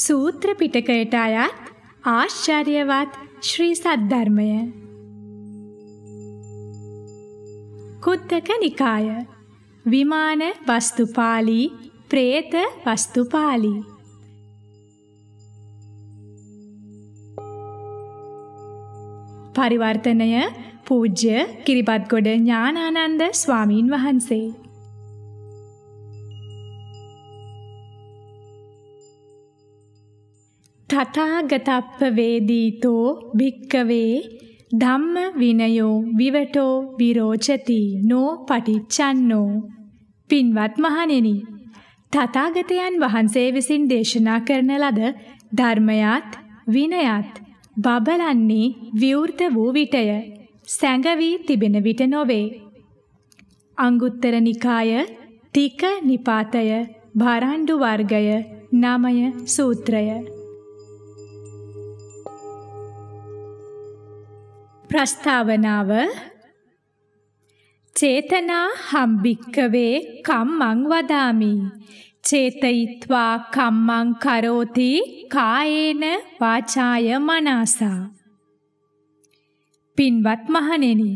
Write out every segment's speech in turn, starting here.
සූත්‍ර පිටකයට අයත් ආශ්චර්යවත් ශ්‍රී සද්ධර්මය. කුද්දක නිකාය විමාන වස්තුපාලි പ്രേත වස්තුපාලි පරිවර්තනය පූජ්‍ය කිරිබත්ගොඩ ඥානානන්ද ස්වාමින් වහන්සේ තථාගතප්ප වේදීතෝ භික්කවේ ධම්ම විනයෝ විවටෝ විරෝචති නෝ පටිච්චන්නෝ පින්වත් මහණෙනි තථාගතයන් වහන්සේ විසින් දේශනා කරන ලද ධර්මයත් විනයත් බබලන්නේ විවෘත වූ විටය සැඟවි තිබෙන විට නොවේ අංගුත්තර නිකාය තික නිපාතය භාරණ්ඩු වර්ගය නාමය සූත්‍රය ප්‍රස්ථාවනාව චේතනා හම්බික්කවේ කම්මං වදාමි චේතයිත්වා කම්මං කරෝති කායේන වාචාය මනසා පින්වත් මහණෙනි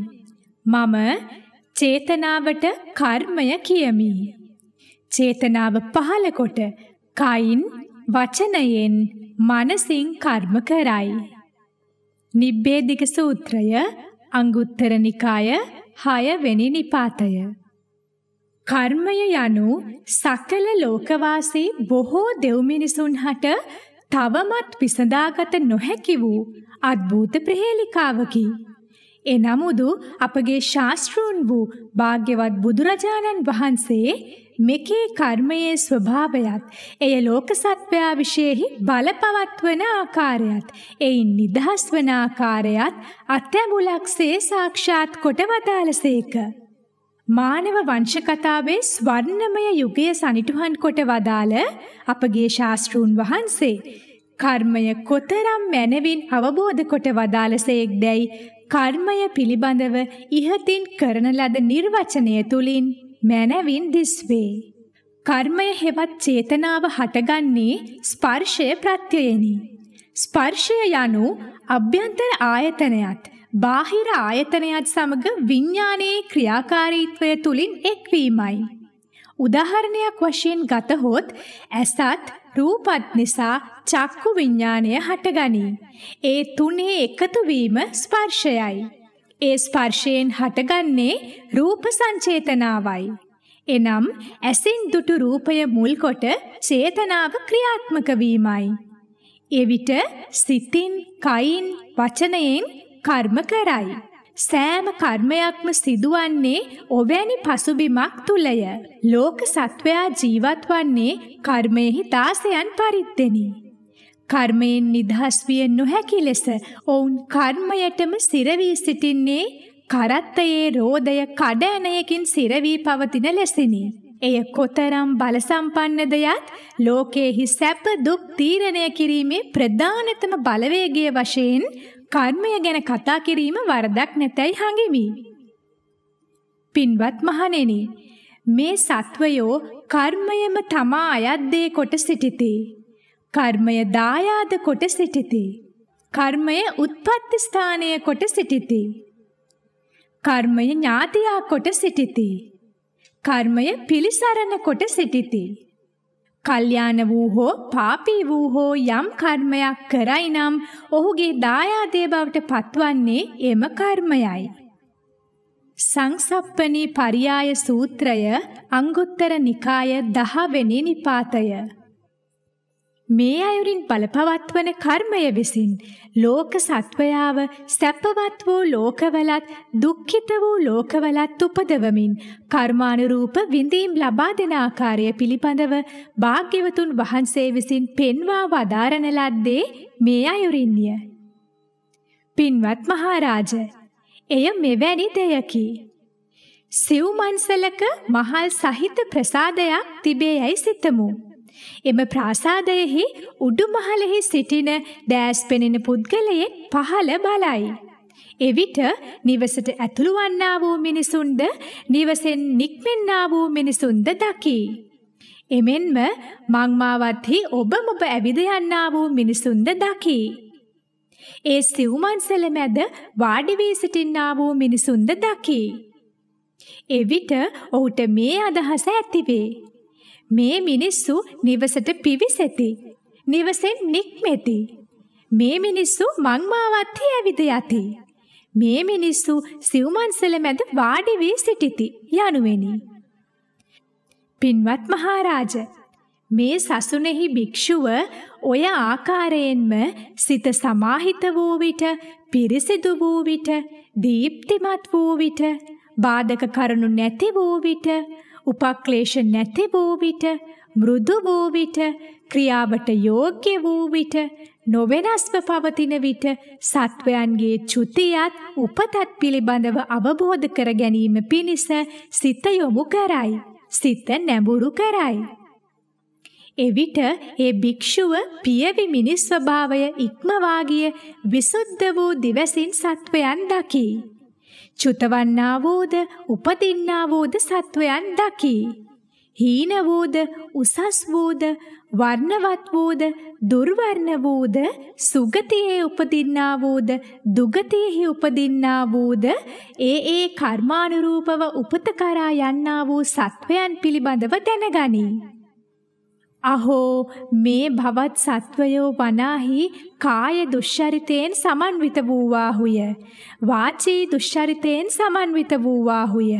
මම චේතනාවට කර්මය කියමි චේතනාව පහළ කොට කයින් වචනයෙන් මනසින් කර්ම කරයි නිබ්බේධික සූත්‍රය අංගුත්තර නිකාය 6 වෙනි නිපාතය. කර්මය යනු සකල ලෝකවාසී බොහෝ දෙව් මිනිසුන් හට තවමත් විසඳාගත නොහැකි වූ අද්භූත ප්‍රහේලිකාවකි. එනමුදු අපගේ ශාස්ත්‍රූන් වූ භාග්‍යවත් බුදුරජාණන් වහන්සේ මෙකී කර්මයේ ස්වභාවයත් එය ලෝක සත්වයා විශේෂෙහි බල පවත්වන ආකාරයත් එයින් නිදහස් වන ආකාරයත් අත්‍යබුලක්සේ සාක්ෂාත් කොට වදාළසේක මානව වංශ කතාවේ ස්වර්ණමය යුගය සනිටුහන් කොට වදාළ අපගේ ශාස්ත්‍රූන් වහන්සේ කර්මය කොතරම් මැනවින් අවබෝධ කොට වදාළසේක් දැයි කර්මය පිළිබඳව ඉහතින් කරන ලද නිර්වචනය තුලින් මැනවින් දිස්වේ. කර්මය හෙවත් චේතනාව හටගන්නේ ස්පර්ශය ප්‍රත්‍යයෙනි. ස්පර්ශය යනු අභ්‍යන්තර ආයතනයත් බාහිර ආයතනයත් සමග විඤ්ඤාණයේ ක්‍රියාකාරීත්වය තුලින් එක්වීමයි. උදාහරණයක් වශයෙන් ගතහොත් ඇසත් රූපත් නිසා චක්කු විඤ්ඤාණය හටගනී. ඒ තුනේ එකතු වීම ස්පර්ශයයි. ඒ ස්පර්ශයෙන් හටගන්නේ රූප සංචේතනාවයි. එනම් ඇසින් දුටු රූපය මුල් කොට චේතනාව ක්‍රියාත්මක වීමයි. එවිට සිතින්, කයින්, වචනයෙන් කර්ම කරයි. සෑම කර්මයක්ම සිදුවන්නේ ඔවැනි පසුබිමක් තුලය. ලෝක සත්වයා ජීවත් වන්නේ කර්මයෙහි දාසයන් පරිද්දෙනි. කර්මයෙන් නිදහස් විය නොහැකි ලෙස ඔවුන් කර්මයටම සිරවී සිටින්නේ කරත්තයේ රෝදය කඩෑනයකින් සිරවී පවතින ලෙසිනි. එය කොතරම් බලසම්පන්නද යත් ලෝකයේහි සැප දුක් තීරණය කිරීමේ ප්‍රධානතම බලවේගය වශයෙන් කර්මය ගැන කතා කිරීම වරදක් නැතයි හඟෙමි. පින්වත් මහණෙනි, මේ සත්වයෝ කර්මයම තමා අයත් දේ කොට සිටිතී. කර්මය දායාද කොට සිටිති. කර්මය උත්පත්ති ස්ථානය කොට සිටිති. කර්මය ඥාතියා කොට සිටිති. කර්මය පිළිසරණ කොට සිටිති. කල්යාණ වූ හෝ පාපී වූ හෝ යම් කර්මයක් කරයි නම් ඔහුගේ දායාදේ බවට පත්වන්නේ එම කර්මයයි. සංසප්පනී පරියාය සූත්‍රය අංගුත්තර නිකාය 10 වෙනි නිපාතය මේ අයුරින් බලපවත්වන කර්මය විසින් ලෝක සත්වයාව සැපවත් වූ ලෝකවලත් දුක්ඛිත වූ ලෝකවලත් උපදවමින් කර්මානුරූප විඳීම් ලබා දෙන ආකාරය පිළිබඳව භාග්‍යවතුන් වහන්සේ විසින් පෙන්වා වදාරන ලද්දේ මේ අයුරින්ය. පින්වත් මහරජ, එය මෙවැනි දෙයකි. සිව් මන්සලක මහල් සහිත ප්‍රසාදයක් තිබේ යයි සිතමු. එම ප්‍රාසාදයෙහි උඩුමහලෙහි සිටින දෑස් පෙනෙන පුද්ගලයෙක් පහළ බලයි. එවිට නිවසට ඇතුළු වන්නා වූ මිනිසුන්ද නිවසෙන් නික්මෙන්නා වූ මිනිසුන්ද දකි. එමෙන්ම මංමාවත්හි ඔබ මොබ ඇවිද යන්නා වූ මිනිසුන්ද දකි. ඒ සිව්මන්සල මැද වාඩි වී සිටින්නා වූ මිනිසුන්ද දකි. එවිට ඔහුට මේ අදහස ඇතිවේ. මේ මිනිස්සු නිවසට පිවිසෙති. නිවසෙන් නික්මෙති. මේ මිනිස්සු මංමාවත්හි ඇවිද යති. මේ මිනිස්සු සිව්මන්සල මැද වාඩි වී සිටිති යනුවෙනි. පින්වත් මහරජ මේ සසුනේහි භික්ෂුව ඔය ආකාරයෙන්ම සිත සමාහිත වූ විට පිරිසිදු වූ විට දීප්තිමත් වූ විට බාධක කරුණු නැති වූ විට උපක්ලේශ නැති වූ විට මෘදු වූ විට ක්‍රියාවට යෝග්‍ය වූ විට නොවෙනස්ව පවතින විට සත්වයන්ගේ චුතියත් උපතත් පිළිබඳව අවබෝධ කර ගැනීම පිණිස සිත යොමු කරයි. සිත නැඹුරු කරයි. එවිට ඒ භික්ෂුව පියවි මිනිස් ස්වභාවය ඉක්මවා ගිය විසුද්ධ වූ දිවසින් සත්වයන් දකී. චුතවන්නා වූද උපදින්නා වූද සත්වයන් දකි. හීන වූද උසස් වූද වර්ණවත් වූද දුර්වර්ණ වූද සුගතියේ උපදින්නා වූද දුගතියෙහි උපදින්නා වූද ඒ ඒ කර්මානුරූපව උපත කරා යන්නා වූ සත්වයන් පිළිබඳව දැනගනී. අහෝ මේ භවත් සත්වයෝ වනාහි කාය දුෂ්චරිතයෙන් සමන්විත වූවාහුය වාචී දුෂ්චරිතයෙන් සමන්විත වූවාහුය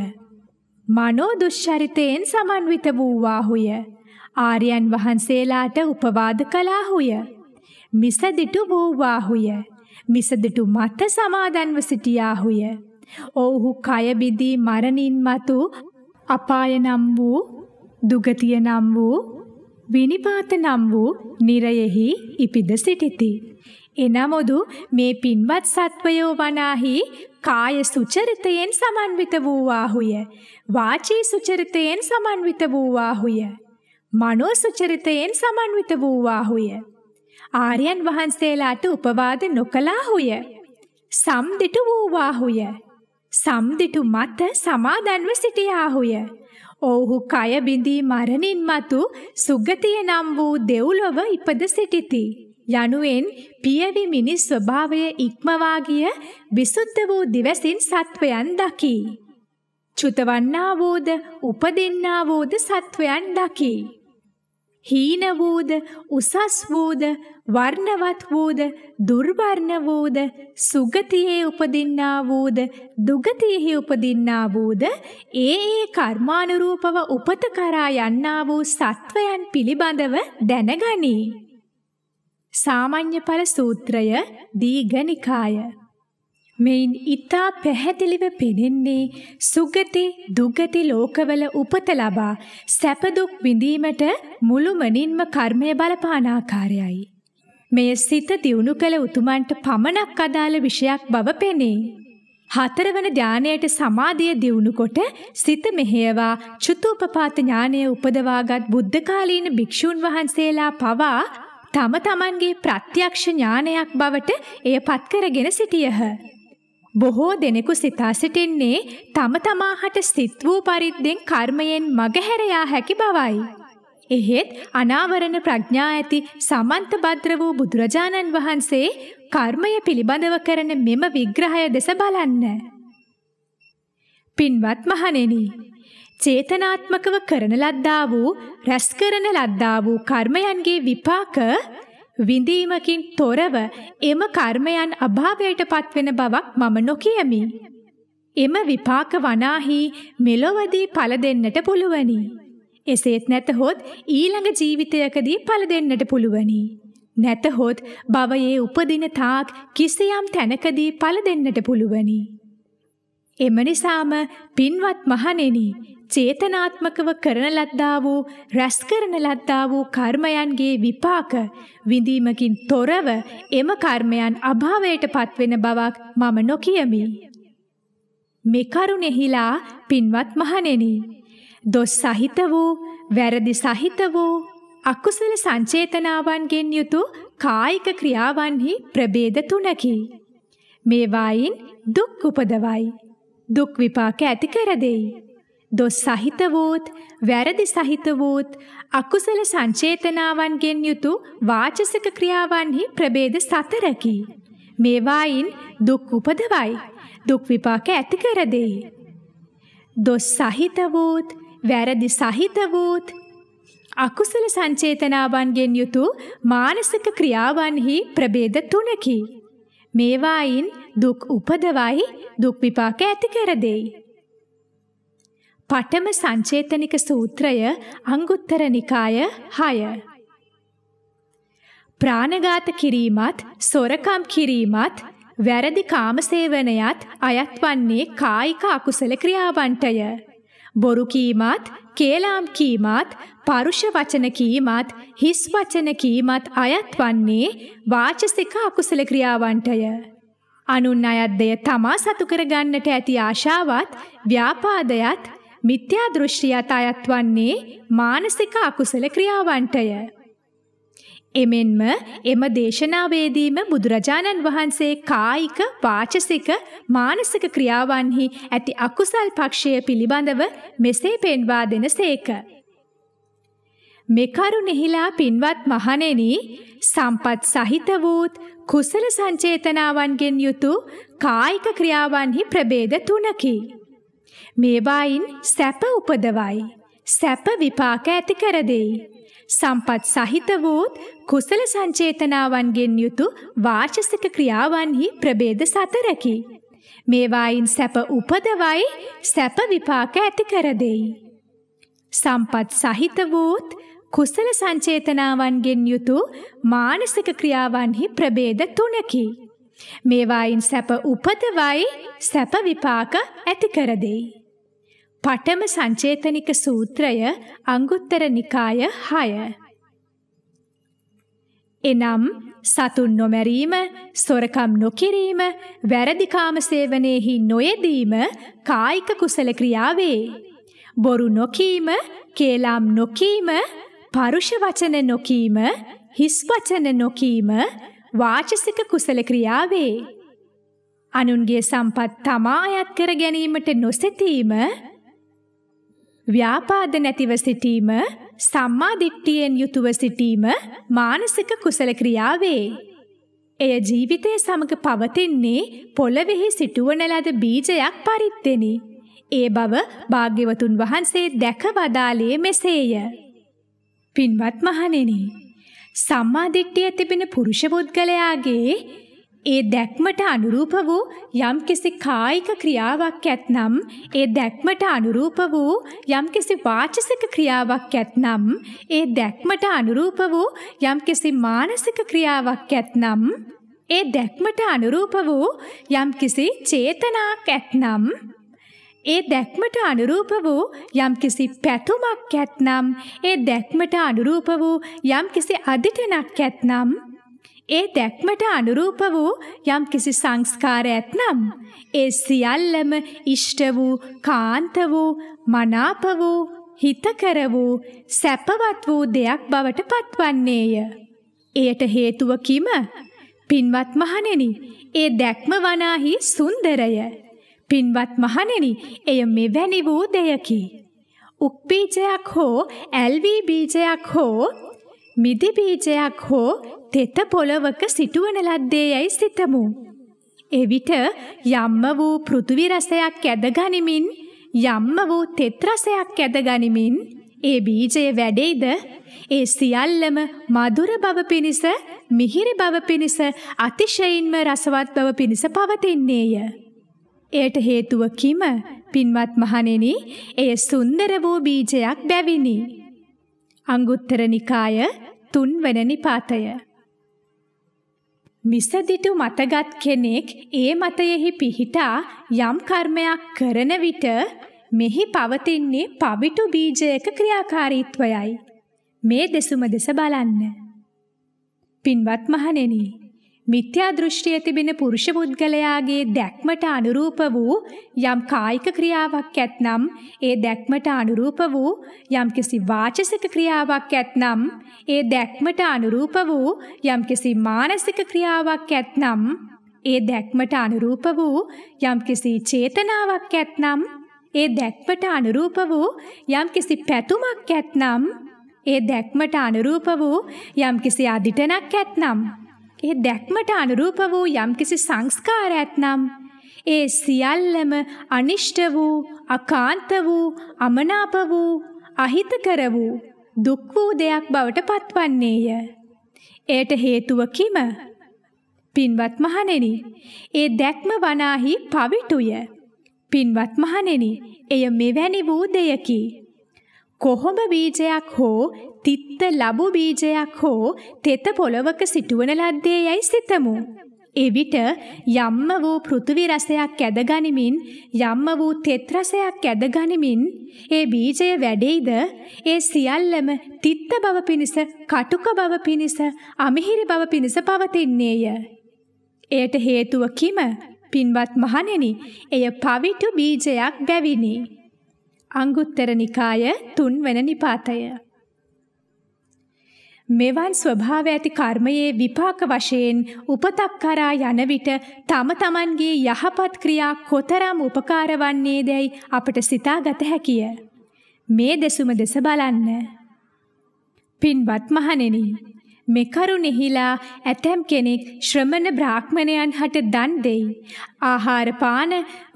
මනෝ දුෂ්චරිතයෙන් සමන්විත වූවාහුය ආර්යයන් වහන්සේලාට උපවාද කළාහුය මිසදිටු වූවාහුය මිසදිටු මත සමාදන්ව සිටියාහුය ඔව්හු කය බිදී මරණින් මතු අපාය නම් වූ දුගතිය නම් වූ විනිපාත නම් වූ නිරයෙහි ඉපිද සිටිති. එනමුදු මේ පින්වත් සත්වයෝ වනාහි කාය සුචරිතයෙන් සමන්විත වූවාහුය. වාචී සුචරිතයෙන් සමන්විත වූවාහුය. මනෝ සුචරිතයෙන් සමන්විත වූවාහුය. ආර්යයන් වහන්සේලාට උපවාද නොකලාහුය. සම්දිටු වූවාහුය. සම්දිටු මත සමාදන්ව සිටියාහුය. ඔවුහු කය බිඳී මරණින් මතු සුගතිය නම් වූ දෙව්ලොව ඉපද සිටිති. යනුවෙන් පියවි මිනිස් ස්වභාවය ඉක්මවා ගිය විසුද්ධ වූ දිවසින් සත්වයන් දකි. චුතවන්නා වූද උපදින්නා වූද සත්වයන් දකි. හීන වූද උසස් වූද වර්ණවත් වූද දුර්වර්ණ වූද සුගතියේ උපදින්නා වූද දුගතියෙහි උපදින්නා වූද ඒ ඒ කර්මානුරූපව උපත කරා යන්නා වූ සත්වයන් පිළිබඳව දැනගනී. සාමාන්‍ය ඵල සූත්‍රය දීඝනිකාය මෙයින් ඊතා පැහැදිලිව පෙනෙන්නේ සුගති දුගති ලෝකවල උපත ලබා සැප දුක් විඳීමට මුළුමනින්ම කර්මය බලපාන ආකාරයයි මෙය සිත දියුණු කළ උතුමන්ට පමණක් අදාළ විෂයක් බව පෙනේ. හතරවන ධානයට සමාධිය දියුණු කොට සිත මෙහෙයවා චුතුපපාත ඥානය උපදවාගත් බුද්ධකාලීන භික්ෂූන් වහන්සේලා පවා තම තමන්ගේ ප්‍රත්‍යක්ෂ ඥානයක් බවට එය පත්කරගෙන සිටියහ. බොහෝ දෙනෙකු සිතා සිටින්නේ තම තමාහට සිත් වූ පරිද්දෙන් කර්මයෙන් මගහැරයා හැකි බවයි. එහෙත් අනාවරණ ප්‍රඥා ඇති සමන්තබද්‍ර වූ බුදුරජාණන් වහන්සේ කර්මය පිළිබඳව කරන මෙම විග්‍රහය දෙස බලන්න. පින්වත් මහණෙනි, චේතනාත්මකව කරන ලද්දා වූ, රැස් කරන ලද්දා වූ කර්මයන්ගේ විපාක විඳීමකින් තොරව එම කර්මයන් අභාවයට පත්වෙන බවක් මම නොකියමි. එම විපාක වනාහි මෙලොවදී පල දෙන්නට පුළුවනි. එසේත් නැතහොත් ඊළඟ ජීවිතයකදී පල දෙන්නට පුළුවනි. නැතහොත් භවයේ උපදින තාක් කිසියම් තැනකදී පල දෙන්නට පුළුවනි. එම නිසාම පින්වත් මහණෙනි, චේතනාත්මකව කරන ලද්දා වූ රැස් කරන ලද්දා වූ කර්මයන්ගේ විපාක විඳීමකින් තොරව එම කර්මයන් අභාවයට පත්වෙන බවක් මම නොකියමි. මේ කරුණෙහිලා පින්වත් මහණෙනි දොස් සහිත වූ වැරදි සහිත වූ අකුසල සංචේතනාවන්ගෙන් යුතු කායික ක්‍රියාවන්හි ප්‍රභේද තුනකි. මේවායින් දුක් උපදවයි. දුක් විපාක ඇති කර දෙයි. දොස් සහිත වූත්, වැරදි සහිත වූත් අකුසල සංචේතනාවන්ගෙන් යුතු වාචසික ක්‍රියාවන්හි ප්‍රභේද සතරකි. මේවායින් දුක් උපදවයි. දුක් විපාක ඇති කර දෙයි. දොස් සහිත වූත්, වැරදි සහිත වූත් අකුසල සංචේතනාවන්ගෙන් යුතු මානසික ක්‍රියාවන්හි ප්‍රභේද තුනකි. මේවායින් දුක් උපදවයි දුක් විපාක ඇති කර දෙයි. පඨම සංචේතනික සූත්‍රය අංගුත්තර නිකාය 6. ප්‍රාණඝාත කිරීමත් සොරකම් කිරීමත් වැරදි කාමසේවනයත් අයත් වන්නේ කායික අකුසල ක්‍රියාවන්ටය. බොරු කීමත්, කේලාම් කීමත්, පරුෂ වචන කීමත්, හිස් වචන කීමත් අයත් වන්නේ වාචසික අකුසල ක්‍රියාවන්ටය. අනුන් අයත් දෙය තමා සතු කරගන්නට ඇති ආශාවත්, ව්‍යාපාදයත්, මිත්‍යා දෘෂ්ටියත් අයත් වන්නේ මානසික අකුසල ක්‍රියාවන්ටය. එමෙන්ම එම දේශනාවේදීම බුදුරජාණන් වහන්සේ කායික වාචසික මානසික ක්‍රියාවන්හි ඇති අකුසල් පක්ෂය පිළිබඳව මෙසේ පෙන්වා දෙන සේක. මෙකරු නෙහිලා පින්වත් මහණෙනි සම්පත් සහිත වූත් කුසල සංචේතනාවන්ගෙන් යුතු කායික ක්‍රියාවන්හි ප්‍රභේද තුනකි. මේවායින් සැප උපදවයි. සැප විපාක ඇති කර දෙයි. සම්පත් සහිත වූත් කුසල සංචේතනාවන්ගෙන් යුතු වාචසික ක්‍රියාවන්හි ප්‍රභේද සතරකි. මේවායින් සැප උපදවයි සැප විපාක ඇති කර දෙයි. සම්පත් සහිත වූත් කුසල සංචේතනාවන්ගෙන් යුතු මානසික ක්‍රියාවන්හි ප්‍රභේද තුනකි. මේවායින් සැප උපදවයි සැප විපාක ඇති කර දෙයි. පඨම සංචේතනික සූත්‍රය අංගුත්තර නිකාය 6 එනම් සතුන් නොමැරීම, සොරකම් නොකිරීම, වැරදි කාම සේවනයේහි නොයෙදීම කායික කුසල ක්‍රියාවේ. බොරු නොකීම, කේලම් නොකීම, පරුෂ වචන නොකීම, හිස් වචන නොකීම වාචසික කුසල ක්‍රියාවේ. අනුන්ගේ සම්පත් තමා අයත් කර ගැනීමට නොසිතීම ව්‍යාපාද නැතිව සිටීම, සම්මාදිට්ඨියෙන් යුතුව සිටීම මානසික කුසල ක්‍රියාවේ. එය ජීවිතය සමග පවතින්නේ පොළවෙහි සිටුවන ලද බීජයක් පරිද්දෙනි. ඒ බව භාග්‍යවතුන් වහන්සේ දැක වදාළේ මෙසේය. පින්වත් මහණෙනි, සම්මාදිට්ඨිය තිබෙන පුරුෂ පුද්ගලයාගේ ඒ දැක්මට අනුරූප වූ යම්කිසි කායික ක්‍රියාවක් ඇත්නම් ඒ දැක්මට අනුරූප වූ යම්කිසි වාචසික ක්‍රියාවක් ඇත්නම් ඒ දැක්මට අනුරූප වූ යම්කිසි මානසික ක්‍රියාවක් ඇත්නම් ඒ දැක්මට අනුරූප වූ යම්කිසි චේතනාවක් ඇත්නම් ඒ දැක්මට අනුරූප වූ යම්කිසි පැතුමක් ඇත්නම් ඒ දැක්මට අනුරූප වූ යම්කිසි අදිටනක් ඇත්නම් ඒ දැක්මට අනුරූප වූ යම්කිසි සංස්කාර ඇතනම් ඒ සියල්ලම ඉෂ්ට වූ කාන්ත වූ මනාප වූ හිතකර වූ සැපවත් වූ දෙයක් බවට පත්වන්නේය. එයට හේතුව කිම? පින්වත් මහණෙනි, ඒ දැක්ම වනාහි සුන්දරය. පින්වත් මහණෙනි, එය මෙවැනි වූ දෙයකි. උක්පීජයක් හෝ ඇල්වී බීජයක් හෝ මිදි බීජයක් හෝ තෙත පොළවක සිටුවන ලද්දේ යැයි සිතමු. එවිට යම්ම වූ පෘථිවි රසයක් ඇදගනිමින් යම්ම වූ තෙත් රසයක් ඇදගනිමින් ඒ බීජය වැඩේද ඒ සියල්ලම මధుර බව පිණිස මිහිරි බව පිණිස අතිශයින්ම රසවත් බව පිණිස පවතින්නේය. එයට හේතුව කිම? පින්වත් මහණෙනි, එය සුන්දර වූ බීජයක් බැවිනි. අංගුත්තර නිකාය තුන්වන නිපාතය මිසදිටු මතගත් කෙනෙක් ඒ මතයෙහි පිහිටා යම් කර්මයක් කරන විට මෙහි පවතින්නේ පවිටු බීජයක ක්‍රියාකාරීත්වයයි මේ දෙසුම දෙස බලන්න පින්වත් මහණෙනි මිත්‍යා දෘෂ්ටිය තිබෙන පුරුෂ පුද්ගලයාගේ දැක්මට අනුරූප වූ යම් කායික ක්‍රියාවක් ඇත්නම් ඒ දැක්මට අනුරූප වූ යම්කිසි වාචසික ක්‍රියාවක් ඇත්නම් ඒ දැක්මට අනුරූප වූ යම්කිසි මානසික ක්‍රියාවක් ඇත්නම් ඒ දැක්මට අනුරූප වූ යම්කිසි චේතනාවක් ඇත්නම් ඒ දැක්මට අනුරූප වූ යම්කිසි පැතුමක් ඇත්නම් ඒ දැක්මට අනුරූප වූ යම්කිසි අදිටනක් ඇත්නම් ඒ දැක්මට අනුරූප වූ යම්කිසි සංස්කාර ඇතනම් ඒ සියල්ලම අනිෂ්ට වූ අකාන්ත වූ අමනාප වූ අහිතකර වූ දුක් වූ දෙයක් බවට පත්වන්නේය. එයට හේතුව කිම? පින්වත් මහණෙනි, ඒ දැක්ම වනාහි පවිටුය. පින්වත් මහණෙනි, එය මෙවැනි වූ දෙයකි. කොහොම බීජයක් හෝ තිත්ත ලබු බීජයක් හෝ තෙත පොළොවක සිටුවන ලද්දේ යැයි සිතමු. එවිට යම්ම වූ පෘථිවි රසයක් ඇදගනිමින් යම්ම වූ තෙත් රසයක් ඇදගනිමින් ඒ බීජය වැඩෙයිද ඒ සියල්ලම තිත්ත බව පිණිස කටුක බව පිණිස අමිහිරි බව පිණිස පවතින්නේය. එයට හේතුව කිම පින්වත් මහණෙනි එය පවිටු බීජයක් බැවිනි. අංගුත්තර නිකාය තුන්වන නිපාතය මෙවන් ස්වභාව ඇති කර්මයේ විපාක වශයෙන් උපතක් කරා යන විට තම තමන්ගේ යහපත් ක්‍රියා කොතරම් උපකාර වන්නේ දැයි අපට සිතාගත හැකිය. මේ දෙසුම දෙස බලන්න. පින්වත් මහණෙනි, මේ කරුණෙහිලා ඇතම් කෙනෙක් ශ්‍රමණ බ්‍රාහ්මණයන් හට දන් දෙයි. ආහාර පාන,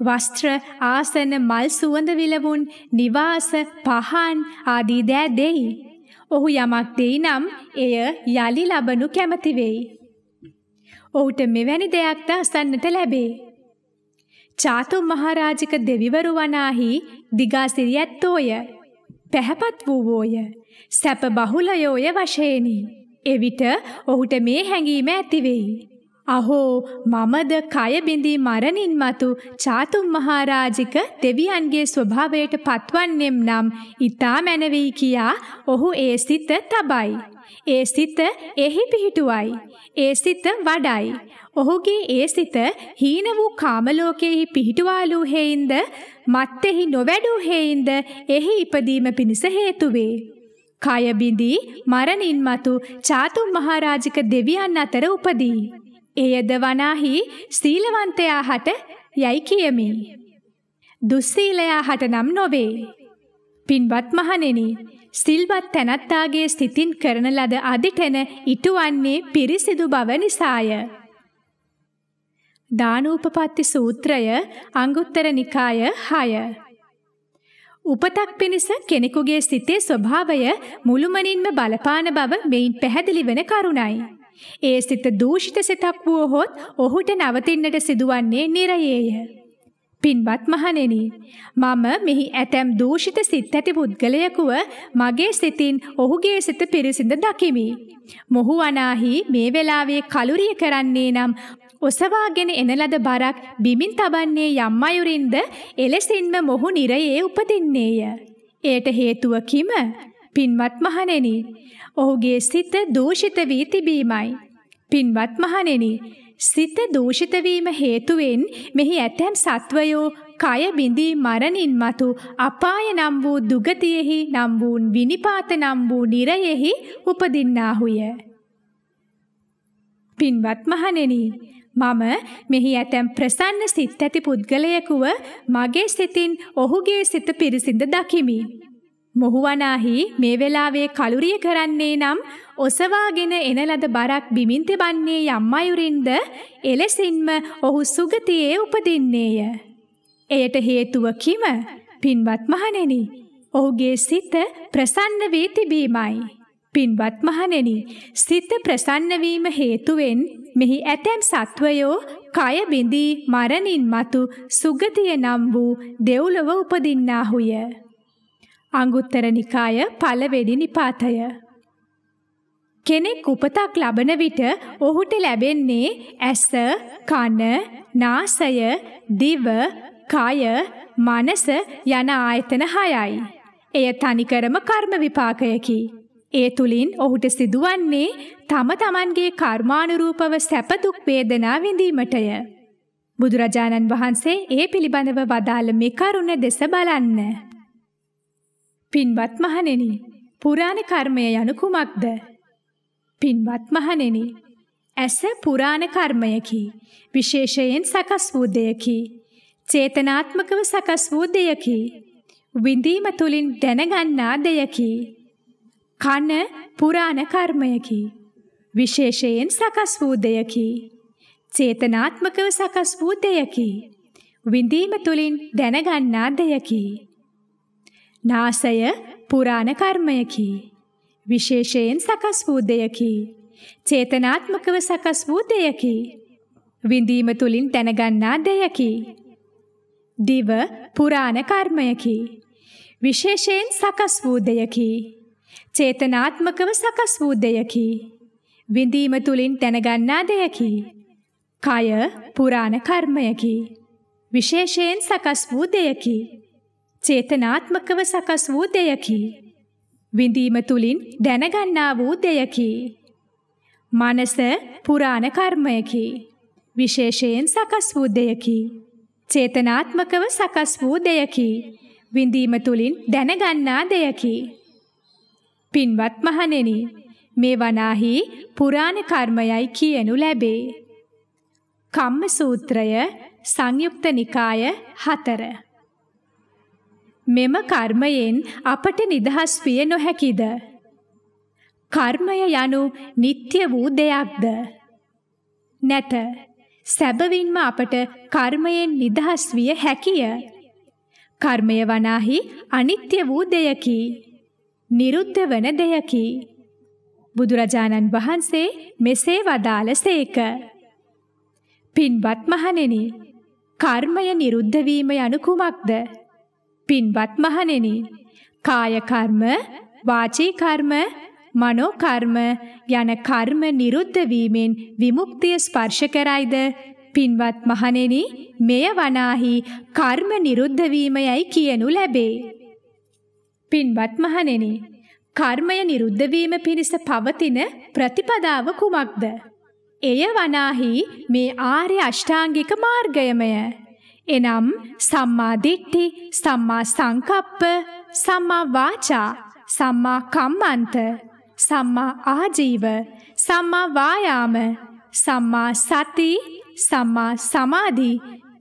වස්ත්‍ර, ආසන, මල් සුවඳ විලවුන්, නිවාස, පහන් ආදී දෑ දෙයි. ඔහු යමක් දෙයි නම් එය යලි ලබනු කැමති වෙයි. ඔහුට මෙවැනි දෙයක්ද අසන්නට ලැබේ. චාතුම් මහරාජික දෙවිවරු වනාහි දිගාසිරි ඇත්තෝය. පැහැපත් වූවෝය. සැප බහුලයෝය වශයෙනි. එවිට ඔහුට මේ හැඟීම ඇති වෙයි. අහෝ මමද කය බිඳී මරණින් මතු චාතුම් මහරාජික දෙවියන්ගේ ස්වභාවයට පත්වන්නෙම් නම් ඊතා මැනවී කියා ඔහු ඒ සිත තබයි. ඒ සිත එහි පිහිටුවයි. ඒ සිත වඩයි. ඔහුගේ ඒ සිත හීන වූ කාමලෝකයෙහි පිහිටුවාලූ හේයින්ද මත්තෙහි නොවැඩූ හේයින්ද එහි ඉපදීම පිණිස හේතු වේ. කය බිඳී මරණින් මතු චාතුම් මහරාජික දෙවියන් අතර උපදී. එයද වනාහි සීලවන්තයා හට යයි කියමි. දුස්සීලයා හට නම් නොවේ. පින්වත් මහණෙනි, සිල්වත් තැනැත්තාගේ සිතින් කරන ලද අදිටන ඉටුවන්නේ පිරිසිදු බව නිසාය. දානූපපත්ති සූත්‍රය අංගුත්තර නිකාය 6 උපතක් පිණිස කෙනෙකුගේ සිතේ ස්වභාවය මුළුමනින්ම බලපාන බව මෙයින් පැහැදිලි වෙන කරුණයි. ඒ සිත දූෂිත සිතක් වුවහොත් ඔහුට නවතින්නට සිදුවන්නේ නිරයේය. පින්වත් මහණෙනි, මම මෙහි ඇතැම් දූෂිත සිත් ඇති පුද්ගලයෙකුව මගේ සිතින් ඔහුගේ සිත පිරිසිඳ දකිමි. මොහු අනාහි මේ වෙලාවේ කලුරිය කරන්නේ නම් ඔසවාගෙන එන ලද බරක් බිමින් තබන්නේ යම් අයුරින්ද එලෙසින්ම මොහු නිරයේ උපදින්නේය. එයට හේතුව කිම? පින්වත් මහණෙනි, ඔහුගේ සිත දූෂිත වී තිබීමයි. පින්වත් මහණෙනි, සිත දූෂිත වීම හේතුවෙන් මෙහි ඇතැම් සත්වයෝ කය බිඳී මරණින් මතු අපාය නම් වූ දුගතියෙහි නම් වූ විනිපාත නම් වූ නිරයෙහි උපදින්නාහුය. පින්වත් මහණෙනි, මම මෙහි ඇතැම් ප්‍රසන්න සිත් ඇති පුද්ගලයෙකුව මගේ සිතින් ඔහුගේ සිත පිරිසිඳ දකිමි. මොහුවනාහි මේ වෙලාවේ කලුරිය කරන්නේ නම් ඔසවාගෙන එන ලද බරක් බිමින් තබන්නේ යම් අයුරින්ද එලෙසින්ම ඔහු සුගතියේ උපදින්නේය. එයට හේතුව කිම? පින්වත් මහණෙනි, ඔහුගේ සිත ප්‍රසන්න වී තිබීමයි. පින්වත් මහණෙනි, සිත ප්‍රසන්න වීම හේතුවෙන් මෙහි ඇතැම් සත්වයෝ කය බිඳී මරණින් මතු සුගතිය නම් වූ දෙව්ලොව උපදින්නාහුය. අංගුත්තර නිකාය පළවෙනි නිපාතය. කෙනෙක් උපතක් ලබන විට ඔහුට ලැබෙන්නේ ඇස, කන, නාසය, දිව, කය, මනස යන ආයතන හයයි. එය තනිකරම කර්ම විපාකයකි. ඒ තුලින් ඔහුට සිදුවන්නේ තම තමන්ගේ කර්මානුරූපව සැප දුක් වේදනා විඳීමටය. බුදුරජාණන් වහන්සේ ඒ පිළිබඳව වදාළ මේ කරුණ දෙස බලන්න. පින්වත් මහණෙනි, පුරාණ කර්මය යනු කුමක්ද? පින්වත් මහණෙනි, ඇස පුරාණ කර්මයකි. විශේෂයෙන් සකස් වූ දෙයකි. චේතනාත්මකව සකස් වූ දෙයකි. විඳීම තුලින් දැනගන්නා දෙයකි. කන පුරාණ කර්මයකි. විශේෂයෙන් සකස් වූ දෙයකි. චේතනාත්මකව සකස් වූ දෙයකි. විඳීම තුලින් දැනගන්නා දෙයකි. නාසය පුරාණ කර්මයකි. විශේෂයෙන් සකස් වූ දෙයකි. චේතනාත්මකව සකස් වූ දෙයකි. විඳීම තුලින් දැනගන්නා දෙයකි. දිව පුරාණ කර්මයකි. විශේෂයෙන් සකස් වූ දෙයකි. චේතනාත්මකව සකස් වූ දෙයකි. විඳීම තුලින් දැනගන්නා දෙයකි. කය පුරාණ කර්මයකි. විශේෂයෙන් සකස් වූ දෙයකි. චේතනාත්මකව සකස් වූ දෙයකි. විඳීම තුලින් දැනගන්නා වූ දෙයකි. මනස පුරාණ කර්මයකි. විශේෂයෙන් සකස් වූ දෙයකි. චේතනාත්මකව සකස් වූ දෙයකි. විඳීම තුලින් දැනගන්නා දෙයකි. පින්වත් මහණෙනි, මේ වනාහි පුරාණ කර්මයයි කියනු ලැබේ. කම්ම සූත්‍රය සංයුක්ත නිකාය 4 මෙම කර්මයෙන් අපට නිදහස් විය නොහැකිද? කර්මය යනු නিত্য වූ දෙයක්ද? නැත. සැබවින්ම අපට කර්මයෙන් නිදහස් විය හැකිය. කර්මය වනාහි අනිත්‍ය වූ දෙයකි. නිරුද්ධ වන දෙයකි. බුදුරජාණන් වහන්සේ මෙසේ වදාළ සේක. පින්වත් මහණෙනි, කර්මය නිරුද්ධ වීම යනු කුමක්ද? පින්වත් මහණෙනි කාය කර්ම වාචී කර්ම මනෝ කර්ම යන කර්ම නිරුද්ධ වීමෙන් විමුක්තිය ස්පර්ශ කරයිද පින්වත් මහණෙනි මෙය වනාහි කර්ම නිරුද්ධ වීමයි කියනු ලැබේ පින්වත් මහණෙනි කර්මය නිරුද්ධ වීම පිණිස පවතින ප්‍රතිපදාව කුමක්ද එය වනාහි මේ ආර්ය අෂ්ටාංගික මාර්ගයමය එනම් සම්මා දිට්ඨි, සම්මා සංකප්ප, සම්මා වාචා, සම්මා කම්මන්ත, සම්මා ආජීව, සම්මා වායාම, සම්මා සති, සම්මා සමාධි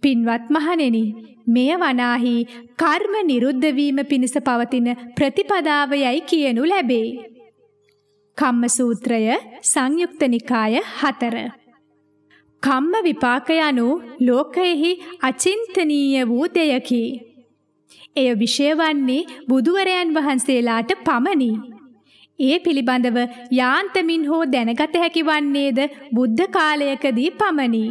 පින්වත් මහණෙනි මෙය වනාහි කර්ම නිරුද්ධ වීම පිණිස පවතින ප්‍රතිපදාව යයි කියනු ලැබේ. කම්ම සූත්‍රය සංයුක්ත නිකාය 4 කම්ම විපාක යනු ලෝකයෙහි අචින්තනීය වූ දෙයකි. එය විෂය වන්නේ බුදුවරයන් වහන්සේලාට පමණි. ඒ පිළිබඳව යාන්තමින් හෝ දැනගත හැකි වන්නේද බුද්ධ කාලයකදී පමණි.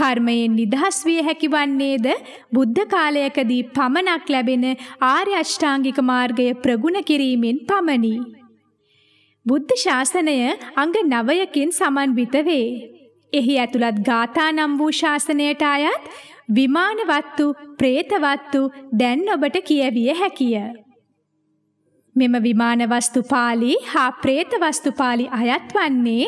කර්මයෙන් නිදහස් විය හැකි වන්නේද බුද්ධ කාලයකදී පමණක් ලැබෙන ආර්ය අෂ්ටාංගික මාර්ගය ප්‍රගුණ කිරීමෙන් පමණි. බුද්ධ ශාසනය අංග 9කින් සමන්විත වේ. එහි ඇතුළත් ගාථා නම් වූ ශාසනයට අයත් විමානවත්තු പ്രേතවත්තු දැන් ඔබට කියවිය හැකිය. මෙම විමානවස්තු පාළි හා പ്രേතවස්තු පාළි අයත් වන්නේ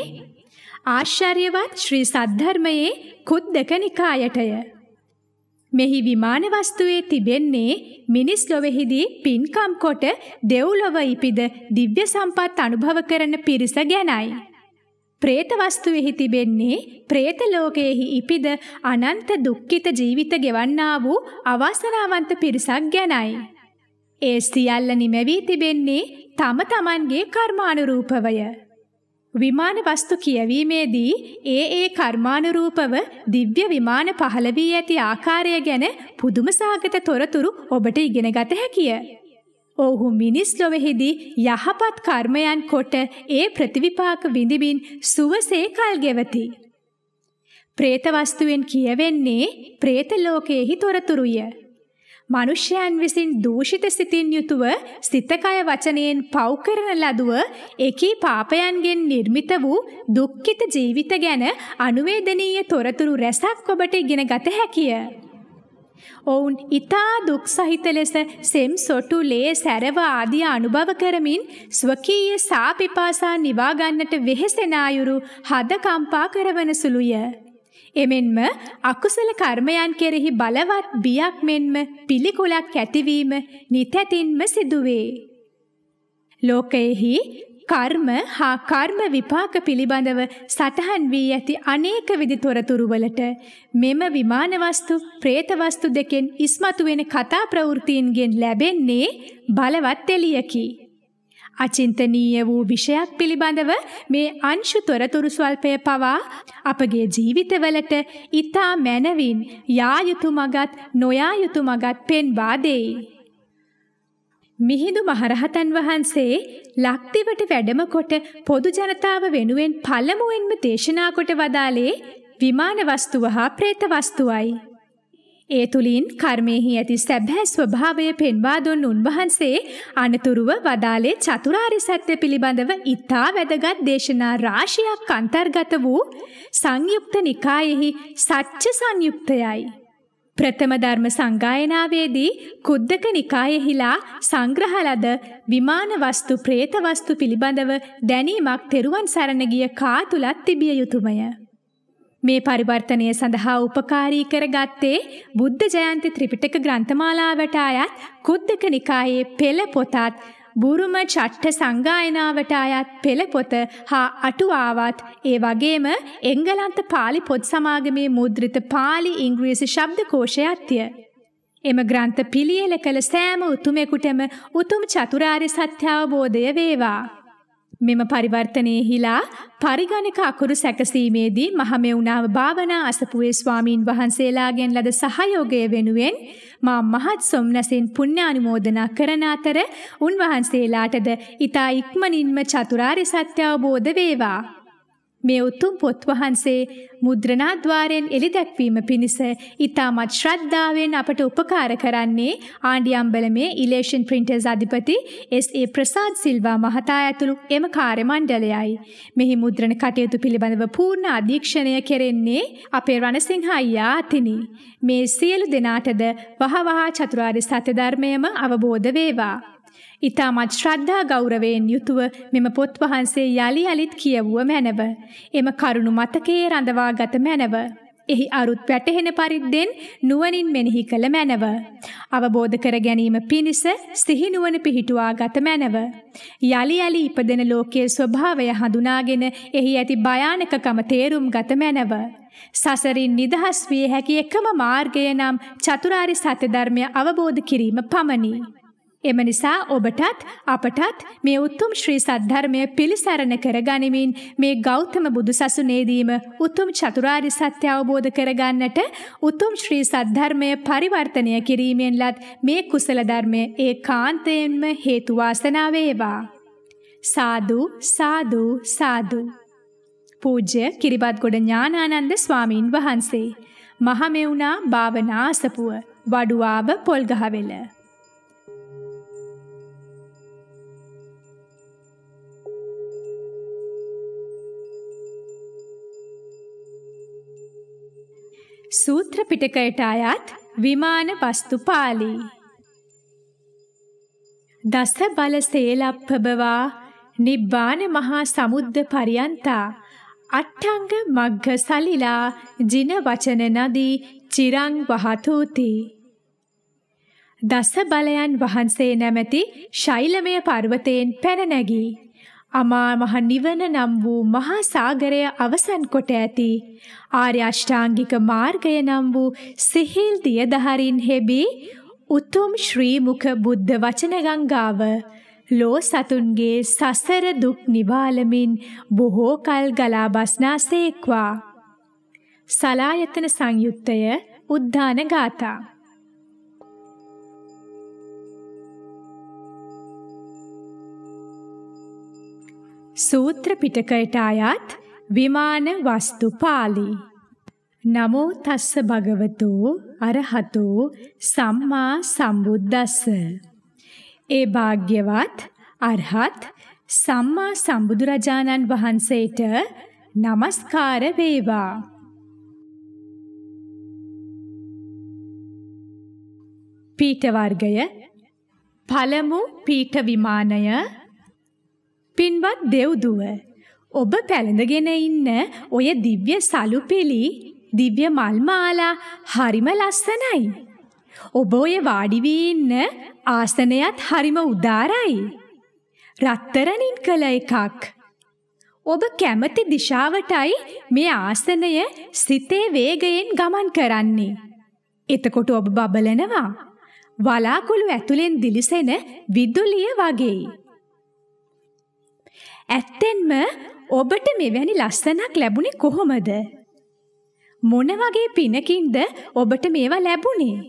ආශ්චර්යවත් ශ්‍රී සද්ධර්මයේ කුද්දක නිකායටය. මෙහි විමාන වස්තුවේ තිබෙන්නේ මිනිස් ලොවෙහිදී පින්කම් කොට දෙව්ලොව ඉපිද දිව්‍ය සම්පත් අනුභව කරන පිරිස ගැනයි. പ്രേත වස්තුවේහි තිබෙන්නේ പ്രേත ලෝකයේහි ඉපිද අනන්ත දුක්ඛිත ජීවිත ගෙවන්නා වූ අවාසනාවන්ත පිරිසක් ගැනයි. ඒ සියල්ල නිමැවී තිබෙන්නේ තම තමන්ගේ කර්මානුරූපවය. විමාන වස්තු කියවීමේදී ඒ ඒ කර්මානුරූපව දිව්‍ය විමාන පහළ වී ඇති ආකාරය ගැන පුදුමසහගත තොරතුරු ඔබට ඉගෙන ගත හැකිය. ඔහු මිනිස් ලොවෙහිදී යහපත් කර්මයන් කොට ඒ ප්‍රතිවිපාක විඳිමින් සුවසේ කල් ගෙවති. പ്രേත වස්තුවෙන් කියවෙන්නේ പ്രേත ලෝකයේහි තොරතුරුය. මනුෂ්‍යයන් විසින් දූෂිත සිතින් යුතුව සිතකය වචනයෙන් පව් කරන ලදුව එකී පාපයන්ගෙන් නිර්මිත වූ දුක්ඛිත ජීවිත ගැන අනුවේදනීය තොරතුරු රැසක් ඔබට ඉගෙන ගත හැකිය. ඔවුන් ඊතා දුක් සහිත ලෙස සෙම් සොටු ලේ සැරව ආදී අනුභව කරමින් ස්වකීය සාපිපාසා නිවා ගන්නට වෙහෙසෙන අයුරු හද කම්පා කරවන සුළුය. එමෙන්ම අකුසල කර්මයන් කෙරෙහි බලවත් බියක් මෙන්ම පිළිකුලක් ඇතිවීම නිතැතින්ම සිදුවේ. ලෝකයෙහි කර්ම හා කර්ම විපාක පිළිබඳව සටහන් වී ඇති අනේක විධි තොරතුරු වලට මෙම විමාන වස්තු, പ്രേත වස්තු දෙකෙන් ඉස්මතු වෙන කතා ප්‍රවෘත්තීන්ගෙන් ලැබෙන්නේ බලවත් එළියකි. අචින්තනීය වූ විෂයක් පිළිබඳව මේ අංශු තොරතුරු ස්වල්පය පවා අපගේ ජීවිතවලට ඊතා මැනවින් යා යුතු මගත් නොයා යුතු මගත් පෙන්වා දෙයි. මිහිඳු මහරහතන් වහන්සේ ලක්දිවට වැඩම කොට පොදු ජනතාව වෙනුවෙන් පළමුවෙන්ම දේශනා කොට වදාලේ විමාන වස්තුව හා പ്രേත වස්තුවයි. ඒ තුලින් කර්මෙහි ඇති සැබෑ ස්වභාවය පෙන්වා දුන් උන්වහන්සේ අනතුරුව වදාලේ චතුරාර්ය සත්‍ය පිළිබඳව ඊතා වැදගත් දේශනා රාශියක් අන්තර්ගත වූ සංයුක්ත නිකායෙහි සත්‍ය සංයුක්තයයි. ප්‍රථම ධර්ම සංගායනාවේදී කුද්දක නිකායෙහිලා සංග්‍රහ ලද විමාන වස්තු പ്രേත වස්තු පිළිබඳව දැනීමක් තෙරුවන් සරණ ගිය කා තුලත් තිබිය යුතුයමය. මේ පරිවර්තනය සඳහා උපකාරී කරගත්තේ බුද්ධ ජයන්ති ත්‍රිපිටක ග්‍රන්ථමාලාවට ආයත් කුද්දක නිකායේ පෙළ පොතත් බුරුම චට්ට සංගායනාවට අයත් පෙළපොත හා අටුවාවත් ඒ වගේම එංගලන්ත පාලි පොත් සමාගමේ මුද්‍රිත පාලි ඉංග්‍රීසි ශබ්දකෝෂයත්ය. එම ග්‍රන්ථ පිළියෙල කළ සෑම උතුමෙකුටම උතුම් චතුරාර්ය සත්‍ය අවබෝධය වේවා. මෙම පරිවර්තනයේ හිලා පරිගණක අකුරු සැකසීමේදී මහමෙවුනාව භාවනා අසපුවේ ස්වාමීන් වහන්සේලාගෙන් ලද සහයෝගය වෙනුවෙන් මා මහත් සොම්නසින් පුණ්‍යානුමෝදනා කරන අතර උන්වහන්සේලාටද ඊතා ඉක්මනින්ම චතුරාර්ය සත්‍ය අවබෝධ වේවා මේ උතුම් පොත් වහන්සේ මුද්‍රණාද්වාරයෙන් එළි දැක්වීම පිණිස ඉතාමත් ශ්‍රද්ධාවෙන් අපට උපකාර කරන්නේ ආණ්ඩියම්බලමේ ඉලේෂන් ප්‍රින්ටර්ස් අධිපති එස් ඒ ප්‍රසාද් සිල්වා මහතා ඇතුළු එම කාර්ය මණ්ඩලයයි. මෙහි මුද්‍රණ කටයුතු පිළිබඳව පූර්ණ අධීක්ෂණය කෙරෙන්නේ අපේ රණසිංහ අයියා අතිනි. මේ සියලු දෙනාටද වහවහා චතුරාර්ය සත්‍ය ධර්මයම අවබෝධ වේවා. ඉතාමත් ශ්‍රද්ධා ගෞරවයෙන් යුතුව මෙම පොත් වහන්සේ යලි යලිත් කියවුව මැනව. එම කරුණු මතකයේ රඳවාගත මැනව. එහි අරුත් වැටහෙන පරිද්දෙන් නුවණින් මෙනෙහි කළ මැනව. අවබෝධ කර ගැනීම පිණිස සිහි නුවණ පිහිටුවා ගත මැනව. යලි යලි ඉපදෙන ලෝකයේ ස්වභාවය හඳුනාගෙන එහි ඇති භයානකකම තේරුම් ගත මැනව. සසරින් නිදහස් විය හැකි එකම මාර්ගය නම් චතුරාරි සත්‍ය ධර්මය අවබෝධ කිරීම පමණි. එම නිසා ඔබටත් අපටත් මේ උතුම් ශ්‍රී සද්ධර්මය පිළිසරණ කරගනිමින් මේ ගෞතම බුදුසසුනේදීම උතුම් චතුරාර්ය සත්‍ය අවබෝධ කරගන්නට උතුම් ශ්‍රී සද්ධර්මය පරිවර්තනය කිරීමෙන් ලත් මේ කුසල ධර්මය ඒ කාන්තයෙන්ම හේතු වාසනා වේවා. සාදු සාදු සාදු පූජ්‍ය කිරිබත්ගොඩ ඥානානන්ද ස්වාමීන් වහන්සේ මහමෙවුනා භාවනාසපුව වඩුවාව පොල්ගහවෙල සූත්‍ර පිටකයට අයත් විමාන වස්තු පාළි. දස බල සේලප්පබවා නිබ්බාන මහා සමුද්ද පරියන්තා අට්ඨංග මග්ග සලිලා ජින වචන නදී චිරං වහතෝති. දස බලයන් වහන්සේ නැමැති ශෛලමය පර්වතයෙන් පැන නැගී අමා මහ නිවන නම් වූ මහා සාගරය අවසන් කොට ඇති ආර්ය අෂ්ටාංගික මාර්ගය නම් වූ සිහිල් දියදහරින් හෙබී උතුම් ශ්‍රී මුඛ බුද්ධ වචන ගංගාව ලෝ සතුන්ගේ සසර දුක් නිවාලමින් බොහෝ කල් ගලා බස්නාසේක්වා සලායතන සංයුත්තය උද්ධාන ගාථා සූත්‍ර පිටකයට අයත් විමාන වස්තු පාළි. නමෝ තස්ස භගවතෝ අරහතෝ සම්මා සම්බුද්දස්ස. ඒ භාග්‍යවත් අරහත් සම්මා සම්බුදුරජාණන් වහන්සේට নমස්කාර වේවා. පීඨ වර්ගය පළමු පීඨ විමානය පින්වත් දෙව්දුව ඔබ පැළඳගෙන ඉන්න ඔය දිව්‍ය සලුපෙලි දිව්‍ය මල් මාලා හරිම ලස්සනයි. ඔබ ඔය වාඩි වී ඉන්න ආසනයත් හරිම උදාරයි. රත්තරන්ින් කළ එකක්. ඔබ කැමති දිශාවටයි මේ ආසනය සිතේ වේගයෙන් ගමන් කරන්නේ. එතකොට ඔබ බබලනවා. වලාකුළු ඇතුලෙන් දිලිසෙන විදුලිය වගේ. ඇත්තෙන්ම ඔබට මෙවැනි ලස්සනක් ලැබුණේ කොහොමද? මොන වගේ පිනකින්ද ඔබට මේවා ලැබුණේ?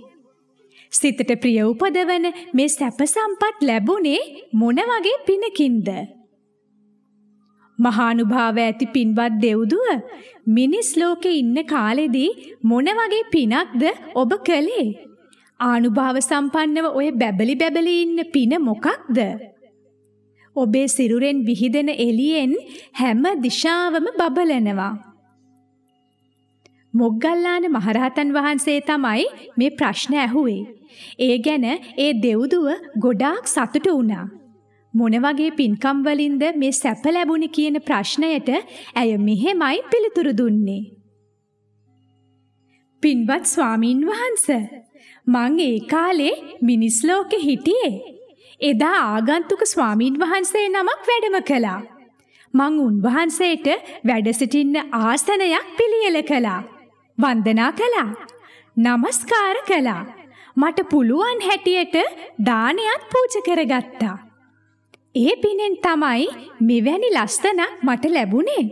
සිතට ප්‍රිය උපදවන මේ සැප සම්පත් ලැබුණේ මොන වගේ පිනකින්ද? මහානුභාව ඇති පින්වත් දෙව්දුව මිනිස් ලෝකේ ඉන්න කාලෙදී මොන වගේ පිනක්ද ඔබ කළේ? ආනුභාව සම්පන්නව ඔය බැබලි බැබලි ඉන්න පින මොකක්ද? ඔබේ සිරුරෙන් විහිදෙන එළියෙන් හැම දිශාවම බබලනවා. මොග්ගල්ලාන මහරහතන් වහන්සේ තමයි මේ ප්‍රශ්න ඇහුවේ. ඒ ගැන ඒ දෙව්දුව ගොඩාක් සතුටු වුණා. මොන වගේ පින්කම් වලින්ද මේ සැප ලැබුණේ කියන ප්‍රශ්නයට ඇය මෙහෙමයි පිළිතුරු දුන්නේ. පින්වත් ස්වාමින් වහන්ස මං ඒ කාලේ මිනිස් ලෝකේ හිටියේ එදා ආගන්තුක ස්වාමීන් වහන්සේ නමක් වැඩම කළා. මං උන්වහන්සේට වැඩ සිටින්න ආසනයක් පිළියෙල කළා. වන්දනා කළා. নমස්කාර කළා. මට පුළුවන් හැටියට දානයත් පූජා කරගත්තා. ඒ පිනෙන් තමයි මෙවැනි ලස්සනක් මට ලැබුණේ.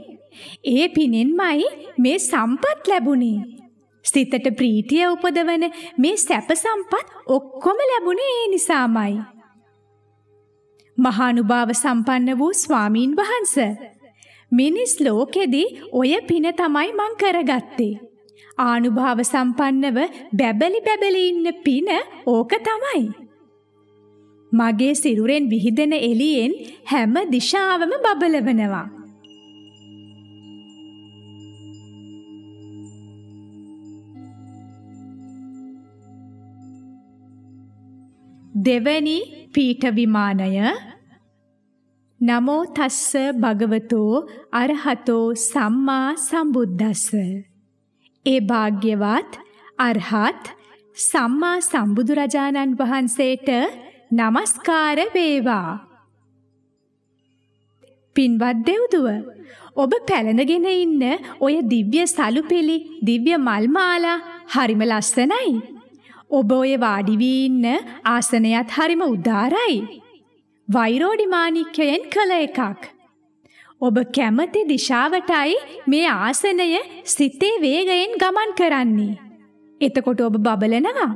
ඒ පිනෙන්මයි මේ සම්පත් ලැබුණේ. සිතට ප්‍රීතිය උපදවන මේ සැප සම්පත් ඔක්කොම ලැබුණේ ඒ නිසාමයි. මහානුභාව සම්පන්න වූ ස්වාමීන් වහන්ස. මිනිස් ලෝකෙදී ඔය පින තමයි මං කරගත්තේ. ආනුභාව සම්පන්නව බැබලි බැබලි ඉන්න පින ඕක තමයි. මගේ සිරුරෙන් විහිදෙන එළියෙන් හැම දිශාවම බබලවනවා. දෙවනි පීඨ විමානය නමෝ තස්ස භගවතෝ අරහතෝ සම්මා සම්බුද්දස්ස ඒ භාග්‍යවත් අරහත් සම්මා සම්බුදු රජාණන් වහන්සේට নমස්කාර වේවා පින්වත් දෙව්දුව ඔබ පැලඳගෙන ඉන්න ඔය දිව්‍ය සලුපෙලි දිව්‍ය මල් මාලා හරිම ලස්සනයි ඔබ ඔය වාඩි වී ඉන්න ආසනයත් හරිම උදාරයි. වෛරෝඩි මාණික්කයෙන් කළ එකක්. ඔබ කැමති දිශාවටයි මේ ආසනය සිතේ වේගයෙන් ගමන් කරන්නේ. එතකොට ඔබ බබලනවා.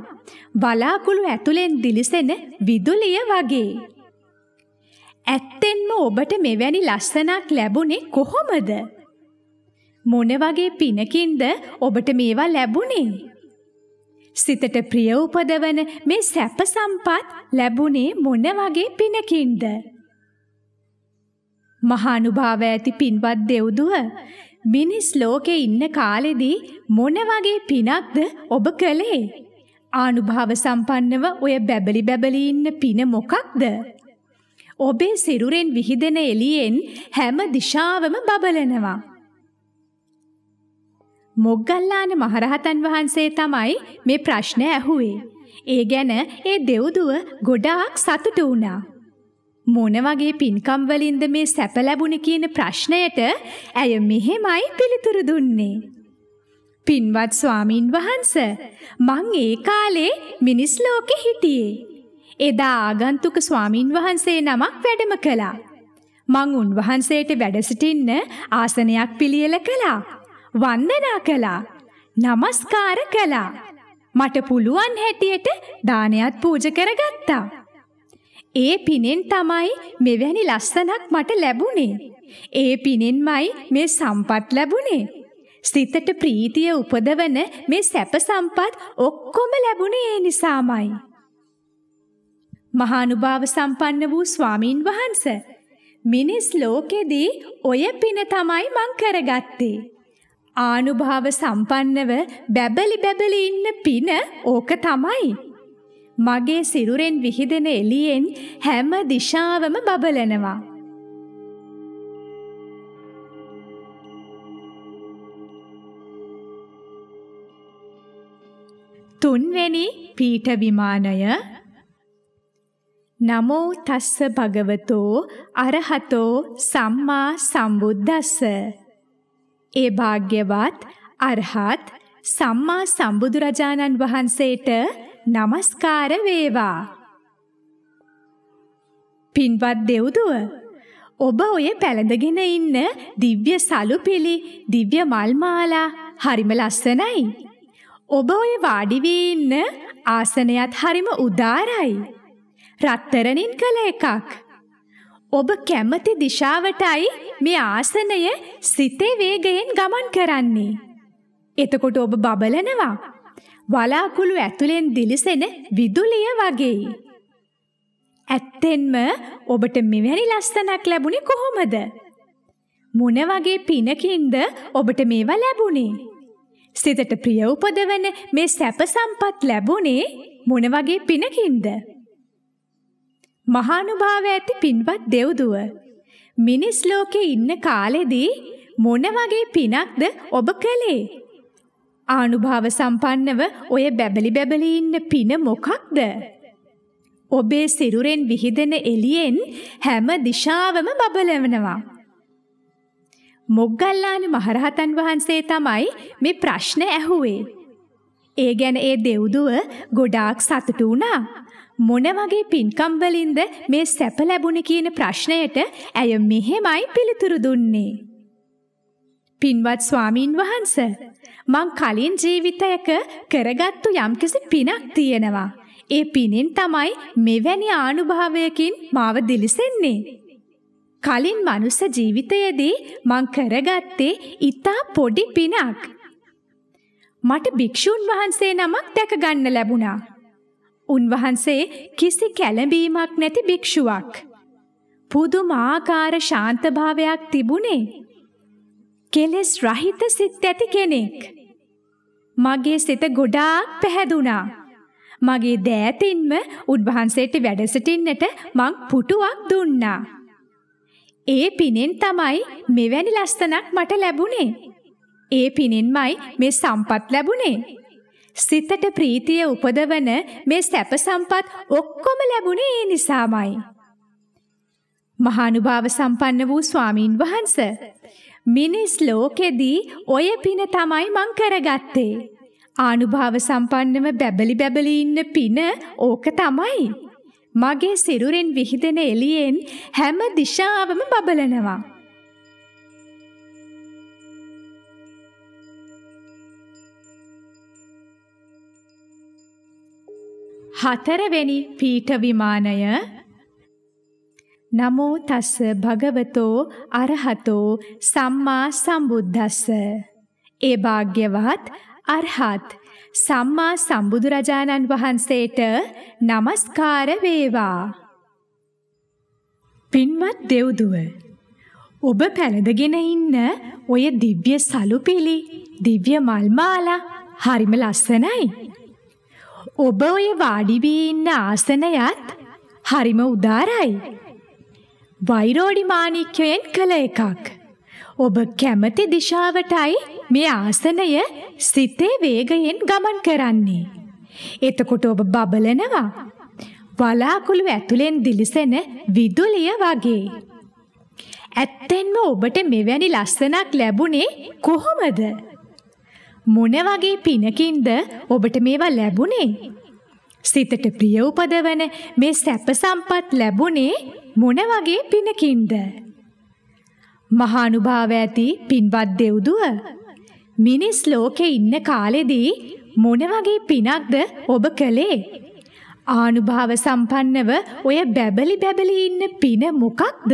බලාකුළු ඇතුලෙන් දිලිසෙන විදුලිය වගේ. ඇත්තෙන්ම ඔබට මෙවැනි ලස්සනක් ලැබුණේ කොහොමද? මොන වගේ පිනකින්ද ඔබට මේවා ලැබුණේ? සිතට ප්‍රිය උපදවන මේ සැප සම්පත් ලැබුණේ මොන වගේ පිනකින්ද? මහානුභාව ඇති පින්වත් දෙව්දුව මිනිස් ලෝකේ ඉන්න කාලෙදී මොන වගේ පිනක්ද ඔබ කළේ? ආනුභාව සම්පන්නව ඔය බැබලි බැබලි ඉන්න පින මොකක්ද? ඔබේ සිරුරෙන් විහිදෙන එළියෙන් හැම දිශාවම බබලනවා. මොග්ගල්ලාන මහරහතන් වහන්සේ තමයි මේ ප්‍රශ්න ඇහුවේ. ඒ ගැන ඒ දෙව්දුව ගොඩාක් සතුටු වුණා. මොන වගේ පින්කම් වලින්ද මේ සැප ලැබුණේ කියන ප්‍රශ්නයට ඇය මෙහෙමයි පිළිතුරු දුන්නේ. පින්වත් ස්වාමින් වහන්ස මං ඒ කාලේ මිනිස් ලෝකෙ හිටියේ. එදා ආගන්තුක ස්වාමින් වහන්සේ නමක් වැඩම කළා. මං උන්වහන්සේට වැඩ සිටින්න ආසනයක් පිළියෙල කළා. වන්දනා කළා. নমස්කාර කළා. මට පුළුවන් හැටියට දානයත් පූජ කරගත්තා. ඒ පිනෙන් තමයි මෙවැනි ලස්සනක් මට ලැබුණේ. ඒ පිනෙන්මයි මේ සම්පත් ලැබුණේ. සිතට ප්‍රීතිය උපදවන මේ සැප සම්පත් ඔක්කොම ලැබුණේ ඒ නිසාමයි. මහානුභාව සම්පන්න වූ ස්වාමීන් වහන්ස මිනිස් ලෝකෙදී ඔය පින තමයි මං කරගත්තේ. ආනුභාව සම්පන්නව බැබලි බැබලි ඉන්න පින ඕක තමයි. මගේ සිරුරෙන් විහිදෙන එළියෙන් හැම දිශාවම බබලනවා. තුන්වෙනි පීඨ විමානය නමෝ තස්ස භගවතෝ අරහතෝ සම්මා සම්බුද්දස්ස ඒ භාග්‍යවත් අරහත් සම්මා සම්බුදුරජාණන් වහන්සේට নমස්කාර වේවා. පින්වත් දෙව්දුව ඔබ ඔය පැලඳගෙන ඉන්න දිව්‍ය සලුපිලි, දිව්‍ය මල් මාලා හරිම ලස්සනයි. ඔබ ඔය වාඩි වී ඉන්න ආසනයත් හරිම උදාරයි. රත්තරනින් කළ එකක්. ඔබ කැමති දිශාවටයි මේ ආසනය සිතේ වේගයෙන් ගමන් කරන්නේ. එතකොට ඔබ බබලනවා. වලාකුළු ඇතුලෙන් දිලිසෙන විදුලිය වගේයි. ඇත්තෙන්ම ඔබට මෙවැනි ලස්සනක් ලැබුණේ කොහොමද? මොන වගේ පිනකින්ද ඔබට මේවා ලැබුණේ? සිතට ප්‍රිය උපදවන මේ සැප සම්පත් ලැබුණේ මොන වගේ පිනකින්ද? මහානුභාව ඇති පින්වත් දෙව්දුව මිනිස් ලෝකේ ඉන්න කාලෙදී මොන වගේ පිනක්ද ඔබ කළේ? ආනුභාව සම්පන්නව ඔය බැබලි බැබලි ඉන්න පින මොකක්ද? ඔබේ සිරුරෙන් විහිදෙන එළියෙන් හැම දිශාවම බබලවනවා. මොග්ගල්ලාන මහරහතන් වහන්සේ තමයි මේ ප්‍රශ්න ඇහුවේ. ඒ ගැන ඒ දෙව්දුව ගොඩාක් සතුටු වුණා. මොන වගේ පින්කම් වලින්ද මේ සැප ලැබුණේ කියන ප්‍රශ්නයට ඇය මෙහෙමයි පිළිතුරු දුන්නේ. පින්වත් ස්වාමින් වහන්ස මං කලින් ජීවිතයක කරගත්තු යම්කිසි පිනක් තියෙනවා. ඒ පිනෙන් තමයි මෙවැනි ආනුභාවයකින් මාව දිලිසෙන්නේ. කලින් මනුස්ස ජීවිතයේදී මං කරගත්තේ ඊතා පොඩි පිනක්. මට භික්ෂුන් වහන්සේ නමක් දැක ගන්න ලැබුණා. උන්වහන්සේ කිසි කැළඹීමක් නැති භික්ෂුවක්. පුදුමාකාර ශාන්තභාවයක් තිබුණේ. කෙලෙස් රහිත සිත් ඇති කෙනෙක්. මගේ සිත ගොඩාක් පැහැදුනා. මගේ දෑතින්ම උන්වහන්සේට වැඩ සිටින්නට මං පුටුවක් දුන්නා. ඒ පිනෙන් තමයි මෙවැනි ලස්සනක් මට ලැබුණේ. ඒ පිනෙන්මයි මේ සම්පත් ලැබුණේ. සිතට ප්‍රීතිය උපදවන මේ සැප සම්පත් ඔක්කොම ලැබුණේ ඒ නිසාමයි. මහානුභාව සම්පන්න වූ ස්වාමීන් වහන්ස මිනිස් ලෝකෙදී ඔය පින තමයි මං කරගත්තේ. ආනුභාව සම්පන්නව බැබලි බැබලි ඉන්න පින ඕක තමයි. මගේ සිරුරෙන් විහිදෙන එළියෙන් හැම දිශාවම බබලනවා. හතරවෙනි පීඨ විමානය නමෝ තස්ස භගවතෝ අරහතෝ සම්මා සම්බුද්දස්ස ඒ භාග්‍යවත් අරහත් සම්මා සම්බුදු රජාණන් වහන්සේට নমස්කාර වේවා පින්වත් දෙව්දුව ඔබ පැලඳගෙන ඉන්න ඔය දිව්‍ය සලුපිලි දිව්‍ය මල් මාලා හරිම ලස්සනයි ඔබ ඔය වාඩිවී ඉන්න ආසනයත් හරිම උදාරයි. වෛරෝඩි මාණික්‍යයෙන් කළ එකක්. ඔබ කැමති දිශාවටයි මේ ආසනය සිතේ වේගයෙන් ගමන් කරන්නේ. එතකොට ඔබ බබලනවා. වලාකුළු ඇතුලෙන් දිලිසෙන විදුලිය වගේ. ඇත්තෙන්ම ඔබට මෙවැනි ලස්සනක් ලැබුණේ කොහොමද? මොන වගේ පිනකින්ද ඔබට මේවා ලැබුණේ? සිතට ප්‍රිය උපදවන මේ සැප සම්පත් ලැබුණේ මොන වගේ පිනකින්ද? මහානුභාව ඇති පින්වත් දෙව්දුව මිනිස් ලෝකේ ඉන්න කාලෙදී මොන වගේ පිනක්ද ඔබ කළේ? ආනුභාව සම්පන්නව ඔය බැබලි බැබලි ඉන්න පින මොකක්ද?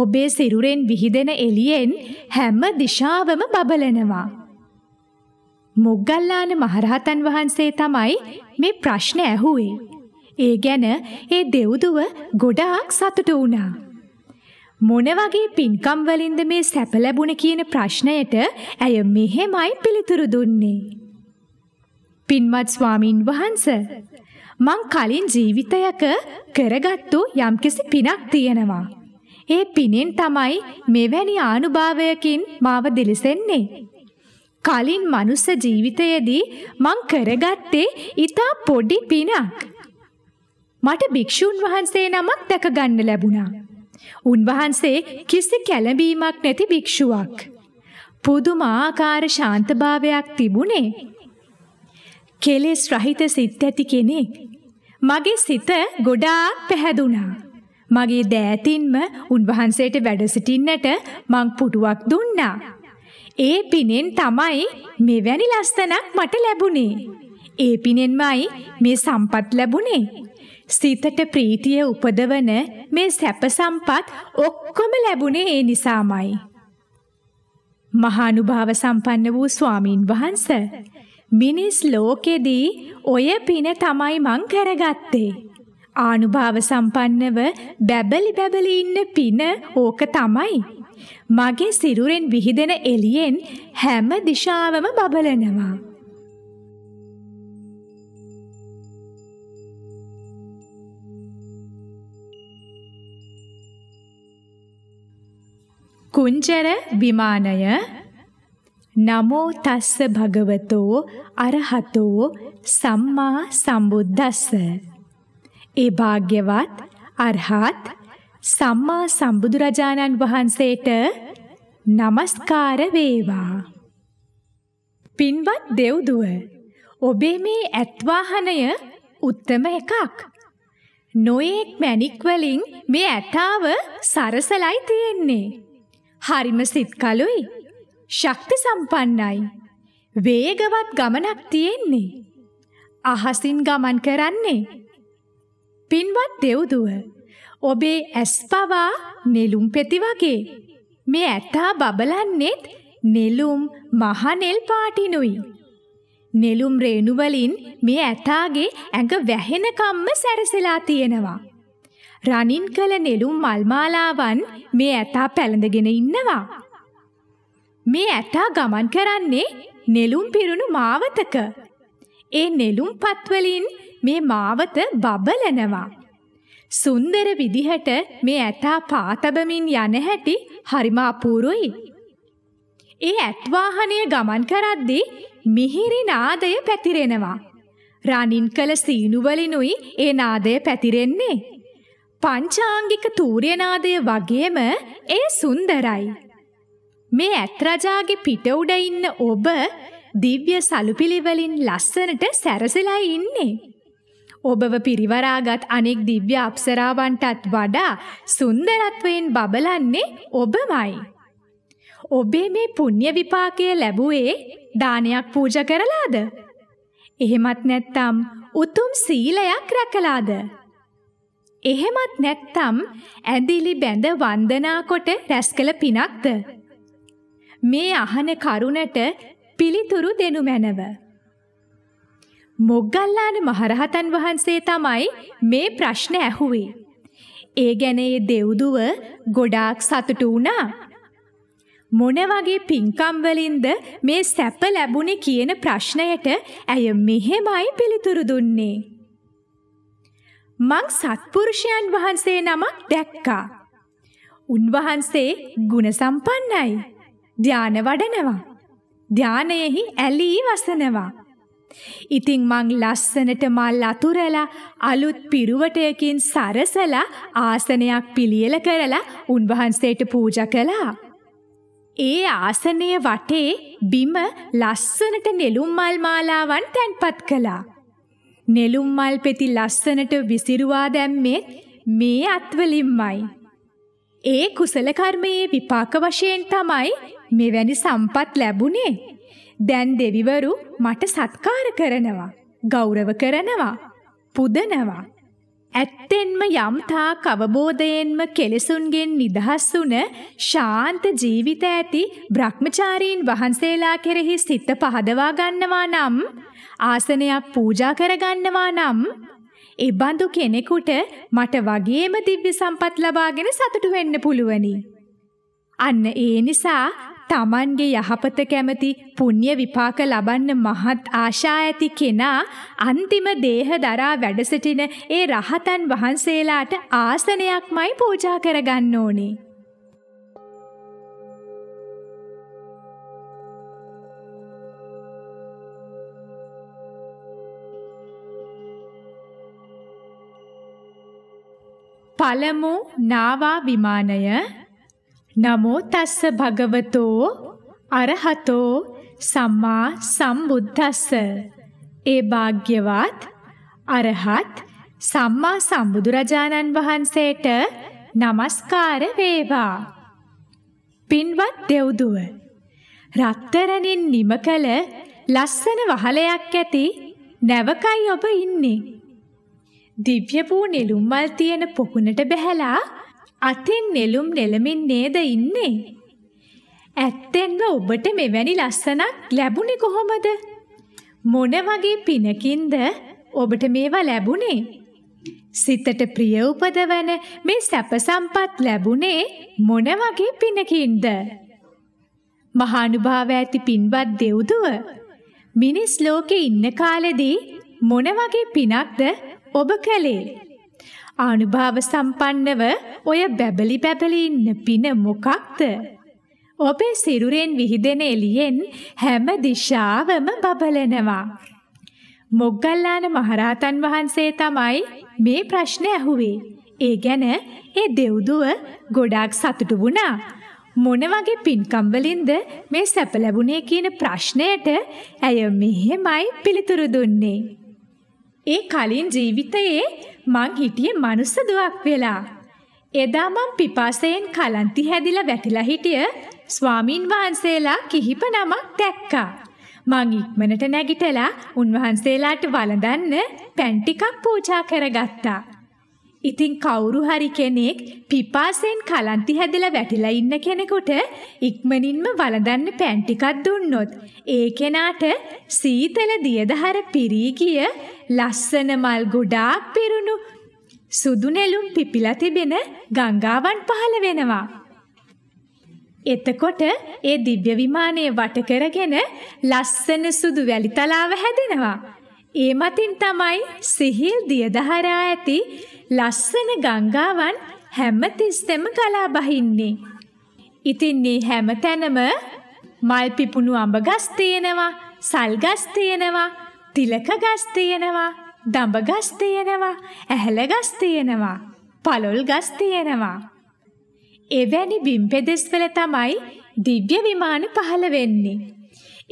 ඔබේ සිරුරෙන් විහිදෙන එළියෙන් හැම දිශාවම බබලනවා. මොග්ගල්ලාන මහරහතන් වහන්සේ තමයි මේ ප්‍රශ්න ඇහුවේ. ඒ ගැන ඒ දෙව්දුව ගොඩාක් සතුටු වුණා. මොන වගේ පින්කම් වලින්ද මේ සැප ලැබුණ කියන ප්‍රශ්නයට ඇය මෙහෙමයි පිළිතුරු දුන්නේ. පින්වත් ස්වාමින් වහන්ස මං කලින් ජීවිතයක කරගත්තු යම්කිසි පිනක් තියෙනවා. ඒ පිනෙන් තමයි මෙවැනි ආනුභාවයකින් මාව දිලිසෙන්නේ. කලින් මනුස්ස ජීවිතයේදී මං කරගත්තේ ඊතා පොඩි පිනක්. මට භික්ෂුන් වහන්සේ නමක් දැක ගන්න ලැබුණා. උන්වහන්සේ කිසි කැළඹීමක් නැති භික්ෂුවක්. පුදුමාකාර ශාන්තභාවයක් තිබුණේ. කෙලෙස් රහිත සිත් ඇති කෙනෙක්. මගේ සිත ගොඩාක් පැහැදුනා. මගේ දෑතින්ම උන්වහන්සේට වැඩ සිටින්නට මං පුටුවක් දුන්නා. ඒ පිනෙන් තමයි මෙවැනි ලස්සනක් මට ලැබුණේ. ඒ පිනෙන්මයි මේ සම්පත් ලැබුණේ. සිතට ප්‍රීතිය උපදවන මේ සැප සම්පත් ඔක්කොම ලැබුණේ ඒ නිසාමයි. මහානුභාව සම්පන්න වූ ස්වාමින් වහන්සේ මිනිස් ලෝකෙදී ඔය පින තමයි මං කරගත්තේ. ආනුභාව සම්පන්නව බැබලි බැබලි ඉන්න පින ඕක තමයි. මගේ සිරුරෙන් විහිදෙන එළියෙන් හැම දිශාවම බබලනවා. කුංචර විමානය නමෝ තස්ස භගවතෝ අරහතෝ සම්මා සම්බුද්දස්ස ඒ භාග්‍යවත් අරහත් සම්මා සම්බුදුරජාණන් වහන්සේට নমස්කාර වේවා. පින්වත් දෙව්දුව ඔබේ මේ ඇත්වාහනය උත්තම එකක්. නොයෙක් මැණික් වලින් මේ ඇටාව සරසලයි තියෙන්නේ. හරිම සිත් කලුයි. ශක්ති සම්පන්නයි. වේගවත් ගමනක් තියෙන්නේ. අහසින් ගමන් කරන්නේ. පින්වත් දෙව්දුව ඔබේ ඇස් පවා නෙළුම් පෙති වගේ. මේ ඇතා බබලන්නෙත් නෙළුම් මහනෙල් පාටිනුයි. නෙළුම් රේණු වලින් මේ ඇතාගේ ඇඟ වැහෙනකම්ම සැරසලා තියෙනවා. රණින් කළ නෙළුම් මල්මාලාවන් මේ ඇතා පැළඳගෙන ඉන්නවා. මේ ඇතා ගමන් කරන්නේ නෙළුම් පිරුණු මාවතක. ඒ නෙළුම්පත් වලින් මේ මාවත බබලනවා. සුන්දර විදිහට මේ ඇතා පාතබමින් යන හැටි හරිම අපූරුයි. ඒ ඇත්වාහනය ගමන් කරද්දී මිහිරි නාදය පැතිරෙනවා. රනින් කළ සීනුවලිනුයි ඒ නාදය පැතිරෙන්නේ. පංචාංගික තූර්යනාදය වගේම ඒ සුන්දරයි. මේ ඇත්රජාගේ පිට උඩ ඉන්න ඔබ දිව්‍ය සලුපිලිවලින් ලස්සනට සැරසලා ඉන්නේ. ඔබව පිරිවරාගත් අනෙක් දිව්‍ය අප්සරාවන්ටත් වඩා සුන්දරත්වයෙන් බබලන්නේ ඔබමයි. ඔබේ මේ පුණ්‍ය විපාකය ලැබුවේ දානයක් පූජා කරලාද? එහෙමත් නැත්නම් උතුම් සීලයක් රැකලාද? එහෙමත් නැත්නම් ඇඳිලි බැඳ වන්දනා කොට රැස්කල පිනක්ද? මේ අහන කරුණට පිළිතුරු දෙනු මැනව. මොග්ගල්ලාන මහරහතන් වහන්සේ තමයි මේ ප්‍රශ්න ඇහුවේ. ඒ ගැන ඒ දෙව්දුව ගොඩාක් සතුටු වුණා. මොන වගේ පින්කම් වලින්ද මේ සැප ලැබුණේ කියන ප්‍රශ්නයට ඇය මෙහෙමයි පිළිතුරු දුන්නේ. මං සත්පුරුෂයන් වහන්සේ නමක් දැක්කා. උන්වහන්සේ ගුණ සම්පන්නයි. ධාන වඩනවා. ධානයෙහි ඇලී වසනවා. ඉතිං මං ලස්සනට මල් අතුරලා අලුත් පිරුවටයකින් සරසලා ආසනයක් පිළියල කරලා උන්වහන්සේට පූජ කළා. ඒ ආසනය වටේ බිම ලස්සනට නෙළුම් මල් මාලාවන් තැන්පත් කළා. නෙළුම් මල් පෙති ලස්සනට විසිරුවා දැම්මේ මේ අත්වලින්මයි. ඒ කුසල කර්මයේ විපාක වශයෙන් තමයි මෙවැනි සම්පත් ලැබුණේ. දැන් දෙවිවරු මට සත්කාර කරනවා, ගෞරව කරනවා, පුදනවා. ඇත්තෙන්ම යම්තා කවබෝධයෙන්ම කෙලෙසුන්ගෙන් නිදහස් වුන ශාන්ත ජීවිත ඇති බ්‍රහ්මචාරීන් වහන්සේලා කෙරෙහි සිත පහදවා ගන්නවා නම් ආසනයක් පූජා කරගන්නවා නම් එබඳු කෙනෙකුට මට වගේම දිව්‍ය සම්පත් ලබාගෙන සතුටු වෙන්න පුළුවනි. අන්න ඒ නිසා තමන්ගේ යහපත කැමති පුණ්‍ය විපාක ලබන්න මහත් ආශා ඇති කෙනා අන්තිම දේහ දරා වැඩ සිටින ඒ රහතන් වහන්සේලාට ආසනයක්මයි පූජා කරගන්න ඕනේ. පළමු නාවා විමානය නමෝ තස්ස භගවතෝ අරහතෝ සම්මා සම්බුද්දස්ස ඒ වාග්්‍යවත් අරහත් සම්මා සම්බුදුරජාණන් වහන්සේට নমස්කාර වේවා පින්වත් දෙව්දුව රත්තරනින් නිම කළ ලස්සන වහලයක් ඇති නැවකයි ඔබ ඉන්නේ දිව්‍ය වූ නිලුම්මල් තියෙන පොකුණට බැහැලා අතින් නෙළුම් නෙළමින් නේද ඉන්නේ? ඇත්තෙන්ම ඔබට මෙවැනි ලස්සනක් ලැබුණේ කොහොමද? මොන වගේ පිනකින්ද ඔබට මේවා ලැබුණේ? සිතට ප්‍රිය උපදවන මේ සැප සම්පත් ලැබුණේ මොන වගේ පිනකින්ද? මහානුභාව ඇති පින්වත් දෙව්දුව මිනිස් ලෝකේ ඉන්න කාලෙදී මොන වගේ පිනක්ද ඔබ කළේ? ආනුභාව සම්පන්නව ඔය බැබලි බැබලි ඉන්න පින මොකක්ද? ඔබේ සිරුරෙන් විහිදෙන එළියෙන් හැම දිශාවම බබලනවා. මොග්ගල්ලාන මහරහතන් වහන්සේ තමයි මේ ප්‍රශ්න ඇහුවේ. ඒ ගැන ඒ දෙව්දුව ගොඩාක් සතුටු වුණා. මොන වගේ පින්කම් වලින්ද මේ සැප ලැබුණේ කියන ප්‍රශ්නයට ඇය මෙහෙමයි පිළිතුරු දුන්නේ. ඒ කලින් ජීවිතයේ මං හිටියේ මනුස්ස දුවක් වෙලා. එදා මං පිපාසයෙන් කලන්ති හැදිලා වැටිලා හිටිය ස්වාමින් වහන්සේලා කිහිප නමක් දැක්කා. මං ඉක්මනට නැගිටලා උන්වහන්සේලාට වළඳන්න පැන් ටිකක් පූජා කරගත්තා. ඉතින් කවුරු හරි කෙනෙක් පිපාසෙන් කලන්ති හැදලා වැටිලා ඉන්න කෙනෙකුට ඉක්මනින්ම වළඳන්න පෑන් ටිකක් දුන්නොත් ඒ කෙනාට සීතල දියදහර පිරී ගිය ලස්සන මල් ගොඩාක් පිරුණු සුදු නෙළුම් පිපිලා තිබෙන ගංගාවන් පහළ වෙනවා. එතකොට ඒ දිව්‍ය විමානය වට කරගෙන ලස්සන සුදු වැලි තලාව හැදෙනවා. ඒ මතින් තමයි සිහිල් දියදහරා ඇති ලස්සන ගංගාවන් හැම තිස්සෙම ගලා බහින්නේ. ඉතින් මේ හැමතැනම මල් පිපුණු අඹ ගස් තියෙනවා, සල් ගස් තියෙනවා, තිලක ගස් තියෙනවා, දඹ ගස් තියෙනවා, ඇහැල ගස් තියෙනවා, පළොල් ගස් තියෙනවා. එවැනි බිම් පෙදෙස්වල තමයි දිව්‍ය විමාන පහළ වෙන්නේ.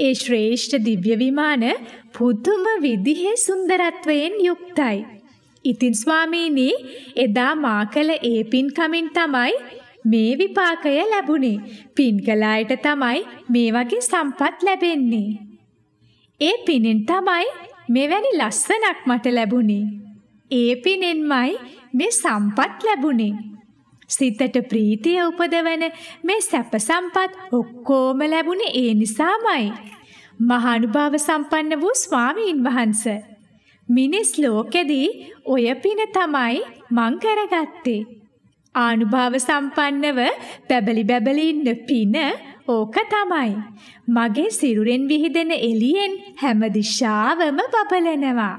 ඒ ශ්‍රේෂ්ඨ දිව්‍ය විමාන පුදුම විදිහේ සුන්දරත්වයෙන් යුක්තයි. ඉතින් ස්වාමීනි එදා මා කළ ඒ පින්කමින් තමයි මේ විපාකය ලැබුණේ. පින් කළායට තමයි මේ වගේ සම්පත් ලැබෙන්නේ. ඒ පිනෙන් තමයි මෙවැනි ලස්සනක් මට ලැබුණේ. ඒ පිනෙන්මයි මේ සම්පත් ලැබුණේ. සිතට ප්‍රීතිය උපදවන මේ සැප සම්පත් ඔක්කොම ලැබුණේ ඒ නිසාමයි. මහානුභාව සම්පන්න වූ ස්වාමීන් වහන්සේ මිනිස් ලෝකෙදී ඔය පින තමයි මං කරගත්තේ. ආනුභාව සම්පන්නව බැබලි බැබලි ඉන්න පින ඕක තමයි. මගේ සිරුරෙන් විහිදෙන එළියෙන් හැම දිශාවම බබලනවා.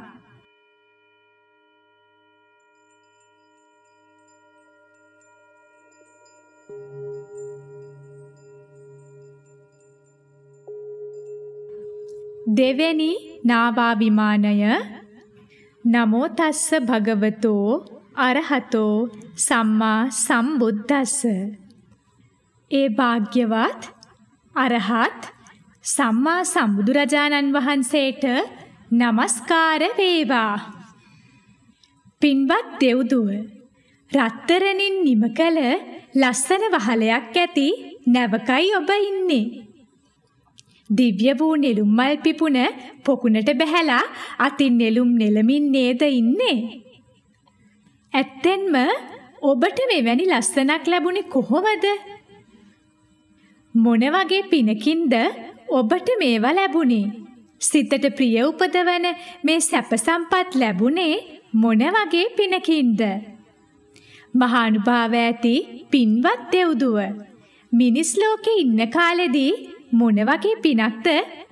දෙවැනි නාවාභිමානය නමෝ තස්ස භගවතෝ අරහතෝ සම්මා සම්බුද්දස්ස ඒ වාග්්‍යවත් අරහත් සම්මා සම්බුදුරජාණන් වහන්සේට নমස්කාර වේවා පින්වත් දෙව්දුව රත්තරනින් නිම කළ ලස්සන වහලයක් ඇති නැවකයි ඔබ ඉන්නේ දිව්‍ය වූ නෙළුම් මල් පිපුණ පොකුණට බැහැලා අතින් නෙළුම් නෙලමින් නේද ඉන්නේ. ඇත්තෙන්ම ඔබට මෙවැනි ලස්සනක් ලැබුණේ කොහොමද? මොන වගේ පිනකින්ද ඔබට මේවා ලැබුණේ? සිතට ප්‍රිය උපදවන මේ සැප සම්පත් ලැබුණේ මොන වගේ පිනකින්ද? මහානුභාව ඇති පින්වත් දෙව්දුව මිනිස් ලෝකේ ඉන්න කාලෙදී මොන වගේ පිනක්ද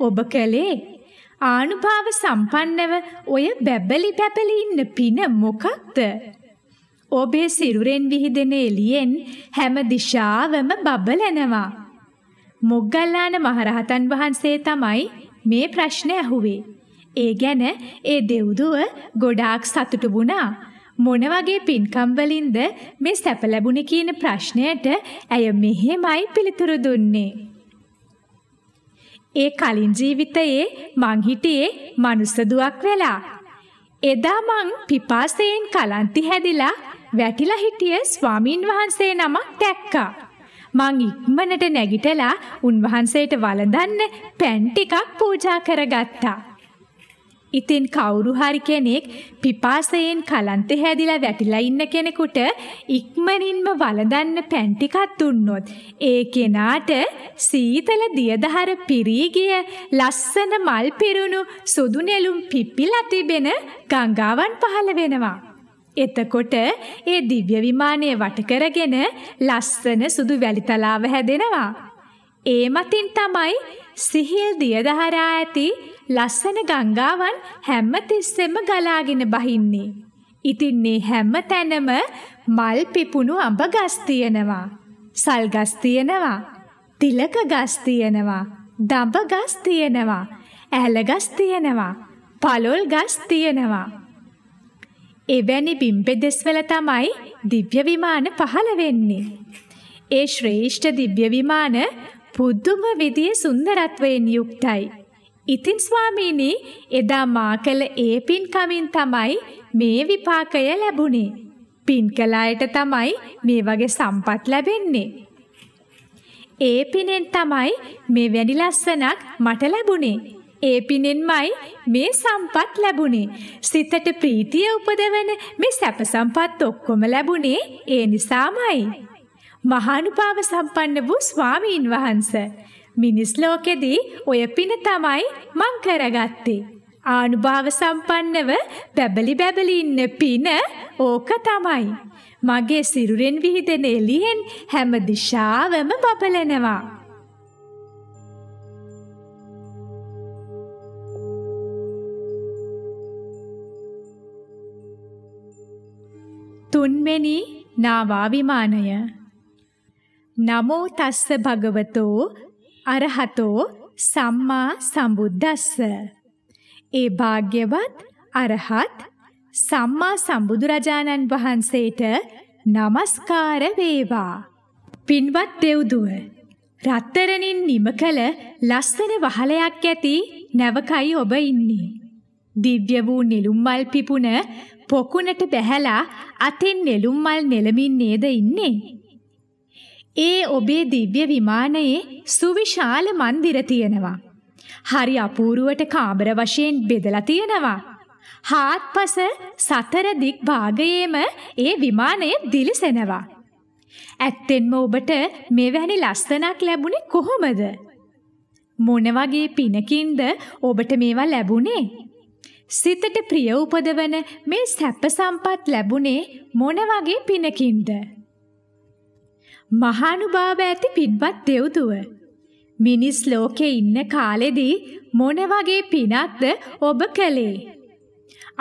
ඔබ කළේ? ආනුභාව සම්පන්නව ඔය බැබලි පැපලි ඉන්න පින මොකක්ද? ඔබේ සිරුරෙන් විහිදෙන එළියෙන් හැම දිශාවම බබලනවා. මොග්ගල්ලාන මහරහතන් වහන්සේ තමයි මේ ප්‍රශ්නේ ඇහුවේ. ඒ ගැන ඒ දෙව්දුව ගොඩාක් සතුටු වුණා. මොන වගේ පින්කම් වලින්ද මේ සැප ලැබුණේ කියන ප්‍රශ්නයට ඇය මෙහෙමයි පිළිතුරු දුන්නේ. ඒ කලින් ජීවිතයේ මං හිටියේ මනුස්ස දුවක් වෙලා. එදා මං පිපාසයෙන් කලන්ති හැදිලා වැටිලා හිටිය ස්වාමින් වහන්සේ නමක් දැක්කා. මං ඉක්මනට නැගිටලා උන්වහන්සේට වළඳන්න පැන් ටිකක් පූජා කරගත්තා. ඉතින් කවුරු හරි කෙනෙක් පිපාසයෙන් කලන්තේ හැදිලා වැටිලා ඉන්න කෙනෙකුට ඉක්මනින්ම වළඳන්න පෑන් ටිකක් දුන්නොත් ඒ කෙනාට සීතල දියදහර පිරීගිය ලස්සන මල් පිරුණු සුදු නෙළුම් පිපිලා තිබෙන ගංගාවන් පහළ වෙනවා. එතකොට ඒ දිව්‍ය විමානය වටකරගෙන ලස්සන සුදු වැලි තලාව හැදෙනවා. ඒ මතින් තමයි සිහිල් දියදහරා ඇති ලස්සන ගංගාවන් හැම තිස්සෙම ගලාගෙන බහින්නේ. ඉතින් මේ හැම තැනම මල් පිපුණු අඹ ගස් තියෙනවා. සල් ගස් තියෙනවා. තිලක ගස් තියෙනවා. දඹ ගස් තියෙනවා. ඇල ගස් තියෙනවා. පළොල් ගස් තියෙනවා. එවැනි බිම්බෙදෙස්වල තමයි දිව්‍ය විමාන පහළ වෙන්නේ. ඒ ශ්‍රේෂ්ඨ දිව්‍ය විමාන පුදුම විදියේ සුන්දරත්වයෙන් යුක්තයි. ඉතින් ස්වාමීනි එදා මා කළ ඒ පින්කමින් තමයි මේ විපාකය ලැබුණේ. පින් කළායට තමයි මේ වගේ සම්පත් ලැබෙන්නේ. ඒ පිනෙන් තමයි මේ වැඩි ලස්සනක් මට ලැබුණේ. ඒ පිනෙන්මයි මේ සම්පත් ලැබුණේ. සිතට ප්‍රීතිය උපදවන මේ සැප සම්පත් ඔක්කොම ලැබුණේ ඒ නිසාමයි. මහානුභාව සම්පන්න වූ ස්වාමීන් වහන්සේ මිනිස් ලෝකෙදී ඔය පින තමයි මං කරගත්තේ. ආනුභාව සම්පන්නව බැබලි බැබලි ඉන්න පින ඕක තමයි. මගේ සිරුරෙන් විහිදෙන එළියෙන් හැම දිශාවම බබලනවා. තුන්වෙනි නාවා විමානය නමෝ තස්ස භගවතෝ අරහතෝ සම්මා සම්බුද්දස්ස. ඒ භාග්‍යවත් අරහත් සම්මා සම්බුදුරජාණන් වහන්සේට නමස්කාර වේවා. පින්වත් දෙව්දුව රත්තරණින් නිම කළ ලස්සන වහලයක් ඇති නැවකයි ඔබ ඉන්නේ. දිව්‍ය වූ නෙළුම් මල් පිපුණ පොකුණට බැහැලා අතින් නෙළුම් මල් නෙලමින් නේද ඉන්නේ? ඒ ඔබේ දිව්‍ය විමානයේ සුවිශාල මන්දිර තියෙනවා. හරි අපූරුවට කාමර වශයෙන් බෙදලා තියෙනවා. හාත්පස සතර දික් භාගයේම ඒ විමානය දිලිසෙනවා. ඇත්තෙන්ම ඔබට මෙවැනි ලස්සනක් ලැබුණේ කොහොමද? මොන වගේ පිනකින්ද ඔබට මේවා ලැබුණේ? සිතට ප්‍රිය උපදවන මේ සැප සම්පත් ලැබුණේ මොන වගේ පිනකින්ද? මහානුභාව ඇති පින්වත් දෙව්දුව. මිනිස් ලෝකේ ඉන්න කාලෙදී මොන වගේ පිනක්ද ඔබ කළේ?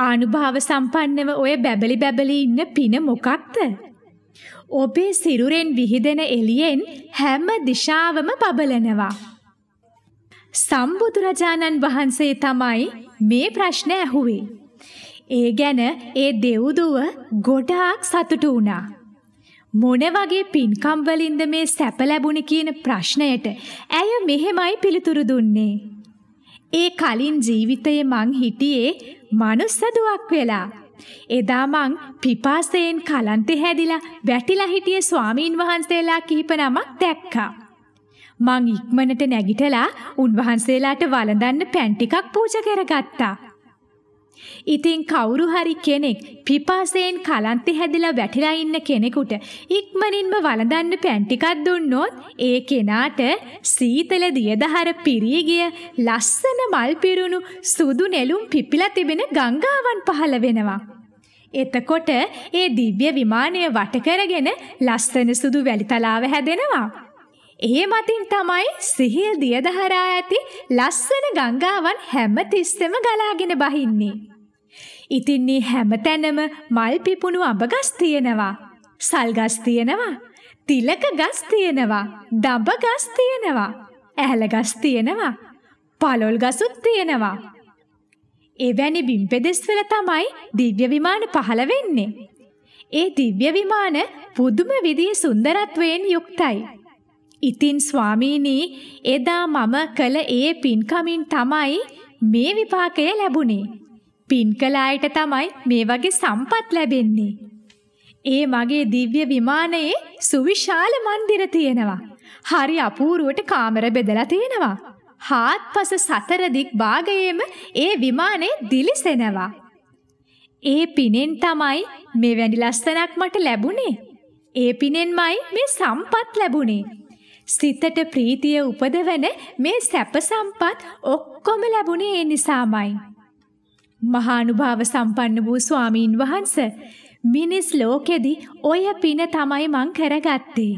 ආනුභාව සම්පන්නව ඔය බැබලි බැබලි ඉන්න පින මොකක්ද? ඔබේ සිරුරෙන් විහිදෙන එළියෙන් හැම දිශාවම බබලනවා. සම්බුදුරජාණන් වහන්සේ තමයි මේ ප්‍රශ්න ඇහුවේ. ඒ ගැන ඒ දෙව්දුව ගොඩාක් සතුටු වුණා. මොන වගේ පින්කම් වලින්ද මේ සැප ලැබුණේ කියන ප්‍රශ්නයට ඇය මෙහෙමයි පිළිතුරු දුන්නේ. ඒ කලින් ජීවිතයේ මං හිටියේ මනුස්ස දුවක් වෙලා. එදා මං පිපාසයෙන් කලන්තෙ හැදිලා වැටිලා හිටියේ ස්වාමීන් වහන්සේලා කිහිප නමක් දැක්කා. මං ඉක්මනට නැගිටලා උන්වහන්සේලාට වළඳන්න පැන් ටිකක් පූජා කරගත්තා. ඉතින් කවුරු හරි කෙනෙක් පිපාසයෙන් කලන්තේ හැදලා වැටිලා ඉන්න කෙනෙකුට ඉක්මනින්ම වළඳන්න පෑන් ටිකක් දුන්නොත් ඒ කෙනාට සීතල දියදහර පිරී ගිය ලස්සන මල් පිරුණු සුදු නෙළුම් පිපිලා තිබෙන ගංගාවන් පහළ වෙනවා. එතකොට ඒ දිව්‍ය විමානය වට කරගෙන ලස්සන සුදු වැලි තලාව හැදෙනවා. ඒ මතින් තමයි සිහිල් දියදහරා ඇති ලස්සන ගංගාවන් හැම තිස්සෙම ගලාගෙන බහින්නේ. ඉතින් මේ හැමතැනම මල් පිපුණු අඹගස් තියෙනවා. සල්ගස් තියෙනවා. තිලක ගස් තියෙනවා. දඹ ගස් තියෙනවා. ඇහැල ගස් තියෙනවා. පළොල් ගසුත් තියෙනවා. එවැනි බිම්පෙදෙස්වල තමයි දිව්‍ය විමාන පහළ වෙන්නේ. ඒ දිව්‍ය විමාන පුදුම විදිහේ සුන්දරත්වයෙන් යුක්තයි. ඉතින් ස්වාමීනි එදා මම කළ ඒ පින්කමින් තමයි මේ විපාකය ලැබුණේ. පින් කළ අයට තමයි මේ වගේ සම්පත් ලැබෙන්නේ. ඒ මගේ දිව්‍ය විමානයේ සුවිශාල මන්දිර තියෙනවා. හරි අපූරුවට කාමර බෙදලා තියෙනවා. හාත්පස සතර දික් භාගයේම ඒ විමානයේ දිලිසෙනවා. ඒ පිනෙන් තමයි මේ වැඩි ලස්සනක් මට ලැබුණේ. ඒ පිනෙන්මයි මේ සම්පත් ලැබුණේ. සිතට ප්‍රීතිය උපදවන මේ සැප සම්පත් ඔක්කොම ලැබුණේ ඒ නිසාමයි. මහානුභාව සම්පන්න වූ ස්වාමීන් වහන්ස මිනිස් ලෝකෙදි ඔය පින තමයි මං කරගත්තේ.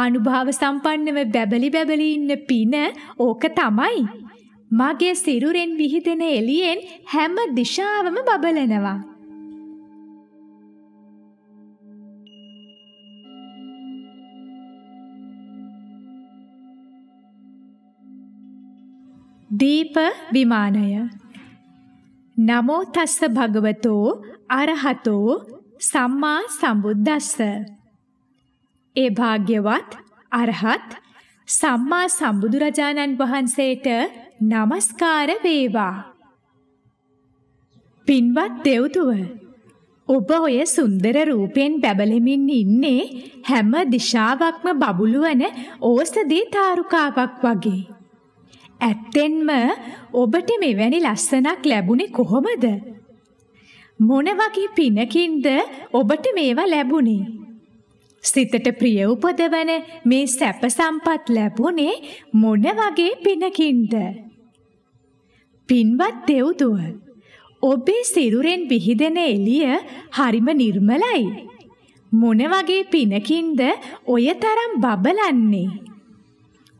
ආනුභාව සම්පන්නව බැබලි බැබලි ඉන්න පින ඕක තමයි. මගේ සිරුරෙන් විහිදෙන එළියෙන් හැම දිශාවම බබලනවා. දීප විමානය නමෝ තස්ස භගවතෝ අරහතෝ සම්මා සම්බුද්දස්ස ඒ භාග්‍යවත් අරහත් සම්මා සම්බුදුරජාණන් වහන්සේට নমස්කාර වේවා පින්වත් දෙව්තුව ඔබ ඔය සුන්දර රූපයෙන් බැබලෙමින් ඉන්නේ හැම දිශාවක්ම බබළුවන ඕසදී තාරුකාවක් වගේ ඇත්තෙන්ම ඔබට මෙවැනි ලස්සනක් ලැබුණේ කොහොමද? මොන වගේ පිනකින්ද ඔබට මේවා ලැබුණේ? සිතට ප්‍රිය උපදවන මේ සැප සම්පත් ලැබුණේ මොන වගේ පිනකින්ද? පින්වත් දෙව්දුව ඔබේ සිරුරෙන් විහිදෙන එළිය හරිම නිර්මලයි. මොන වගේ පිනකින්ද ඔය තරම් බබලන්නේ?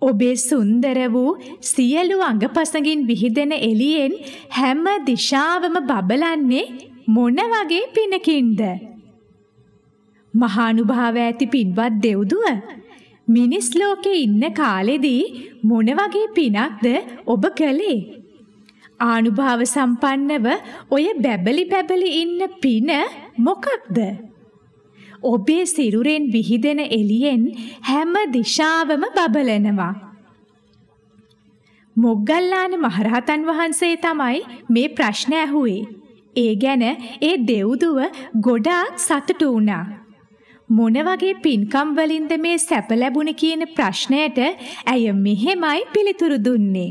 ඔබේ සුන්දර වූ සියලු අඟපසඟින් විහිදෙන එළියෙන් හැම දිශාවම බබලන්නේ මොන වගේ පිනකින්ද? මහානුභාව ඇති පින්වත් දෙව්දුව මිනිස් ලෝකේ ඉන්න කාලෙදී මොන වගේ පිනක්ද ඔබ කළේ? ආනුභාව සම්පන්නව ඔය බැබලි බැබලි ඉන්න පින මොකක්ද? ඔබේ සිරුරෙන් විහිදෙන එළියෙන් හැම දිශාවම බබලනවා. මොග්ගල්ලාන මහරහතන් වහන්සේ තමයි මේ ප්‍රශ්න ඇහුවේ. ඒ ගැන ඒ දෙව්දුව ගොඩාක් සතුටු වුණා. මොන වගේ පින්කම් වලින්ද මේ සැප ලැබුණේ කියන ප්‍රශ්නයට ඇය මෙහෙමයි පිළිතුරු දුන්නේ.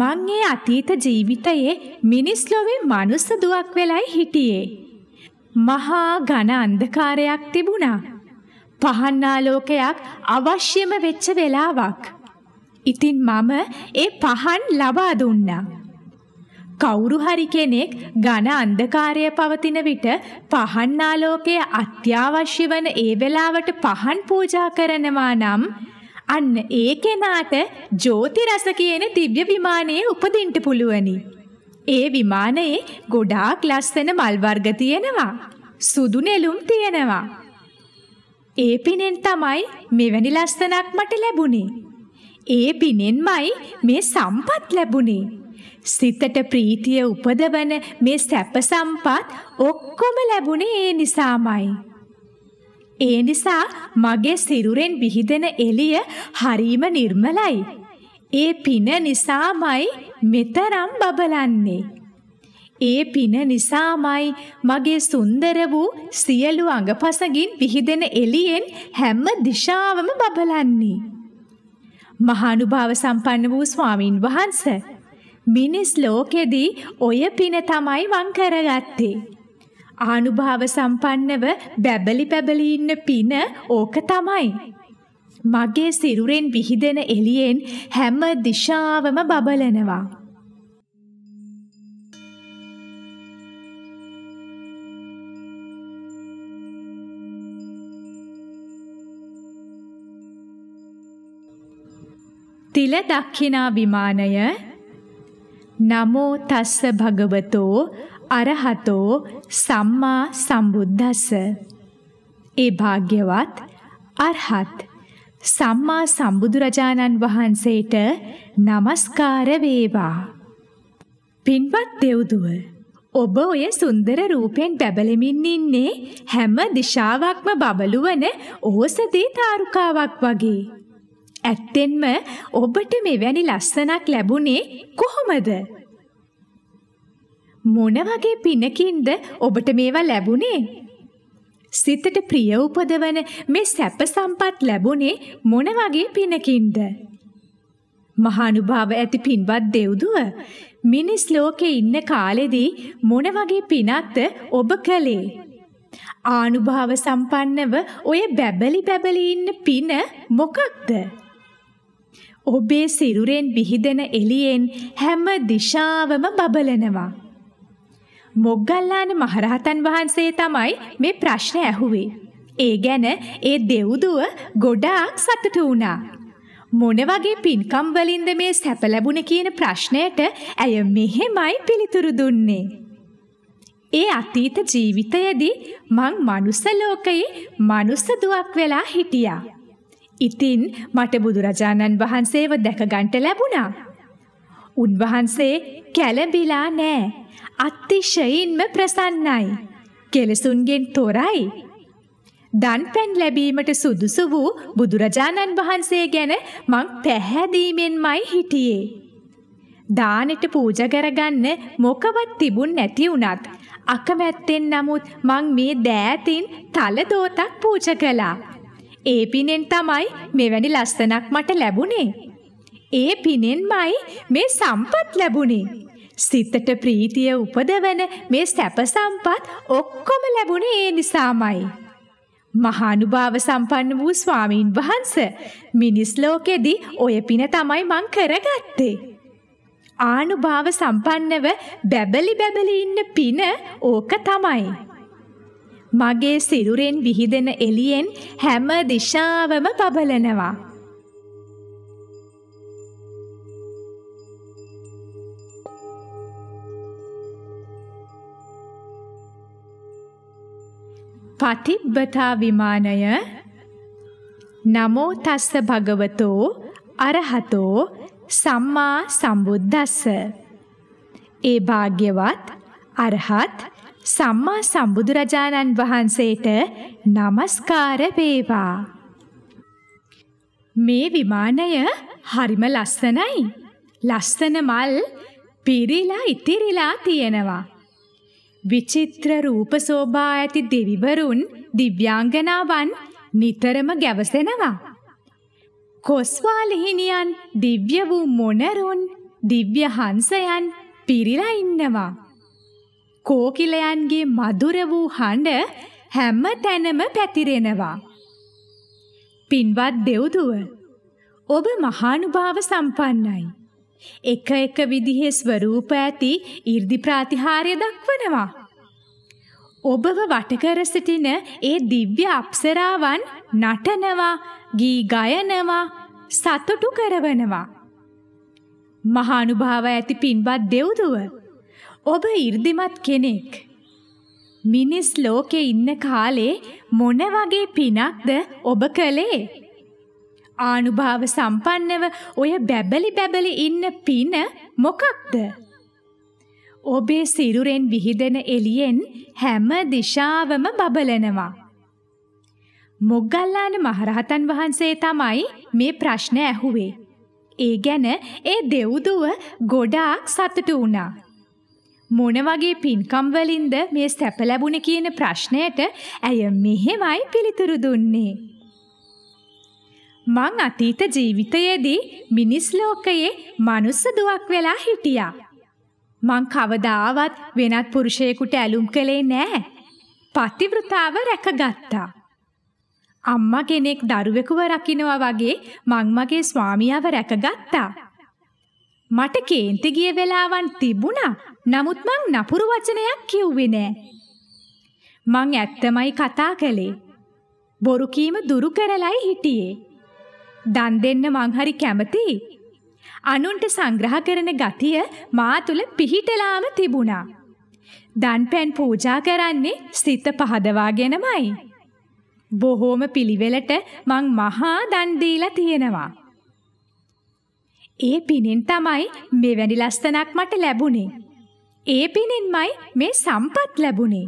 මං ඒ අතීත ජීවිතයේ මිනිස් ලොවේ මනුස්ස දුවක් වෙලයි හිටියේ. මහා ඝන අන්ධකාරයක් තිබුණා. පහන් ආලෝකයක් අවශ්‍යම වෙච්ච වෙලාවක්. ඉතින් මම ඒ පහන් ලබා දුන්නා. කවුරු හරි කෙනෙක් ඝන අන්ධකාරය පවතින විට පහන් ආලෝකය අත්‍යවශ්‍ය වන ඒ වෙලාවට පහන් පූජා කරනවා නම් අන්න ඒ කෙනාට ජෝතිරස කියන දිව්‍ය විමානයේ උපදින්න පුළුවනි. ඒ විමානයේ ගොඩාක් ලස්සන මල් වර්ග තියෙනවා. සුදු නෙළුම් තියෙනවා. ඒ පිනෙන් තමයි මෙවැනි ලස්සනක් මට ලැබුණේ. ඒ පිනෙන්මයි මේ සම්පත් ලැබුණේ. සිතට ප්‍රීතිය උපදවන මේ සැප සම්පත් ඔක්කොම ලැබුණේ ඒ නිසාමයි. ඒ නිසා මගේ සිරුරෙන් විහිදෙන එළිය හරීම නිර්මලයි. ඒ පින නිසාමයි මෙතරම් බබලන්නේ. ඒ පින නිසාමයි මගේ සුන්දර වූ සියලු අඟපසගින් විහිදෙන එළියෙන් හැම දිශාවම බබලන්නේ. මහානුභාව සම්පන්න වූ ස්වාමින් වහන්ස මිනිස් ලෝකෙදී ඔය පින තමයි වං කරගත්තේ. ආනුභාව සම්පන්නව බැබලි පැබලි ඉන්න පින ඕක තමයි. මගේ සිරුරෙන් විහිදෙන එළියෙන් හැම දිශාවම බබලනවා. තිල දක්ඛිනා විමානය නමෝ තස්ස භගවතෝ අරහතෝ සම්මා සම්බුද්දස්ස ඒ භාග්‍යවත් අරහත් සම්මා සම්බුදුරජාණන් වහන්සේට নমස්කාර වේවා. පින්වත් දෙව්දුව ඔබ ඔය සුන්දර රූපෙන් බැබලෙමින් ඉන්නේ හැම දිශාවක්ම බබළුවන ඕසදී තාරුකාවක් වගේ. ඇත්තෙන්ම ඔබට මෙවැනි ලස්සනක් ලැබුණේ කොහොමද? මොන වගේ පිනකින්ද ඔබට මේවා ලැබුණේ? සිතට ප්‍රිය උපදවන මේ සැප සම්පත් ලැබුණේ මොන වගේ පිනකින්ද? මහානුභාව ඇති පින්වත් දෙව්දුව මිනිස් ලෝකේ ඉන්න කාලෙදී මොන වගේ පිනක්ද ඔබ කළේ? ආනුභාව සම්පන්නව ඔය බැබලි බැබලි ඉන්න පින මොකක්ද? ඔබේ සිරුරෙන් විහිදෙන එළියෙන් හැම දිශාවම බබලනවා. මොග්ගල්ලාන මහරහතන් වහන්සේ තමයි මේ ප්‍රශ්න ඇහුවේ. ඒ ගැන ඒ දෙව්දුව ගොඩාක් සතුටු වුණා. මොන වගේ පින්කම් වලින්ද මේ සැප ලැබුණේ කියන ප්‍රශ්නයට ඇය මෙහෙමයි පිළිතුරු දුන්නේ. ඒ අතීත ජීවිතයේදී මං මනුස්ස ලෝකයේ මනුස්ස දුවක් වෙලා හිටියා. ඉතින් මට බුදුරජාණන් වහන්සේව දැක ගන්නට ලැබුණා. උන්වහන්සේ කැළඹිලා නෑ. අතිශයින්ම ප්‍රසන්නයි. කෙලසුන්ගෙන් තොරයි. දන්පැන් ලැබීමට සුදුසු වූ බුදුරජාණන් වහන්සේ ගැන මං පැහැදීමෙන්මයි හිටියේ. දානෙට පූජා කරගන්න මොකවත් තිබුණ නැති වුණත් අකමැත්තෙන් නමුත් මං මේ දෑතින් තල දෝතක් පූජා කළා. ඒ පිනෙන් තමයි මෙවැනි ලස්සනක් මට ලැබුණේ. ඒ පිනෙන්මයි මේ සම්පත් ලැබුණේ. සිතට ප්‍රීතිය උපදවන මේ සැප සම්පත් ඔක්කොම ලැබුණේ ඒ නිසාමයි. මහානුභාව සම්පන්න වූ ස්වාමීන් වහන්ස මිනිස් ලෝකෙදී ඔය පින තමයි මං කරගත්තේ. ආනුභාව සම්පන්නව බැබලි බැබලි ඉන්න පින ඕක තමයි. මගේ සිරුරෙන් විහිදෙන එළියෙන් හැම දිශාවම බබලනවා. පටිබ්බතා විමානය නමෝ තස්ස භගවතෝ අරහතෝ සම්මා සම්බුද්දස්ස ඒ භාග්‍යවත් අරහත් සම්මා සම්බුදුරජාණන් වහන්සේට নমස්කාර වේවා මේ විමානය හරිම ලස්සනයි ලස්සන මල් පිරිලා ඉතිරිලා තියෙනවා විචිත්‍ර රූප සෝභා ඇති දෙවිවරුන් දිව්‍යාංගනාවන් නිතරම ගැවසෙනවා. කොස්වාලිහිනියන් දිව්‍ය වූ මොනරුන් දිව්‍ය හංසයන් පිරිලා ඉන්නවා. කෝකිලයන්ගේ මధుර වූ හඬ හැම තැනම පැතිරෙනවා. පින්වත් දෙව්දුව ඔබ මහානුභාව සම්පන්නයි. එක එක විදිහේ ස්වරූප ඇති 이르දි ප්‍රාතිහාර්ය දක්වනවා. ඔබව වටකර සිටින ඒ දිව්‍ය අප්සරාවන් නටනවා, ගී ගයනවා, සතුටු කරවනවා. මහානුභාව ඇති පින්වත් දෙව්දුව ඔබ 이르දිමත් කෙනෙක්. මිනිස් ලෝකේ ඉන්න කාලේ මොන වගේ පිනක්ද ඔබ කළේ? ආනුභාව සම්පන්නව ඔය බැබලි බැබලි ඉන්න පින මොකක්ද? ඔබේ සිරුරෙන් විහිදෙන එළියෙන් හැම දිශාවම බබලනවා. මොග්ගල්ලාන මහරහතන් වහන්සේ තමයි මේ ප්‍රශ්න ඇහුවේ. ඒ ගැන ඒ දෙව්දුව ගොඩාක් සතුටු වුණා. මොන වගේ පින්කම් වලින්ද මේ සැප ලැබුණේ කියන ප්‍රශ්නයට ඇය මෙහෙමයි පිළිතුරු දුන්නේ. මං අතීත ජීවිතයේදී මිනිස් ලෝකයේ මනුස්ස දුවක් වෙලා හිටියා. මං කවදාවත් වෙනත් පුරුෂයෙකුට ඇලුම් කළේ නෑ. පතිවෘතාව රැකගත්තා. අම්මා කෙනෙක් දරුවෙකුව රකින්නවා වගේ මං මගේ ස්වාමියාව රැකගත්තා. මට කේන්ති ගිය වෙලාවන් තිබුණා. නමුත් මං නපුරු වචනයක් කිව්වේ නෑ. මං ඇත්තමයි කතා කළේ. බොරු කීම දුරු කරලයි හිටියේ. දන් දෙන්න මං හරි කැමතියි. අනුන්ට සංග්‍රහ කරන ගතිය මා තුල පිහිටලාම තිබුණා. දන්පැන් පූජා කරන්නේ සිත පහදවාගෙනමයි. බොහෝම පිළිවෙලට මං මහා දන් දීලා තියෙනවා. ඒ පිනෙන් තමයි මෙවැනි ලස්සනක් මට ලැබුණේ. ඒ පිනෙන්මයි මේ සම්පත් ලැබුණේ.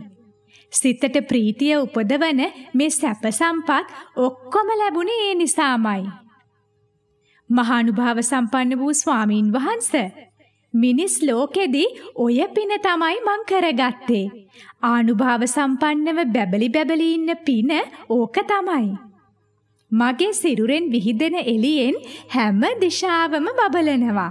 සිතට ප්‍රීතිය උපදවන මේ සැප සම්පත් ඔක්කොම ලැබුණේ ඒ නිසාමයි. මහානුභාව සම්පන්න වූ ස්වාමීන් වහන්ස. මිනිස් ලෝකෙදී ඔය පින තමයි මං කරගත්තේ. ආනුභාව සම්පන්නව බැබලි බැබලි ඉන්න පින ඕක තමයි. මගේ සිරුරෙන් විහිදෙන එළියෙන් හැම දිශාවම බබලනවා.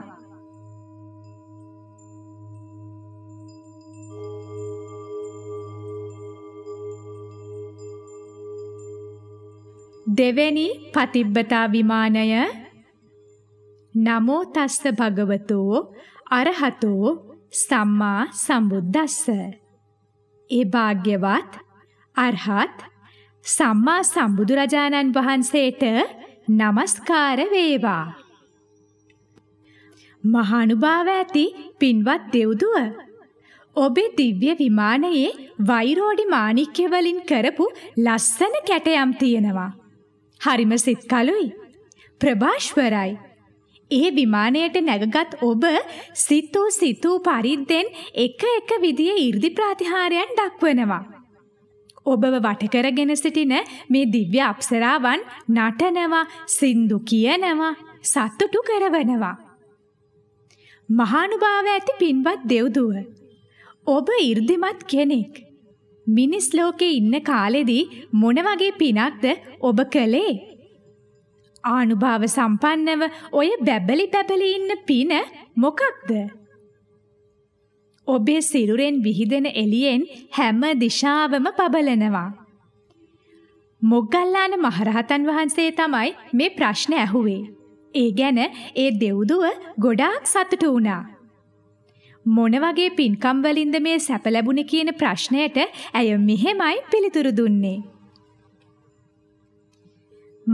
දෙවැනි පතිබ්බතා විමානය නමෝ තස්ස භගවතෝ අරහතෝ සම්මා සම්බුද්දස්ස. ඒ භාග්‍යවත් අරහත් සම්මා සම්බුදුරජාණන් වහන්සේට নমස්කාර වේවා. මහානුභාව ඇති පින්වත් දෙව්දුව ඔබේ දිව්‍ය විමානයේ වෛරෝඩි මාණික්‍ය වලින් කරපු ලස්සන කැටයම් තියෙනවා. හරිම සිත් කලුයි. ප්‍රභාෂ්වරයි. ඒ විමානයට නැගගත් ඔබ සිතූ සිතූ පරිද්දෙන් එක එක විදිය 이르දි ප්‍රතිහාරයන් දක්වනවා. ඔබව වටකරගෙන සිටින මේ දිව්‍ය අප්සරාවන් නටනවා, සින්දු කියනවා, සතුටු කරවනවා. මහානුභාව ඇති පින්වත් දෙව්දුව. ඔබ 이르දිමත් කෙනෙක්. මිනිස් ලෝකේ ඉන්න කාලෙදී මොන වගේ පිනක්ද ඔබ කළේ? ආනුභාව සම්පන්නව ඔය බැබලි බැබලි ඉන්න පින මොකක්ද? ඔබේ සිරුරෙන් විහිදෙන එළියෙන් හැම දිශාවම පබලනවා. මොග්ගල්ලාන මහරහතන් වහන්සේ තමයි මේ ප්‍රශ්න ඇහුවේ. ඒ ගැන ඒ දෙව්දුව ගොඩාක් සතුටු වුණා. මොන වගේ පින්කම් වලින්ද මේ සැප ලැබුණේ කියන ප්‍රශ්නයට ඇය මෙහෙමයි පිළිතුරු දුන්නේ.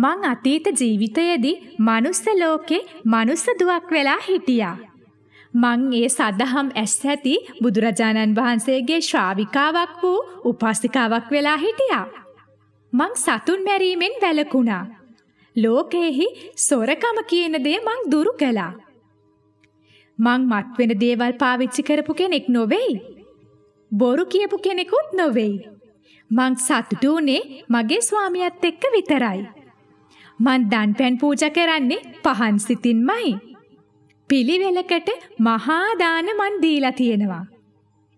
මං අතීත ජීවිතයේදී මනුස්ස ලෝකේ මනුස්ස දුවක් වෙලා හිටියා. මං ඒ සදහම් ඇස් ඇති බුදුරජාණන් වහන්සේගේ ශ්‍රාවිකාවක් වූ උපාසිකාවක් වෙලා හිටියා. මං සතුන් මැරීමෙන් වැළකුණා. ලෝකයෙහි සොරකම කියන දේ මං දුරු කළා. මං මත්වෙන දේවල් පාවිච්චි කරපු කෙනෙක් නොවෙයි. බොරු කියපු කෙනෙකුත් නොවෙයි. මං සතුටු වුණේ මගේ ස්වාමියත් එක්ක විතරයි. මං දන්පැන් පූජ කරන්නේ පහන් සිතින්මයි. පිළිවෙලකට මහාදාන මන් දීලා තියෙනවා.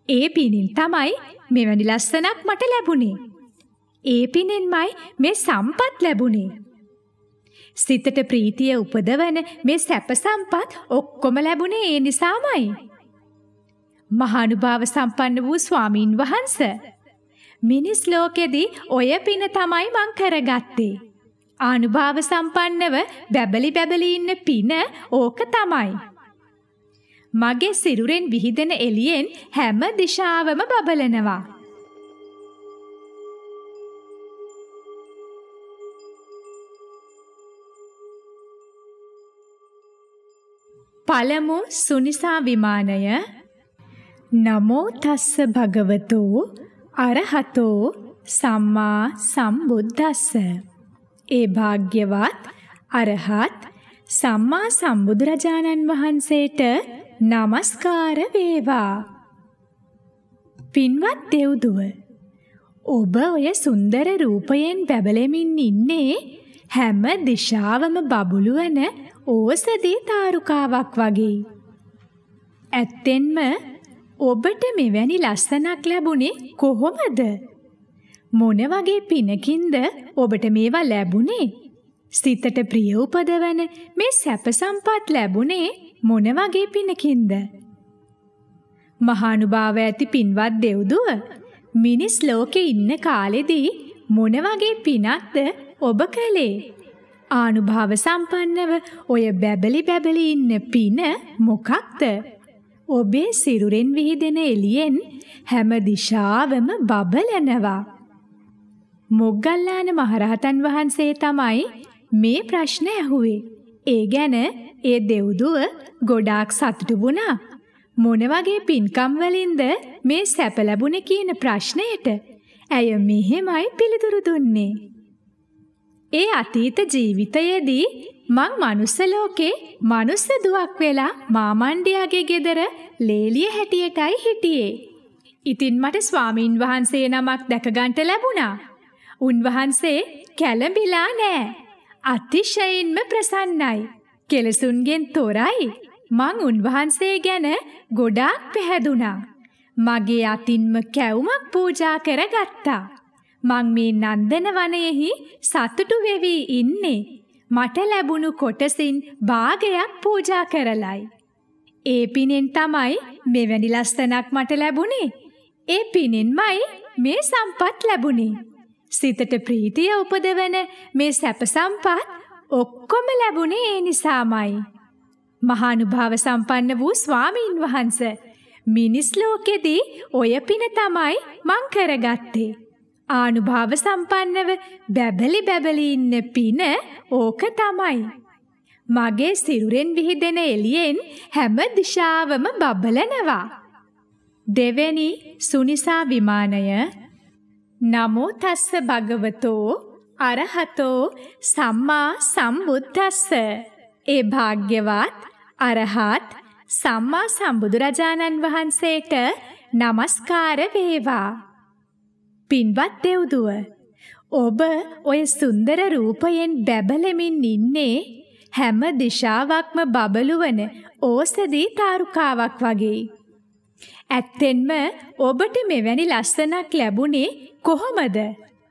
ඒ පිණින් තමයි මෙවැනි ලස්සනක් මට ලැබුණේ. ඒ පිණින්මයි මේ සම්පත් ලැබුණේ. සිතට ප්‍රීතිය උපදවන මේ සැප සම්පත් ඔක්කොම ලැබුණේ ඒ නිසාමයි. මහානුභාව සම්පන්න වූ ස්වාමීන් වහන්ස. මිනිස් ලෝකෙදී ඔය පින තමයි මං කරගත්තේ. ආනුභාව සම්පන්නව බැබලි බැබලි ඉන්න පින ඕක තමයි. මගේ සිරුරෙන් විහිදෙන එළියෙන් හැම දිශාවම බබලනවා. පළමු සුනිසා විමානය නමෝ තස්ස භගවතෝ අරහතෝ සම්මා සම්බුද්දස්ස ඒ භාග්‍යවත් අරහත් සම්මා සම්බුදුරජාණන් වහන්සේට নমස්කාර වේවා. පින්වත් දෙව්දුව ඔබ ඔය සුන්දර රූපයෙන් බැබලෙමින් ඉන්නේ හැම දිශාවම බබළුවන ඕසදී තාරුකාවක් වගේ. ඇත්තෙන්ම ඔබට මෙවැනි ලස්සනක් ලැබුණේ කොහොමද? මොන වගේ පිනකින්ද ඔබට මේවා ලැබුණේ? සිතට ප්‍රිය උපදවන මේ සැප සම්පත් ලැබුණේ මොන වගේ පිනකින්ද? මහානුභාව ඇති පින්වත් දෙව්දුව මිනිස් ලෝකේ ඉන්න කාලෙදී මොන වගේ පිනක්ද ඔබ කළේ? ආනුභාව සම්පන්නව ඔය බැබලි බැබලි ඉන්න පින මොකක්ද? ඔබේ සිරුරෙන් විහිදෙන එළියෙන් හැම දිශාවම බබලනවා. මොග්ගල්ලාන මහරහතන් වහන්සේ තමයි මේ ප්‍රශ්න ඇහුවේ. ඒ ගැන ඒ දෙව්දුව ගොඩාක් සතුටු වුණා. මොන වගේ පින්කම් වලින්ද මේ සැප ලැබුණේ කියන ප්‍රශ්නයට ඇය මෙහෙමයි පිළිතුරු දුන්නේ. ඒ අතීත ජීවිතයේදී මං මනුස්ස ලෝකේ මනුස්ස දුවක් වෙලා මාමණ්ඩියාගේ ගෙදර ලේලිය හැටියටයි හිටියේ. ඉතින් මට ස්වාමින් වහන්සේ නමක් දැකගන්ට ලැබුණා. උන්වහන්සේ කැළඹිලා නෑ. අතිශයින්ම ප්‍රසන්නයි. කෙලසුන්ගෙන් තොරයි. මං උන්වහන්සේ ගැන ගොඩාක් පැහැදුනා. මගේ අතින්ම කැවුමක් පූජා කරගත්තා. මං මේ නන්දන වනයෙහි සතුටු වෙවි ඉන්නේ. මට ලැබුණු කොටසින් භාගයක් පූජා කරලයි. ඒ පිනෙන් තමයි මෙවැනි ලස්සනක් මට ලැබුණේ. ඒ පිනෙන්මයි මේ සම්පත් ලැබුණේ. සිතට ප්‍රීතිය උපදවන මේ සැප සම්පත් ඔක්කොම ලැබුණේ ඒ නිසාමයි. මහානුභාව සම්පන්න වූ ස්වාමීන් වහන්ස මිනිස් ලෝකෙදී ඔය පින තමයි මං කරගත්තේ. ආනුභාව සම්පන්නව බැබලි බැබලි ඉන්න පින ඕක තමයි. මගේ සිරුරෙන් විහිදෙන එළියෙන් හැම දිශාවම බබලනවා. දෙවෙනි සුනිසා විමානය නමෝ තස්ස භගවතෝ අරහතෝ සම්මා සම්බුද්දස්ස ඒ භාග්‍යවත් අරහත් සම්මා සම්බුදුරජාණන් වහන්සේට নমස්කාර වේවා පින්වත් දෙව්දුව ඔබ ඔය සුන්දර රූපයෙන් බැබලෙමින් ඉන්නේ හැම දිශාවක්ම බබළුවන ඕසදී තාරුකාවක් වගේ ඇත්තෙන්ම ඔබට මෙවැනි ලස්සනක් ලැබුණේ කොහොමද?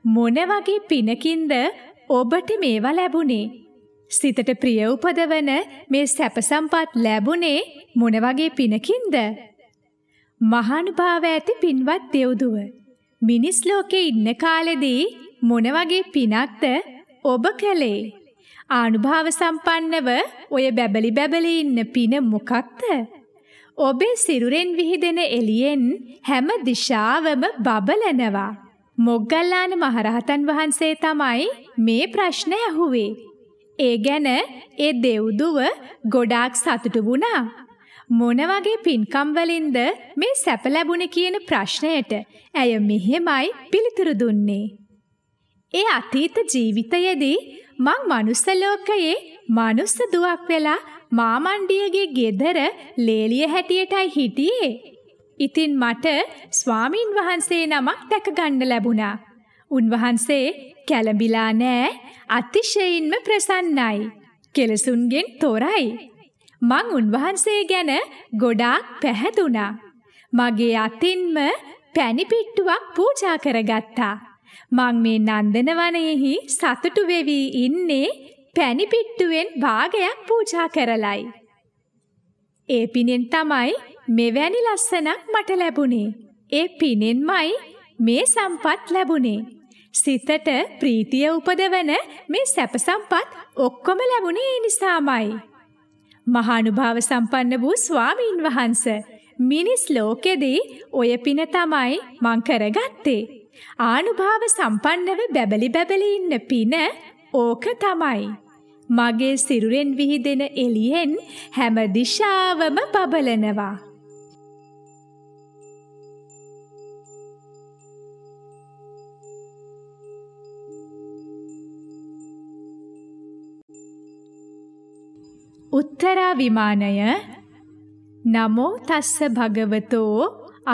මොන වගේ පිනකින්ද ඔබට මේවා ලැබුණේ? සිතට ප්‍රිය උපදවන මේ සැප සම්පත් ලැබුණේ මොන වගේ පිනකින්ද? මහානුභාව ඇති පින්වත් දෙව්දුව. මිනිස් ලෝකේ ඉන්න කාලෙදී මොන වගේ පිනක්ද ඔබ කළේ? ආනුභාව සම්පන්නව ඔය බැබලි බැබලි ඉන්න පින මොකක්ද? ඔබේ සිරුරෙන් විහිදෙන එළියෙන් හැම දිශාවම බබලනවා. මොග්ගල්ලාන මහරහතන් වහන්සේ තමයි මේ ප්‍රශ්න ඇහුවේ. ඒ ගැන ඒ දෙව්දුව ගොඩාක් සතුටු වුණා. මොන වගේ පින්කම් වලින්ද මේ සැප ලැබුණේ කියන ප්‍රශ්නයට ඇය මෙහෙමයි පිළිතුරු දුන්නේ. ඒ අතීත ජීවිතයේදී මං මනුස්ස ලෝකයේ මනුස්ස දුවක් වෙලා මාමණ්ඩියගේ ගෙදර ලේලිය හැටියටයි හිටියේ. ඉතින් මට ස්වාමින් වහන්සේ නමක් දැකගන්න ලැබුණා. උන්වහන්සේ කැළඹිලා නෑ අතිශයින්ම ප්‍රසන්නයි. කෙලසුන්ගෙන් තොරයි. මං උන්වහන්සේ ගැන ගොඩාක් පැහැදුනා. මගේ අතින්ම පැණි පිට්ටුවක් පූජා කරගත්තා. මං මේ නන්දනවනයෙහි සතුටු වෙවි ඉන්නේ පැණි පිට්ටුවෙන් භාගයක් පූජා කරලයි. ඒ පිනෙන් තමයි මෙවැනි ලස්සනක් මට ලැබුණේ. ඒ පිනෙන්මයි මේ සම්පත් ලැබුණේ. සිතට ප්‍රීතිය උපදවන මේ සැප සම්පත් ඔක්කොම ලැබුණේ ඒ නිසාමයි. මහානුභාව සම්පන්න වූ ස්වාමීන් වහන්ස මිනිස් ලෝකෙදී ඔය පින තමයි මං කරගත්තේ. ආනුභාව සම්පන්නව බැබලි බැබලි ඉන්න පින ඕක තමයි. මගේ සිරුරෙන් විහිදෙන එළියෙන් හැම දිශාවම බබලනවා. උත්තරා විමානය නමෝ තස්ස භගවතෝ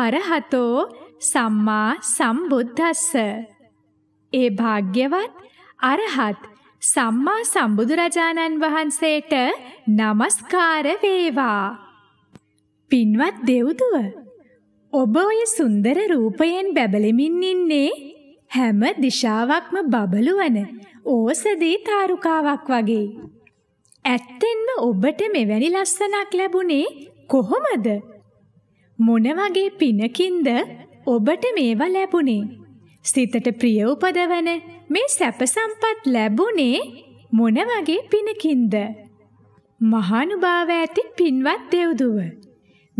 අරහතෝ සම්මා සම්බුද්දස්ස ඒ භාග්‍යවත් අරහත් සම්මා සම්බුදුරජාණන් වහන්සේට নমස්කාර වේවා. පින්වත් දෙව්දුව ඔබ ඔය සුන්දර රූපයෙන් බැබලෙමින් ඉන්නේ හැම දිශාවක්ම බබළුවන ඕසදී තාරුකාවක් වගේ. ඇත්තෙන්ම ඔබට මෙවැනි ලස්සනක් ලැබුණේ කොහොමද? මොන වගේ පිනකින්ද ඔබට මේවා ලැබුණේ? සිතට ප්‍රිය උපදවන මේ සැප සම්පත් ලැබුණේ මොන වගේ පිනකින්ද? මහානුභාව ඇති පින්වත් දෙව්දුව.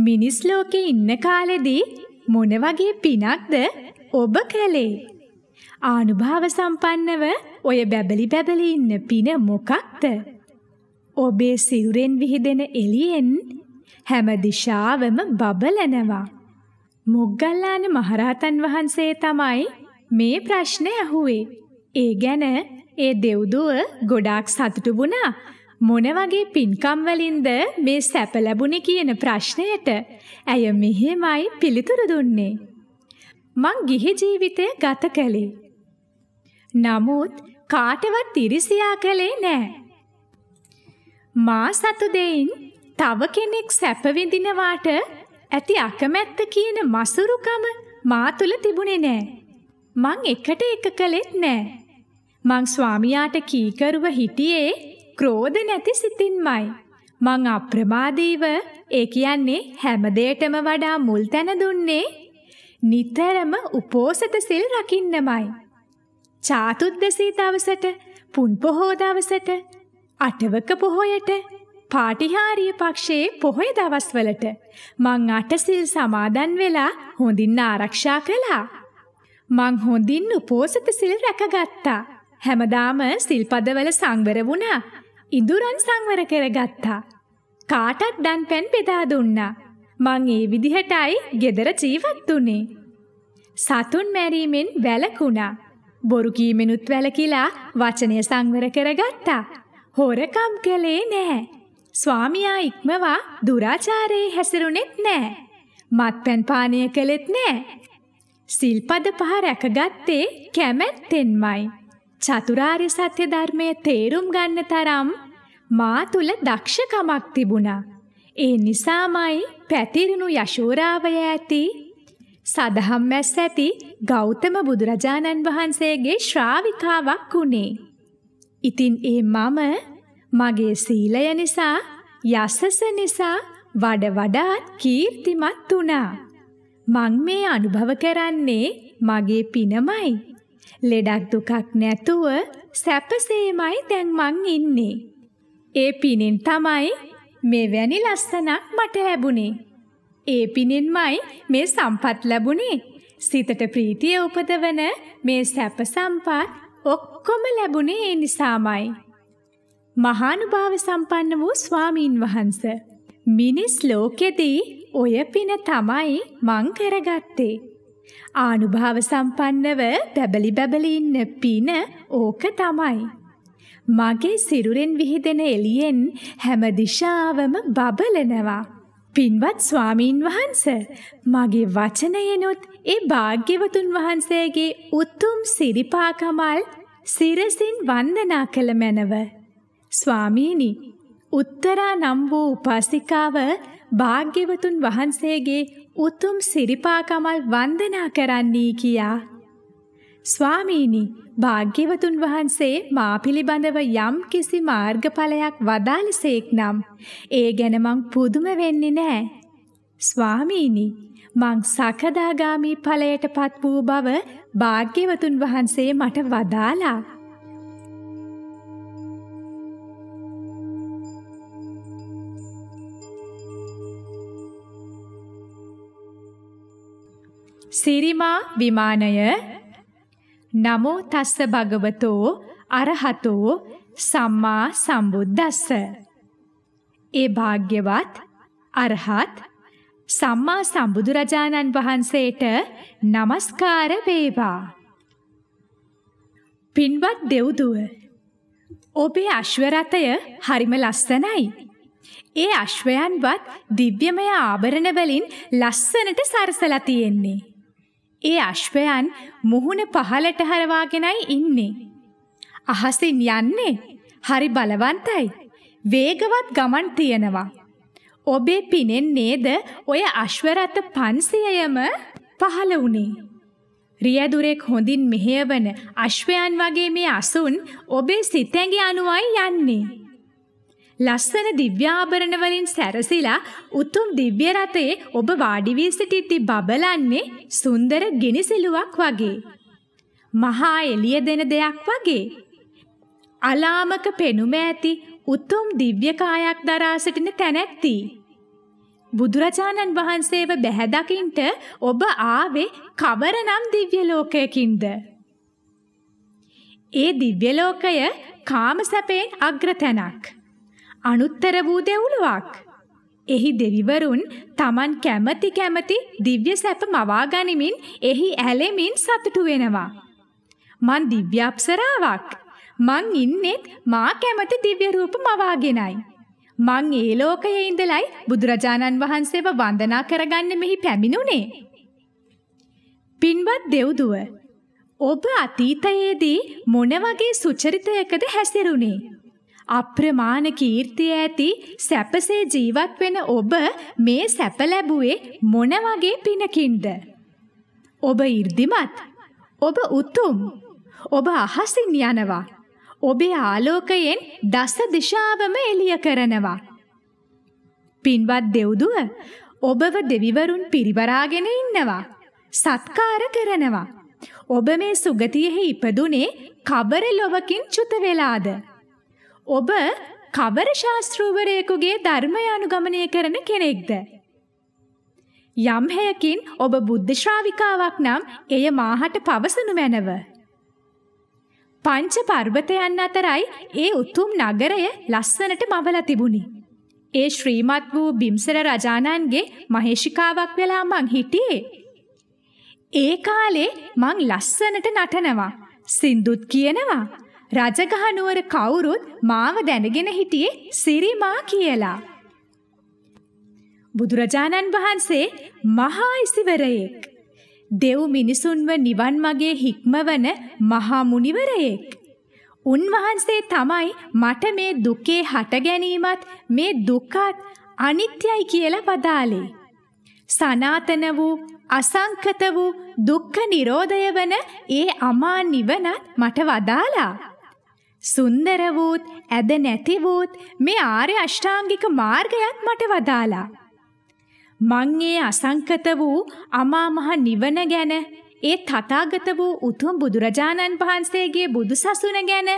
මිනිස් ලෝකේ ඉන්න කාලෙදී මොන වගේ පිනක්ද ඔබ කළේ? ආනුභාව සම්පන්නව ඔය බැබලි බැබලි ඉන්න පින මොකක්ද? ඔබේ සිරුරෙන් විහිදෙන එළියෙන් හැම දිශාවම බබලනවා. මොග්ගල්ලාන මහරහතන් වහන්සේ තමයි මේ ප්‍රශ්නේ ඇහුවේ. ඒ ගැන ඒ දෙව්දුව ගොඩාක් සතුටු වුණා. මොන වගේ පින්කම් වලින්ද මේ සැප ලැබුණේ කියන ප්‍රශ්නයට ඇය මෙහෙමයි පිළිතුරු දුන්නේ. මං ගිහි ජීවිතය ගත කළේ. නමුත් කාටවත් ඉරිසියා කළේ නෑ. මා සතු දෙයින් තව කෙනෙක් සැප විඳිනවාට ඇති අකමැත්ත කියන මසුරුකම මා තුල තිබුණේ නෑ. මං එකට එක කළෙත් නෑ. මං ස්වාමියාට කීකරුව හිටියේ ක්‍රෝධ නැති සිතින්මයි. මං අප්‍රමාදීව ඒ කියන්නේ හැම දෙයකටම වඩා මුල් තැන දුන්නේ නිතරම උපෝසත සිල් රකින්නමයි. චාතුද්දසී දවසට, පුන් පොහෝ දවසට, අටවක පොහොයට, පාටිහාරීය පක්ෂයේ පොහොය දවස්වලට මං අටසිල් සමාදන් වෙලා හොඳින් ආරක්ෂා කළා. මං හොඳින් උපෝසත සිල් රැකගත්තා. හැමදාම සිල්පදවල සංවර වුණා. ඉඳුරන් සංවර කරගත්තා. කාටත් දන් පැන් බෙදා දුන්නා. මං ඒ විදිහටයි ගෙදර ජීවත් වුනේ. සතුන් මැරීමෙන් වැළකුණා. බොරු කීමෙනුත් වැළකීලා වචනය සංවර කරගත්තා. හොරකම් කළේ නැහැ. ස්වාමියා ඉක්මවා දුරාචාරයේ හැසිරුණෙත් නැහැ. මත්පැන් පානය කළෙත් නැහැ. සිල්පද පහ රැකගත්තේ කැමැත්තෙන්මයි. චතුරාර්ය සත්‍ය ධර්මය තේරුම් ගන්න තරම් මා තුල දක්ෂකමක් තිබුණා. ඒ නිසාමයි පැතිරුණු යශෝරාවය ඇති සදහම් මැස් ඇති ගෞතම බුදුරජාණන් වහන්සේගේ ශ්‍රාවිකාවක් වුණේ. ඉතින් ඒ මම මගේ සීලය නිසා යසස නිසා වඩ වඩාත් කීර්තිමත් වුණා. මං මේ අනුභව කරන්නේ මගේ පිනමයි. ලෙඩක් දුකක් නැතුව සැපසේමයි දැන් මං ඉන්නේ. ඒ පිනෙන් තමයි මේ වැනි ලස්සනක් මට ලැබුණේ. ඒ පිනෙන්මයි මේ සම්පත් ලැබුණේ. සිතට ප්‍රීතිය උපදවන මේ සැප සම්පත් ඔක්කොම ලැබුණේ ඒ නිසාමයි. මහානුභාව සම්පන්න වූ ස්වාමීන් වහන්සේ මිනිස් ලෝකෙදී ඔය පින තමයි මං කරගත්තේ. ආනුභාව සම්පන්නව බැබලි බැබලි ඉන්න පින ඕක තමයි. මගේ සිරුරෙන් විහිදෙන එළියෙන් හැම දිශාවම බබලනවා. පින්වත් ස්වාමීන් වහන්ස මගේ වචනයනොත් ඒ භාග්‍යවතුන් වහන්සේගේ උතුම් සිරිපාකමල් සිරසින් වන්දනා කළ මැනව. ස්වාමීනි උත්තරා නම් වූ උපාසිකාව භාග්‍යවතුන් වහන්සේගේ උතුම් සිරිපාකමල් වන්දනා කරන්නී කියා. ස්වාමීනි, භාග්‍යවතුන් වහන්සේ මා පිළිබඳව යම් කිසි මාර්ගඵලයක් වදාළසේක්නම්, ඒ ගැන මං පුදුම වෙන්නේ නැහැ. ස්වාමීනි, මං සකදාගාමි ඵලයටපත් වූ බව භාග්‍යවතුන් වහන්සේ මට වදාලා. සිරිමා විමානය නමෝ තස්ස භගවතෝ අරහතෝ සම්මා සම්බුද්දස්ස ඒ භාග්‍යවත් අරහත් සම්මා සම්බුදුරජාණන් වහන්සේට নমස්කාර වේවා පින්වත් දෙව්දුව ඔබේ අශ්වරතය හරිම ලස්සනයි ඒ අශ්වයන්වත් දිව්‍යමය ආභරණ වලින් ලස්සනට සරසලා තියෙන්නේ ඒ අශ්වයන් මුහුණ පහලට හරවාගෙනයි ඉන්නේ. අහසින් යන්නේ හරි බලවන්තයි. වේගවත් ගමන් තියෙනවා. ඔබේ පිනෙන් නේද ඔය අශ්වරත 500යම පහල වුණේ. රියදුරෙක් හොඳින් මෙහෙයවන අශ්වයන් වගේ මේ අසුන් ඔබේ සිතැඟි අනුවයි යන්නේ. ලස්සන දිව්‍යාභරණ වලින් සැරසිලා උතුම් දිව්‍ය රතේ ඔබ වාඩි වී සිටිද්දී බබලන්නේ සුන්දර ගිනිසිලුවක් වගේ. මහා එළිය දෙන දෙයක් වගේ. අලාමක පෙනුම ඇති උතුම් දිව්‍ය කායක් දරා සිටින තැනැත්ති. බුදුරජාණන් වහන්සේව බැහැදකින්ට ඔබ ආවේ කවරනම් දිව්‍ය ලෝකයකින්ද? ඒ දිව්‍ය ලෝකය කාම සැපෙන් අග්‍රතැනක්. අනුත්තර වූ දෙවුලුවක්. එහි දෙවිවරුන් Taman කැමැති කැමැති දිව්‍ය සැප මවා ගනිමින් එහි ඇලෙමින් සතුටු වෙනවා. මං දිව්‍ය අප්සරාවක්. මං ඉන්නෙත් මා කැමැති දිව්‍ය රූප මවාගෙනයි. මං ඒ ලෝකයේ ඉඳලයි බුදුරජාණන් වහන්සේව වන්දනා කරගන්න මෙහි පැමිණුනේ. පින්වත් දෙව්දුව ඔබ අතීතයේදී මොන වගේ සුචරිතයකද හැසිරුණේ? අප්‍රමාණ කීර්තිය ඇති සැපසේ ජීවත් වෙන ඔබ මේ සැප ලැබුවේ මොන වගේ පිනකින්ද? ඔබ 이르දිමත්, ඔබ උතුම්, ඔබ අහසින් යනවා. ඔබේ ආලෝකයෙන් දස දිශාවම එළිය කරනවා. පින්වත් දෙව්දුව ඔබව දෙවිවරුන් පිරිවරාගෙන ඉන්නවා. සත්කාර කරනවා. ඔබ මේ සුගතියෙහි ඉපදුනේ කබර ලොවකින් චුත වෙලාද? ඔබ කවර ශාස්ත්‍රූවරයෙකුගේ ධර්මය අනුගමනය කරන කෙනෙක්ද? යම් හේයකින් ඔබ බුද්ධ ශ්‍රාවිකාවක් නම් එය මාහට පවසනු මැනව. පංච පර්වතයන් අතරයි ඒ උතුම් නගරය ලස්සනට මවලා තිබුණි. ඒ ශ්‍රීමත් වූ බිම්සර රජාණන්ගේ මහේෂිකාවක් වෙලා මං හිටියේ. ඒ කාලේ මං ලස්සනට නටනවා, සින්දුත් කියනවා, රජගහනුවර කවුරුත් මාව දැනගෙන හිටියේ සිරිමා කියලා. බුදුරජාණන් වහන්සේ මහා ඉසිවරයෙක්. දෙව් මිනිසුන්ව නිවන් මගේ හික්මවන මහා මුනිවරයෙක්. උන්වහන්සේ තමයි මට මේ දුකේ හට ගැනීමත් මේ දුකත් අනිත්‍යයි කියලා පදාලේ. සනාතන වූ අසංකත වූ දුක්ඛ නිරෝධය වන ඒ අමා නිවනත් මට වදාලා. සුන්දර වූත් ඇද නැති වූත් මේ ආර්ය අෂ්ටාංගික මාර්ගයත් මට වදාලා. මං ඒ අසංකත වූ අමා මහ නිවන ගැන ඒ තථාගත වූ උතුම් බුදුරජාණන් වහන්සේගේ බුදුසසුන ගැන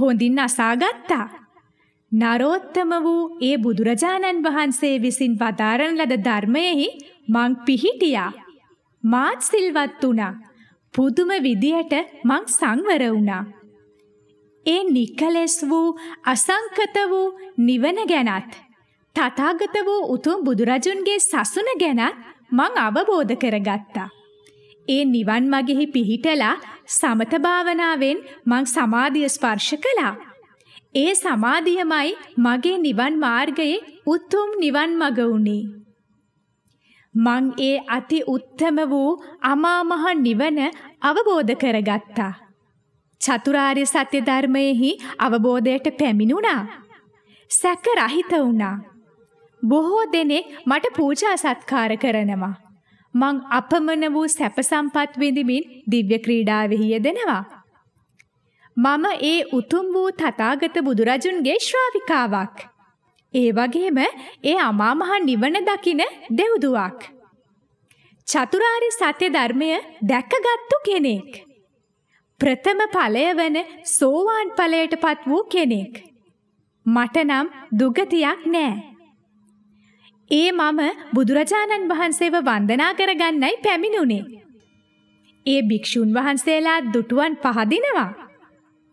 හොඳින් අසාගත්තා. නරෝත්තම වූ ඒ බුදුරජාණන් වහන්සේ විසින් වදාරන ලද ධර්මයෙහි මං පිහිටියා. මාත් සිල්වත් වුණා. පුදුම විදියට මං සංවර වුණා. ඒ නිකලෙස් වූ අසංකත වූ නිවන ගැනත් තථාගත වූ උතුම් බුදුරජුන්ගේ සසුන ගැනත් මං අවබෝධ කරගත්තා. ඒ නිවන් මගෙහි පිහිටලා සමත භාවනාවෙන් මං සමාධිය ස්පර්ශ කළා. ඒ සමාධියමයි මගේ නිවන් මාර්ගයේ උතුම් නිවන් මඟ වුණේ. මං ඒ අති උත්තම වූ අමාමහ නිවන අවබෝධ කරගත්තා. චතුරාර්ය සත්‍ය ධර්මයෙහි අවබෝධයට පැමිණුණා. සැක රහිත වුණා. බොහෝ දෙනෙක් මට පූජා සත්කාර කරනවා. මං අපමණ වූ සැප සම්පත් විඳිමින් දිව්‍ය ක්‍රීඩාවෙහි යෙදෙනවා. මම ඒ උතුම් වූ තථාගත බුදුරජුන්ගේ ශ්‍රාවිකාවක්. ඒ වගේම ඒ අමාමහා නිවන දකින දෙව්දුවක්. චතුරාර්ය සත්‍ය ධර්මය දැකගත්තු කෙනෙක්. ප්‍රථම ඵලය වන සෝවාන් ඵලයට පත් වූ කෙනෙක්. මට නම් දුගතියක් නෑ. ඒ මම බුදුරජාණන් වහන්සේව වන්දනා කරගන්නයි පැමිණුණේ. ඒ භික්ෂූන් වහන්සේලා දුටුවන් පහදිනවා.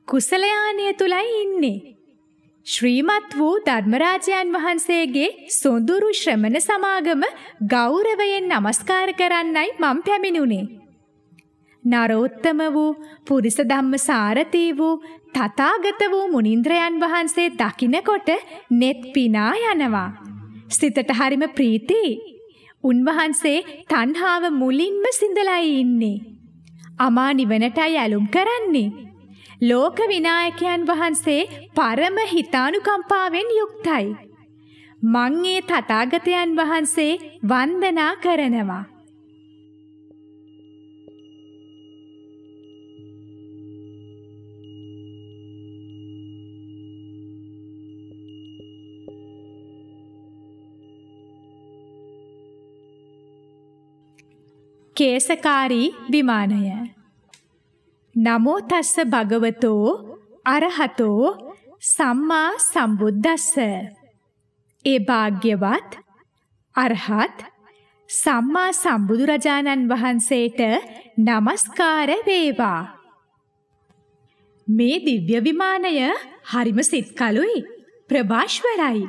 කුසලයානය තුලයි ඉන්නේ. ශ්‍රීමත් වූ ධර්මරාජයන් වහන්සේගේ සොඳුරු ශ්‍රමණ සමාගම ගෞරවයෙන් নমස්කාර කරන්නයි මම පැමිණුණේ. නරෝත්තම වූ පුරිස ධම්ම සාරතී වූ තථාගත වූ මුනිంద్రයන් වහන්සේ දකිනකොට net පිනා යනවා. සිතට හරිම ප්‍රීති. උන්වහන්සේ තණ්හාව මුලින්ම සිඳලා ඉන්නේ. අමා නිවනටයි ඇලුම් කරන්නේ. ලෝක විනායකයන් වහන්සේ පරම හිතානුකම්පාවෙන් යුක්තයි. මං ඒ තථාගතයන් වහන්සේ වන්දනා කරනවා. කේසකාරී විමානය. නමෝ තස්ස භගවතෝ අරහතෝ සම්මා සම්බුද්දස්ස. ඒ භාග්‍යවත් අරහත් සම්මා සම්බුදුරජාණන් වහන්සේට নমස්කාර වේවා. මේ දිව්‍ය විමානය හරිම සිත්කලුයි ප්‍රභාෂ්වරයි.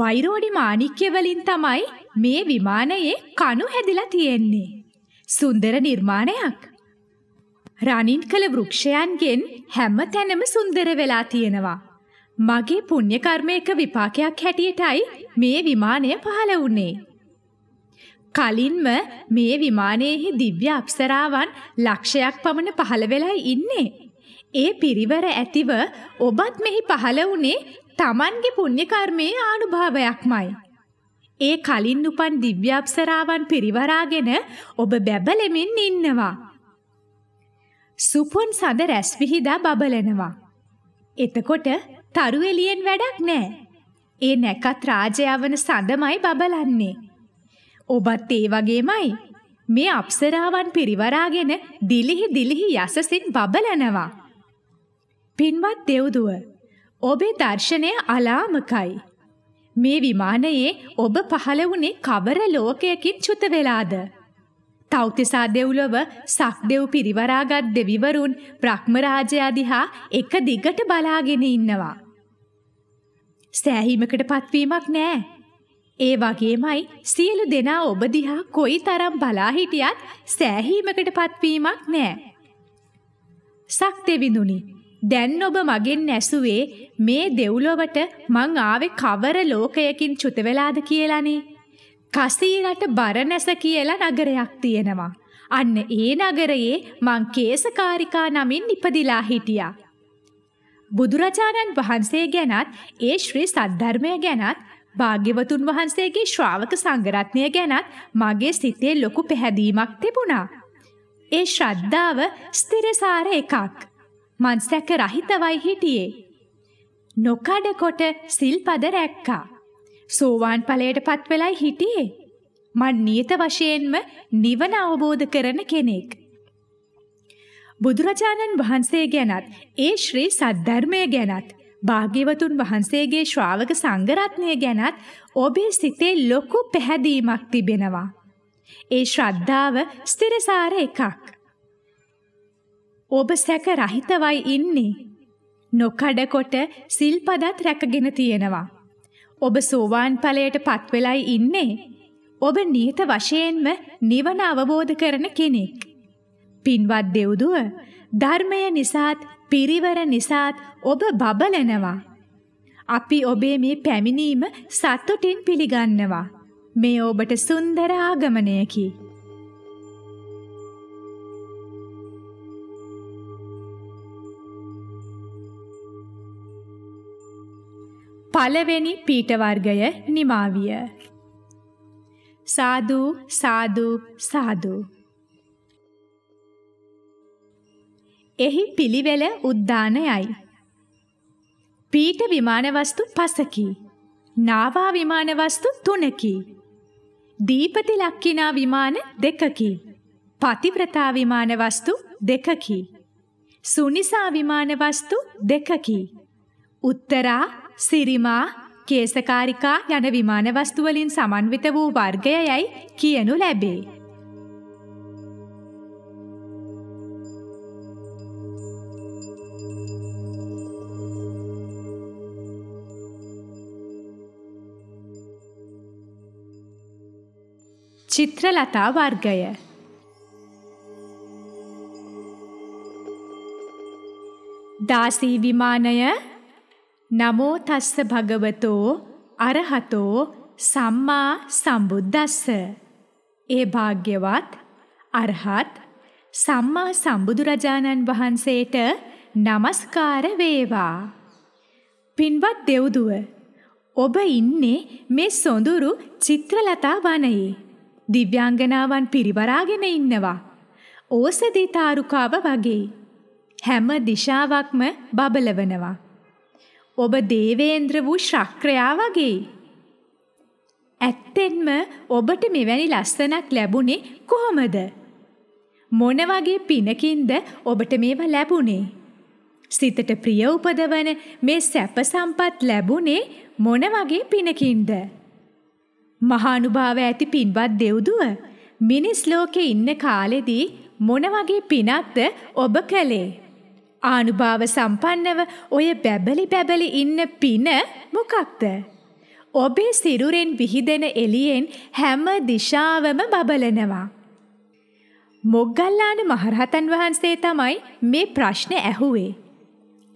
වෛරෝඩි මාණික්‍ය වලින් තමයි මේ විමානයේ කණු හැදිලා තියෙන්නේ. සුන්දර නිර්මාණයක්. රනින් කළ වෘක්ෂයන්ගෙන් හැම තැනම සුන්දර වෙලා තියෙනවා. මගේ පුණ්‍ය කර්මයක විපාකයක් හැටියටයි මේ විමානය පහළ වුණේ. කලින්ම මේ විමානයේහි දිව්‍ය අප්සරාවන් ලක්ෂයක් පමණ පහළ වෙලයි ඉන්නේ. ඒ පිරිවර ඇතිව ඔබත් මෙහි පහළ වුණේ Tamange පුණ්‍ය කර්මයේ ආනුභාවයක්මයි. ඒ කලින් උපන් දිව්‍යාප්සරාවන් පිරිවරාගෙන ඔබ බැබලෙමින් ඉන්නවා. සුපුන් සඳ රැස් විහිදා බබලනවා. එතකොට තරු එළියෙන් වැඩක් නෑ. ඒ නැකත් රාජයා වන සඳමයි බබලන්නේ. ඔබත් ඒ වගේමයි. මේ අප්සරාවන් පිරිවරාගෙන දිලිහි දිලිහි යසසින් බබලනවා. පින්වත් දෙව්දුව, ඔබේ දර්ශනය අලාමකයි. මේ විමානයේ ඔබ පහළ වුණේ කවර ලෝකයකින් චුත වෙලාද? තෞතිසා දෙව්ලොව සක්දෙව් පිරිවරාගත් දෙවිවරුන් බ්‍රහ්මරාජයා දිහා එක දිගට බලාගෙන ඉන්නවා. සෑහීමකට පත්වීමක් නෑ. ඒ වගේමයි සියලු දෙනා ඔබ දිහා කොයි තරම් බලා හිටියත් සෑහීමකට පත්වීමක් නෑ. සක් දෙවිඳුනි දැන් ඔබ මගෙන් ඇසුවේ මේ දෙව්ලොවට මං ආවේ කවර ලෝකයකින් චුත වෙලාද කියලානේ. කසීරට බරණැස කියලා නගරයක් තියෙනවා. අන්න ඒ නගරයේ මං කේසකාරිකා නමින් ඉපදිලා හිටියා. බුදුරජාණන් වහන්සේ ගැනත් ඒ ශ්‍රී සද්ධර්මය ගැනත් භාග්‍යවතුන් වහන්සේගේ ශ්‍රාවක සංගරත්නය ගැනත් මගේ සිතේ ලොකු පැහැදීමක් තිබුණා. ඒ ශ්‍රද්ධාව ස්තිරසාර එකක්. මං සැක රහිතවයි හිටියේ. නොකඩකොට සිල්පද රැක්කා. සෝවාන් ඵලයට පත් වෙලයි හිටියේ. මන් නියත වශයෙන්ම නිවන අවබෝධ කරන කෙනෙක්. බුදුරජාණන් වහන්සේ ගැනත් ඒ ශ්‍රී සද්ධර්මය ගැනත් භාග්‍යවතුන් වහන්සේගේ ශ්‍රාවක සංඝරත්නය ගැනත් ඔබේ සිතේ ලොකු පැහැදීමක් තිබෙනවා. ඒ ශ්‍රද්ධාව ස්ථිරසාර එකක්. ඔබ සැක රහිතවයි ඉන්නේ. නොකඩකොට සිල්පදත් රැකගෙන තියෙනවා. ඔබ සෝවාන් ඵලයට පත්වෙලයි ඉන්නේ. ඔබ නියත වශයෙන්ම නිවන අවබෝධ කරන කෙනෙක්. පින්වත් දෙව්දුව ධර්මය නිසාත් පිරිවර නිසාත් ඔබ බබලනවා. අපි ඔබේ මේ පැමිණීම සතුටින් පිළිගන්නවා. මේ ඔබට සුන්දර ආගමනයකි. පළවෙනි පීට වර්ගය නිමා විය. සාදු සාදු සාදු. එහි පිළිවෙල උද්දානයයි. පීට විමාන වස්තු 5කි. නාවා විමාන වස්තු 3කි. දීපති ලක්කිනා විමාන 2කි. පතිව්‍රතා විමාන වස්තු 2කි. සුනිසා විමාන වස්තු 2කි. උත්තරා සිරිමා කේසකාරිකා යන විමාන වස්තුවලින් සමන්විත වූ වර්ගයයි කියනු ලැබේ. චිත්‍රලතා වර්ගය දාසී විමානය නමෝ තස්ස භගවතෝ අරහතෝ සම්මා සම්බුද්දස්ස ඒ භාග්‍යවත් අරහත් සම්මා සම්බුදුරජාණන් වහන්සේට নমස්කාර වේවා පින්වත් දෙව්දුව ඔබ ඉන්නේ මේ සොඳුරු චිත්‍රලතා වනයේ දිව්‍යාංගනාවන් පිරිවරාගෙන ඉන්නවා ඕසදී තාරුකාව වගේ හැම දිශාවක්ම බබලවනවා ඔබ දේවේන්ද්‍ර වූ ශක්‍රයා වගේ. ඇත්තෙන්ම ඔබට මෙවැනි ලස්සනක් ලැබුණේ කොහොමද? මොන වගේ පිනකින්ද ඔබට මේවා ලැබුණේ? සිතට ප්‍රිය උපදවන මේ සැප සම්පත් ලැබුණේ මොන වගේ පිනකින්ද? මහානුභාව ඇති පින්වත් දෙව්දුව මිනිස් ලෝකේ ඉන්න කාලෙදී මොන වගේ පිනක්ද ඔබ කළේ? ආනුභාව සම්පන්නව ඔය බැබලි බැබලි ඉන්න පින මොකක්ද? ඔබේ සිරුරෙන් විහිදෙන එළියෙන් හැම දිශාවම බබලනවා. මොග්ගල්ලාන මහරහතන් වහන්සේ තමයි මේ ප්‍රශ්නේ ඇහුවේ.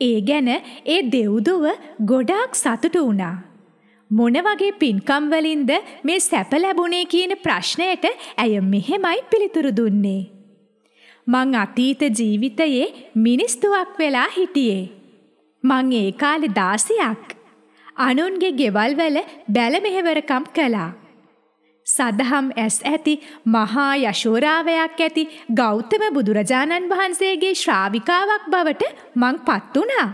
ඒ ගැන ඒ දෙව්දුව ගොඩාක් සතුටු වුණා. මොන වගේ පින්කම් වලින්ද මේ සැප ලැබුණේ කියන ප්‍රශ්නයට ඇය මෙහෙමයි පිළිතුරු දුන්නේ. මං අතීත ජීවිතයේ මිනිස්තුවක් වෙලා හිටියේ. මං ඒ කාලේ දාසියක්. අනුන්ගේ ගෙවල් වල බැල මෙහෙවරකම් කළා. සදහම් ඇස් ඇති මහා යශෝරාවයක් ඇති ගෞතම බුදුරජාණන් වහන්සේගේ ශ්‍රාවිකාවක් බවට මං පත් වුණා.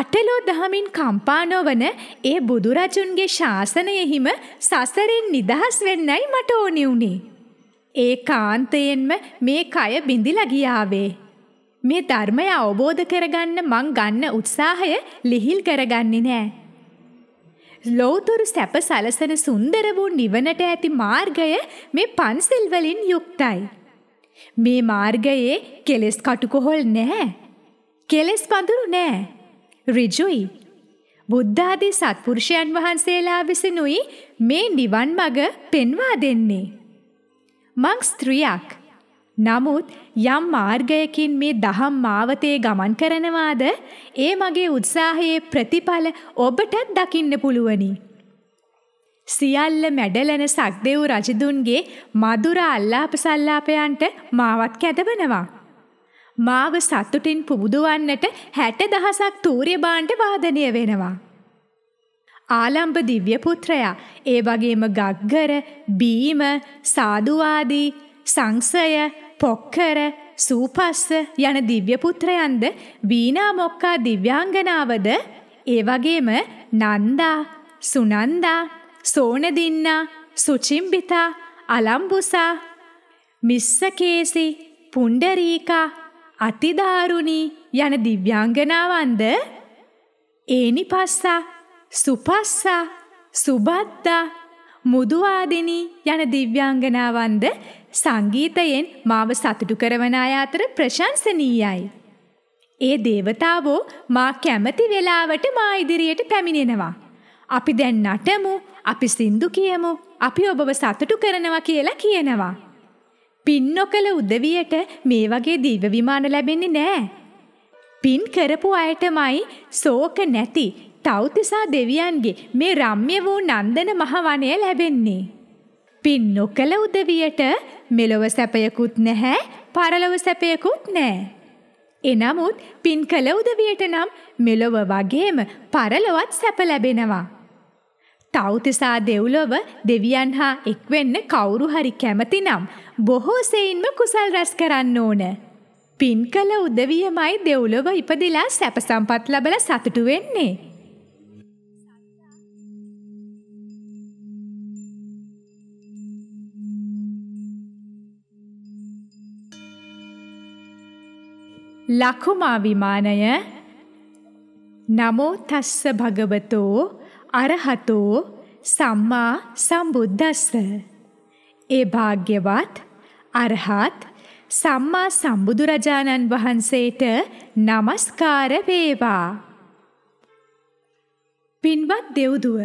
අටලෝ දහමින් කම්පා නොවන ඒ බුදුරජුන්ගේ ශාසනයෙහිම සසරෙන් නිදහස් වෙන්නයි මට ඕනි වුණේ. ඒ කාන්තයෙන්ම මේ කය බිඳිලා ගියාවේ. මේ ධර්මය අවබෝධ කරගන්න මං ගන්න උත්සාහය ලිහිල් කරගන්නේ නෑ. ලෝතුරු සැප සලසන සුන්දර වූ නිවනට ඇති මාර්ගය මේ පන්සිල් වලින් යුක්තයි. මේ මාර්ගයේ කෙලෙස් කටුකොහොල් නැහැ. කෙලෙස් පඳුරු නැහැ. ඍජුයි. බුද්ධ ආදී සත්පුරුෂයන් වහන්සේලා විසිනුයි මේ නිවන් මඟ පෙන්වා දෙන්නේ. මං ස්ත්‍රියක්. නමුත් යම් මාර්ගයකින් මේ දහම් මාවතේ ගමන් කරනවාද ඒ මගේ උත්සාහයේ ප්‍රතිඵල ඔබටත් දකින්න පුළුවනි. සියල්ල මැඩලන සක්දෙව් රජදුන්ගේ මధుර අල්ලාප සල්ලාපයන්ට මාවත් කැදවනවා. මාව සතුටින් පුබුදුවන්නට හැට දහසක් තූරිය බාන්ට වාදනය වෙනවා. ආලම්භ දිව්‍ය පුත්‍රයා. ඒ වගේම ගග්ගර, බීම, සාදුවාදී, සංසය, පොක්කර, සූපස්ස යන දිව්‍ය පුත්‍රයන්ද වීණා මොක්කා දිව්‍යාංගනාවද ඒ වගේම නන්දා, සුනන්දා, සෝනදින්නා, සුචිම්බිතා, අලම්බුසා, මිස්සකේසි, පුණ්ඩරීකා, අතිදාරුණී යන දිව්‍යාංගනාවන්ද ඒනිපස්සා සුපස්සා සුබත්තා මුදුවාදිනී යන දිව්‍යාංගනාවන්ද සංගීතයෙන් මාව සතුටු කරවන අය අතර ප්‍රශංසනීයයි. ඒ දේවතාවෝ මා කැමති වෙලාවට මා ඉදිරියට පැමිණෙනවා. අපි දැන් නටමු, අපි සින්දු කියමු, අපි ඔබව සතුටු කරනවා කියලා කියනවා. පින් නොකල උදවියට මේ වගේ දිව්‍ය විමාන ලැබෙන්නේ නැහැ. පින් කරපු අයටමයි ශෝක නැති තෞතිසා දෙවියන්ගේ මේ රම්්‍ය වූ නන්දන මහවනය ලැබෙන්නේ. පින් නොකළ උදවියට මෙලොව සැපයකුත් නැහැ පරලොව සැපයකුත් නෑ. එනමුත් පින් කළ උදවියට නම් මෙලොව වගේම පරලොවත් සැප ලැබෙනවා. තෞතිසා දෙව්ලොව දෙවියන් හා එක්වෙන්න කවුරු හරි කැමති නම් බොහෝ සෙයින්ම කුසල් රැස් කරන්න ඕන. පින් කළ උදවියමයි දෙව්ලොව ඉපදිලා සැපසම්පත් ලබල සතුටු වෙන්නේ. ලකුමා විමානය නමෝ තස්ස භගවතෝ අරහතෝ සම්මා සම්බුද්දස්ස ඒ භාග්‍යවත් අරහත් සම්මා සම්බුදුරජාණන් වහන්සේට নমස්කාර වේවා. පින්වත් දෙව්දුව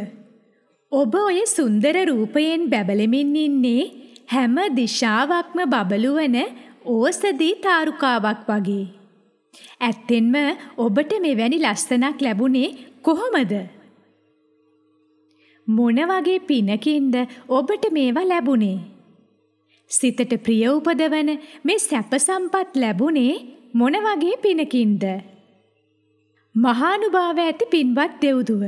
ඔබ ඔය සුන්දර රූපයෙන් බැබලෙමින් ඉන්නේ හැම දිශාවක්ම බබළුවන ඕසදී තාරුකාවක් වගේ. ඇත්තෙන්ම ඔබට මෙවැනි ලස්සනක් ලැබුණේ කොහොමද? මොන වගේ පිනකින්ද ඔබට මේවා ලැබුණේ? සිතට ප්‍රිය උපදවන මේ සැප සම්පත් ලැබුණේ මොන වගේ පිනකින්ද? මහානුභාව ඇති පින්වත් දෙව්දුව.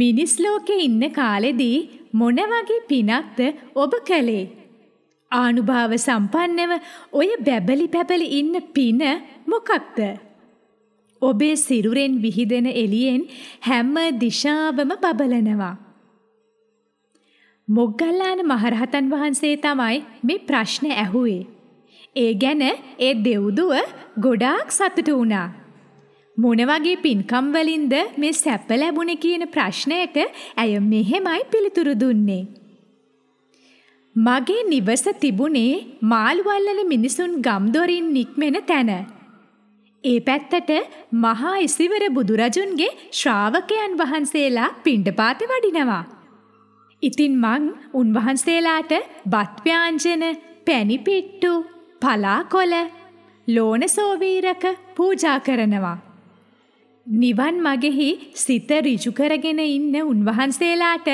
මිනිස් ලෝකේ ඉන්න කාලෙදී මොන වගේ පිනක්ද ඔබ කළේ? ආනුභාව සම්පන්නව ඔය බැබලි පැබලි ඉන්න පින මොකක්ද? ඔබේ සිරුරෙන් විහිදෙන එළියෙන් හැම දිශාවම බබලනවා. මොග්ගල්ලාන මහරහතන් වහන්සේ තමයි මේ ප්‍රශ්න ඇහුවේ. ඒ ගැන ඒ දෙව්දුව ගොඩාක් සතුටු වුණා. මොන වගේ පින්කම් වලින්ද මේ සැප ලැබුණේ කියන ප්‍රශ්නයට ඇය මෙහෙමයි පිළිතුරු දුන්නේ. මගේ නිවස තිබුණේ මාළුවල්ලල මිනිසුන් ගම්දොරින් නික්මෙන තැන. ඒ පැත්තට මහා ඉසිවර බුදුරජුන්ගේ ශ්‍රාවකයන් වහන්සේලා පිණ්ඩපාත වඩිනවා. ඉතින් මං උන්වහන්සේලාට බත්ව්‍යාංජන, පැණිපිට්ටු, පලාකොළ, ලෝනසෝවීරක පූජා කරනවා. නිවන් මගෙහි සිත ඍජු කරගෙන ඉන්න උන්වහන්සේලාට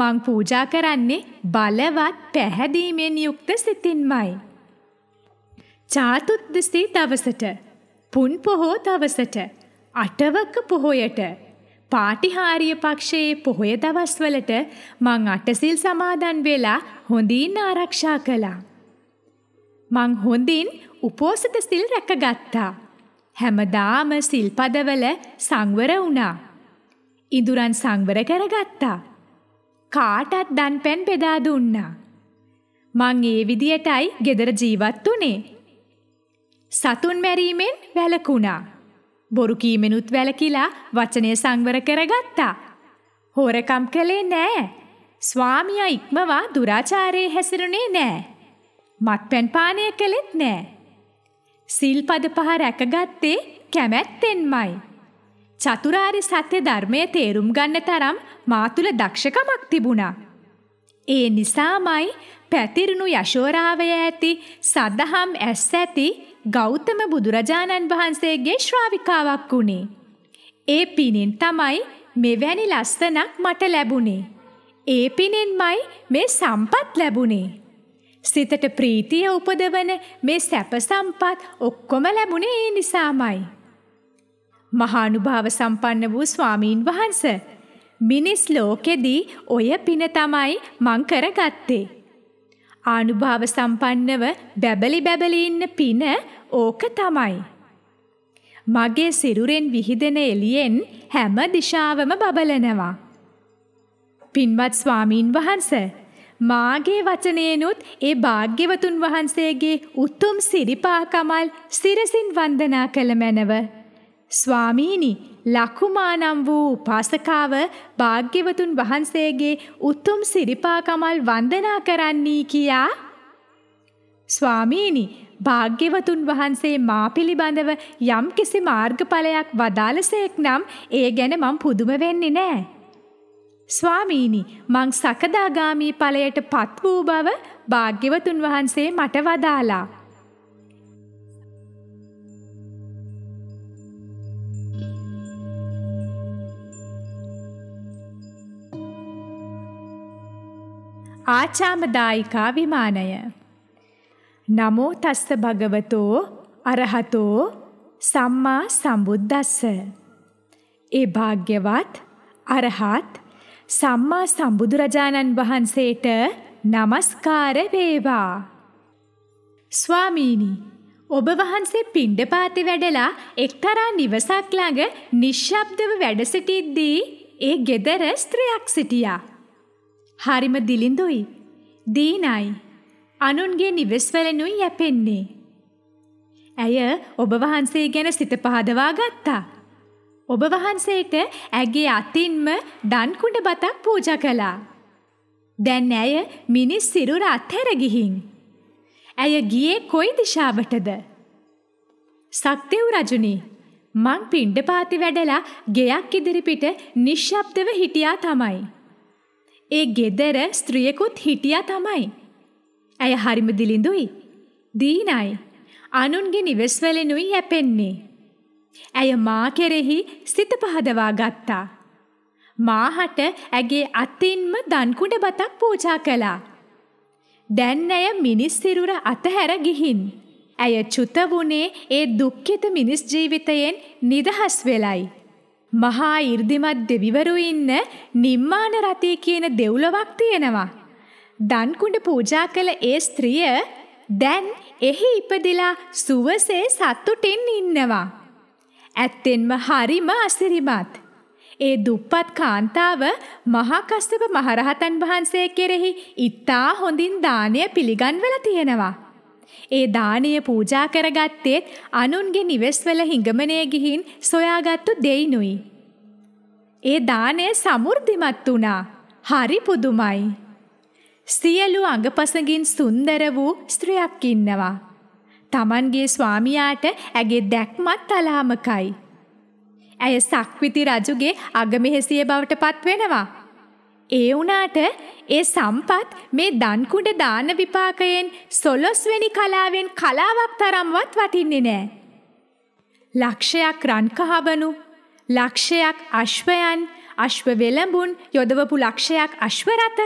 මං පූජා කරන්නේ බලවත් පැහැදීමෙන් යුක්ත සිතින්මයි. චාතුද්දසී දවසට පුන් පොහෝ දවසට අටවක පොහොයට පාටිහාරිය පක්ෂයේ පොහොය දවස්වලට මං අටසිල් සමාදන් වෙලා හොඳින් ආරක්ෂා කළා. මං හොඳින් උපෝසත සිල් රැකගත්තා. හැමදාම සිල්පදවල සංවර වුණා. ඉඳුරන් සංවර කරගත්තා. කාටත් දන්පැන් බෙදා දුන්නා. මං ඒ විදියටයි ගෙදර ජීවත් වුනේ. සතුන් මැරීමෙන් වැළකුණා. බොරු කීමෙනුත් වැළකිලා වචනය සංවර කරගත්තා. හොරකම් කළේ නෑ. ස්වාමියා ඉක්මවා දුරාචාරයේ හැසිරුනේ නෑ. මත්පැන් පානය කළෙත් නෑ. සිල්පද පහ රැකගත්තේ කැමැත්තෙන්මයි. චතුරාරි සත්‍ය ධර්මය තේරුම් ගන්න තරම් මා තුළ දක්ෂකමක් තිබුණා. ඒ නිසාමයි පැතිරුණු යශෝරාවය ඇති සදහම් ඇස් ඇති ගෞතම බුදුරජාණන් වහන්සේගේ ශ්‍රාවිකාවක් වුණේ. ඒ පිනෙන් තමයි මෙවැනි ලස්සනක් මට ලැබුණේ. ඒ පිනෙන්මයි මේ සම්පත් ලැබුණේ. සිතට ප්‍රීතිය උපදවන මේ සැප සම්පත් ඔක්කොම ලැබුණේ ඒ නිසාමයි. මහානුභාව සම්පන්න වූ ස්වාමීන් වහන්ස මිනිස් ලෝකෙදී ඔය පින තමයි මං කරගත්තේ. ආනුභාව සම්පන්නව බැබලි බැබලි ඉන්න පින ඕක තමයි. මගේ සිරුරෙන් විහිදෙන එළියෙන් හැම දිශාවම බබලනවා. පින්වත් ස්වාමීන් වහන්සේ මාගේ වචනයනුත් ඒ භාග්‍යවතුන් වහන්සේගේ උතුම් සිරිපාකමල් සිරසින් වන්දනා කළ මැනව. ස්වාමීනි ලකුමානම් වූ උපාසකාව භාග්‍යවතුන් වහන්සේගේ උතුම් සිරිපාකමල් වන්දනා කරන්නේ කියා ස්වාමීනි භාග්‍යවතුන් වහන්සේ මා පිළිබඳව යම් කිසි මාර්ගඵලයක් වදාළසේක් නම් ඒ ගැන මං පුදුම වෙන්නේ නෑ. ස්වාමීනි මං සකදාගාමී ඵලයට පත් වූ බව භාග්‍යවතුන් වහන්සේ මට වදාලා. ආචාමදායිකා විමානය නමෝ තස්ස භගවතෝ අරහතෝ සම්මා සම්බුද්දස්ස ඒ භාග්‍යවත් අරහත් සම්මා සම්බුදුරජාණන් වහන්සේට নমස්කාර වේවා. ස්වාමීනි, ඔබ වහන්සේ පිණ්ඩපාතේ වැඩලා එක්තරා නිවසක් ළඟ නිශ්ශබ්දව වැඩ සිටිද්දී ඒ ගෙදර ස්ත්‍රියක් සිටියා. හරිම දිලිඳුයි. දීනයි. අනුන්ගේ නිවෙස්වලනුයි යැපෙන්නේ. ඇය ඔබ වහන්සේ ගැන සිත පහදවා ගත්තා. ඔබ වහන්සේට ඇගේ අතින්ම ඩන්කුඩ බතක් පූජ කළා. දැන් ඇය මිනිස් සිරුර අත්හැර ගිහින්. ඇය ගියේ කොයි දිශාවටද? සක්දෙව් රජුනි මං පිණ්ඩපාති වැඩලා ගෙයක් ඉදිරිපිට නිශ්ශබ්දව හිටියා තමයි. ඒ ගෙදර ස්ත්‍රියකුත් හිටියා තමයි. ඇය හරිම දිලිඳුයි. දීනයි. අනුන්ගේ නිවෙස්වලිනුයි යැපෙන්නේ. ඇය මා කෙරෙහි සිත පහදවා ගත්තා. මාහට ඇගේ අතින්ම දන්කුඩ බතක් පූජා කළා. දැන් ඇය මිනිස් සිරුර අතහැර ගිහින්. ඇය චුත වුණේ ඒ දුක්ඛිත මිනිස් ජීවිතයෙන් නිදහස් වෙලයි. මහා 이르දිමත් දෙවිවරු ඉන්න නිම්මාන රතේ කියන දෙව්ලොවක් තියෙනවා. දන්කුඩ පූජා කළ ඒ ස්ත්‍රිය දැන් එහි ඉපදිලා සුවසේ සතුටින් ඉන්නවා. ඇත්තෙන්ම හරිම අසිරිමත්. ඒ දුප්පත් කාන්තාව මහා කස්සප මහරහතන් වහන්සේ කෙරෙහි ඉතා හොඳින් දානය පිළිගන්වලා තියෙනවා. ඒ දානය පූජා කරගත්තේත් අනුන්ගේ නිවෙස්වල හිඟමනේ ගිහින් සොයාගත්තු දෙයිනුයි. ඒ දානය සමෘද්ධිමත් වුණා. හරි පුදුමයි. සියලු අඟපසඟින් සුන්දර වූ ස්ත්‍රියක් ඉන්නවා. තමන්ගේ ස්වාමියාට ඇගේ දැක්මත් තලාමකයි. ඇය සක්විති රජුගේ අගමෙහෙසිය බවට පත්වෙනවා. ඒ වුණාට ඒ සම්පත් මේ දන්කුඩ දාන විපාකයෙන් සොලොස්වෙනි කලාවෙන් කලාවක් තරම්වත් වටින්නේ නෑ. ලක්ෂයක් රන්කහබනු ලක්ෂයක් අශ්වයන් අශ්ව වෙළඹුන් යොදවපු ලක්ෂයක් අශ්වරත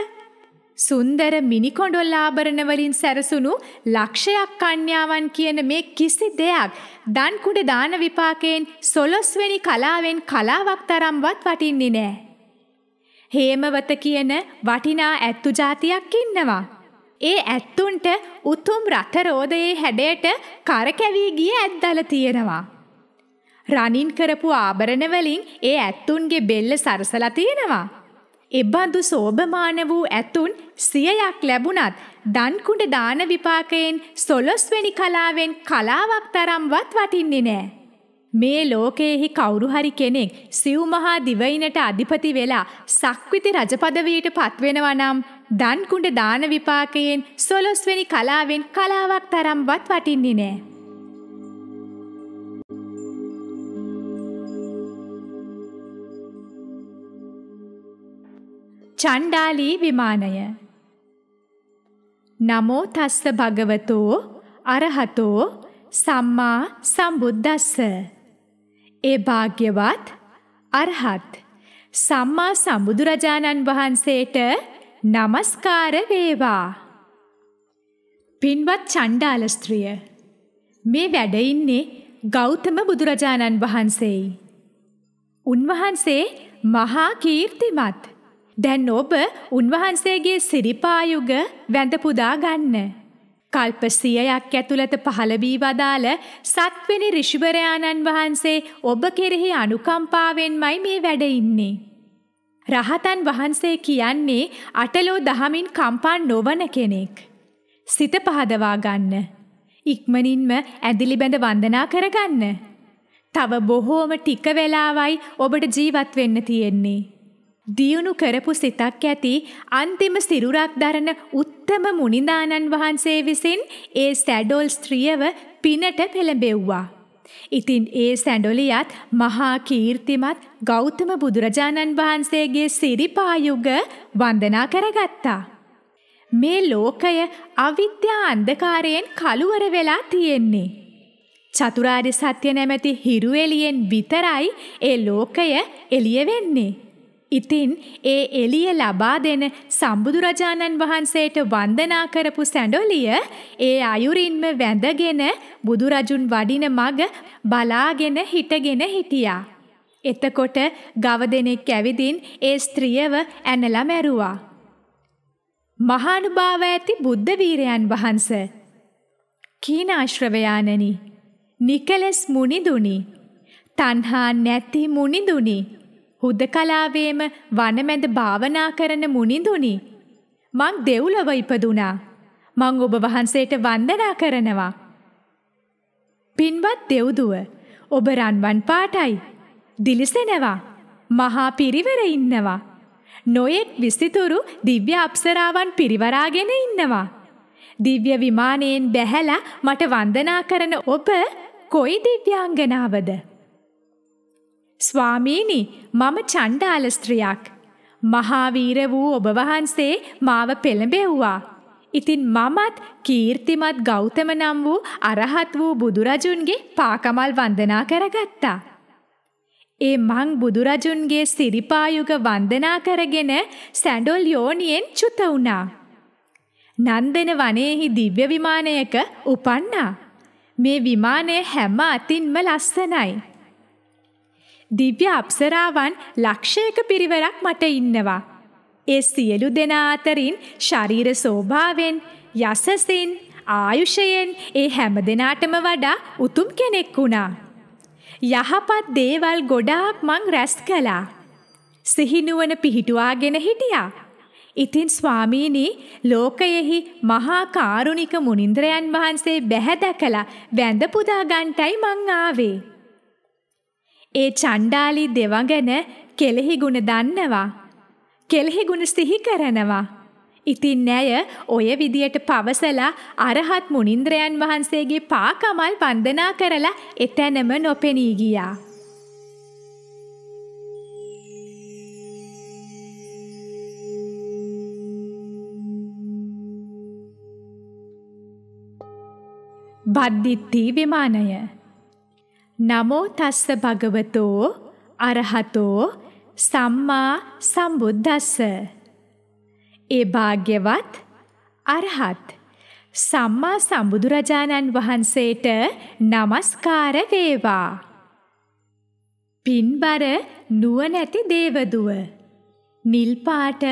සුන්දර මිනිකොඩොල් ආභරණවලින් සැරසුණු ලක්ෂයක් කන්‍යාවන් කියන මේ කිසි දෙයක් දන්කුඩ දාන විපාකයෙන් සොලොස්වැනි කලාවෙන් කලාවක් තරම්වත් වටින්නේ නෑ. හේමවත කියන වටිනා ඇත්තු ජාතියක් ඉන්නවා. ඒ ඇත්තුන්ට උතුම් රථරෝධයේ හැඩයට කරකැවී ගිය ඇත්දල තියෙනවා. රනින් කරපු ආභරණවලින් ඒ ඇත්තුන්ගේ බෙල්ල සරසලා තියෙනවා. එබඳු සෝභමාන වූ ඇතුන් සියයක් ලැබුණත් දන්කුඩ දාන විපාකයෙන් සොලොස්වැනි කලාවෙන් කලාවක් තරම්වත් වටින්නේ නෑ. මේ ලෝකයෙහි කවුරුහරි කෙනෙක් සිව්මහා දිවයිනට අධිපති වෙලා සක්විති රජපදවීට පත්වෙනවා නම් දන්කුඩ දාන විපාකයෙන් සොලොස්වැනි කලාවෙන් කලාවක් තරම්වත් වටින්නේ නෑ. චණ්ඩාලී විමානය. නමෝ තස්ස භගවතෝ අරහතෝ සම්මා සම්බුද්දස්ස. ඒ භාග්‍යවත් අරහත් සම්මා සම්බුදුරජාණන් වහන්සේට নমස්කාර වේවා. පින්වත් චණ්ඩාල ස්ත්‍රිය මේ වැඩ ඉන්නේ ගෞතම බුදුරජාණන් වහන්සේයි. උන්වහන්සේ මහා කීර්තිමත් දැන් ඔබ උන්වහන්සේගේ සිරිපායුග වැඳ පුදා ගන්න. කල්ප සියයක් ඇතුළත පහළ වී වදාළ සත්වෙනි ඍෂිවරයාණන් වහන්සේ ඔබ කෙරෙහි අනුකම්පාවෙන්මයි මේ වැඩ ඉන්නේ. රහතන් වහන්සේ කියන්නේ අටලෝ දහමින් කම්පා නොවන කෙනෙක්. සිත පහදවා ගන්න. ඉක්මනින්ම ඇඳිලි බැඳ වන්දනා කරගන්න. තව බොහෝම ටික වෙලාවයි ඔබට ජීවත් වෙන්න තියෙන්නේ. දියුණු කරපු සිතක් ඇති අන්තිම සිරුරක් දරන උත්තම මුනිදානන් වහන්සේ විසින් ඒ සැඩෝල් ස්ත්‍රියව පිනට පෙළඹෙව්වා. ඉතින් ඒ සැඩොලියත් මහා කීර්තිමත් ගෞතම බුදුරජාණන් වහන්සේගේ සිරිපායුග වන්දනා කරගත්තා. මේ ලෝකය අවිද්‍යා අන්ධකාරයෙන් කළුවර වෙලා තියෙන්නේ. චතුරාර්ය සත්‍ය නැමැති හිරුවෙලියෙන් විතරයි ඒ ලෝකය එළිය වෙන්නේ. ඉතින් ඒ එළිය ලබා දෙන සම්බුදුරජාණන් වහන්සේට වන්දනා කරපු සැඬොලිය ඒ අයුරින්ම වැඳගෙන බුදුරජුන් වඩින මග බලාගෙන හිටගෙන හිටියා. එතකොට ගව දෙනෙක් ඇවිදින් ඒ ස්ත්‍රියව ඇනලා මැරුවා. මහානුභාව ඇති බුද්ධ වීරයන් වහන්ස. කීනාශ්‍රවයානනි. නිකලස් මුනිදුනි. තණ්හා නැති මුනිදුනි. හුදකලාවේම වනමැද භාවනා කරන මුනිඳුනි. මං දෙව්ලොව ඉපදුනා. මං ඔබ වහන්සේට වන්දනා කරනවා. පින්වත් දෙව්දුව, ඔබ රන්වන් පාටයි. දිලිසෙනවා. මහා පිරිවර ඉන්නවා. නොයෙක් විසිතුරු දිව්‍ය අප්සරාවන් පිරිවරාගෙන ඉන්නවා. දිව්‍ය විමානයෙන් බැහැලා මට වන්දනා කරන ඔබ කොයි දිව්‍යාංගනාවද? ස්වාමීනි මම චණ්ඩාල ස්ත්‍රියක්. මහාවීර වූ ඔබ වහන්සේ මාව පෙළඹෙව්වා. ඉතින් මමත් කීර්තිමත් ගෞතම නම් වූ අරහත් වූ බුදුරජුන්ගේ පාකමල් වන්දනා කරගත්තා. ඒ මං බුදුරජුන්ගේ සිරිපායුග වන්දනා කරගෙන සැඬොල් යෝනියෙන් චුත වුණා. නන්දන වනයේහි දිව්‍ය විමානයක උපන්නා. මේ විමානය හැම අතින්ම ලස්සනයි. දිව්‍ය අප්සරාවන් ලක්ෂයක පිරිවරක් මට ඉන්නවා. ඒ සියලු දෙනා අතරින් ශරීර ස්වභාවයෙන් යසසින් ආයුෂයෙන් ඒ හැම දෙනාටම වඩා උතුම් කෙනෙක් වුණා. යහපත් දේවල් ගොඩාක් මං රැස් කළා. සිහිනුවන පිහිටුවාගෙන හිටියා. ඉතින් ස්වාමීනි ලෝකයෙහි මහා කාරුණික මුනින්ද්‍රයන් වහන්සේ බැහැ දැකලා වැඳ පුදා ගන්ටයි මං ආවේ. ඒ චණ්ඩාලි දෙවා ගැන කෙලෙහි ගුණ දන්නවා. කෙලෙහි ගුණ සිහි කරනවා. ඉතින් ඇය ඔය විදියට පවසලා අරහත් මුනින්ද්‍රයන් වහන්සේගේ පාකමල් වන්දනා කරලා එතැනම නොපෙනී ගියා. බද්ධිත්ති විමානය නමෝ තස්ස භගවතෝ අරහතෝ සම්මා සම්බුද්දස්ස ඒ භාග්‍යවත් අරහත් සම්මා සම්බුදුරජාණන් වහන්සේට নমස්කාර වේවා පින්බර නුවණැති දේවදුව නිල් පාට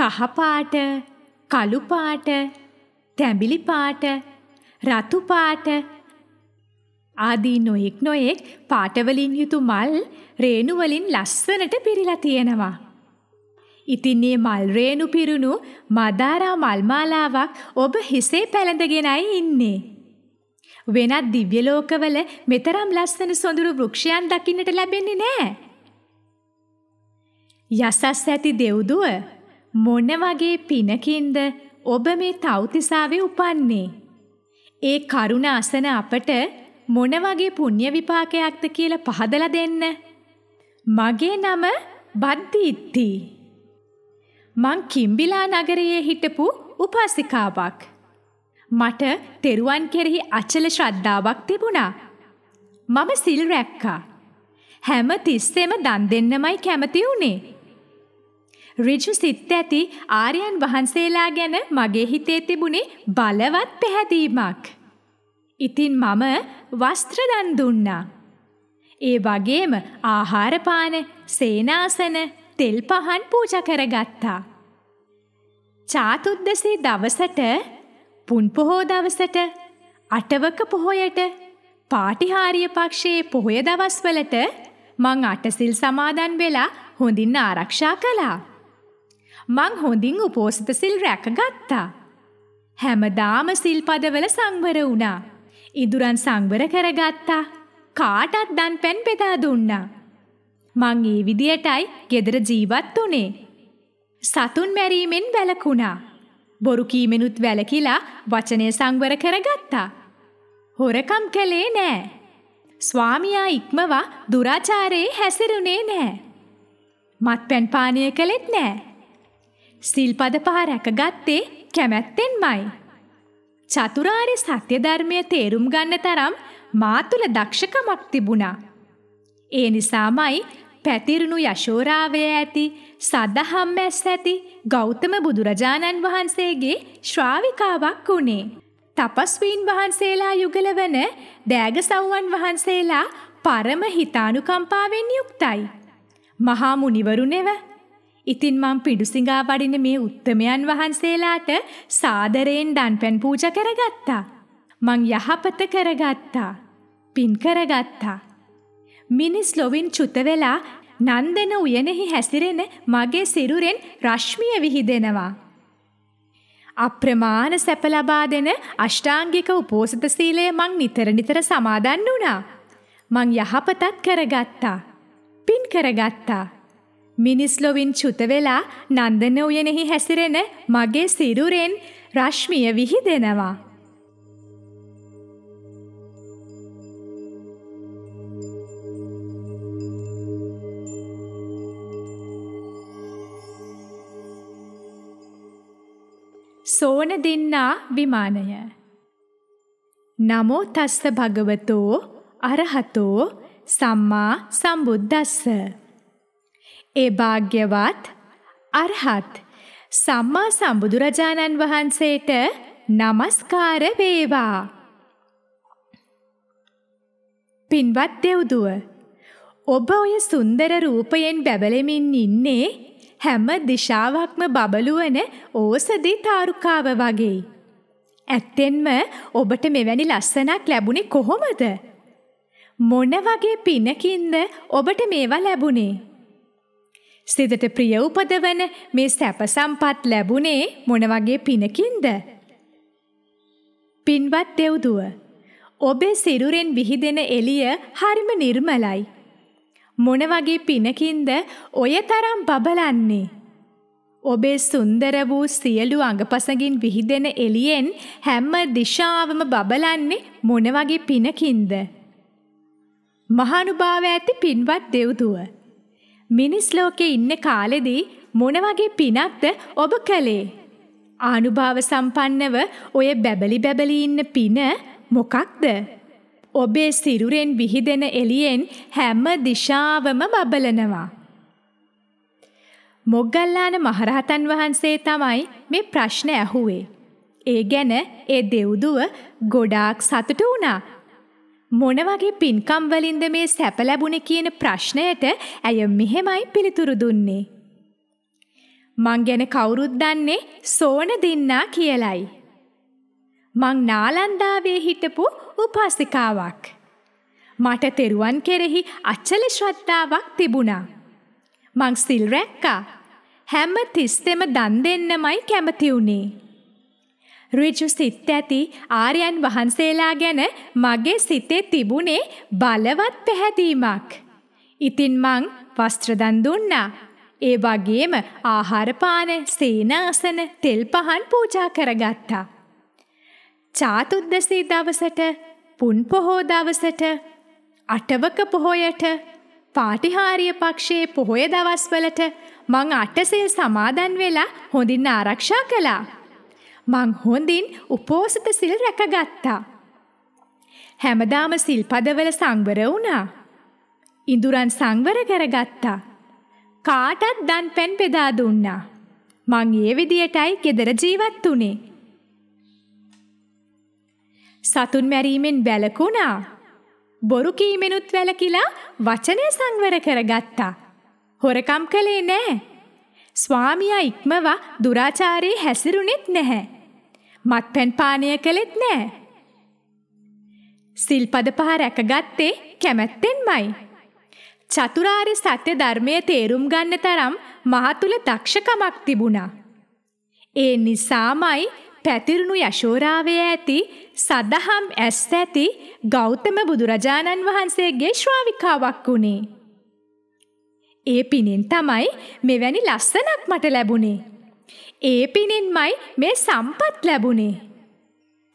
කහ පාට කළු පාට තැඹිලි පාට රතු පාට ආදී නොයෙක් නොයෙක් පාටවලින් යුතු මල් රේණු වලින් ලස්සනට පිරීලා තියෙනවා. ඉතින් මේ මල් රේණු පිරුණු මාදාරා මල් මාලාවක් ඔබ හිසේ පැලඳගෙනයි ඉන්නේ. වෙනත් දිව්‍ය ලෝකවල මෙතරම් ලස්සන සොඳුරු වෘක්ෂයන් දකින්නට ලැබෙන්නේ නැහැ. යසස් ඇති දෙව්දුව මොන වගේ පිනකින්ද ඔබ මේ තව්තිසාවේ උපන්නේ? ඒ කරුණ අසන අපට මොන වගේ පුණ්‍ය විපාකයක්ද කියලා පහදලා දෙන්න. මගේ නම බද්දීත්ති. මං කිම්බිලා නගරයේ හිටපු උපාසිකාවක්. මට තෙරුවන් කෙරෙහි අචල ශ්‍රද්ධාවක් තිබුණා. මම සිල් රැක්කා. හැම තිස්සෙම දන් දෙන්නමයි කැමති වුණේ. ඍජු සිත් ඇති ආර්යයන් වහන්සේලා ගැන මගේ හිතේ තිබුණේ බලවත් පැහැදීමක්. ඉතින් මම වස්ත්‍ර දන් දුන්නා. ඒ වගේම ආහාරපාන, සේනාසන, තෙල් පහන් පූජා කරගත්තා. චාතුද්දසේ දවසට පුන් පොහෝ දවසට අටවක පොහොයට පාටිහාරිය පක්ෂයේ පොහොය දවස්වලට මං අටසිල් සමාදන් වෙලා හොඳින් ආරක්ෂා කළා. මං හොඳින් උපෝසිත සිල් රැකගත්තා. හැමදාම සිල්පදවල සංවර වුණා. ඉඳුරන් සංවර කරගත්තා. කාටත් දන් පැන් බෙදා දුන්නා. මං ඒ විදියටයි ගෙදර ජීවත් වුනේ. සතුන් මැරීමෙන් වැළකුණා. බොරු කීමෙනුත් වැළකිලා වචනය සංවර කරගත්තා. හොරකම් කළේ නෑ. ස්වාමියා ඉක්මවා දුරාචාරයේ හැසිරුණේ නෑ. මත්පැන් පානය කළෙත් නෑ. සිල්පද පහ රැකගත්තේ කැමැත්තෙන්මයි. චතුරාරි සත්‍ය ධර්මය තේරුම් ගන්න තරම් මා තුල දක්ෂකමක් තිබුණා. ඒ නිසාමයි පැතිරුණු යශෝරාවය ඇති සදහම් ඇස් ඇති ගෞතම බුදුරජාණන් වහන්සේගේ ශ්‍රාවිකාවක් වුණේ. තපස්වීන් වහන්සේලා යුගලවන දෑග සව්වන් වහන්සේලා පරම හිතානුකම්පාවෙන් යුක්තයි. මහා මුනිවරුනෙව ඉතින් මං පිඩුසිඟා වඩින මේ උත්තමයන් වහන්සේලාට සාදරයෙන් දන්පැන් පූජ කරගත්තා. මං යහපත කරගත්තා. පින් කරගත්තා. මිනිස් ලොවින් චුත වෙලා නන්දන උයනෙහි හැසිරෙන මගේ සිරුරෙන් රශ්මිය විහිදෙනවා. අප්‍රමාණ සැප ලබා දෙන අෂ්ටාංගික උපෝසත සීලය මං නිතර නිතර සමාදන් වුණා. මං යහපතත් කරගත්තා. පින් කරගත්තා. මිනිස්ලොවින් චුතවෙලා නන්දන උයනෙහි හැසිරෙන මගේ සිරුරෙන් රශ්මිය විහිදෙනවා. සෝන දෙන්නා විමානය නමෝ තස්ස භගවතෝ අරහතෝ සම්මා සම්බුද්දස්ස ඒ භාග්‍යවත් අරහත් සම්මා සම්බුදුරජාණන් වහන්සේට নমස්කාර වේවා. පින්වත් දෙව්දුව ඔබ ඔය සුන්දර රූපයෙන් බැබලෙමින් ඉන්නේ හැම දිශාවක්ම බබළුවන ඕසදි තාරුකාව වගේ. ඇත්තෙන්ම ඔබට මෙවැනි ලස්සනක් ලැබුණේ කොහොමද? මොන වගේ පිනකින්ද ඔබට මේවා ලැබුණේ? සිතට ප්‍රිය උපදවන මේ සැප සම්පත් ලැබුණේ මොන වගේ පිනකින්ද? පින්වත් දෙව්දුව ඔබේ සිරුරෙන් විහිදෙන එළිය හරිම නිර්මලයි. මොන වගේ පිනකින්ද ඔය තරම් බබලන්නේ? ඔබේ සුන්දර වූ සියලු අඟපසඟින් විහිදෙන එළියෙන් හැම දිශාවම බබලන්නේ මොන වගේ පිනකින්ද? මහානුභාව ඇති පින්වත් දෙව්දුව මිනිස් ලෝකේ ඉන්න කාලෙදී මොන වගේ පිනක්ද ඔබ කළේ? ආනුභාව සම්පන්නව ඔය බැබලි බැබලි ඉන්න පින මොකක්ද? ඔබේ සිරුරෙන් විහිදෙන එළියෙන් හැම දිශාවම බබලනවා. මොග්ගල්ලාන මහරහතන් වහන්සේ තමයි මේ ප්‍රශ්න ඇහුවේ. ඒ ගැන ඒ දෙව්දුව ගොඩාක් සතුටු වුණා. මොන වගේ පින්කම් වලින්ද මේ සැප ලැබුණේ කියන ප්‍රශ්නයට ඇය මෙහෙමයි පිළිතුරු දුන්නේ. මං ගැන කවුරුත් දන්නේ සෝන දෙන්නා කියලයි. මං නාලන්දාවේ හිටපු උපාසිකාවක්. මට තෙරුවන් කෙරෙහි අචල ශ්‍රද්ධාවක් තිබුණා. මං සිල් රැක්කා. හැම තිස්සෙම දන් දෙන්නමයි කැමති වුණේ. ඍජු සිත් ඇති ආර්යයන් වහන්සේලා ගැන මගේ සිතේ තිබුණේ බලවත් පැහැදීමක්. ඉතින් මං වස්ත්‍ර දන් දුන්නා. ඒ වගේම ආහාර පාන, සීනාසන, තෙල් පහන් පූජා කරගත්තා. චාතුද්දසී දවසට, පුන් පොහෝ දවසට, අටවක පොහොයට, පාටිහාරීය පක්ෂයේ පොහොය දවස්වලට මං අටසිල් සමාදන් වෙලා හොඳින් ආරක්ෂා කළා. මං හොඳින් උපෝසත සිල් රැකගත්තා. හැමදාම සිල්පදවල සංවර වුණා. ඉඳුරන් සංවර කරගත්තා. කාටත් දන් පැන් බෙදා දුන්නා. මං ඒ විදියටයි ගෙදර ජීවත් වුනේ. සතුන් මැරීමෙන් වැළකුණා. බොරු කීමෙනුත් වැළකිලා වචනය සංවර කරගත්තා. හොරකම් කළේ නෑ. ස්වාමියා ඉක්මවා දුරාචාරයේ හැසිරුණෙත් නැහැ. මත්පැන් පානය කළෙත් නෑ. සිල්පද පහ රැකගත්තේ කැමැත්තෙන්මයි. චතුරාර්ය සත්‍ය ධර්මය තේරුම් ගන්න තරම් මහතුල දක්ෂකමක් තිබුණා. ඒ නිසාමයි පැතිරුණු යශෝරාවේ ඇති සදහම් ඇස් ඇති ගෞතම බුදුරජාණන් වහන්සේගේ ශ්‍රාවිකාවක් වුණේ. ඒ පිනෙන් තමයි මෙවැනි ලස්සනක් මට ලැබුණේ. ඒ පිණින්මයි මේ සම්පත් ලැබුණේ.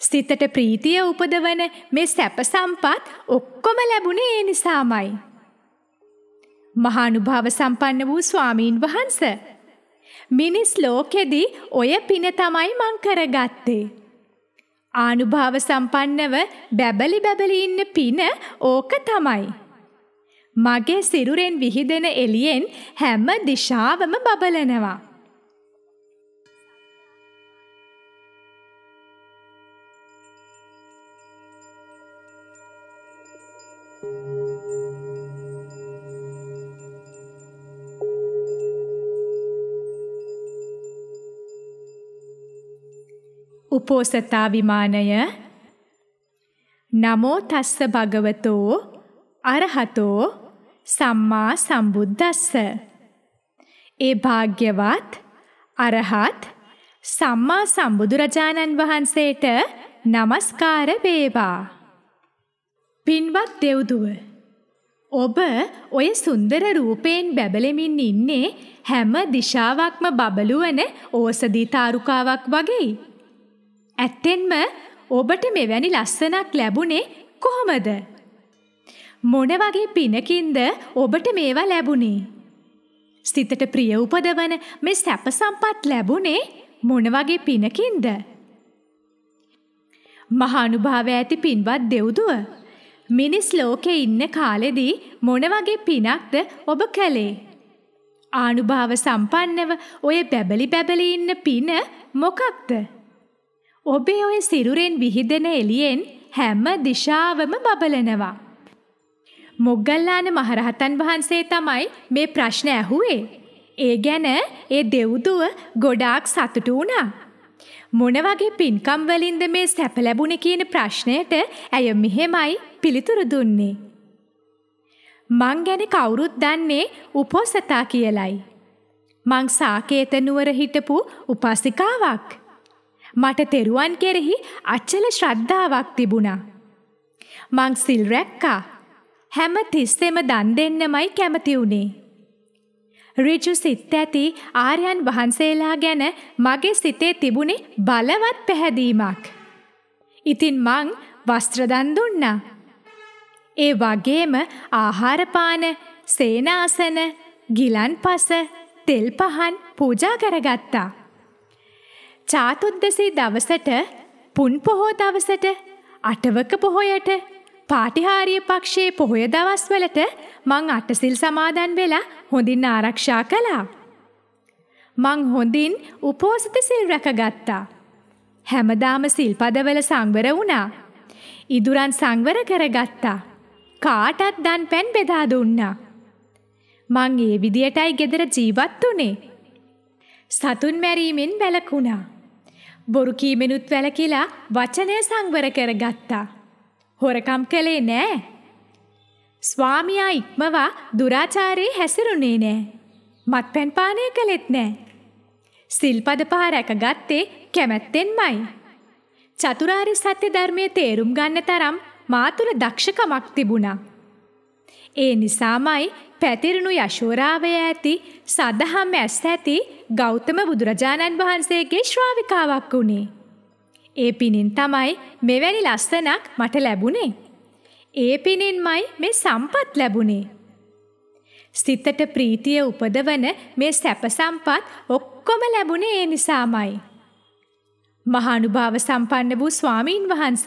සිතට ප්‍රීතිය උපදවන මේ සැප සම්පත් ඔක්කොම ලැබුණේ ඒ නිසාමයි. මහානුභාව සම්පන්න වූ ස්වාමීන් වහන්ස. මිනිස් ලෝකෙදී ඔය පින තමයි මං කරගත්තේ. ආනුභාව සම්පන්නව බැබලි බැබලි ඉන්න පින ඕක තමයි. මගේ සිරුරෙන් විහිදෙන එළියෙන් හැම දිශාවම බබලනවා. උපෝසතාවිමානය නමෝ තස්ස භගවතෝ අරහතෝ සම්මා සම්බුද්දස්ස ඒ භාග්‍යවත් අරහත් සම්මා සම්බුදුරජාණන් වහන්සේට নমස්කාර වේවා පින්වත් දෙව්දුව ඔබ ඔය සුන්දර රූපයෙන් බැබලෙමින් ඉන්නේ හැම දිශාවක්ම බබළුවන ඕසදී තාරුකාවක් වගේයි ඇත්තෙන්ම ඔබට මෙවැනි ලස්සනක් ලැබුණේ කොහොමද? මොන වගේ පිනකින්ද ඔබට මේවා ලැබුණේ? සිතට ප්‍රිය උපදවන මේ සැප සම්පත් ලැබුණේ මොන වගේ පිනකින්ද? මහානුභාව ඇති පින්වත් දෙව්දුව මිනිස් ලෝකේ ඉන්න කාලෙදී මොන වගේ පිනක්ද ඔබ කළේ? ආනුභාව සම්පන්නව ඔය බැබලි බැබලි ඉන්න පින මොකක්ද? ඔබේ ඔය සිරුරෙන් විහිදෙන එළියෙන් හැම දිශාවම බබලනවා. මොග්ගල්ලාන මහරහතන් වහන්සේ තමයි මේ ප්‍රශ්න ඇහුවේ. ඒ ගැන ඒ දෙව්දුව ගොඩාක් සතුටු වුණා. මොන වගේ පින්කම් වලින්ද මේ සැප ලැබුණේ කියන ප්‍රශ්නයට ඇය මෙහෙමයි පිළිතුරු දුන්නේ. මං ගැන කවුරුත් දන්නේ උපෝසතා කියලයි. මං සාකේත නුවර හිටපු උපාසිකාවක්. මට තෙරුවන් කෙරෙහි අච්චල ශ්‍රද්ධාවක් තිබුණා. මං සිල් රැක්කා. හැම තිස්සෙම දන් දෙන්නමයි කැමති වුණේ. ඍජු සිත් ඇති ආර්යයන් වහන්සේලා ගැන මගේ සිතේ තිබුණේ බලවත් පැහැදීමක්. ඉතින් මං වස්ත්‍ර දන් දුන්නා. ඒ වගේම ආහාර පාන, සේනාසන, ගිලන්පස, තෙල් පහන් පූජා කරගත්තා. චාතුද්දසේ දවසට පුන් පොහෝ දවසට අටවක පොහොයට පාටිහාරිය පක්ෂයේ පොහොය දවස්වලට මං අටසිල් සමාදන් වෙලා හොඳින් ආරක්ෂා කළා. මං හොඳින් උපෝසත සිල් රැකගත්තා. හැමදාම සිල්පදවල සංවර වුණා. ඉදුරන් සංවර කරගත්තා. කාටත් දන් පැන් බෙදා දුන්නා. මං ඒ විදියටයි ගෙදර ජීවත් වුනේ. සතුන් මැරීමෙන් වැළකුණා. බොරු කීමෙනුත් වැළකීලා වචනය සංවර කරගත්තා. හොරකම් කළේ නෑ. ස්වාමියා ඉක්මවා දුරාචාරයේ හැසිරුණේ නෑ. මත්පැන් පානය කළෙත් නෑ. සිල්පද පහ රැකගත්තේ කැමැත්තෙන්මයි. චතුරාර්ය සත්‍ය ධර්මයේ තේරුම් ගන්න තරම් මා තුල දක්ෂකමක් තිබුණා. ඒ නිසාමයි පැතිරුණු යශෝරාවේ ඇති සදහම් ඇස් ඇති ගෞතම බුදුරජාණන් වහන්සේගේ ශ්‍රාවිකාවක් වුණේ. ඒ පිණින් තමයි මෙවැනි ලස්සනක් මට ලැබුණේ. ඒ පිණින්මයි මේ සම්පත් ලැබුණේ. සිතට ප්‍රීතිය උපදවන මේ සැප සම්පත් ඔක්කොම ලැබුණේ ඒ නිසාමයි. මහානුභාව සම්පන්න වූ ස්වාමීන් වහන්ස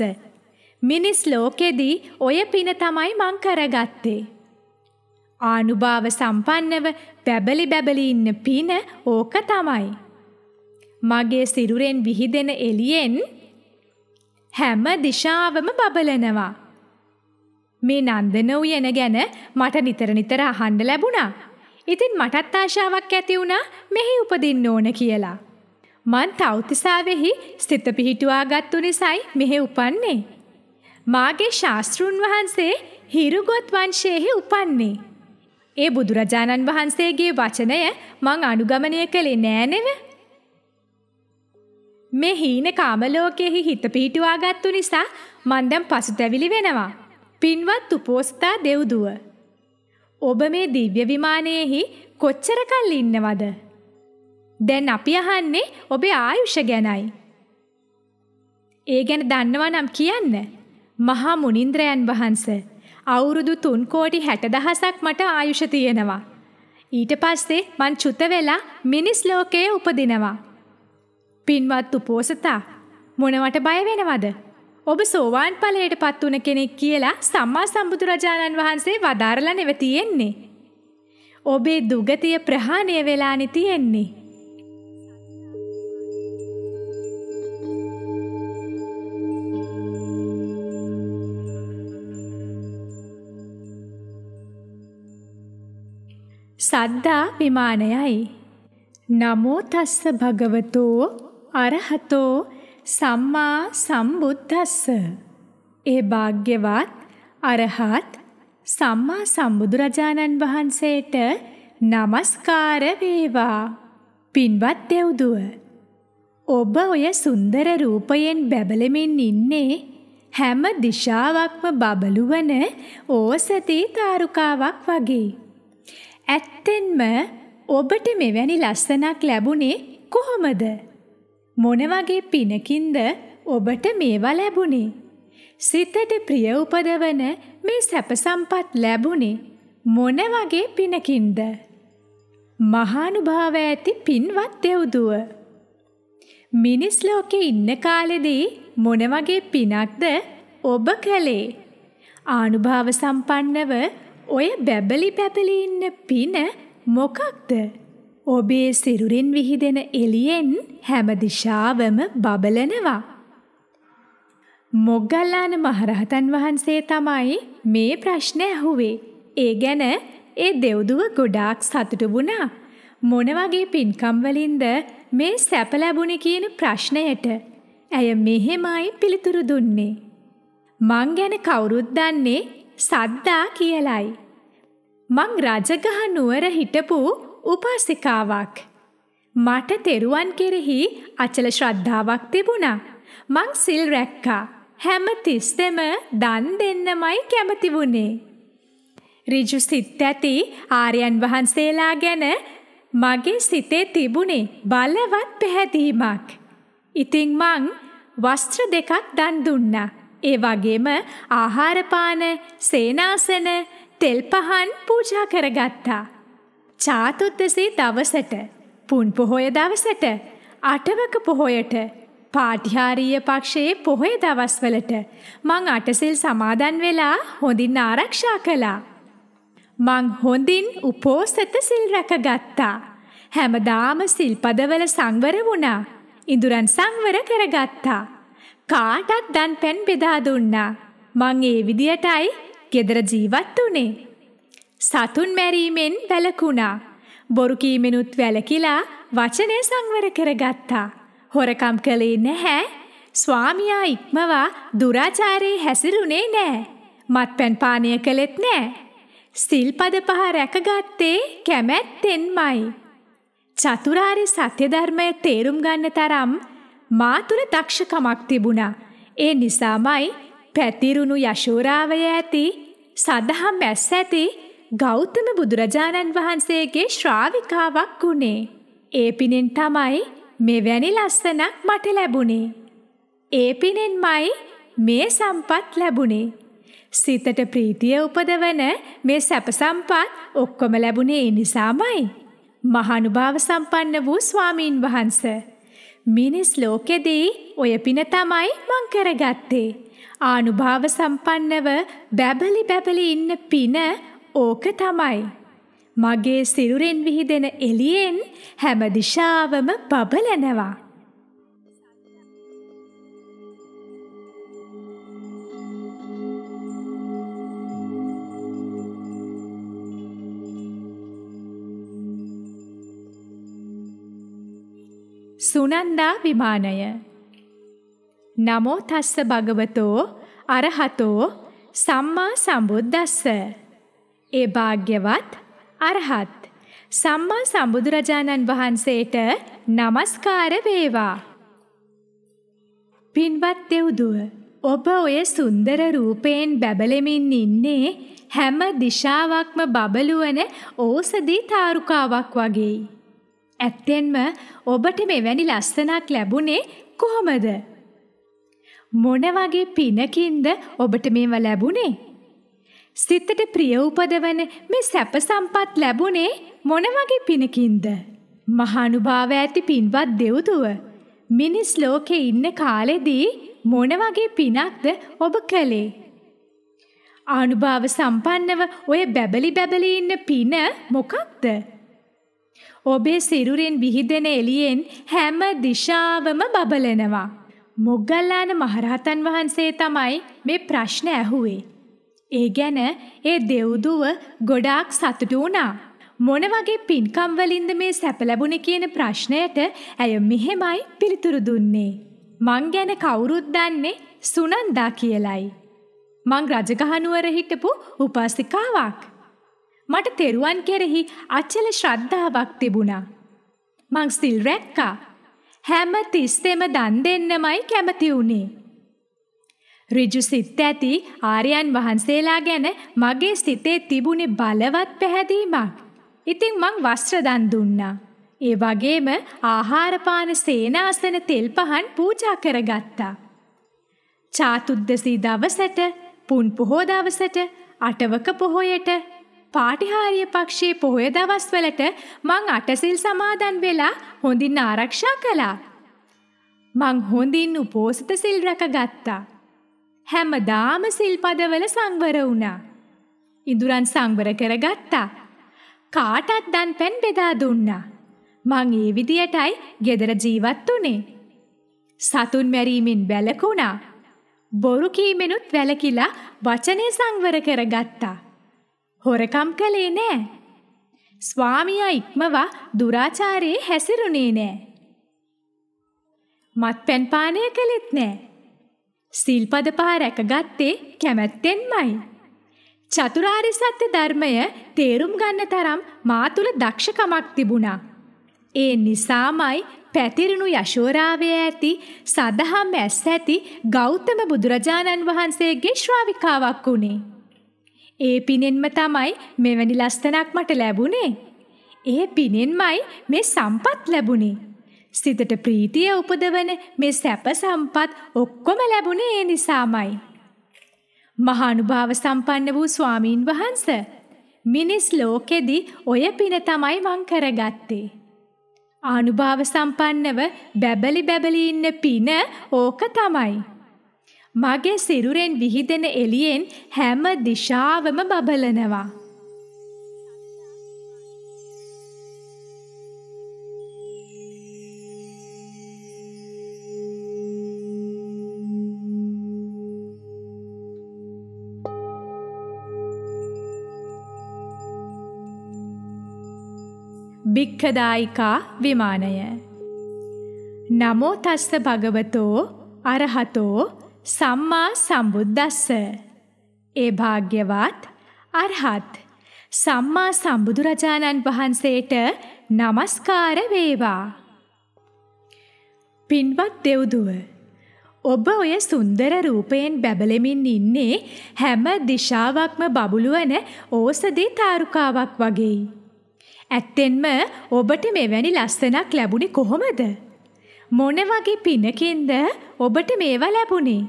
මිනිස් ලෝකෙදී ඔය පින තමයි මං කරගත්තේ. ආනුභාව සම්පන්නව බැබලි බැබලි ඉන්න පින ඕක තමයි. මගේ සිරුරෙන් විහිදෙන එළියෙන් හැම දිශාවම බබලනවා. මේ නන්දන උයන ගැන මට නිතර නිතර අහන්න ලැබුණා. ඉතින් මටත් ආශාවක් ඇති වුණා මෙහි උපදින්න ඕන කියලා. මන් තෞතිසාවෙහි ස්ථිත පිහිටුවාගත්තු නිසායි මෙහි උපන්නේ. මාගේ ශාස්තෘන් වහන්සේ හිරුගොත් වංශයෙහි උපන්නේ. ඒ බුදුරජාණන් වහන්සේගේ වචනය මං අනුගමනය කළේ නෑනෙව. මේ හීන කාමලෝකයෙහි හිත පිහිටුවාගත්තු නිසා මන්දම් පසුතැවිලි වෙනවා. පින්වත් උපෝස්ථා දෙව්දුව. ඔබ මේ දිව්‍ය විමානයෙහි කොච්චර කල් ඉන්නවද? දැන් අපි අහන්නේ ඔබේ ආයුෂ ගැනයි. ඒ ගැන දන්නවා නම් කියන්න. මහා මුනිంద్రයන් වහන්සේ අවුරුදු 3 කෝටි 60000ක් මට ආයුෂ තියෙනවා. ඊට පස්සේ මං චුත වෙලා මිනිස් ලෝකයේ උපදිනවා. පින්වත් උපෝසතා මොනවට බය වෙනවද? ඔබ සෝවාන් ඵලයටපත් වුණ කෙනෙක් කියලා සම්මා සම්බුදුරජාණන් වහන්සේ වදාරලා නෙවෙයි තියෙන්නේ. ඔබේ දුගතිය ප්‍රහාණය වෙලානේ තියෙන්නේ. සද්දා විමානයයි. නමෝ තස්ස භගවතෝ අරහතෝ සම්මා සම්බුද්දස්ස. ඒ භාග්‍යවත් අරහත් සම්මා සම්බුදුරජාණන් වහන්සේට নমස්කාර වේවා. පින්වත් දෙව්දුව ඔබ ඔය සුන්දර රූපයෙන් බැබලෙමින් ඉන්නේ හැම දිශාවක්ම බබළුවන ඕසතී තාරුකාවක් වගේ. ඇත්තෙන්ම ඔබට මෙවැනි ලස්සනක් ලැබුණේ කොහොමද? මොන වගේ පිනකින්ද ඔබට මේවා ලැබුණේ? සිතට ප්‍රිය උපදවන මේ සැප සම්පත් ලැබුණේ මොන වගේ පිනකින්ද? මහානුභාව ඇති පින්වත් දෙව්දුව. මිනිස් ලෝකේ ඉන්න කාලෙදී මොන වගේ පිනක්ද ඔබ කළේ? ආනුභාව සම්පන්නව ඔය බැබලි පැපලි ඉන්න පින මොකක්ද? ඔබේ සිරුරින් විහිදෙන එළියෙන් හැම දිශාවම බබලනවා. මොග්ගල්ලාන මහරහතන් වහන්සේ තමයි මේ ප්‍රශ්නේ ඇහුවේ. ඒ ගැන ඒ දෙව්දුව ගොඩාක් සතුටු වුණා. මොන වගේ පින්කම් වලින්ද මේ සැප ලැබුණේ කියන ප්‍රශ්නයට ඇය මෙහෙමයි පිළිතුරු දුන්නේ. මං ගැන කවුරුත් දන්නේ සද්දා කියලයි. මං රජගහ නුවර හිටපු උපාසිකාවක්. මට තෙරුවන් කෙරෙහි අචල ශ්‍රද්ධාවක් තිබුණා. මං සිල් රැක්කා. හැම තිස්සෙම දන් දෙන්නමයි කැමති වුණේ. ඍජු සිත් ඇති ආර්යයන් වහන්සේලා ගැන මගේ සිතේ තිබුණේ බලවත් පැහැදීමක්. ඉතින් මං වස්ත්‍ර දෙකක් දන් දුන්නා. ඒ වගේම ආහාරපාන, සේනාසන, තෙල් පහන් පූජා කරගත්තා. චාතුත්තසේ දවසට, පුන් පොහොය දවසට, අටවක පොහොයට, පාටිහාරීය පක්ෂයේ පොහොය දවස්වලට මං අටසිල් සමාදන් වෙලා හොඳින් ආරක්ෂා කළා. මං හොඳින් උපෝසත සිල් රැකගත්තා. හැමදාම සිල්පදවල සංවර වුණා. ඉඳුරන් සංවර කරගත්තා. කාටත් දන් පැන් බෙදා දුන්නා. මං ඒ විදියටයි ගෙදර ජීවත් වුනේ. සතුන් මැරීමෙන් වැළකුණා. බොරු කීමෙනුත් වැළකීලා වචනය සංවර කරගත්තා. හොරකම් කළේ නැහැ. ස්වාමියා ඉක්මවා දුරාචාරයේ හැසිරුණේ නැහැ. මත්පැන් පානය කළෙත් නැහැ. සිල්පද පහ රැකගත්තේ කැමැත්තෙන්මයි. චතුරාර්ය සත්‍ය ධර්මය තේරුම් ගන්න තරම් මා තුළ දක්ෂකමක් තිබුණා. ඒ නිසාමයි පැතිරුණු යශෝරාවය ඇති සදහම් ඇස් ඇති ගෞතම බුදුරජාණන් වහන්සේගේ ශ්‍රාවිකාවක් වුණේ. ඒ පිනෙන් තමයි මෙවැනි ලස්සනක් මට ලැබුණේ. ඒ පිනෙන්මයි මේ සම්පත් ලැබුණේ. සිතට ප්‍රීතිය උපදවන මේ සැපසම්පත් ඔක්කොම ලැබුණේ ඒ නිසාමයි. මහනුභාව සම්පන්න වූ ස්වාමීන් වහන්සේ මිනිස් ලෝකෙදී ඔය පින තමයි මං කරගත්තේ. ආනුභාව සම්පන්නව බැබලි බැබලි ඉන්න පින ඕක තමයි. මගේ සිරුරෙන් විහිදෙන එළියෙන් හැම දිශාවම බබලනවා. සුනන්දා විමානය නමෝ තස්ස භගවතෝ අරහතෝ සම්මා සම්බුද්දස්ස ඒ භාග්‍යවත් අරහත් සම්මා සම්බුදුරජාණන් වහන්සේට নমස්කාර වේවා පින්වත් දෙව්දුව ඔබ ඔය සුන්දර රූපයෙන් බැබලෙමින් ඉන්නේ හැම දිශාවක්ම බබළුවන ඕසදී තාරුකාවක් වගේයි ඇත්තෙන්ම ඔබට මෙවැනි ලස්සනක් ලැබුණේ කොහොමද? මොන වගේ පිනකින්ද ඔබට මේවා ලැබුණේ? සිතට ප්‍රිය උපදවන මේ සැප සම්පත් ලැබුණේ මොන වගේ පිනකින්ද? මහානුභාව ඇති පින්වත් දෙව්දුව මිනිස් ලෝකේ ඉන්න කාලෙදී මොන වගේ පිනක්ද ඔබ කළේ? ආනුභාව සම්පන්නව ඔය බැබලි බැබලි ඉන්න පින මොකක්ද? ඔබේ සිරුරෙන් විහිදෙන එළියෙන් හැම දිශාවම බබලනවා. මොග්ගල්ලාන මහරහතන් වහන්සේ තමයි මේ ප්‍රශ්න ඇහුවේ. ඒ ගැන ඒ දෙව්දුව ගොඩාක් සතුටු වුණා. මොන වගේ පින්කම් වලින්ද මේ සැප ලැබුණේ කියන ප්‍රශ්නයට ඇය මෙහෙමයි පිළිතුරු දුන්නේ. මං ගැන කවුරුත් දන්නේ සුනන්දා කියලයි. මං රජගහනුවර හිටපු උපාසිකාවක්. මට තෙරුවන් කෙරෙහි අචල ශ්‍රද්ධාවක් තිබුණා. මං සිල් රැක්කා. හැම තිස්සෙම දන් දෙන්නමයි කැමති වුණේ. ඍජු සිත් ඇති ආර්යයන් වහන්සේලා ගැන මගේ සිතේ තිබුණේ බලවත් පැහැදීමක්. ඉතින් මං වස්ත්‍ර දන් දුන්නා. ඒ වගේම ආහාර පාන සේනාසන තෙල් පහන් පූජා කරගත්තා. චාතුද්දසී දවසට, පුන් පොහෝ දවසට, අටවක පොහොයට පාටිහාරිය පක්ෂයේ පොහොය දවස්වලට මං අටසිල් සමාදන් වෙලා හොඳින් ආරක්ෂා කළා. මං හොඳින් උපෝසත සිල් රැකගත්තා. හැමදාම සිල්පදවල සංවර වුණා. ඉඳුරන් සංවර කරගත්තා. කාටත් දන් පැන් බෙදා දුන්නා. මං ඒ විදියටයි ගෙදර ජීවත් වුනේ. සතුන් මැරීමෙන් වැළකුණා. බොරු කීමෙනුත් වැළකිලා වචනේ සංවර කරගත්තා. හොරකම් කළේ නෑ. ස්වාමියා ඉක්මවා දුරාචාරයේ හැසිරුණේ නෑ. මත්පැන් පානය කළෙත් නෑ. සිල්පද පහ රැකගත්තේ කැමැත්තෙන්මයි. චතුරාර්ය සත්‍ය ධර්මය තේරුම් ගන්න තරම් මා තුල දක්ෂකමක් තිබුණා. ඒ නිසාමයි පැතිරුණු යශෝරාවේ ඇති සදහම් ඇස් ඇති ගෞතම බුදුරජාණන් වහන්සේගේ ශ්‍රාවිකාවක් වුණේ. ඒ පිනෙන්ම තමයි මෙවැනි ලස්සනක් මට ලැබුණේ. ඒ පිනෙන්මයි මේ සම්පත් ලැබුණේ. සිතට ප්‍රීතිය උපදවන මේ සැප සම්පත් ඔක්කොම ලැබුණේ ඒ නිසාමයි. මහානුභාව සම්පන්න වූ ස්වාමීන් වහන්ස මිනිස් ලෝකෙදි ඔය පින තමයි මං කරගත්තේ. ආනුභාව සම්පන්නව බැබලි බැබලි ඉන්න පින ඕක තමයි. මගේ සිරුරෙන් විහිදෙන එළියෙන් හැම දිශාවම බබලනවා. භික්ඛදායිකා විමානය නමෝ තස්ස භගවතෝ අරහතෝ සම්මා සම්බුද්දස්ස. ඒ භාග්‍යවත් අරහත් සම්මා සම්බුදුරජාණන් වහන්සේට নমස්කාර වේවා. පින්වත් දෙව්දුව ඔබ ඔය සුන්දර රූපයෙන් බැබලෙමින් ඉන්නේ හැම දිශාවක්ම බබළුවන ඕසදී තාරුකාවක් වගේ. ඇත්තෙන්ම ඔබට මෙවැනි ලස්සනක් ලැබුණේ කොහොමද? මොන වගේ පිනකින්ද ඔබට මේවා ලැබුණේ?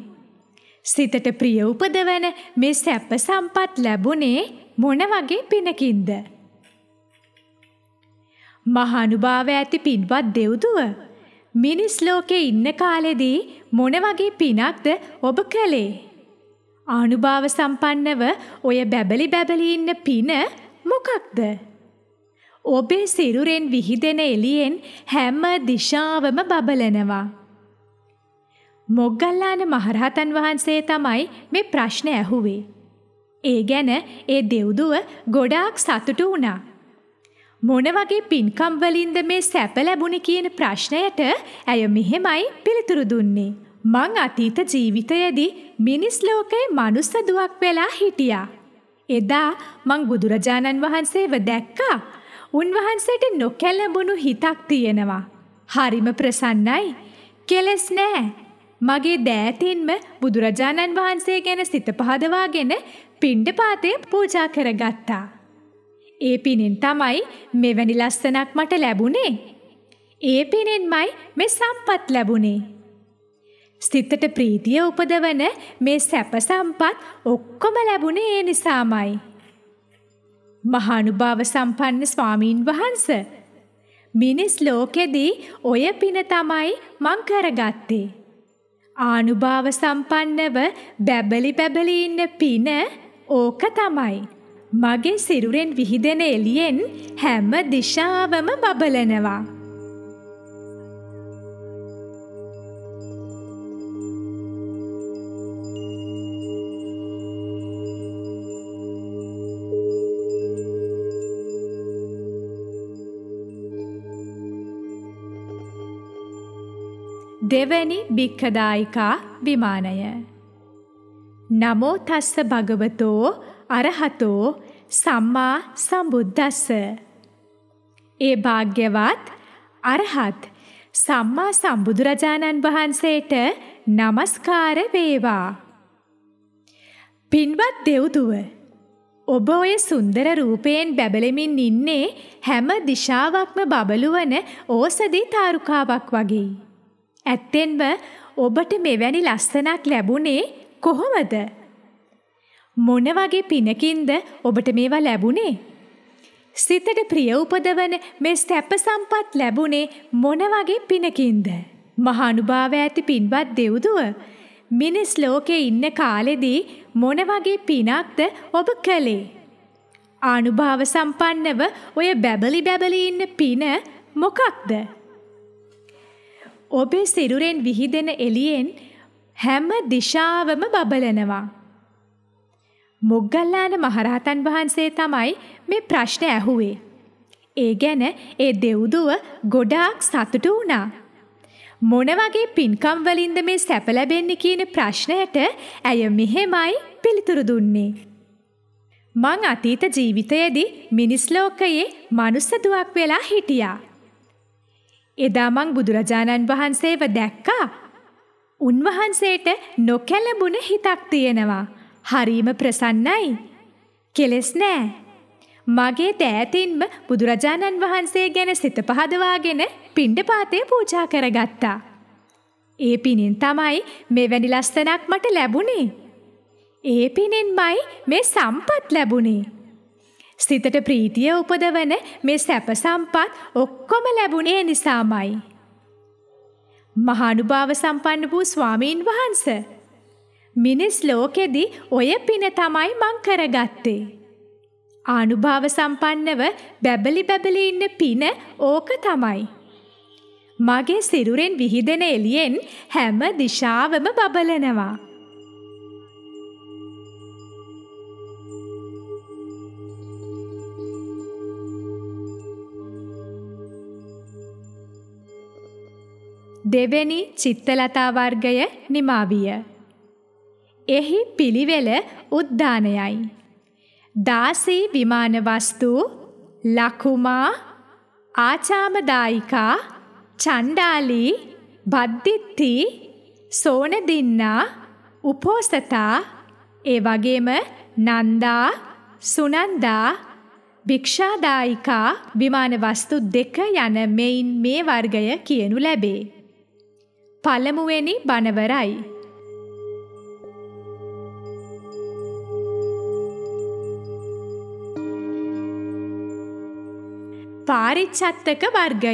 සිතට ප්‍රිය උපදවන මේ සැප සම්පත් ලැබුණේ මොන වගේ පිනකින්ද? මහානුභාව ඇති පින්වත් දෙව්දුව මිනිස් ලෝකේ ඉන්න කාලෙදී මොන වගේ පිනක්ද ඔබ කළේ? ආනුභාව සම්පන්නව ඔය බැබලි බැබලි ඉන්න පින මොකක්ද? ඔබේ සිරුරෙන් විහිදෙන එළියෙන් හැම දිශාවම බබලනවා. මොග්ගල්ලාන මහරහතන් වහන්සේ තමයි මේ ප්‍රශ්න ඇහුවේ. ඒ ගැන ඒ දෙව්දුව ගොඩාක් සතුටු වුණා. මොන වගේ පින්කම් වලින්ද මේ සැප ලැබුණේ කියන ප්‍රශ්නයට ඇය මෙහෙමයි පිළිතුරු දුන්නේ. මං අතීත ජීවිතයේදී මිනිස් ලෝකේ මනුස්ස දුවක් වෙලා හිටියා. එදා මං බුදුරජාණන් වහන්සේව දැක්කා. උන්වහන්සට නොකැලඹුණු හිතක් තියෙනවා. හරිම ප්‍රසන්නයි. කෙලෙස් නෑ. මගේ දෑතින්ම බුදුරජාණන් වහන්සේ ගැන සිත පහදවාගෙන පිණ්ඩපාතය පූජා කරගත්තා. ඒ පිනෙන් තමයි මෙවැනි ලස්සනක් මට ලැබුණේ. ඒ පිනෙන්මයි මේ සම්පත් ලැබුණේ. සිතට ප්‍රීතිය උපදවන මේ සැප සම්පත් ඔක්කොම ලැබුණේ ඒ නිසාමයි. මහානුභාව සම්පන්න ස්වාමීන් වහන්ස. මිනිස් ලෝකෙදී ඔය පින තමයි මං කරගත්තේ. ආනුභාව සම්පන්නව බැබලි බැබලි ඉන්න පින ඕක තමයි. මගේ සිරුරෙන් විහිදෙන එළියෙන් හැම දිශාවම බබලනවා. දෙවැනි භික්කදායිකා විමානය. නමෝ තස්ස භගවතෝ අරහතෝ සම්මා සම්බුද්දස්ස. ඒ භාග්‍යවත් අරහත් සම්මා සම්බුදුරජාණන් වහන්සේට නමස්කාර වේවා. පින්වත් දෙව්දුව ඔබ ඔය සුන්දර රූපයෙන් බැබලෙමින් ඉන්නේ හැම දිශාවක්ම බබළුවන ඕසදී තාරුකාවක් වගේ. ඇත්තෙන්ම ඔබට මෙවැනි ලස්සනක් ලැබුණේ කොහොමද? මොන වගේ පිනකින්ද ඔබට මේවා ලැබුණේ? සිතට ප්‍රිය උපදවන මේ සැප සම්පත් ලැබුණේ මොන වගේ පිනකින්ද? මහානුභාව ඇති පින්වත් දෙව්දුව මිනිස් ලෝකේ ඉන්න කාලෙදී මොන වගේ පිනක්ද ඔබ කළේ? ආනුභාව සම්පන්නව ඔය බැබලි බැබලි ඉන්න පින මොකක්ද? ඔබේ සිරුරෙන් විහිදෙන එළියෙන් හැම දිශාවම බබලනවා. මොග්ගල්ලාන මහරහතන් වහන්සේ තමයි මේ ප්‍රශ්න ඇහුවේ. ඒ ගැන ඒ දෙව්දුව ගොඩාක් සතුටු වුණා. මොන වගේ පින්කම් වලින්ද මේ සැප ලැබෙන්නේ කියන ප්‍රශ්නයට ඇය මෙහෙමයි පිළිතුරු දුන්නේ. මං අතීත ජීවිතයේදී මිනිස් ලෝකයේ මනුස්ස දුවක් වෙලා හිටියා. එදා මං බුදුරජාණන් වහන්සේව දැක්කා. උන්වහන්සේට නොකැලඹුණ හිතක් තියෙනවා. හරීම ප්‍රසන්නයි. කෙලස් නෑ. මගේ දෑතින්ම බුදුරජාණන් වහන්සේ ගැන සිත පහදවාගෙන පිණ්ඩපාතේ පූජා කරගත්තා. ඒ පිණින් තමයි මෙවැනි ලස්සනක් මට ලැබුණේ. ඒ පිණින්මයි මේ සම්පත් ලැබුණේ. සිතට ප්‍රීතිය උපදවන මේ සැප සම්පත් ඔක්කොම ලැබුණේ නිසාමයි. මහානුභාව සම්පන්න වූ ස්වාමීන් වහන්ස. මිනිස් ලෝකෙදි ඔය පින තමයි මං කරගත්තේ. ආනුභාව සම්පන්නව බැබලි බැබලි ඉන්න පින ඕක තමයි. මගේ සිරුරෙන් විහිදෙන එළියෙන් හැම දිශාවම බබලනවා. දෙවැනි චිත්තලතා වර්ගය නිමා විය. එහි පිළිවෙල උද්දානයයි. දාසී විමාන වස්තු ලකුමා ආචාමදායිකා චණ්ඩාලී බද්දිත්ති සෝනදින්නා උපෝසතා ඒ වගේම නන්දා සුනන්දා භික්ෂාදායිකා විමාන වස්තු දෙක යන මෙයින් මේ වර්ගය කියනු ලැබේ. පළමුවෙනි බණවරයි. පාරිච්චත්තක වර්ගය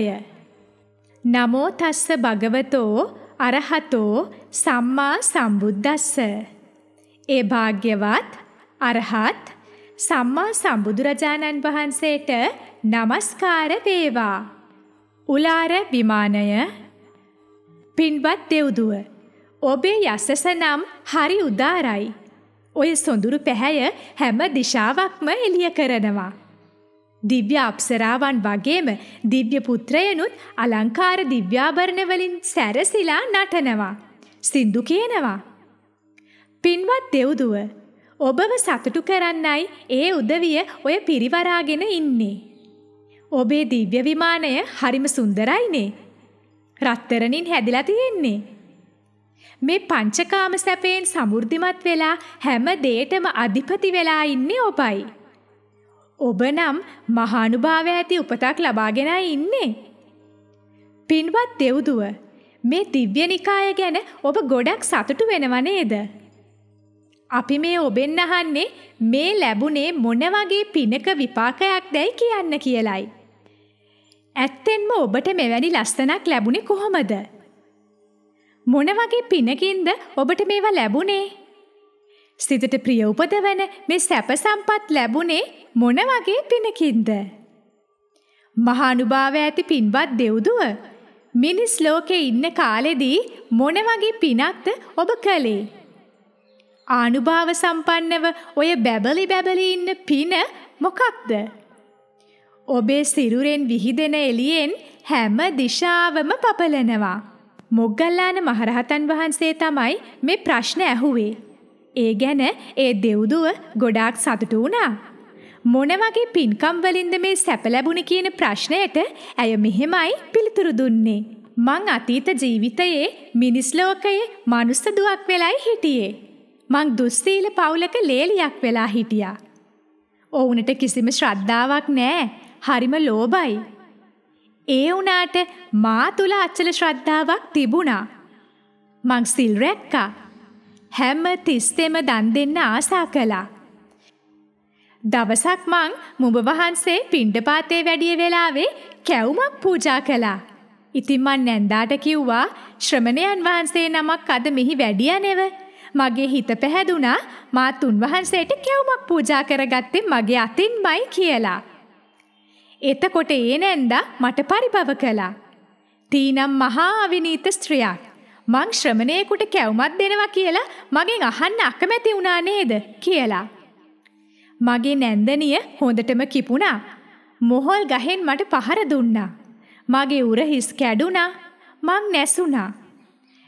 නමෝ තස්ස භගවතෝ අරහතෝ සම්මා සම්බුද්දස්ස ඒ භාග්‍යවත් අරහත් සම්මා සම්බුදුරජාණන් වහන්සේට নমස්කාර වේවා උලාර විමානය පින්වත් දෙව්දුව. ඔබේ යසස නම් හරි උදාරයි. ඔය සොඳුරු පැහැය හැම දිශාවක්ම එළිය කරනවා. දිව්‍ය අප්සරාවන් වගේම දිව්‍ය පුත්‍රයනුත් අලංකාර දිව්‍යාභරණ වලින් සැරසිලා නටනවා. සින්දු කියනවා. පින්වත් දෙව්දුව ඔබව සතුටු කරන්නයි ඒ උදවිය ඔය පිරිවරාගෙන ඉන්නේ. ඔබේ දිව්‍ය විමානය හරිම සුන්දරයිනේ. රත්තරණින් හැදිලා තියෙන්නේ. මේ පංචකාම සැපයෙන් සමෘද්ධිමත් වෙලා හැම දෙයකම අධිපති වෙලා ඉන්නේ ඔබයි. ඔබ නම් මහානුභාව ඇති උපතක් ලබාගෙනයි ඉන්නේ. පින්වත් දෙව්දුව මේ දිව්‍ය නිකාය ගැන ඔබ ගොඩක් සතුටු වෙනව නේද? අපි මේ ඔබෙන් අහන්නේ මේ ලැබුණේ මොන වගේ පිනක විපාකයක්දයි කියන්න කියලයි. ඇත්තෙන්ම ඔබට මෙවැනි ලස්සනක් ලැබුණේ කොහොමද? මොන වගේ පිනකින්ද ඔබට මේවා ලැබුණේ? සිතට ප්‍රිය උපදවන මේ සැප සම්පත් ලැබුණේ මොන වගේ පිනකින්ද? මහානුභාව ඇති පින්වත් දෙව්දුව මිනිස් ලෝකේ ඉන්න කාලෙදී මොන වගේ පිනක්ද ඔබ කළේ? ආනුභාව සම්පන්නව ඔය බැබලි බැබලි ඉන්න පින මොකක්ද? ඔබේ සිරුරෙන් විහිදෙන එළියෙන් හැම දිශාවම පපලනවා. මොග්ගල්ලාන මහරහතන් වහන්සේ තමයි මේ ප්‍රශ්න ඇහුවේ. ඒ ගැන ඒ දෙව්දුව ගොඩාක් සතුටු වුණා. මොන වගේ පින්කම් වලින්ද මේ සැප ලැබුණේ කියන ප්‍රශ්නයට ඇය මෙහෙමයි පිළිතුරු දුන්නේ. මං අතීත ජීවිතයේ මිනිස් ලෝකයේ මනුස්ස දුවක් වෙලයි හිටියේ. මං දුස්සීල පවුලක ලේලියක් වෙලා හිටියා. ඔවුන්ට කිසිම ශ්‍රද්ධාවක් නැහැ. හරිම ලෝබයි. ඒ වුණාට මා තුල අචල ශ්‍රද්ධාවක් තිබුණා. මං සිල් රැක්කා. හැම තිස්සෙම දන් දෙන්න ආසා කළා. දවසක් මං මුඹ වහන්සේ පිණ්ඩපාතේ වැඩිය වෙලාවේ කැවුමක් පූජා කළා. ඉතින් මං නැන්දාට කිව්වා ශ්‍රමණයන් වහන්සේ නමක් අද මෙහි වැඩියා නෙව. මගේ හිත පැහැදුනා මා තුන් වහන්සේට කැවුමක් පූජා කරගත්තේ මගේ අතින්මයි කියලා. එතකොට ඒ නැන්දා මට පරිභව කළා. තීනම් මහා අවිනීත ස්ත්‍රියක්. මං ශ්‍රමණයෙකුට කැවුමක් දෙනවා කියලා මගෙන් අහන්න අකමැති වුණා නේද කියලා. මගේ නැන්දනිය හොඳටම කිපුණා. මොහොල් ගහෙන් මට පහර දුන්නා. මගේ උර හිස් කැඩුනා. මං නැසුණා.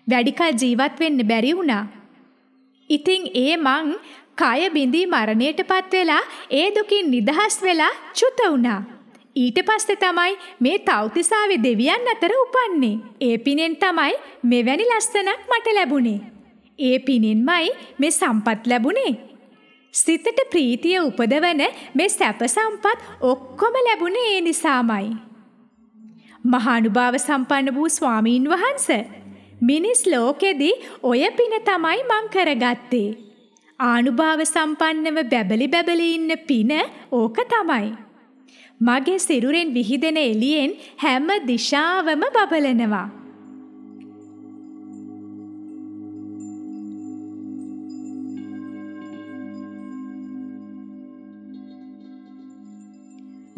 වැඩිකල් ජීවත් වෙන්න බැරි වුණා. ඉතින් ඒ මං කය බිඳී මරණයට පත් වෙලා ඒ දුකින් නිදහස් වෙලා චුත වුණා. ඊට පස්සේ තමයි මේ තෞතිසාවේ දෙවියන් අතර උපන්නේ. ඒ පිනෙන් තමයි මෙවැනි ලස්සනක් මට ලැබුණේ. ඒ පිනෙන්මයි මේ සම්පත් ලැබුණේ. සිතට ප්‍රීතිය උපදවන මේ සැප සම්පත් ඔක්කොම ලැබුණේ ඒ නිසාමයි. මහානුභාව සම්පන්න වූ ස්වාමීන් වහන්ස මිනිස් ලෝකෙදී ඔය පින තමයි මං කරගත්තේ. ආනුභාව සම්පන්නව බැබලි බැබලි ඉන්න පින ඕක තමයි. මගේ සිරුරෙන් විහිදෙන එළියෙන් හැම දිශාවම බබලනවා.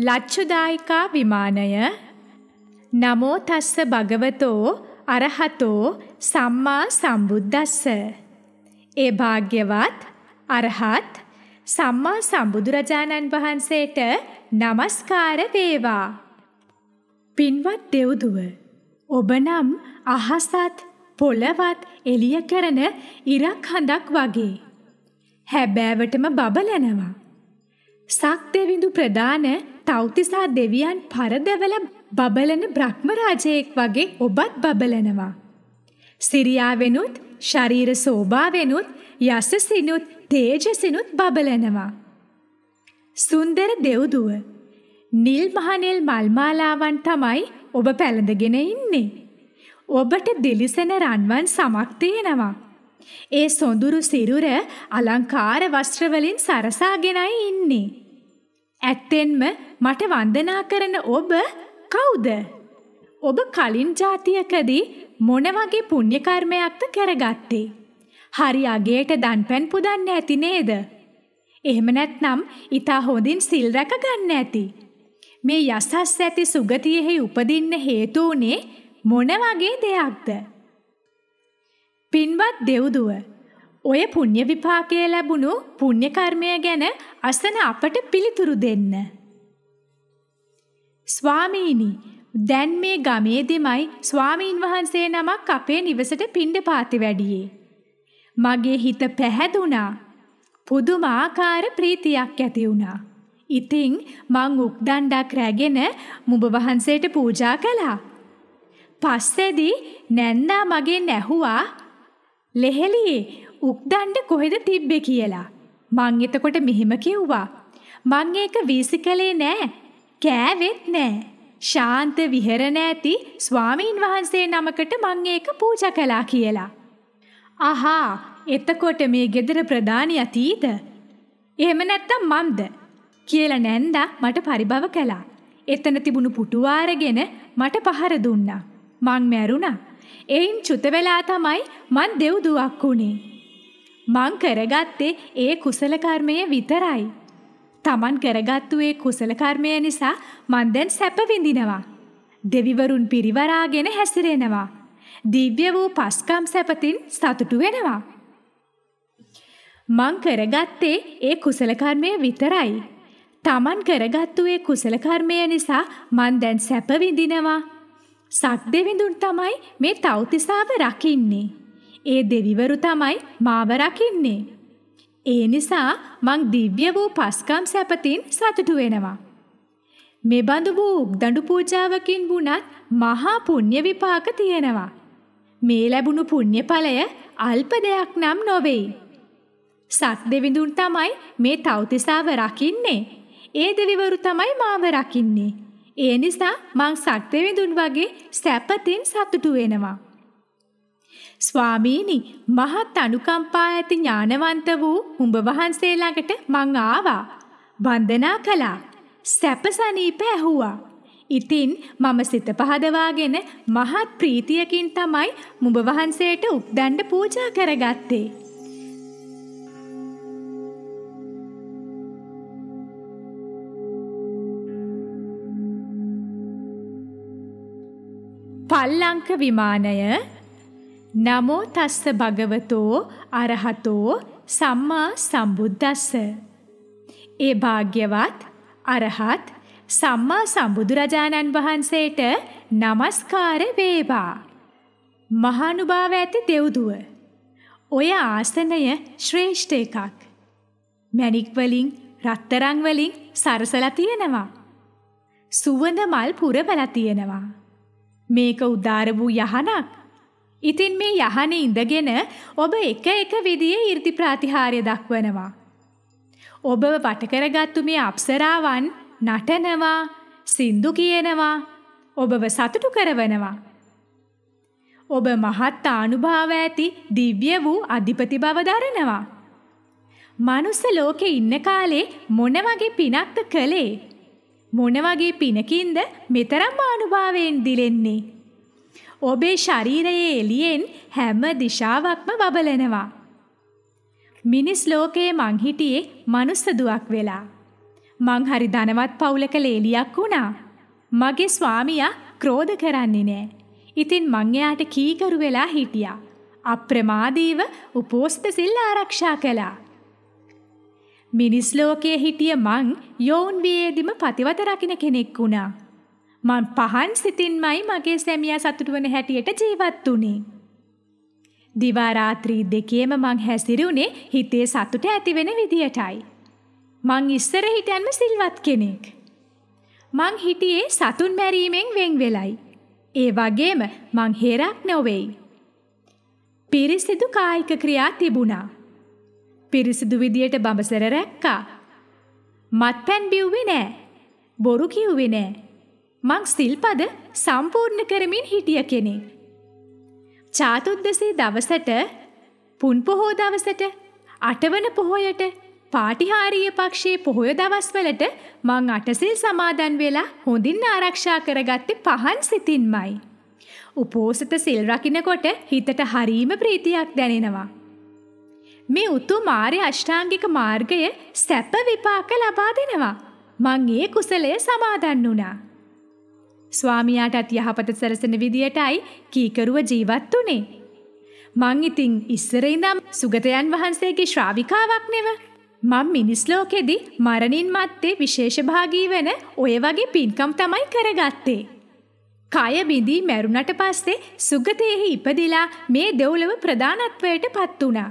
ලච්චුදායිකා විමානය නමෝ තස්ස භගවතෝ අරහතෝ සම්මා සම්බුද්දස්ස ඒ භාග්‍යවත් අරහත් සම්මා සම්බුදුරජාණන් වහන්සේට নমස්කාර වේවා. පින්වත් දෙව්දුව ඔබ නම් අහසත් පොළවත් එළිය කරන ඉරක් හඳක් වගේ හැබෑවටම බබලනවා. සක් දෙවිඳු ප්‍රදාන තෞතිසා දෙවියන් පරදවල බබලන බ්‍රහ්මරාජයෙක් වගේ ඔබත් බබලනවා. සිරියාවෙනුත් ශරීර සෝභාවෙනුත් යසසිනුත් තේජසිනුත් බබලනවා. සුන්දර දෙව්දුව නිල් මහනෙල් මල්මාලාවන් තමයි ඔබ පැළඳගෙන ඉන්නේ. ඔබට දිලිසෙන රන්වන් සමක් තියෙනවා. ඒ සොඳුරු සිරුර අලංකාර වස්ත්‍රවලින් සරසාගෙනයි ඉන්නේ. ඇත්තෙන්ම මට වන්දනා කරන ඔබ කවුද? ඔබ කලින් જાතියකදී මොන වගේ පුණ්‍ය කර්මයක්ද කරගත්තේ? හරි අගේට දන් පැන් පුදන්න ඇති නේද? එහෙම නැත්නම් ඊතා හොඳින් සිල් රැක ගන්න ඇති. මේ යසස් ඇති සුගතියෙහි උපදින්න හේතු උනේ මොන වගේ දෙයක්ද? පින්වත් දෙව්දුව ඔය පුණ්‍ය විපාකය ලැබුණු පුණ්‍ය කර්මය ගැන අසන අපට පිළිතුරු දෙන්න. ස්වාමීනි, දැන් මේ ගමේදීමයි ස්වාමීන් වහන්සේ නමක් අපේ නිවසට පිණ්ඩපාති වැඩියේ. මගේ හිත පැහැදුනා. පුදුමාකාර ප්‍රීතියක් ඇති වුණා. ඉතින් මං උක්දණ්ඩක් රැගෙන මුඹ වහන්සේට පූජා කළා. පස්සේදී නැන්දා මගෙන් ඇහුවා ලෙහෙලියේ උක්දණ්ඩ කොහෙද තිබ්බේ කියලා. මං එතකොට මෙහෙම කිව්වා. මං ඒක වීසිකලේ නෑ. කෑවෙත් නෑ. ශාන්ත විහෙරණ ඇති ස්වාමීන් වහන්සේ නමකට මං ඒක පූජා කළා කියලා. අහා එතකොට මේ ගෙදර ප්‍රධානියා තීද? එහෙම නැත්තම් මම්ද? කියලා නැන්දා මට පරිභව කළා. එතන තිබුණු පුටුව අරගෙන මට පහර දුන්නා. මං මැරුණා. එයින් චුත වෙලා තමයි මං දෙව්දුවක් වුණේ. මං කරගත්තේ ඒ කුසල කර්මය විතරයි. Taman කරගත්තු ඒ කුසල කර්මය නිසා මං දැන් සැප විඳිනවා. දෙවිවරුන් පිරිවරාගෙන හැසිරෙනවා. දිව්‍ය වූ පස්කම් සැපතින් සතුටු වෙනවා. මං කරගත්තේ ඒ කුසල කර්මය විතරයි. Taman කරගත්තු ඒ කුසල කර්මය නිසා මං දැන් සැප විඳිනවා. සක් දෙවිඳුන් තමයි මේ තෞතිසාව රකින්නේ. ඒ දෙවිවරු තමයි මාව රකින්නේ. ඒ නිසා මං දිව්‍ය වූ පස්කම් සැපතින් සතුටු වෙනවා. මෙබඳු වූ උක්දඬු පූජාවකින් වුණත් මහා පුණ්‍ය විපාක තියෙනවා. මේ ලැබුණු පුණ්‍යඵලය අල්ප දෙයක් නම් නොවේයි. සක් දෙවිඳුන් තමයි මේ තවතිසාව රකින්නේ. ඒ දෙවිවරු තමයි මාව රකින්නේ. ඒ නිසා මං සක් දෙවිඳුන් වගේ සැපතින් සතුටු වෙනවා. ස්වාමීනි, මහත් අනුකම්පා ඇති ඥානවන්ත වූ උඹ වහන්සේ ළඟට මං ආවා. වන්දනා කළා. සැපසනීප ඇහුවා. ඉතින් මම සිත පහදවාගෙන මහත් ප්‍රීතියකින් තමයි මුඹ වහන්සේට උක්දණ්ඩ පූජා කරගත්තේ. පල්ලංක විමානය නමෝ තස්ස භගවතෝ අරහතෝ සම්මා සම්බුද්දස්ස ඒ භාග්‍යවත් අරහත් සම්මා සම්බුදුරජාණන් වහන්සේට নমස්කාර වේවා. මහානුභාව ඇති දෙව්දුව. ඔය ආසනය ශ්‍රේෂ්ඨ එකක්. මැණික් වලින්, රත්තරන් වලින් සරසලා තියෙනවා. සුවඳ මල් පුරවලා තියෙනවා. මේක උදාර වූ යහනක්. ඉතින් මේ යහනේ ඉඳගෙන ඔබ එක එක විදිහේ 이르දි ප්‍රතිහාරය දක්වනවා. ඔබව වට කරගත්තු මේ අප්සරාවන් නටනවා සින්දු කියනවා ඔබව සතුටු කරවනවා. ඔබ මහත් ආනුභාව ඇති දිව්‍ය වූ අධිපති බව දරනවා. මනුස්ස ලෝකේ ඉන්න කාලේ මොන වගේ පිනක්ද කළේ? මොන වගේ පිනකින්ද මෙතරම් ආනුභාවයෙන් දිලෙන්නේ? ඔබේ ශරීරයේ එළියෙන් හැම දිශාවක්ම බබලනවා. මිනිස් ලෝකයේ මං හිටියේ මනුස්ස දුවක් වෙලා. මං හරි ධනවත් පවුලක ලේලියක් වුණා. මගේ ස්වාමියා ක්‍රෝධ කරන්නේ නෑ. ඉතින් මං එයාට කීකරු වෙලා හිටියා. අප්‍රමාදීව උපෝස්ත සිල් ආරක්ෂා කළා. මිනිස් ලෝකයේ හිටිය මං යෝන් වියේදිම පතිවත රකින්න කෙනෙක් වුණා. මං පහන් සිතින්මයි මගේ සැමියා සතුටු වෙන හැටියට ජීවත් වුණේ. දිවා රාත්‍රී දෙකේම මං හැසිරුණේ හිතේ සතුට ඇති වෙන විදියටයි. මං ඉස්සර හිටියන්ම සිල්වත් කෙනෙක්. මං හිටියේ සතුන් මැරීමෙන් වෙන් වෙලයි. ඒ වගේම මං හේරක් නොවෙයි. පිරිසිදු කායික ක්‍රියා තිබුණා. පිරිසිදු විදියට බඹසර රැක්කා. මත්පැන් බිව්වේ නෑ. බොරු කිව්වේ නෑ. මං සිල්පද සම්පූර්ණ කරමින් හිටිය කෙනෙක්. චාතුද්දසේ දවසට පුන් පොහෝ දවසට අටවන පොහොයට පාටිහාරීය පක්ෂයේ පොහොය දවස්වලට මං අටසිල් සමාදන් වෙලා හොඳින් ආරක්ෂා කරගත්තේ පහන් සිතින්මයි. උපෝසත සිල් රකින්නකොට හිතට හරීම ප්‍රීතියක් දැනෙනවා. මේ උතුම් ආර්ය අෂ්ටාංගික මාර්ගය සැප විපාක ලබා දෙනවා. මං ඒ කුසලය සමාදන් වුණා. ස්වාමියාටත් යහපත සැලසෙන විදියටයි කීකරුව ජීවත් වුණේ. මං ඉතින් ඉස්සර ඉඳන් සුගතයන් වහන්සේගේ ශ්‍රාවිකාවක් නෙව. මම මිනිස් ලෝකෙදි මරණින් මත්තේ විශේෂභාගී වෙන ඔය වගේ පින්කම් තමයි කරගත්තේ. කය බිඳී මැරුණට පස්සේ සුගතයෙහි ඉපදිලා මේ දෙව්ලොව ප්‍රධානත්වයට පත් වුණා.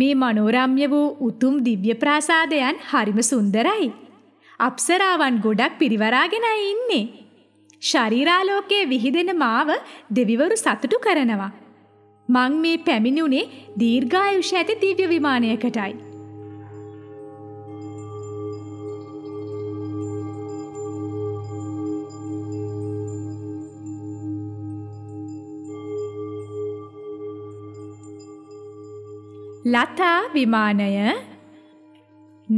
මේ මනෝරම්‍ය වූ උතුම් දිව්‍ය ප්‍රාසාදයන් හරිම සුන්දරයි. අප්සරාවන් ගොඩක් පිරිවරාගෙනයි ඉන්නේ. ශරීරාලෝකයේ විහිදෙන මාව දෙවිවරු සතුටු කරනවා. මං මේ පැමිණුණේ දීර්ඝායුෂ ඇති දිව්‍ය විමානයකටයි. ලතා විමානය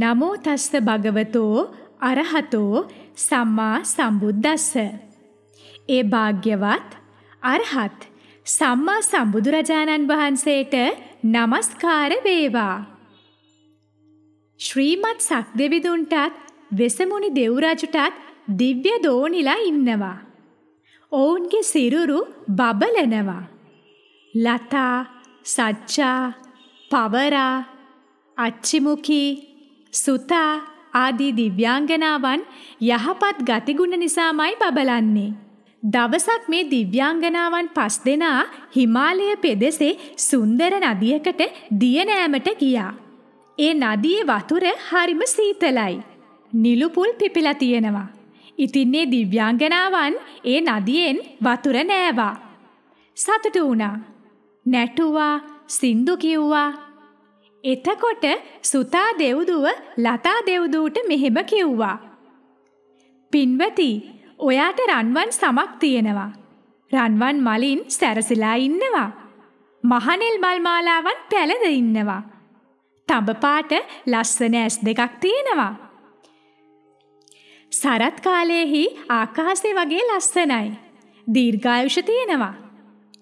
නමෝ තස්ස භගවතෝ අරහතෝ සම්මා සම්බුද්දස්ස ඒ භාග්‍යවත් අරහත් සම්මා සම්බුදුරජාණන් වහන්සේට নমස්කාර වේවා ශ්‍රීමත් සක්දෙවිඳුන්ටත් වෙසමුණි දෙව්රජුටත් දිව්‍ය දෝනිලා ඉන්නවා ඔවුන්ගේ සිරුරු බබලනවා ලතා සච්චා පවරා අච්චිමුකී සුතා ආදී දිව්‍යාංගනාවන් යහපත් ගතිගුණ නිසාමයි බබලන්නේ. දවසක් මේ දිව්‍යාංගනාවන් පස් දෙනා හිමාලය පෙදෙසේ සුන්දර නදියකට දියනෑමට ගියා. ඒ නදියේ වතුර හරිම සීතලයි. නිලුපුල් පිපිලා තියෙනවා. ඉතින් මේ දිව්‍යාංගනාවන් ඒ නදියෙන් වතුර නෑවා. සතුටු වුණා. නැටුවා සින්දු කිව්වා. එතකොට සුතා දෙව්දුව ලතා දෙව්දූට මෙහෙම කිව්වා. පින්වති, ඔයාට රන්වන් සමක් තියෙනවා. රන්වන් මලින් සැරසිලා ඉන්නවා. මහනෙල් මල් මාලාවන් පැලද ඉන්නවා. තඹ පාට ලස්සන ඇස් දෙකක් තියෙනවා. සරත් කාලයේහි ආකාශය වගේ ලස්සනයි. දීර්ඝායුෂ තියෙනවා.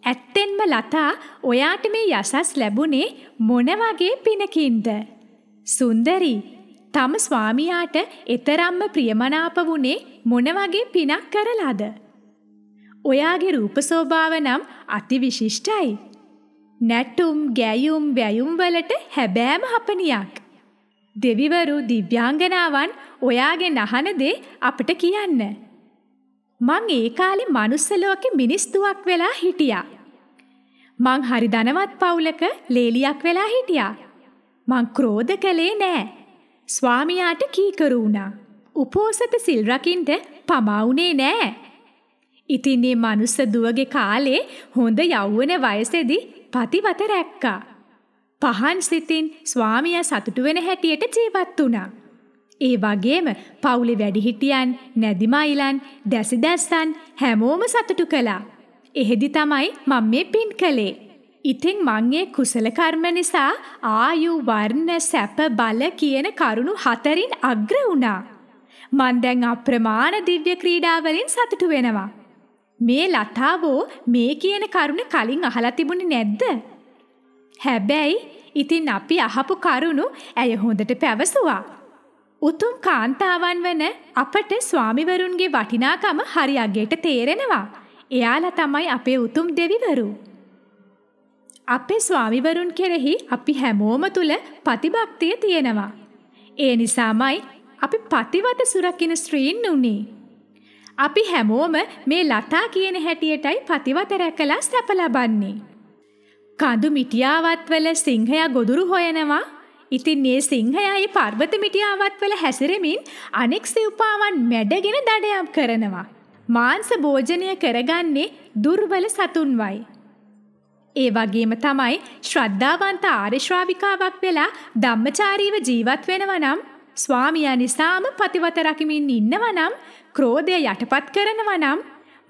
ඇත්තෙන්ම ලතා ඔයාට මේ යසස් ලැබුණේ මොන වගේ පිනකින්ද? සුන්දරි, තම ස්වාමියාට එතරම්ම ප්‍රියමනාප වුණේ මොන වගේ පිනක් කරලාද? ඔයාගේ රූප ස්වභාව නම් අතිවිශිෂ්ටයි. නැටුම්, ගැයුම්, වැයුම් වලට හැබෑම හපනියක්. දෙවිවරු දිව්‍යාංගනාවන් ඔයාගේ නහන දේ අපට කියන්න. මං ඒ කාලේ manuss ලෝකේ මිනිස් දුවක් වෙලා හිටියා. මං හරි ධනවත් පවුලක ලේලියක් වෙලා හිටියා. මං ක්‍රෝධ කළේ නෑ. ස්වාමියාට කීකරු වුණා. උපෝසත සිල් රකින්ද පමා වුණේ නෑ. ඉතින් මේ මනුස්ස දුවගේ කාලේ හොඳ යෞවන වයසේදී පතිවත රැක්කා. පහන් සිතින් ස්වාමියා සතුටු වෙන හැටියට ජීවත් වුණා. ඒ වගේම පවුලේ වැඩිහිටියන්, නැදිමයිලන්, දැසිදැස්සන් හැමෝම සතුටු කළා. එහෙදි තමයි මම මේ පින් කළේ. ඉතින් මං ඒ කුසල කර්ම නිසා ආයු වර්ණ සැප බල කියන කරුණු හතරින් අග්‍ර වුණා. මන් දැන් අප්‍රමාණ දිව්‍ය ක්‍රීඩා වලින් සතුටු වෙනවා. මේ ලතාවෝ මේ කියන කරුණ කලින් අහලා තිබුණේ නැද්ද? හැබැයි ඉතින් අපි අහපු කරුණු ඇය හොඳට පැවසුවා. උතුම් කාන්තාවන් වන අපට ස්වාමිවරුන්ගේ වටිනාකම හරි අගයට තේරෙනවා. එයාලා තමයි අපේ උතුම් දෙවිවරු. අපේ ස්වාමිවරුන් කෙරෙහි අපි හැමෝම තුල පතිභක්තිය තියෙනවා. ඒ නිසාමයි අපි පතිවත සුරකින්න ස්ත්‍රීන් උනේ. අපි හැමෝම මේ ලතා කියන හැටියටයි පතිවත රැකලා සැප ලබන්නේ. කඳු මිටියාවත් වල සිංහයා ගොදුරු හොයනවා. ඉතින් මේ සිංහයායි පර්වත මිටියාවත් වල හැසිරෙමින් අනෙක් සිව්පාවන් මැඩගෙන දඩයම් කරනවා. මාංශ භෝජනය කරගන්නේ දුර්වල සතුන්වයි. ඒ වගේම තමයි ශ්‍රද්ධාවන්ත ආර්ය ශ්‍රාවිකාවක් වෙලා ධම්මචාරීව ජීවත් වෙනවා නම් ස්වාමියා නිසාම පතිවත රකිමින් ඉන්නවා නම් ක්‍රෝධය යටපත් කරනවා නම්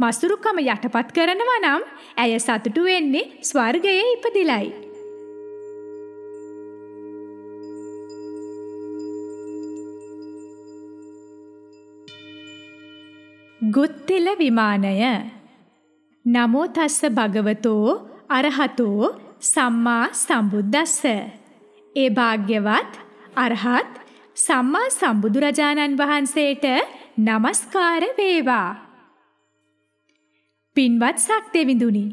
මසුරුකම යටපත් කරනවා නම් ඇය සතුටු වෙන්නේ ස්වර්ගයේ ඉපදිලයි. ගුත්තිල විමානය නමෝ තස්ස භගවතෝ අරහතෝ සම්මා සම්බුද්දස්ස ඒ භාග්‍යවත් අරහත් සම්මා සම්බුදු රජාණන් වහන්සේට নমස්කාර වේවා පින්වත් සක්දෙවිඳුනි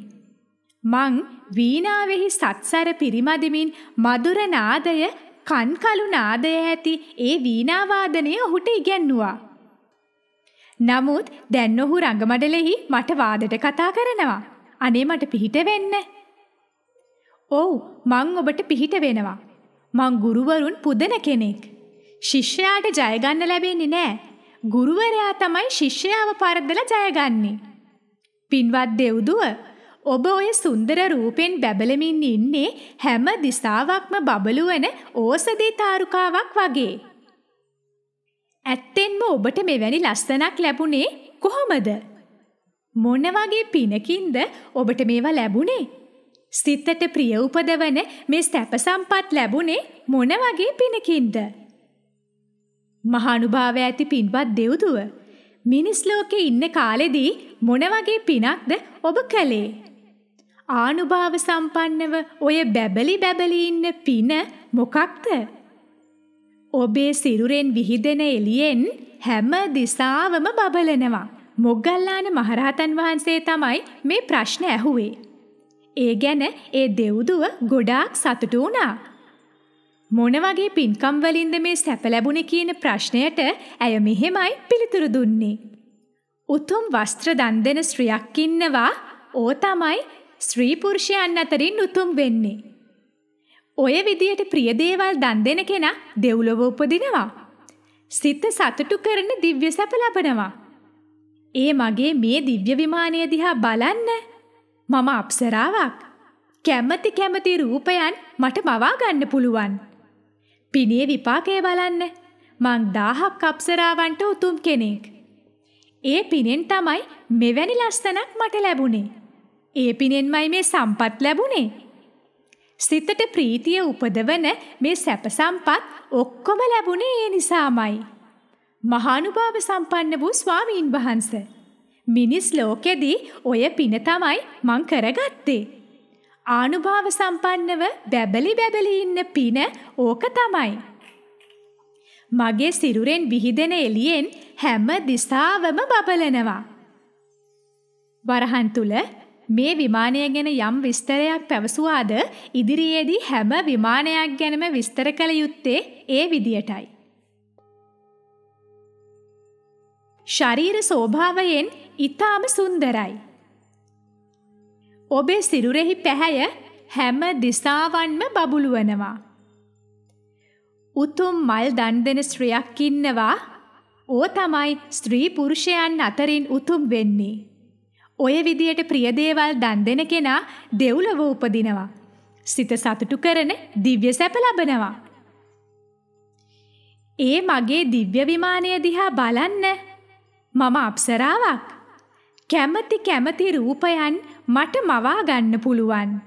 මං වීණාවෙහි සත්සර පිරිමදිමින් මధుර නාදය කන්කලු නාදය ඇති ඒ වීණා වාදනය ඔහුට ඉගැන්නුවා නමුත් දැන් ඔහු රඟමඩලෙහි මට වාදට කතා කරනවා. අනේ මට පිහිට වෙන්න. ඔව් මං ඔබට පිහිට වෙනවා. මං ගුරුවරුන් පුදන කෙනෙක්. ශිෂ්‍යයාට ජයගන්න ලැබෙන්නේ නෑ. ගුරුවරයා තමයි ශිෂ්‍යයාව පරද්දලා ජයගන්නේ. පින්වත් දෙව්දුව ඔබ ඔය සුන්දර රූපෙන් බැබලමින් ඉන්නේ හැම දිසාවක්ම බබළුවන ඕසදී තාරුකාවක් වගේ. ඇත්තෙන්ම ඔබට මෙවැනි ලස්සනක් ලැබුණේ කොහොමද? මොන වගේ පිනකින්ද ඔබට මේවා ලැබුණේ? සිතට ප්‍රිය උපදවන මේ සැප සම්පත් ලැබුණේ මොන වගේ පිනකින්ද? මහානුභාවය ඇති පින්වත් දෙව්දුව මිනිස් ලෝකේ ඉන්න කාලෙදී මොන වගේ පිනක්ද ඔබ කළේ? ආනුභාව සම්පන්නව ඔය බැබලි බැබලි ඉන්න පින මොකක්ද? ඔබේ සිරුරෙන් විහිදෙන එළියෙන් හැම දිසාවම බබලනවා. මොග්ගල්ලාන මහරහතන් වහන්සේ තමයි මේ ප්‍රශ්න ඇහුවේ. ඒ ගැන ඒ දෙව්දුව ගොඩාක් සතුටු වුණා. මොන වගේ පින්කම් වලින්ද මේ සැප ලැබුණේ කියන ප්‍රශ්නයට ඇය මෙහෙමයි පිළිතුරු දුන්නේ. උතුම් වස්ත්‍ර දන් දෙන ස්ත්‍රියක් ඉන්නවා. ඕ තමයි ස්ත්‍රී පුරුෂයන් අතරින් උතුම් වෙන්නේ. ඔය විදියට ප්‍රියදේවල් දන් දෙන කෙනා දෙව්ලොව උපදිනවා. සිත සතුටු කරන දිව්‍ය සැප ලබනවා. ඒ මගේ මේ දිව්‍ය විමානය දිහා බලන්න. මම අප්සරාවක්. කැමති කැමති රූපයන් මට මවා ගන්න පුළුවන්. පිනේ විපාකය බලන්න. මං දාහක් අප්සරාවන්ට උතුම් කෙනෙක්. ඒ පිනෙන් තමයි මෙවැනි ලස්සනක් මට ලැබුණේ. ඒ පිනෙන්මයි මේ සම්පත් ලැබුණේ. සිතට ප්‍රීතිය උපදවන මේ සැප සම්පත් ඔක්කොම ලැබුණේ ඒ නිසාමයි. මහානුභාව සම්පන්න වූ ස්වාමීන් වහන්ස. මිනිස් ලෝකෙදී ඔය පින තමයි මං කරගත්තේ. ආනුභාව සම්පන්නව බැබලි බැබලි ඉන්න පින ඕක තමයි. මගේ සිරුරෙන් විහිදෙන එළියෙන් හැම දිසාවම බබලනවා. වරහන් තුල මේ විමානය ගැන යම් විස්තරයක් පැවසුවාද ඉදිරියේදී හැම විමානයක් ගැනම විස්තර කළ යුත්තේ ඒ විදියටයි. ශරීර ස්වභාවයෙන් ඉතාම සුන්දරයි. ඔබේ සිරුරෙහි පැහැය හැම දිසාවන්ම බබළුවනවා. උතුම් මල් දන් දෙන ස්ත්‍රියක් ඉන්නවා. ඕ තමයි ස්ත්‍රී පුරුෂයන් අතරින් උතුම් වෙන්නේ. ඔය විදියට ප්‍රියදේවල් දන් දෙන කෙනා දෙව්ලොව උපදිනවා. සිත සතුටු කරන දිව්‍ය සැප ලබනවා. ඒ මගේ දිව්‍ය විමානය දිහා බලන්න. මම අප්සරාවක්. කැමති කැමති රූපයන් මට මවා ගන්න පුළුවන්.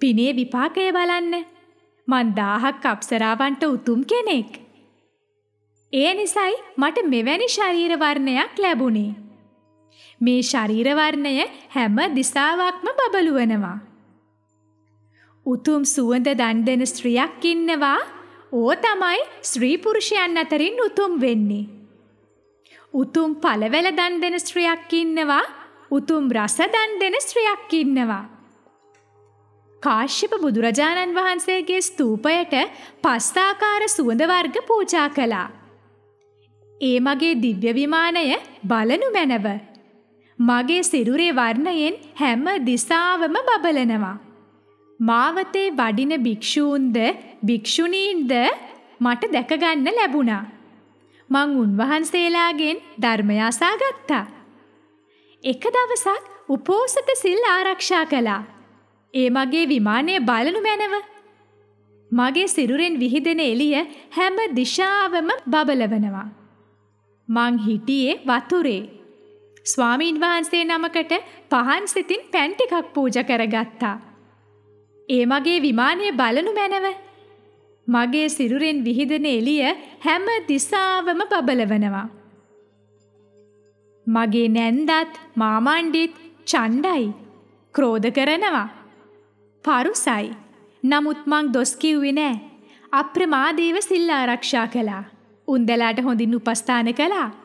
පිනේ විපාකය බලන්න. මන් දාහක් අප්සරාවන්ට උතුම් කෙනෙක්. ඒ නිසයි මට මෙවැනි ශරීර වර්ණයක් ලැබුණේ. මේ ශරීර වර්ණය හැම දිසාවක්ම බබළුවනවා. උතුම් සුවඳ දන් දෙන ස්ත්‍රියක් ඉන්නවා. ඕ තමයි ස්ත්‍රී පුරුෂයන් අතරින් උතුම් වෙන්නේ. උතුම් පළවැල දන් දෙන ස්ත්‍රියක් ඉන්නවා. උතුම් රස දන් දෙන ස්ත්‍රියක් ඉන්නවා. කාශ්‍යප බුදුරජාණන් වහන්සේගේ ස්තූපයට පස්ථාකාර සුවඳ වර්ග පූජා කළා. ඒ මගේ දිව්‍ය විමානය බලනු මැනව මගේ සිරුරේ වර්ණයෙන් හැම දිසාවම බබලනවා. මාවතේ වඩින භික්ෂූන්ද භික්ෂුණීන්ද මට දැකගන්න ලැබුණා. මං උන්වහන්සේලාගෙන් ධර්මය අසා ගත්තා. එක දවසක් උපෝසත සිල් ආරක්ෂා කළා. ඒ මගේ විමානය බලනු මැනව. මගේ සිරුරෙන් විහිදෙන එළිය හැම දිශාවම බබලවනවා. මං හිටියේ වතුරේ. ස්වාමීන් වහන්සේ නමකට පහන් සිතින් පැන් ටිකක් පූජ කරගත්තා. ඒ මගේ විමානය බලනු මැනව. මගේ සිරුරෙන් විහිදෙන එළිය හැම දිසාවම බබලවනවා. මගේ නැන්දත් මාමණ්ඩිත් චණ්ඩයි. ක්‍රෝධ කරනවා. පරුසයි. නමුත් මං දොස් කිව්වේ නෑ. අප්‍රමාදීව සිල් ආරක්ෂා කළා. උන්දලාට හොඳින් උපස්ථාන කළා.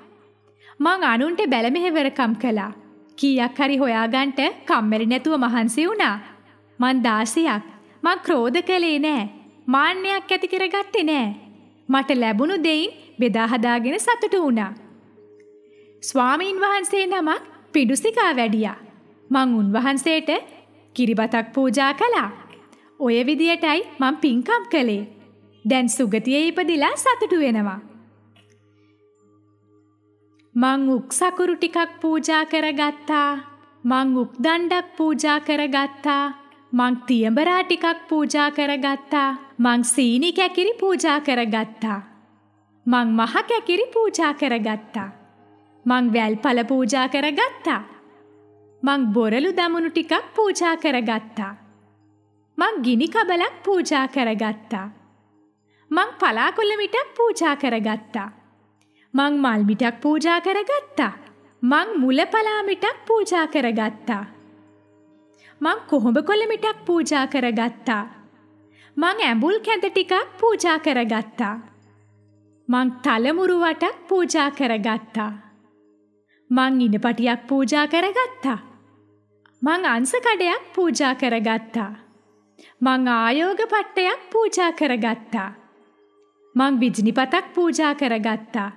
මං අනුන්ට බැලමෙහෙවරකම් කළා. කීයක් හරි හොයාගන්ට කම්මැලි නැතුව මහන්සි වුණා. මං දාසියක්. මං ක්‍රෝධ කළේ නෑ. මාන්නයක් ඇති කරගත්තේ නෑ. මට ලැබුණු දෙයින් බෙදා හදාගෙන සතුටු වුණා. ස්වාමීන් වහන්සේ නමක් පිඩුසිකා වැඩියා. මං උන්වහන්සේට කිරිබතක් පූජා කළා. ඔය විදියටයි මං පින්කම් කළේ. දැන් සුගතියේ ඉපදිලා සතුටු වෙනවා. මං උක්සකුරු ටිකක් පූජා කරගත්තා. මං උක්දණ්ඩක් පූජා කරගත්තා. මං තියඹරා ටිකක් පූජා කරගත්තා. මං සීනි කැකිරි පූජා කරගත්තා. මං මහ කැකිරි පූජා කරගත්තා. මං වැල්පල පූජා කරගත්තා. මං බොරළු දමනු ටිකක් පූජා කරගත්තා. මං ගිනි කබලක් පූජා කරගත්තා. මං පලාකොළ මිටක් පූජා කරගත්තා. මං මල්මිටක් පූජා කරගත්තා. මං මුලපලාමිටක් පූජා කරගත්තා. මං කොහොඹ කොළමිටක් පූජා කරගත්තා. මං ඇඹුල් කැඳ ටිකක් පූජා කරගත්තා. මං තලමුරු වටක් පූජා කරගත්තා. මං ඉනපටියක් පූජා කරගත්තා. මං අංශකඩයක් පූජා කරගත්තා. මං ආයෝග පට්ටයක් පූජා කරගත්තා. මං විජ්නිපතක් පූජා කරගත්තා.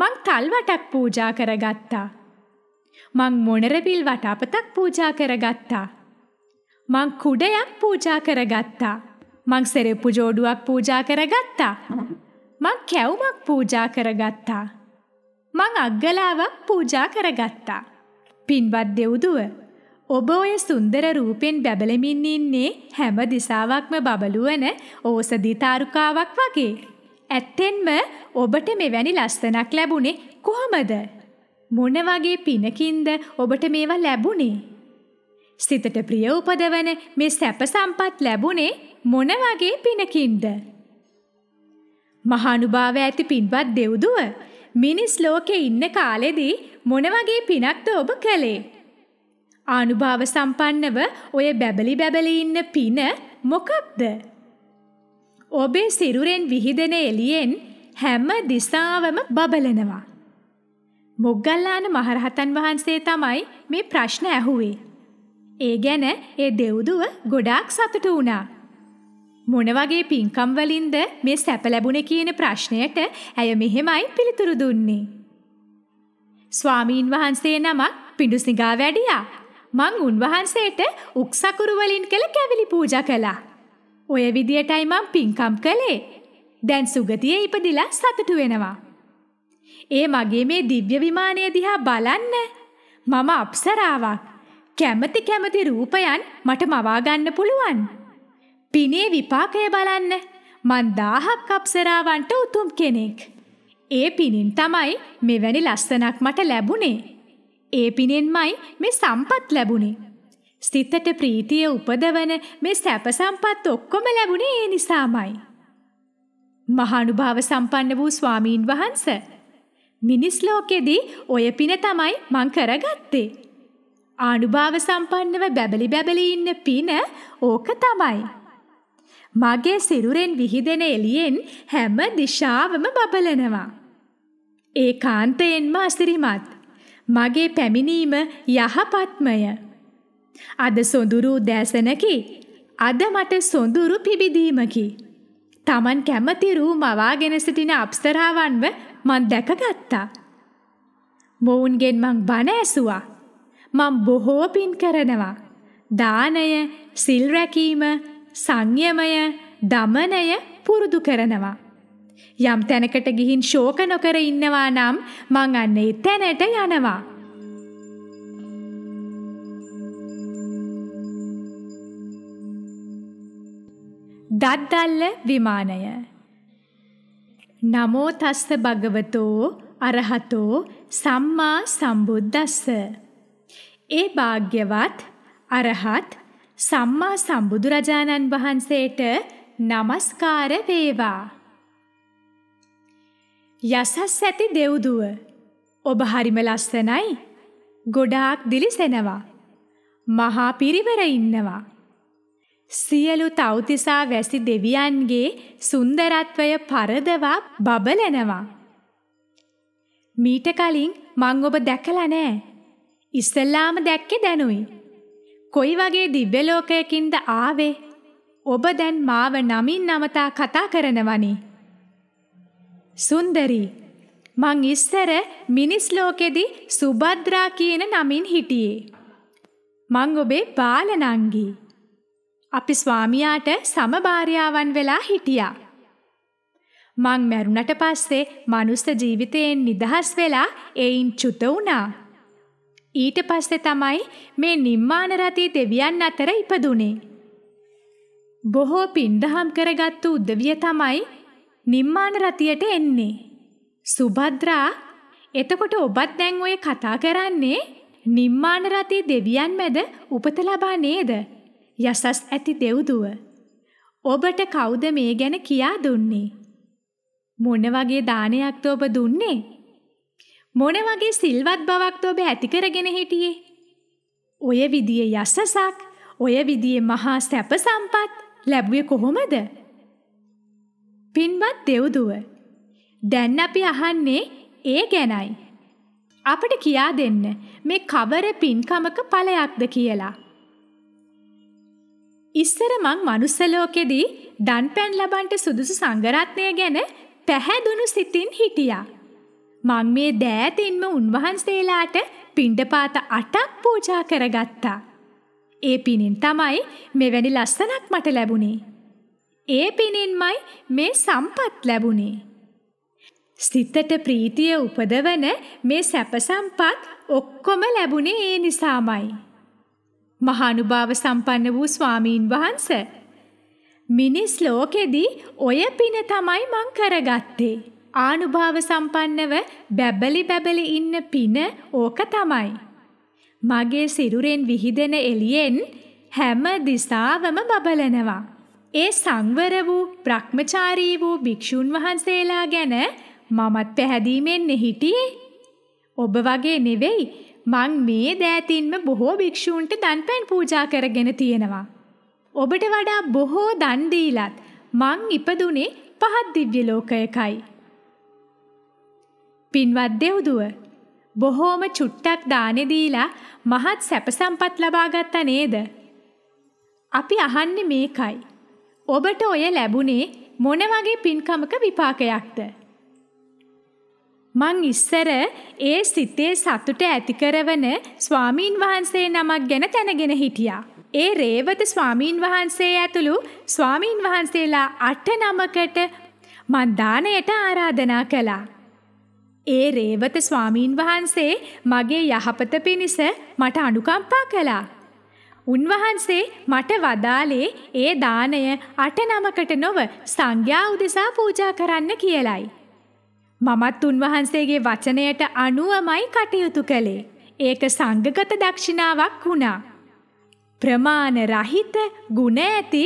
මං තල් වටක් පූජා කරගත්තා. මං මොනරවිල් වටාපතක් පූජා කරගත්තා. මං කුඩයක් පූජා කරගත්තා. මං සෙරෙප්පු ජෝඩුවක් පූජා කරගත්තා. මං කැවුමක් පූජා කරගත්තා. මං අග්ගලාවක් පූජා කරගත්තා. පින්වත් දෙව්දුව ඔබ ඔය සුන්දර රූපෙන් බැබලෙමින් ඉන්නේ හැම දිසාවක්ම බබළුවන ඕසදි තාරුකාවක් වගේ. ඇත්තෙන්ම ඔබට මෙවැනි ලස්සනක් ලැබුණේ කොහොමද? මොන වගේ පිනකින්ද ඔබට මේවා ලැබුණේ? සිතට ප්‍රිය උපදවන මේ සැප සම්පත් ලැබුණේ මොන වගේ පිනකින්ද? මහානුභාව ඇති පින්වත් දෙව්දුව මිනිස් ලෝකේ ඉන්න කාලෙදී මොන වගේ පිනක්ද ඔබ කළේ? ආනුභාව සම්පන්නව ඔය බැබලි බැබලි ඉන්න පින මොකක්ද? ඔබේ සිරුරෙන් විහිදෙන එළියෙන් හැම දිසාවම බබලනවා. මොග්ගල්ලාන මහරහතන් වහන්සේ තමයි මේ ප්‍රශ්න ඇහුවේ. ඒ ගැන ඒ දෙව්දුව ගොඩාක් සතුටු වුණා. මොන වගේ පින්කම් වලින්ද මේ සැප ලැබුණේ කියන ප්‍රශ්නයට ඇය මෙහෙමයි පිළිතුරු දුන්නේ. ස්වාමීන් වහන්සේ නමක් පිඬුසිඟා වැඩියා. මං උන්වහන්සේට උක්සකුරු වලින් කළ කැවිලි පූජා කළා. ඔය විදියටයි මං පින්කම් කළේ. දැන් සුගතියේ ඉපදිලා සතුටු වෙනවා. ඒ මගේ මේ දිව්‍ය විමානය දිහා බලන්න. මම අප්සරාවක්. කැමති කැමති රූපයන් මට මවා ගන්න පුළුවන්. පිනේ විපාකය බලන්න. මන් දාහක් අප්සරාවන්ට උතුම් කෙනෙක්. ඒ පිනින් තමයි මෙවැනි ලස්සනක් මට ලැබුණේ. ඒ පිනෙන්මයි මේ සම්පත් ලැබුණේ. සිතට ප්‍රීතිය උපදවන මේ සැප සම්පත් ඔක්කොම ලැබුණේ ඒ නිසාමයි. මහානුභාව සම්පන්න වූ ස්වාමීන් වහන්ස මිනිස් ලෝකෙදී ඔය පින තමයි මං කරගත්තේ. ආනුභාව සම්පන්නව බැබලි බැබලි ඉන්න පින ඕක තමයි. මගේ සිරුරෙන් විහිදෙන එළියෙන් හැම දිශාවම බබලනවා. ඒකාන්තයෙන්ම අසිරිමත්. මගේ පැමිණීම යහපත්මය. අද සොඳුරු දැසනකි. අද මට සොඳුරු පිබිදීමකි. Taman කැමති රූ මවාගෙන සිටින අප්සරාවන්ව මං දැකගත්තා. මොවුන්ගෙන් මං බණ ඇසුවා. මං බොහෝ පින් කරනවා. දානය, සිල් රැකීම, සංයමය, දමනය පුරුදු කරනවා. යම් තැනකට ගිහින් ශෝක නොකර ඉන්නවා නම් මං අන්න ඒ තැනට යනවා. දද්දල්ල විමානය නමෝ තස්ස භගවතෝ අරහතෝ සම්මා සම්බුද්දස්ස ඒ භාග්‍යවත් අරහත් සම්මා සම්බුදුරජාණන් වහන්සේට নমස්කාර වේවා යසස් ඇති දෙව්දුව ඔබ හරිම ලස්සනයි ගොඩාක් දිලිසෙනවා මහා පිරිවර ඉන්නවා සියලු තවතිසා වැසි දෙවියන්ගේ සුන්දරත්වය පරදවා බබලනවා. මීට කලින් මං ඔබ දැකලා නෑ. ඉස්සල්ලාම දැක්කේ දැනුයි. කොයි වගේ දිව්‍යලෝකයකින්ද ආවේ? ඔබ දැන් මාව නමින් නමතා කතා කරනවනේ. සුන්දරී මං ඉස්සර මිනිස් ලෝකෙදි සුබද්‍රා කියන නමින් හිටියේ. මං ඔබේ බාලනංගී. අපි ස්වාමියාට සමභාර්යාවන් වෙලා හිටියා. මං මැරුණට පස්සේ මනුස්ස ජීවිතයෙන් නිදහස් වෙලා එයින් චුත වුණා. ඊට පස්සේ තමයි මේ නිම්මාන රති දෙවියන් අතර ඉපදුනේ. බොහෝ පින්දහම් කරගත්තු උදවිය තමයි නිම්මාන රතියට එන්නේ. සුභද්‍රා එතකොට ඔබත් දැන් ඔය කතා කරන්නේ නිම්මාන රති දෙවියන් මැද උපත ලබා නේද? යසස් ඇති දෙව්දුව ඔබට කවුද මේ ගැන කියා දුන්නේ? මොන වගේ දානයක්ද ඔබ දුන්නේ? මොන වගේ සිල්වත් බවක්ද ඔබ ඇති කරගෙන හිටියේ? ඔය විදියේ යසසක්, ඔය විදියේ මහා සැප සම්පත් ලැබුවේ කොහොමද? පින්වත් දෙව්දුව. දැන් අපි අහන්නේ ඒ ගැනයි. අපට කියා දෙන්න මේ කවර පින්කමක ඵලයක්ද කියලා. ඉස්සර මං මනුස්සලෝකෙදී දන් පැන් ලබන්ට සුදුසු සංගරත්නය ගැන පැහැදුණු සිතින් හිටියා. මං මේ දෑතින්ම උන්වහන්සේලාට පිණ්ඩපාත අටක් පූජා කරගත්තා. ඒ පිණින් තමයි මෙවැනි ලස්සනක් මට ලැබුණේ. ඒ පිණින්මයි මේ සම්පත් ලැබුණේ. සිතට ප්‍රීතිය උපදවන මේ සැපසම්පත් ඔක්කොම ලැබුණේ ඒ නිසාමයි. මහානුභාව සම්පන්න වූ ස්වාමීන් වහන්ස. මිනිස් ලෝකෙදී ඔය පින තමයි මං කරගත්තේ. ආනුභාව සම්පන්නව බැබලි බැබලි ඉන්න පින ඕක තමයි. මගේ සිරුරෙන් විහිදෙන එළියෙන් හැම දිසාවම බබලනවා. ඒ සංවර වූ ප්‍රක්‍මචාරී වූ භික්ෂුන් වහන්සේලා ගැන මමත් පැහැදීමෙන් හිටියේ. ඔබ වගේ නෙවෙයි මං මේ දෑතින්ම බොහෝ භික්ෂූන්ට දන්පැන් පූජා කරගෙන තියෙනවා. ඔබට වඩා බොහෝ දන් දීලත් මං ඉපදුනේ පහත් දිව්‍ය ලෝකයකයි. පින්වත් දෙව්දුව බොහෝම චුට්ටක් දානේ දීලා මහත් සැප සම්පත් ලබා ගත්තා නේද? අපි අහන්නේ මේකයි. ඔබට ඔය ලැබුණේ මොන වගේ පින්කමක විපාකයක්ද? මං ඉස්සර ඒ සිතේ සතුට ඇති කරවන ස්වාමීන් වහන්සේ නමක් ගැන දැනගෙන හිටියා. ඒ රේවත ස්වාමීන් වහන්සේ ඇතුළු ස්වාමීන් වහන්සේලා අට නමකට මං දාණයට ආරාධනා කළා. ඒ රේවත ස්වාමීන් වහන්සේ මගේ යහපත පිණිස මට අනුකම්පා කළා. උන්වහන්සේ මට වදාලේ ඒ දාණය අට නමකට නොව සංඝයා උදෙසා පූජා කරන්න කියලයි. මමත් උන්වහන්සේගේ වචනයට අනුවමයි කටයුතු කළේ. ඒක සංගගත දක්ෂිනාවක් වුණා. ප්‍රමාණ රහිත ගුණ ඇති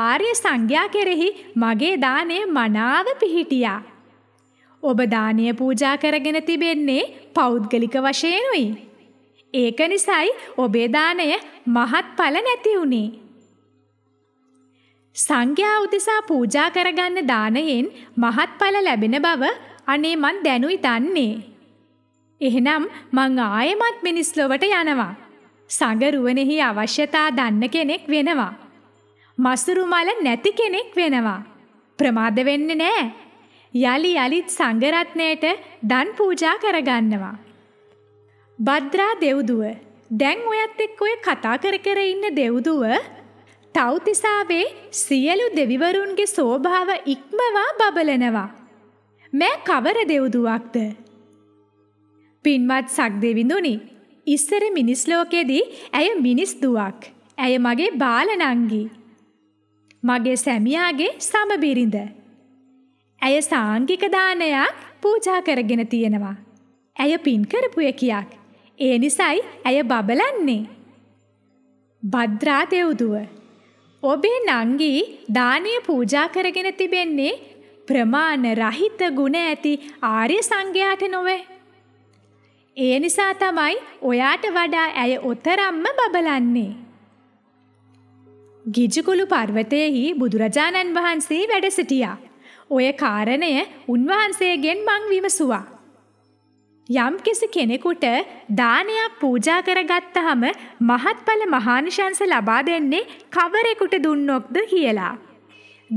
ආර්ය සංඝයා කෙරෙහි මගේ දානය මනාව පිහිටියා. ඔබ දානය පූජා කරගෙන තිබෙන්නේ පෞද්ගලික වශයෙන්ුයි. ඒක නිසායි ඔබේ දානය මහත්ඵල නැති වුණේ. සංඝයා උදෙසා පූජා කරගන්න දානයෙන් මහත්ඵල ලැබෙන බව අනේ මං දැනුයි දන්නේ. එහෙනම් මං ආයෙමත් මිනිස් ලොවට යනවා. සඟරුවනෙහි අවශ්‍යතා දන්න කෙනෙක් වෙනවා. මසුරු මල නැති කෙනෙක් වෙනවා. ප්‍රමාද වෙන්නේ නෑ. යලි යලිත් සංගරත්නයට දන් පූජා කරගන්නවා. භද්‍රා දෙව්දුව දැන් ඔයත් එක්ක ඔය කතා කර කර ඉන්න දෙව්දුව තව්තිසාවේ සියලු දෙවිවරුන්ගේ සෝභාව ඉක්මවා බබලනවා. මෑ කවර දෙවුදුවක්ද. පින්වත් සක් දෙවිඳුනි ඉස්සර මිනිස් ලෝකෙදී ඇය මිනිස් දුවක්. ඇය මගේ බාලනංගි. මගේ සැමියාගේ සමබිරිඳ. ඇය සාංගික දානයක් පූජා කරගෙන තියෙනවා. ඇය පින් කරපු එකියක්. ඒ නිසයි ඇය බබලන්නේ. භද්‍රා දෙව්දුව. ඔබේ නංගී දානය පූජා කරගෙන තිබෙන්නේ ප්‍රමාණ රහිත ගුණ ඇති ආර්ය සංඝයාට නොවේ. ඒ නිසා තමයි ඔයාට වඩා ඇය ඔතරම්ම බබලන්නේ. ගිජිකුළු පර්වතයෙහි බුදුරජාණන් වහන්සේ වැඩ සිටියා. ඔය කාරණය උන්වහන්සේගෙන් මං විමසුවා. යම් කිසි කෙනෙකුට දානයක් පූජා කරගත්තහම මහත්ඵල මහානිශංස ලබා දෙන්නේ කවරෙකුට දුන්නොක්ද කියලා.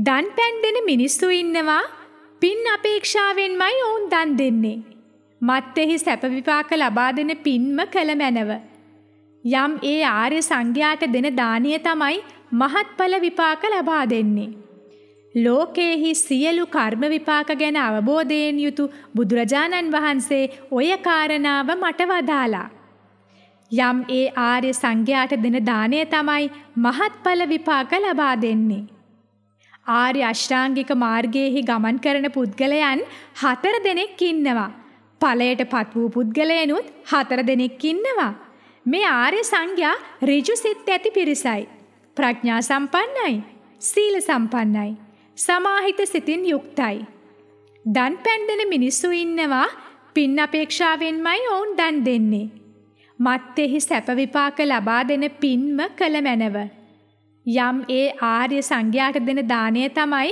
දන් පැන්ඩෙන මිනිස්සු ඉන්නවා පින් අපේක්ෂාවෙන්මයි ඔවුන් දන් දෙන්නේ. මත්තෙහි සැපවිපාක ලබා දෙන පින්ම කළ මැනව. යම් ඒ ආර්ය සංඝයාට දෙන දානය තමයි මහත්ඵල විපාක ලබා දෙන්නේ. ලෝකයේහි සියලු කර්ම විපාක ගැන අවබෝධයෙන් යුතු බුදුරජාණන් වහන්සේ ඔය කාරණාව මට වදාලා. යම් ඒ ආර්ය සංඝයාට දෙන දානය තමයි මහත්ඵල විපාක ලබා දෙන්නේ. ආර්ය අෂ්ටාංගික මාර්ගයේහි ගමන් කරන පුද්ගලයන් හතර දෙනෙක් ඉන්නවා. ඵලයට පත් වූ පුද්ගලයනුත් හතර දෙනෙක් ඉන්නවා. මේ ආර්ය සංඝයා ඍජු සිත් ඇති පිරිසයි. ප්‍රඥා සම්පන්නයි, සීල සම්පන්නයි, සමාහිත සිතින් යුක්තයි. දන් පෑන් දෙන මිනිස්සු ඉන්නවා පින් අපේක්ෂාවෙන්මයි ඔවුන් දන් දෙන්නේ. මත්ෙහි සැප විපාක ලබා දෙන පින්ම කළ මැනව. යම් ඒ ආර්ය සංඝයාට දෙන දාණය තමයි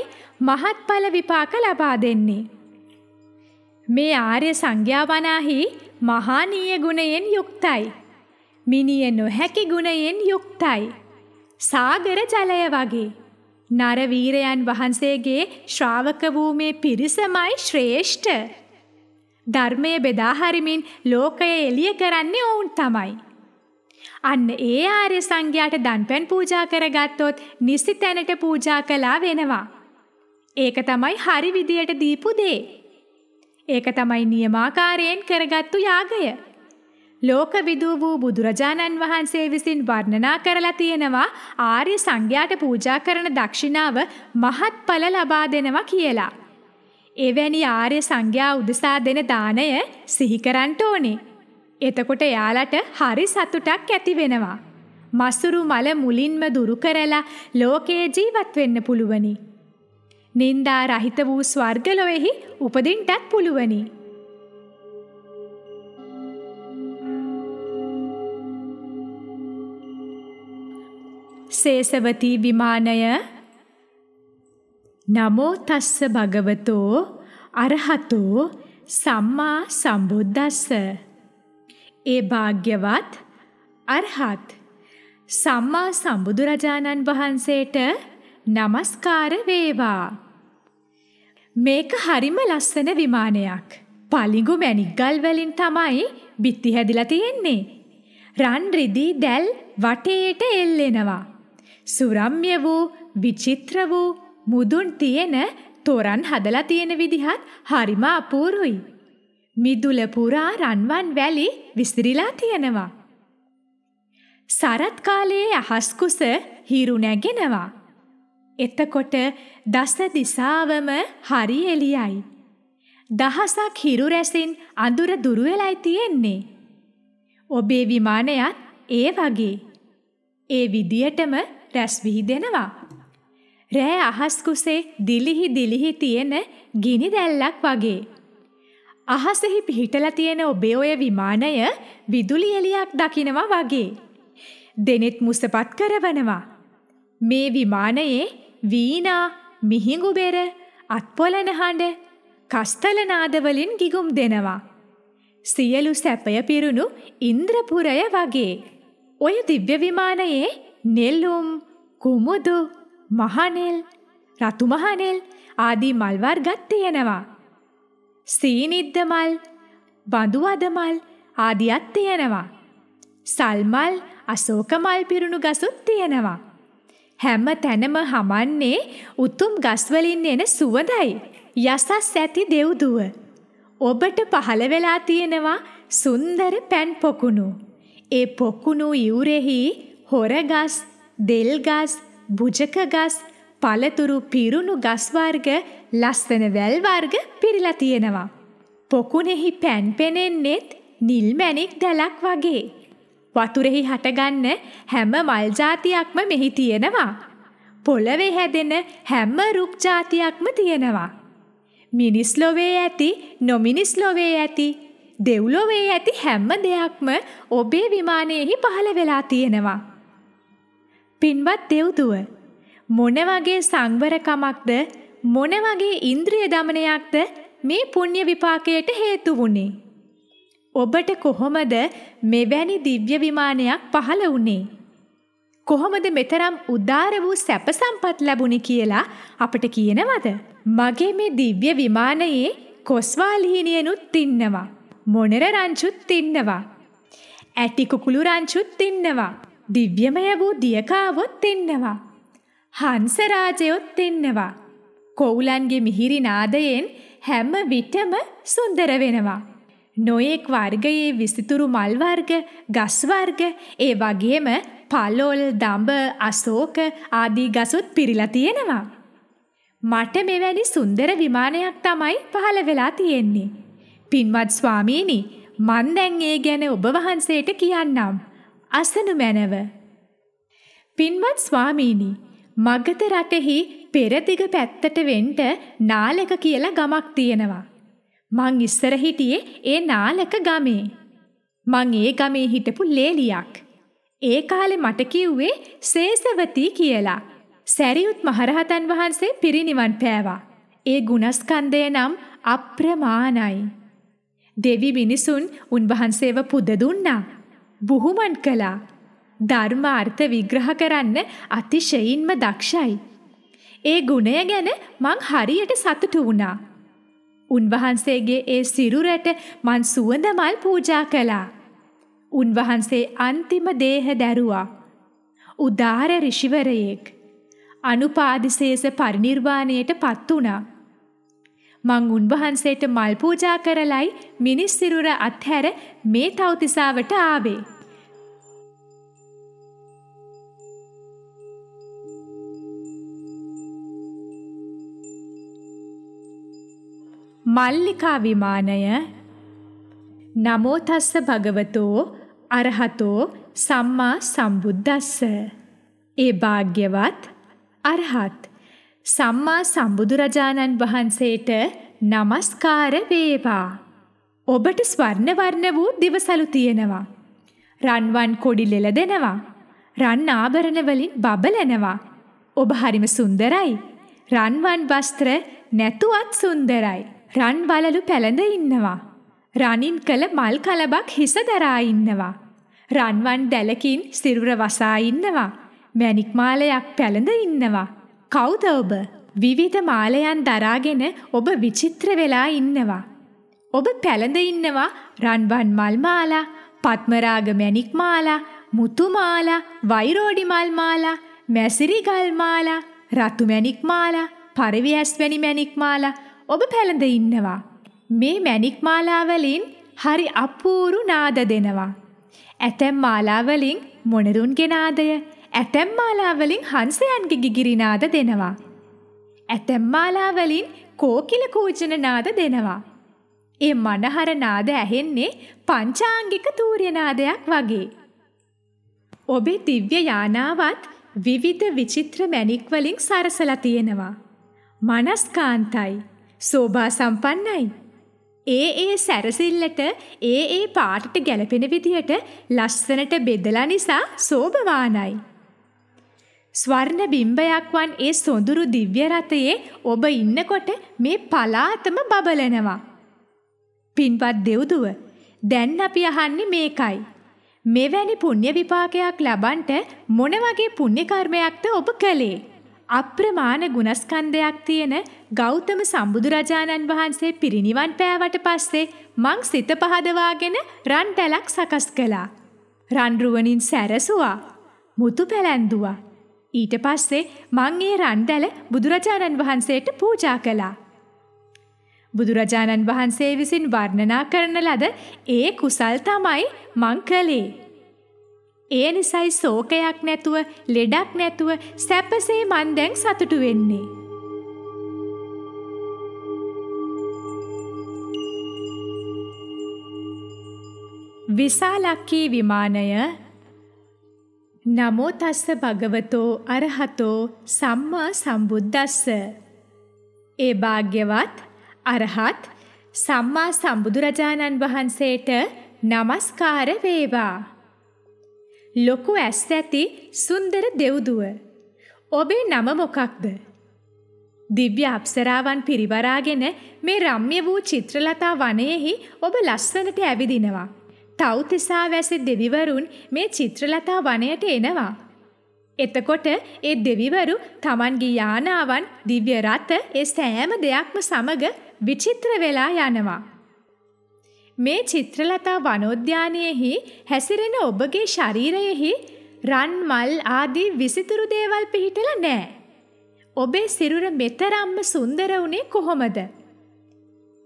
මහත්ඵල විපාක ලබා දෙන්නේ. මේ ආර්ය සංඝයා වනාහි මහානීය ගුණයෙන් යුක්තයි. මිනිය නොහැකි ගුණයෙන් යුක්තයි. සාගර ජලය වගේ නර වීරයන් වහන්සේගේ ශ්‍රාවක වූමේ පිරිසමයි ශ්‍රේෂ්ඨ. ධර්මයේ බෙදා හරිමින් ලෝකය එළිය කරන්නේ ඔවුන් තමයි. අන්න ඒ ආර්ය සංඝයාට දන්පැන් පූජා කරගත්තොත් නිසි තැනට පූජා කළා වෙනවා. ඒක තමයි හරි විදියට දීපු දේ. ඒක තමයි නියමාකාරයෙන් කරගත්තු යාගය. ලෝක විදූ වූ බුදුරජාණන් වහන්සේ විසින් වර්ණනා කරලා තියෙනවා ආර්ය සංඝයාට පූජා කරන දක්ෂිනාව මහත්ඵල ලබා දෙනවා කියලා. එවැනි ආර්ය සංඝයා උදෙසා දෙන දාණය සිහි කරන්න ඕනේ. එතකොට එයාලට හරි සතුටක් ඇති වෙනවා. මස්තුරු මල මුලින්ම දුරු කරලා ලෝකයේ ජීවත් වෙන්න පුළුවනි. නින්දා රහිත වූ ස්වර්ගලොයෙහි උපදින්ටත් පුළුවනි. සේසවති විමානය නමෝ තස්ස භගවතෝ අරහතෝ සම්මා සම්බුද්දස්ස ඒ භාග්‍යවත් අර්හත් සම්මා සම්බුදුරජාණන් වහන්සේට নমස්කාර වේවා. මේක හරිම ලස්සන විමානයක්. පලිඟු මැණික්ගල් වලින් තමයි බිත්ති හැදිලා තියෙන්නේ. රන් රිදී දැල් වටේට එල්ලෙනවා. සුරම්‍ය වූ විචිත්‍ර වූ මුදුන් තියෙන තොරන් හදලා තියෙන විදිහත් හරිම අපූරුයි. මිදුල පුරා රන්වන් වැලි විසිරිලා තියෙනවා. සරත් කාලයේ අහස් කුස හිරු නැගෙනවා. එතකොට දස දිසාවම හරි එළියයි. දහසක් හිරු රැසින් අඳුර දුරු වෙලයි තියෙන්නේ. ඔබේ විමානයත් ඒ වගේ. ඒ විදියටම රැස් විහිදෙනවා. රෑ අහස් කුසේ දිලිහි දිලිහි තියෙන ගිනි දැල්ලක් වගේ. අහසෙහි පිහිටලා තියෙන ඔබේ ඔය විමානය විදුලි එළියක් දකිනවා වගේ. දෙනෙත් මුසපත් කරවනවා. මේ විමානයේ වීණා, මිහිඟු බෙර, අත්පොළන හඬ, කස්තල නාදවලින් ගිගුම් දෙනවා. සියලු සැපය පිරුණු ඉන්ද්‍රපුරය වගේ. ඔය දිව්‍ය විමානයේ නෙළුම්, කුමුදු, මහනෙල්, රතු මහනෙල් ආදී මල් වර්ගත් තියෙනවා. සීනිද්ද මල්, බඳුවද මල් ආදියත් තියෙනවා. සල්මල්, අශෝක මල් පිරුණු ගසුත් තියෙනවා. හැම තැනම හමන්නේ උතුම් ගස්වලින් එන සුවඳයි. යසස් ඇති දෙව්දුව. ඔබට පහළ වෙලා තියෙනවා සුන්දර පැන් පොකුණු. ඒ පොකුණු ඉවුරෙහි හොරගස්, දෙල්ගස්, බුජකගස් පළතුරු පිරුණු ගස් වර්ග ලස්සන වැල් වර්ග පිරලා තියෙනවා. පොකුණෙහි පැන් පෙනෙන්නෙත් නිල් මැණික් දැලක් වගේ. වතුරෙහි හටගන්න හැම මල් జాතියක්ම මෙහි තියෙනවා. පොළවේ හැදෙන හැම රුක් జాතියක්ම තියෙනවා. මිනිස් ලොවේ ඇති නොමිනිස් ලොවේ ඇති දෙව්ලොවේ ඇති හැම දෙයක්ම ඔබේ විමානයේහි පහළ වෙලා තියෙනවා. පින්වත් දෙව්දුව මොන වගේ සංවරකමක්ද මොන වගේ ඉන්ද්‍රිය දමනයක්ද මේ පුණ්‍ය විපාකයට හේතු වුණේ? ඔබට කොහොමද මෙවැනි දිව්‍ය විමානයක් පහළ වුණේ? කොහොමද මෙතරම් උදාර වූ සැප සම්පත් ලැබුණේ කියලා අපට කියනවද? මගේ මේ දිව්‍ය විමානයේ කොස්වාලීනියනුත් ඉන්නවා. මොනර රංචුත් ඉන්නවා. ඇටි කුකුළු රංචුත් ඉන්නවා. දිව්‍යමය වූ දියකාවොත් ඉන්නවා. හංසරාජයොත් දෙන්නවා. කොවුලන්ගේ මිහිරි නාදයෙන් හැම විටම සුන්දර වෙනවා. නොයෙක් වර්ගයේ විසිතුරු මල් වර්ග, ගස් වර්ග, ඒ වගේම පලොල්, දඹ, අශෝක ආදී ගසුත් පිරීලා තියෙනවා. මට මෙවැනි සුන්දර විමානයක් තමයි පහළ වෙලා තියෙන්නේ. පින්වත් ස්වාමීනි, මන් දැන් ඒ ගැන ඔබ වහන්සේට කියන්නම්. අසනු මැනව. පින්වත් ස්වාමීනි, මගත රටෙහි පෙරදිග පැත්තට වෙන්ට නාලක කියලා ගමක් තියෙනවා. මං ඉස්සර හිටියේ ඒ නාලක ගමේ. මං ඒ ගමේ හිටපු ලේලියක්. ඒ කාලේ මට කිව්වේ සේසවති කියලා. සැරියුත් මහරහතන් වහන්සේ පිරිනිවන් පෑවා. ඒ ගුණස්කන්ධය නම් අප්‍රමාණයි. දෙවි මිනිසුන් උන්වහන්සේව පුද දුන්නා. බුහුමන් කළා. ධර්මාර්ථ විග්‍රහ කරන්න අතිශයින්ම දක්ෂයි. ඒ ගුණය ගැන මං හරියට සතුටු වුණා. උන්වහන්සේගේ ඒ සිරුරට මං සුවඳ මල් පූජා කළා. උන්වහන්සේ අන්තිම දේහ දැරුවා. උදාර ඍෂිවරයෙක්. අනුපාදිසේස පරිණිර්වාණයට පත් වුණා. මං උන්වහන්සේට මල් පූජා කරලයි මිනිස් සිරුර අත්හැර මේ තවතිසාවට ආවේ. මල්ලිකා විමානය නමෝ තස්ස භගවතෝ අරහතෝ සම්මා සම්බුද්දස්ස ඒ භාග්‍යවත් අරහත් සම්මා සම්බුදු රජාණන් වහන්සේට নমස්කාර වේවා ඔබට ස්වර්ණ වර්ණ වූ දිවසලු තියෙනවා රන්වන් කොඩි ලෙල දෙනවා රන් ආභරණ වලින් බබලනවා ඔබ හරිම සුන්දරයි රන්වන් වස්ත්‍ර නැතුවත් සුන්දරයි රන් වලලු පැළඳ ඉන්නවා. රනින් කළ මල් කලබක් හිස දරා ඉන්නවා. රන්වන් දැලකින් සිරුර වසා ඉන්නවා. මැණික් මාලයක් පැළඳ ඉන්නවා. කවුද ඔබ? විවිධ මාලයන් දරාගෙන ඔබ විචිත්‍ර වෙලා ඉන්නවා. ඔබ පැළඳ ඉන්නවා රන්වන් මල් මාලා, පත්මරාග මැණික් මාලා, මුතු මාලා, වෛරෝඩි මල් මාලා, මැසිරි ගල් මාලා, රතු මැණික් මාලා, පරිවියස් වැනි මැණික් මාලා ඔබ පැළඳ ඉන්නවා. මේ මැණික් මාලාවලින් හරි අපූරු නාද දෙනවා. ඇතැම් මාලාවලින් මොනරුන්ගේ නාදය, ඇතැම් මාලාවලින් හංසයන්ගේ ගිගිරි නාද දෙනවා. ඇතැම් මාලාවලින් කෝකිල කූජන නාද දෙනවා. ඒ මනහර නාද ඇහෙන්නේ පංචාංගික තූර්ය නාදයක් වගේ. ඔබේ දිව්‍ය යානාවත් විවිධ විචිත්‍ර මැණික් වලින් සරසලා තියෙනවා. මනස්කාන්තයි සෝභා සම්පන්නයි. ඒ ඒ සැරසිල්ලට ඒ ඒ පාටට ගැලපෙන විදියට ලස්සනට බෙදලා නිසා සෝභවානයි. ස්වර්ණ බිම්බයක් වන් ඒ සොඳුරු දිව්‍ය රතයේ ඔබ ඉන්නකොට මේ පලාතම බබලනවා. පින්වත් දෙව්දුව, දැන් අපි අහන්නේ මේකයි. මෙවැනි පුණ්‍ය විපාකයක් ලබන්ට මොන වගේ පුණ්‍ය කර්මයක්ද ඔබ කළේ? අප්‍රමාණ ගුණස්කන්ධයක් තියෙන ගෞතම සම්බුදුරජාණන් වහන්සේ පිරිනිවන් පෑවට පස්සේ මං සිත පහදවාගෙන රන් තැලක් සකස් කළා. රන් රුවණින් සැරසුවා. මුතු පැලැන්දුවා. ඊට පස්සේ මං ඒ රන් දැල බුදුරජාණන් වහන්සේට පූජා කළා. බුදුරජාණන් වහන්සේ විසින් වර්ණනා කරන ලද ඒ කුසල් තමයි මං කළේ. ඒ නිසයි සෝකයක් නැතුව ලෙඩක් නැතුව සැපසේ මන් දැන් සතුටු වෙන්නේ. විසාලක්කී විමානය නමෝ තස්ස භගවතෝ අරහතෝ සම්මා සම්බුද්දස්ස ඒ භාග්‍යවත් අරහත් සම්මා සම්බුදුරජාණන් වහන්සේට නමස්කාර වේවා ලොකු ඇස් ඇති සුන්දර දෙව්දුව. ඔබේ නම මොකක්ද? දිව්‍ය අප්සරාවන් පිරිවරාගෙන මේ රම්‍ය වූ චිත්‍රලතා වනයෙහි ඔබ ලස්සනට ඇවිදිනවා. තව්තිසා වැසි දෙවිවරුන් මේ චිත්‍රලතා වනයට එනවා. එතකොට ඒ දෙවිවරු තමන්ගේ යානාවන් දිව්‍ය රථ ඒ සෑම දෙයක්ම සමග විචිත්‍ර වෙලා යනවා. මේ චිත්‍රලතා වනෝද්‍යානයෙහි හැසිරෙන ඔබගේ ශරීරයෙහි රන් මල් ආදී විසිතුරු දේවල් පිහිටලා නෑ. ඔබේ සිරුර මෙතරම්ම සුන්දර වුණේ කොහොමද?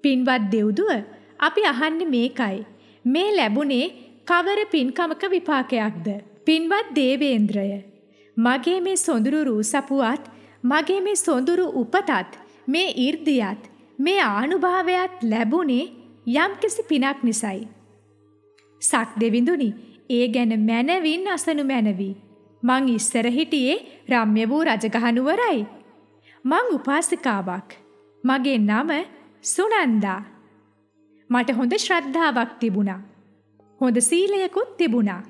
පින්වත් දෙව්දුව අපි අහන්නේ මේකයි. මේ ලැබුණේ කවර පින්කමක විපාකයක්ද? පින්වත් දේවේන්ද්‍රය. මගේ මේ සොඳුරු රූසපුවත්, මගේ මේ සොඳුරු උපතත්, මේ 이르දියත්, මේ ආනුභාවයත් ලැබුණේ යම් කිසි පිනක් නිසයි. සක් දෙවිඳුනි ඒ ගැන මැනවින් අසනු මැනවී. මං ඉස්සර හිටියේ රම්්‍ය වූ රජගහනුවරයි. මං උපාසිකාවක්. මගේ නම සුනන්දා. මට හොඳ ශ්‍රද්ධාවක් තිබුණා. හොඳ සීලයකුත් තිබුණා.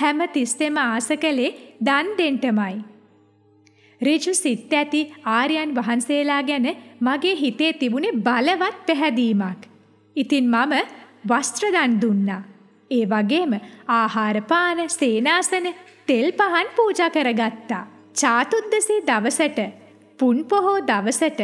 හැම තිස්සෙම ආස කළේ දන් දෙන්ටමයි. ඍජු සිත් ඇති ආර්යයන් වහන්සේලා ගැන මගේ හිතේ තිබුණේ බලවත් පැහැදීමක්. ඉතින් මම වස්ත්‍රදන් දුන්නා. ඒ වගේම ආහාරපාන සේනාසන තෙල් පහන් පූජා කරගත්තා. චාතුද්දසේ දවසට පුන් පොහෝ දවසට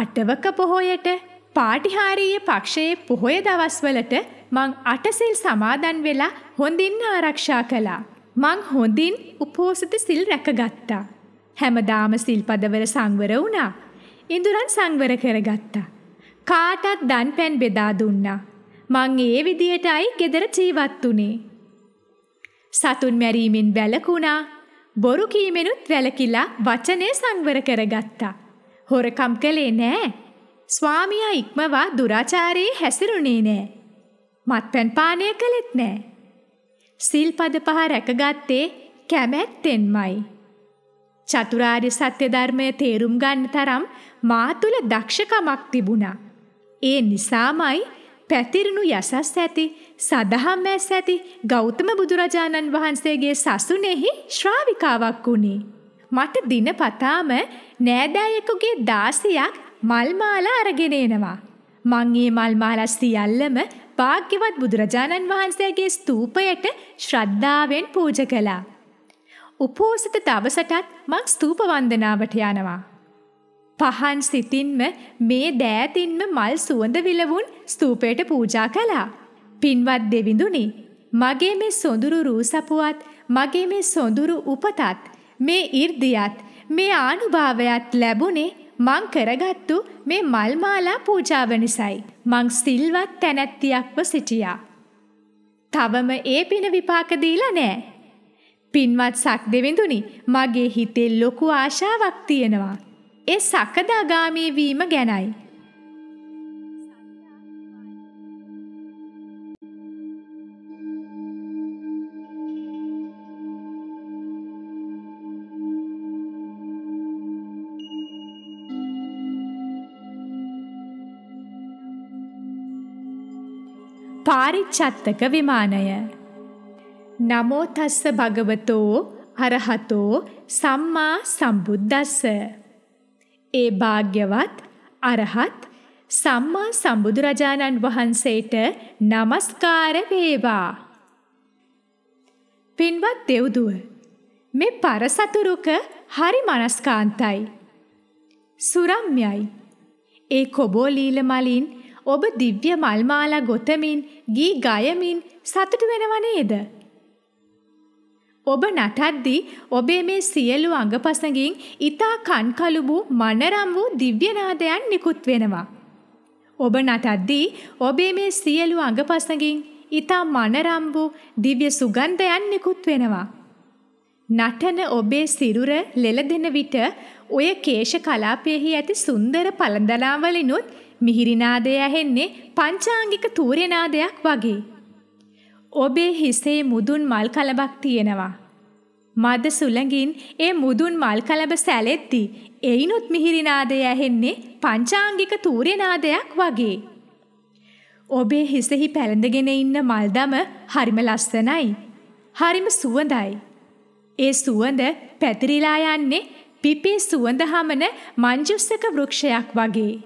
අටවක පොහොයට පාටිහාරීය පක්ෂයේ පොහොය දවස්වලට මං අටසිල් සමාදන් වෙලා හොඳින් ආරක්ෂා කළා. මං හොඳින් උපෝසත සිල් රැකගත්තා. හැමදාම සිල්පදවල සංවර වුණා. ඉඳුරන් සංවර කරගත්තා. කාටත් දන් පැන් බෙදා දුන්නා. මං ඒ විදියටයි ගෙදර ජීවත් වුනේ. සතුන් මැරීමෙන් වැළකුණා. බොරු කීමෙනුත් වැළකිලා වචනේ සංවර කරගත්තා. හොරකම් කළේ නෑ. ස්වාමියා ඉක්මවා දුරාචාරයේ හැසිරුණේ නෑ. මත්පැන් පානය කළෙත් නෑ. සිල්පද පහ රැකගත්තේ කැමැත්තෙන්මයි. චතුරාර්ය සත්‍ය ධර්මය තේරුම් ගන්න තරම් මා තුල දක්ෂකමක් තිබුණා. ඒ නිසාමයි පැතිරුණු යසස් ඇති සදහම් ඇස් ඇති ගෞතම බුදුරජාණන් වහන්සේගේ සසුනෙහි ශ්‍රාවිකාවක් වුණේ. මට දිනපතාම නෑදෑයෙකුගේ දාසියක් මල්මාලා අරගෙන එනවා. මං ඒ මල්මාලා සියල්ලම භාග්‍යවත් බුදුරජාණන් වහන්සේගේ ස්තූපයට ශ්‍රද්ධාවෙන් පූජ කළා. උපෝසත දවසටත් මං ස්තූප වන්දනාවට යනවා. පහන් සිතින්ම මේ දෑතින්ම මල් සුවඳ විලවුන් ස්තූපයට පූජා කළා. පින්වත් දෙවිඳුනි, මගේ මේ සොඳුරු රූසපුවත්, මගේ මේ සොඳුරු උපතත්, මේ 이르දියත්, මේ ආනුභාවයත් ලැබුණේ මං කරගත්තු මේ මල් මාලා පූජාව නිසායි. මං සිල්වත් තැනැත්තියක්ව සිටියා. තවම ඒ පින විපාක දීලා නැහැ. පින්වත් සක් දෙවිඳුනි, මගේ හිතේ ලොකු ආශාවක් තියෙනවා. ඒ සකදාගාමී වීම ගැනයි. පාරිච්චත්තක විමානය නමෝ තස්ස භගවතෝ අරහතෝ සම්මා සම්බුද්දස්ස ඒ භාග්‍යවත් අරහත් සම්මා සම්බුදුරජාණන් වහන්සේට নমස්කාර වේවා. පින්වත් දෙව්දුව මේ පරසතුරුක හරි මනස්කාන්තයි. සුරම්යයි. ඒ කොබෝ ලීල මලින් ඔබ දිව්‍ය මල්මාලා ගොතමින් ගී ගයමින් සතුට වෙනව නේද? ඔබ නටද්දී ඔබේ මේ සියලු අඟපසඟින් ඊතා කන්කලුබු මනරම් වූ දිව්‍ය නාදයන් නිකුත් වෙනවා. ඔබ නටද්දී ඔබේ මේ සියලු අඟපසඟින් ඊතා මනරම් වූ දිව්‍ය සුගන්ධයන් නිකුත් වෙනවා. නටන ඔබේ සිරුර ලෙලදෙන විට ඔය කේශ කලාපයේහි ඇති සුන්දර පළඳලාවලිනුත් මිහිරි නාදය ඇහෙන්නේ පංචාංගික තූර්ය නාදයක් වගේ. ඔබේ හිසේ මුදුන් මල් කලබක් තියෙනවා. මද සුළඟින් ඒ මුදුන් මල් කලබ සැලෙද්දී එයිනුත් මිහිරි නාදය ඇහෙන්නේ පංචාංගික තූර්ය නාදයක් වගේ. ඔබේ හිසෙහි පැළඳගෙන ඉන්න මල්දම හරිම ලස්සනයි. හරිම සුවඳයි. ඒ සුවඳ පැතිරිලා යන්නේ පිපි සුවඳ හමන මංජුස්සක වෘක්ෂයක් වගේ.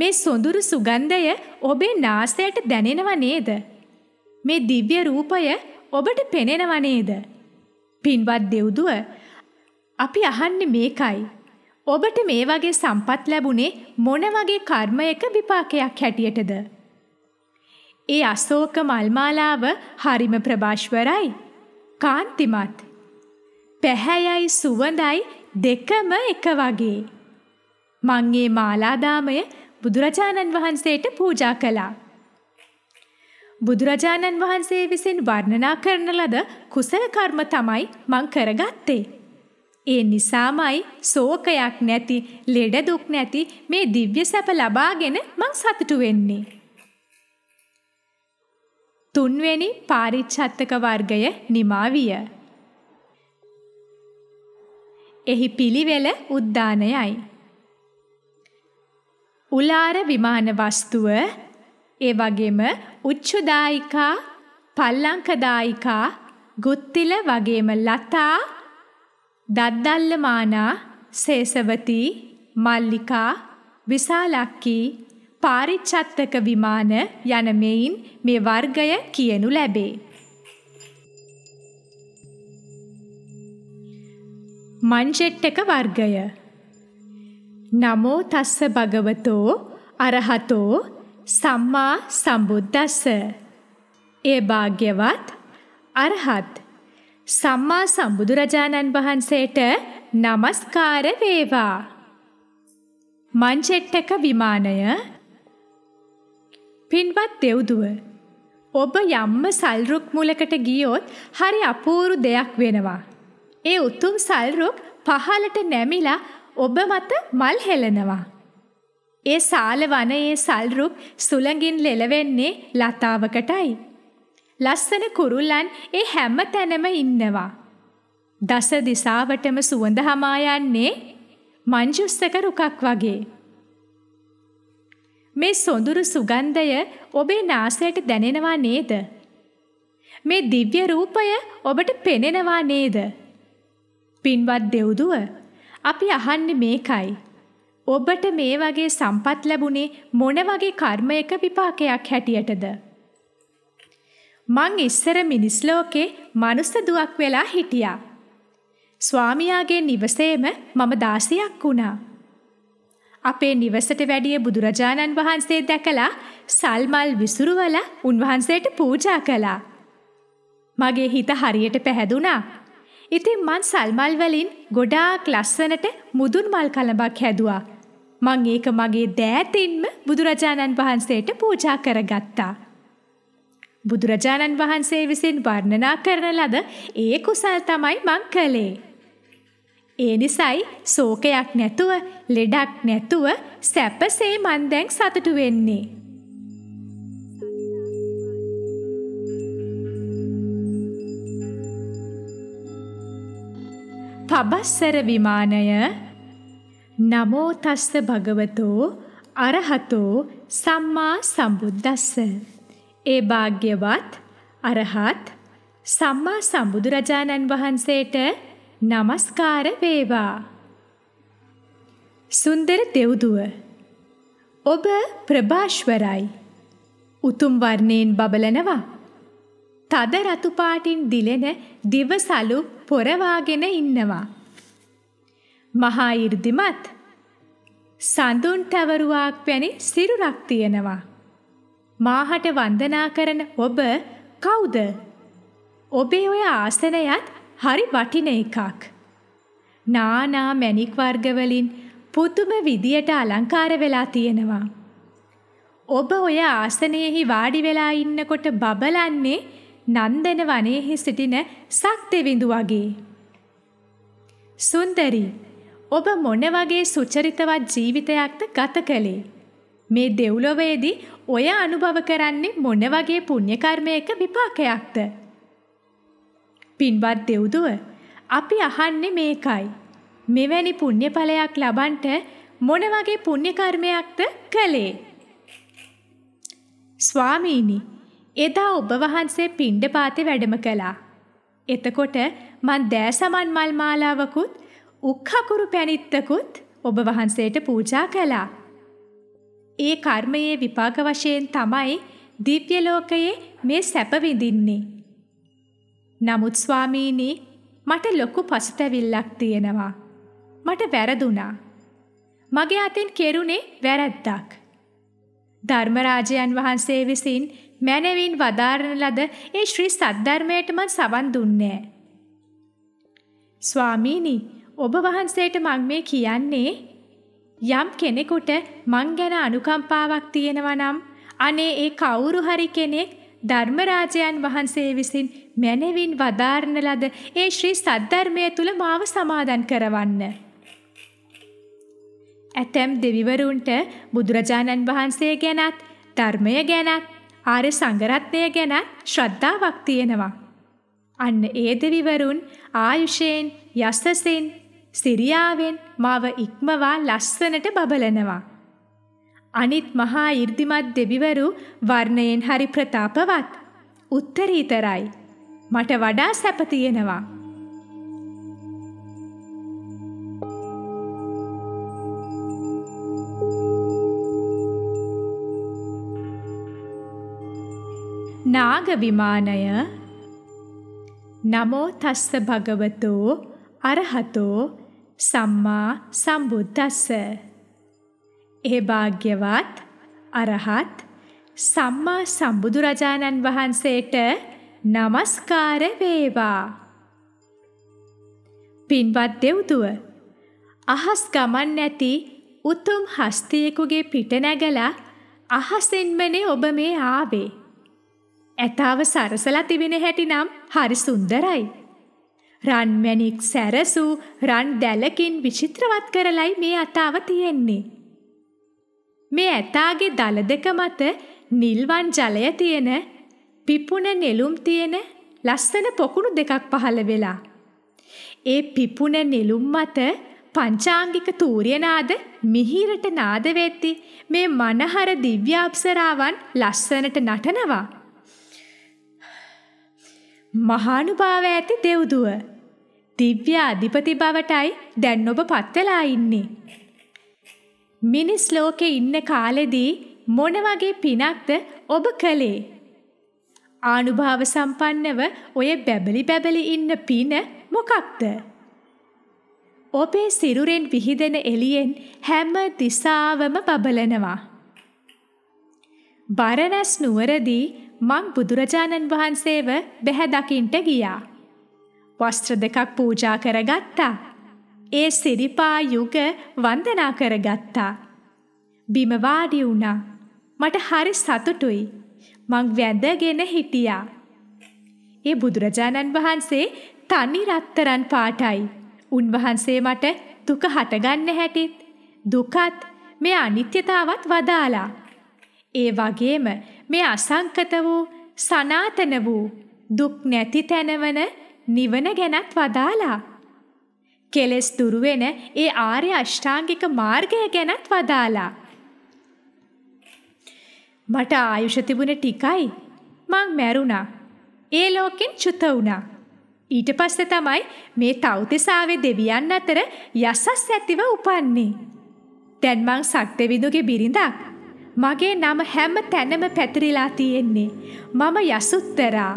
මේ සොඳුරු සුගන්ධය ඔබේ නාසයට දැනෙනව නේද? මේ දිව්‍ය රූපය ඔබට පෙනෙනව නේද? පින්වත් දෙව්දුව අපි අහන්නේ මේකයි. ඔබට මේ වගේ සම්පත් ලැබුණේ මොන වගේ කර්මයක විපාකයක් හැටියටද? ඒ අශෝක මල්මාලාව හරිම ප්‍රභාෂ්වරයි. කාන්තිමත්. පැහැයයි සුවඳයි දෙකම එක වගේ. මං මේ මාලාදාමය බුදුරජාණන් වහන්සේට පූජා කළා. බුදුරජාණන් වහන්සේ විසින් වර්ණනා කරන ලද කුසල කර්ම තමයි මං කරගත්තේ. ඒ නිසාමයි ශෝකයක් නැති, ලෙඩ දුක් නැති මේ දිව්‍ය සැප ලබාගෙන මං සතුටු වෙන්නේ. තුන්වෙනි පාරිච්ඡත්තක වර්ගය නිමා විය. එහි පිළිවෙල උද්දානයයි. උලාර විමාන වස්තුව ඒ වගේම උච්චුදායිකා පල්ලංකදායිකා ගුත්තිල වගේම ලතා දද්දල්ලමානා සේසවති මල්ලිකා විශාලක්කී පාරිච්ඡත්තක විමාන යන මෙයින් මේ වර්ගය කියනු ලැබේ. මන්ජෙට්ටක වර්ගය නමෝ තස්ස භගවතෝ අරහතෝ සම්මා සම්බුද්දස්ස. ඒ භාග්‍යවත් අරහත් සම්මා සම්බුදුරජාණන් වහන්සේට নমස්කාර වේවා. මංචෙට්ටක විමානය පින්වත් දෙව්දුව ඔබ යම්ම සල්රුක් මුලකට ගියොත් හරි අපූරු දෙයක් වෙනවා. ඒ උතුම් සල්රුක් පහලට නැමිලා ඔබ මත මල් හෙලනවා. ඒ සාල වනයේ සල්රුප් සුළඟින් ලෙලවෙන්නේ ලතාවකටයි. ලස්සන කුරුල්ලන් ඒ හැම තැනම ඉන්නවා. දස දිසාවටම සුවඳ හමා යන්නේ මංජුස්සක රුකක් වගේ. මේ සොඳුරු සුගන්ධය ඔබේ නාසයට දැනෙනවා නේද? මේ දිව්‍ය රූපය ඔබට පෙනෙනවා නේද? පින්වත් දෙව්දුව අපි අහන්නේ මේකයි. ඔබට මේ වගේ සම්පත් ලැබුණේ මොන වගේ කර්මයක විපාකයක් හැටියටද? මං ඉස්සර මිනිස් ලෝකේ මනුස්ස දුවක් වෙලා හිටියා. ස්වාමියාගේ නිවසේම මම දාසියක් වුණා. අපේ නිවසට වැඩිය බුදුරජාණන් වහන්සේ දැකලා සල්මල් විසුරුවලා උන්වහන්සේට පූජා කළා. මගේ හිත හරියට පැහැදුනා ඉතින් මං සල්මල් වලින් ගොඩාක් ලස්සනට මුදුන් මල් කලඹක් හැදුවා. මං ඒක මගේ දෑතින්ම බුදුරජාණන් වහන්සේට පූජා කරගත්තා. බුදුරජාණන් වහන්සේ විසින් වර්ණනා කරන ලද ඒ කුසල් තමයි මං කළේ. ඒ නිසයි ශෝකයක් නැතුව, ලෙඩක් නැතුව සැපසේ මන් දැන් සතුටු වෙන්නේ. පබස්සර විමානය නමෝ තස්ස භගවතෝ අරහතෝ සම්මා සම්බුද්දස්ස ඒ වාග්්‍යවත් අරහත් සම්මා සම්බුදුරජාණන් වහන්සේට নমස්කාර වේවා සුන්දර දෙව්දුව ඔබ ප්‍රභාෂ්වරයි උතුම් වර්ණයෙන් බබලනවා තද රතු පාටින් දිලෙන දිවසලු පොරවාගෙන ඉන්නවා. මහා 이르දිමත් සඳුන් තවරුවක් වැනි සිරුරක් තියෙනවා. මාහට වන්දනා කරන ඔබ කවුද? ඔබේ ඔය ආසනයත් හරි වටින එකක්. නානා මැණික් වර්ග වලින් පුදුම විදියට අලංකාර වෙලා තියෙනවා. ඔබ ඔය ආසනයෙහි වාඩි වෙලා ඉන්නකොට බබලන්නේ නන්දන වනයෙහි සිටින සක්දෙවිඳු වගේ. සුන්දරි ඔබ මොන වගේ සුචරිතවත් ජීවිතයක්ද ගත කළේ. මේ දෙව්ලොවේදී ඔය අනුභව කරන්නේ මොන වගේ පුණ්‍යකර්මයක විපාකයක්ද? පින්වත් දෙව්දුව අපි අහන්නේ මේකයි. මෙවැනි පුණ්‍යඵලයක් ලබන්ට මොන වගේ පුණ්‍යකර්මයක්ද කළේ? ස්වාමීනි එදා ඔබ වහන්සේ පිණ්ඩ පාතේ වැඩම කළා. එතකොට මන් දෑ සමන් මල් මාලාවකුත් උක්හකුරු පැණිත්තකුත් ඔබ වහන්සේට පූජා කළා. ඒ කර්මයේ විපාක වශයෙන් තමයි දිව්‍ය ලෝකයේ මේ සැප විඳින්නේ. නමුත් ස්වාමීනි මට ලොකු පසුතැවිල්ලක් තියෙනවා. මට වැරදුනා. මගේ අතින් කෙරුණේ වැරද්දක්. ධර්මරාජයන් වහන්සේ විසින් මැනවින් වදාරන ලද ඒ ශ්‍රී සද්ධර්මයට මන් සවන් දුන්නේ. ස්වාමීනි, ඔබ වහන්සේට මම මේ කියන්නේ යම් කෙනෙකුට මං ගැන අනුකම්පාවක් තියෙනවා නම් අනේ ඒ කවුරු හරි කෙනෙක් ධර්මරාජයන් වහන්සේ විසින් මැනවින් වදාරන ලද ඒ ශ්‍රී සද්ධර්මය තුල මාව සමාදන් කරවන්න. ඇතැම් දෙවිවරුන්ට බුදුරජාණන් වහන්සේ ගැනත් ධර්මය ගැනත් ආර්ය සංගරත්නය ගැන ශ්‍රද්ධාවක් තියෙනවා. අන්න ඒ දෙවිවරුන් ආයුෂයෙන් යස්සසෙන් සිරියාවෙන් මාව ඉක්මවා ලස්සනට බබලනවා. අනිත් මහා 이르දිමත් දෙවිවරු වර්ණයෙන් හරි ප්‍රතාපවත් උත්තරීතරයි. මට වඩා සැප තියෙනවා. නාගවිමානය නමෝ තස්ස භගවතෝ අරහතෝ සම්මා සම්බුද්දස්ස ඒ භාග්‍යවත් අරහත් සම්මා සම්බුදුරජාණන් වහන්සේට নমස්කාර වේවා පින්වත් දෙව්දුව අහස් ගමන් නැති උතුම් හස්තියෙකුගේ පිට නැගලා අහසින්මනේ ඔබ මේ ආවේ ඇතාව සරසලා තිබෙන හැටි නම් හරි සුන්දරයි. රන්මැණික් සැරසූ රන් දැලකින් විචිත්‍රවත් කරලයි මේ අතාව තියෙන්නේ. මේ ඇතාගේ දල දෙක මත නිල්වන් ජලය තියෙන පිපුණ නෙළුම් තියෙන ලස්සන පොකුණු දෙකක් පහළ වෙලා. ඒ පිපුණ නෙළුම් මත පංචාංගික තූර්යනාද මිහිරට නාද වෙද්දී මේ මනහර දිව්‍ය අප්සරාවන් ලස්සනට නටනවා. මහානුභාව ඇති දෙව්දුව. දිව්‍ය අධිපති බවටයි දැන් ඔබ පත්වලා ඉන්නේ. මිනිස් ලෝකේ ඉන්න කාලෙදී මොන වගේ පිනක්ද ඔබ කළේ? ආනුභාව සම්පන්නව ඔය බැබලි බැබලි ඉන්න පින මොකක්ද? ඔබේ සිරුරෙන් විහිදෙන එළියෙන් හැම දිසාවම බබලනවා. බරණැස් නුවරදී මං බුදුරජාණන් වහන්සේව බැහැදකින්ට ගියා. වස්ත්‍ර දෙකක් පූජා කරගත්තා. ඒ සිරිපා යුග වන්දනා කරගත්තා. බිම වාඩි වුණා. මට හරි සතුටුයි. මං වැඳගෙන හිටියා. ඒ බුදුරජාණන් වහන්සේ තනි රත්තරන් පාටයි. උන්වහන්සේ මට දුක හටගන්න හැටිත් දුකත් මේ අනිත්‍යතාවත් වදාලා. ඒ වගේම මේ අසංකත වූ සනාතන වූ දුක් නැති තැනවන නිවන ගැනත් වදාලා. කෙලෙස් දුරුවෙන ඒ ආර්ය අෂ්ටාංගික මාර්ගය ගැනත් වදාලා. මට ආයුෂ තිබුණ ටිකයි මං මැරුණා. ඒ ලෝකෙන් චුත වුණා. ඊට පස්සේ තමයි මේ තෞතිසාවේ දෙවියන් අතර යසස් ඇතිව උපන්නේ. දැන් මං සක්තවිදුගේ බිරිඳක්. මගේ නම හැම තැනම පැතිරිලා තියෙන්නේ. මම යසුත්තරා.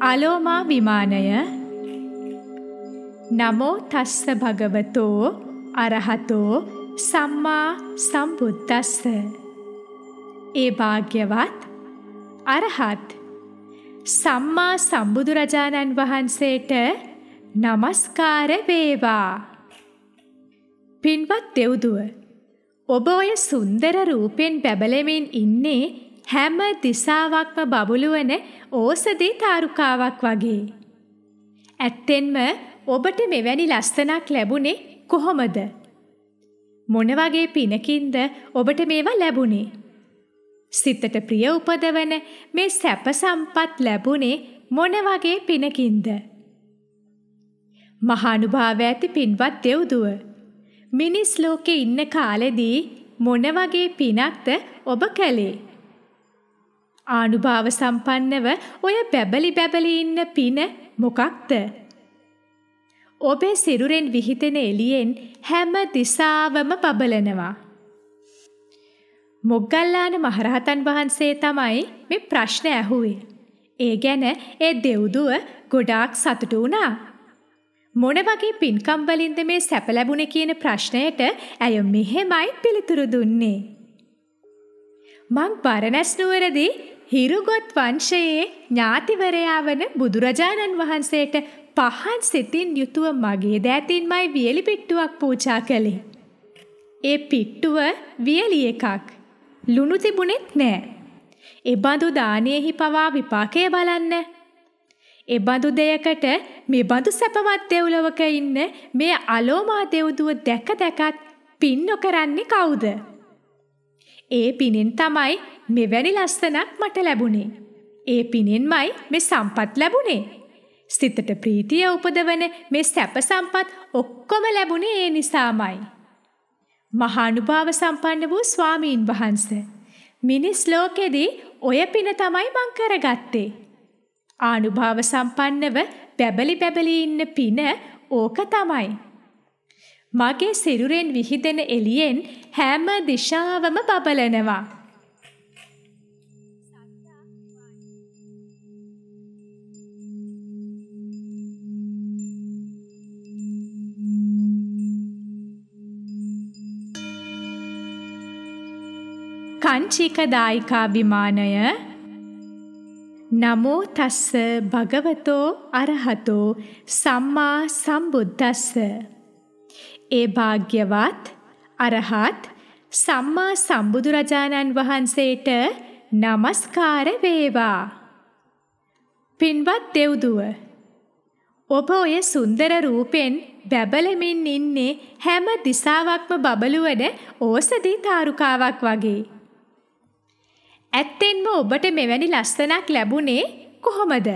අලෝමා විමානය නමෝ තස්ස භගවතෝ අරහතෝ සම්මා සම්බුද්දස්ස ඒ භාග්‍යවත් අරහත් සම්මා සම්බුදුරජාණන් වහන්සේට নমස්කාර වේවා. පින්වත් දෙව්දුව ඔබ ඔය සුන්දර රූපෙන් බැබලෙමින් ඉන්නේ හැම දිසාවක්ම බබළුවන ඕසදී තාරුකාවක් වගේ. ඇත්තෙන්ම ඔබට මෙවැනි ලස්සනක් ලැබුණේ කොහොමද? මොන වගේ පිනකින්ද ඔබට මේවා ලැබුණේ? සිතට ප්‍රිය උපදවන මේ සැප සම්පත් ලැබුණේ මොන වගේ පිනකින්ද? මහානුභාව ඇති පින්වත් දෙව්දුව මිනිස් ලෝකේ ඉන්න කාලෙදී මොන වගේ පිනක්ද ඔබ කළේ? ආනුභාව සම්පන්නව ඔය බැබලි බැබලි ඉන්න පින මොකක්ද? ඔබේ සිරුරෙන් විහිදෙන එළියෙන් හැම දිසාවම බබලනවා. මොග්ගල්ලාන මහරහතන් වහන්සේ තමයි මේ ප්‍රශ්න ඇහුවේ. ඒ ගැන ඒ දෙව්දුව ගොඩාක් සතුටු වුණා. මොන වගේ පින්කම් වලින්ද මේ සැප ලැබුණේ කියන ප්‍රශ්නයට ඇය මෙහෙමයි පිළිතුරු දුන්නේ. මං බරණැස් නුවරදී හිරුගොත් වංශයේ ඥාතිවරයා වන බුදුරජාණන් වහන්සේට පහන් සිතින් යුතුව මගේ දෑතින්මයි වියලි පිට්ටුවක් පූජා කළේ. ඒ පිට්ටුව වියලි එකක්. ලුණු තිබුණෙත් නෑ. එබඳු දානයෙහි පවා විපාකය බලන්න. එබඳු දෙයකට මෙබඳු සැපවත් දෙව්ලොවක ඉන්න මේ අලෝමා දෙව්දුව දැක දැකත් පින් නොකරන්නේ කවුද? ඒ පිනෙන් තමයි මෙවැනි ලස්සනක් මට ලැබුණේ. ඒ පිනෙන්මයි මේ සම්පත් ලැබුණේ. සිතට ප්‍රීතිය උපදවන මේ සැප සම්පත් ඔක්කොම ලැබුණේ ඒ නිසාමයි. මහානුභාව සම්පන්න වූ ස්වාමීන් වහන්ස. මිනිස් ලෝකෙදී ඔය පින තමයි මං කරගත්තේ. ආනුභාව සම්පන්නව බැබලි බැබලි ඉන්න පින ඕක තමයි. මගේ සිරුරෙන් විහිදෙන එළියෙන් හැම දිශාවම බබලනවා. කංචිකදායිකාභිමානය නමෝ තස්ස භගවතෝ අරහතෝ සම්මා සම්බුද්දස්ස ඒ භාග්‍යවත් අරහත් සම්මා සම්බුදුරජාණන් වහන්සේට නමස්කාර වේවා පින්වත් දෙව්දුව ඔබ ඔය සුන්දර රූපෙන් බැබලමින් ඉන්නේ හැම දිසාවක්ම බබළුවන ඕසදී තාරුකාවක් වගේ ඇත්තෙන්ම ඔබට මෙවැනි ලස්සනක් ලැබුණේ කොහොමද?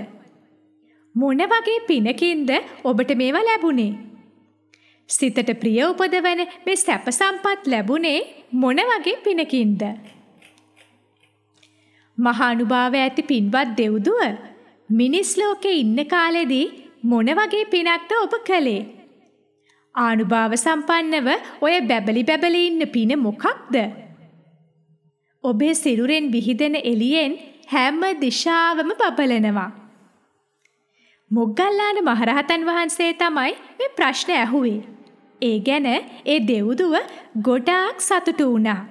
මොන වගේ පිනකින්ද ඔබට මේවා ලැබුණේ? සිතට ප්‍රිය උපදවන මේ සැප සම්පත් ලැබුණේ මොන වගේ පිනකින්ද? මහා අනුභාව ඇති පින්වත් දෙව්දුව මිනිස් ලෝකේ ඉන්න කාලෙදී මොන වගේ පිනක්ද ඔබ කළේ? ආනුභාව සම්පන්නව ඔය බැබලි බැබලි ඉන්න පින මොකක්ද? ඔබේ සිරුරෙන් විහිදෙන එළියෙන් හැම දිශාවම බබලනවා. මොග්ගල්ලාන මහරහතන් වහන්සේ තමයි මේ ප්‍රශ්න ඇහුවේ. ඒ ගැන ඒ දෙව්දුව ගොඩාක් සතුටු වුණා.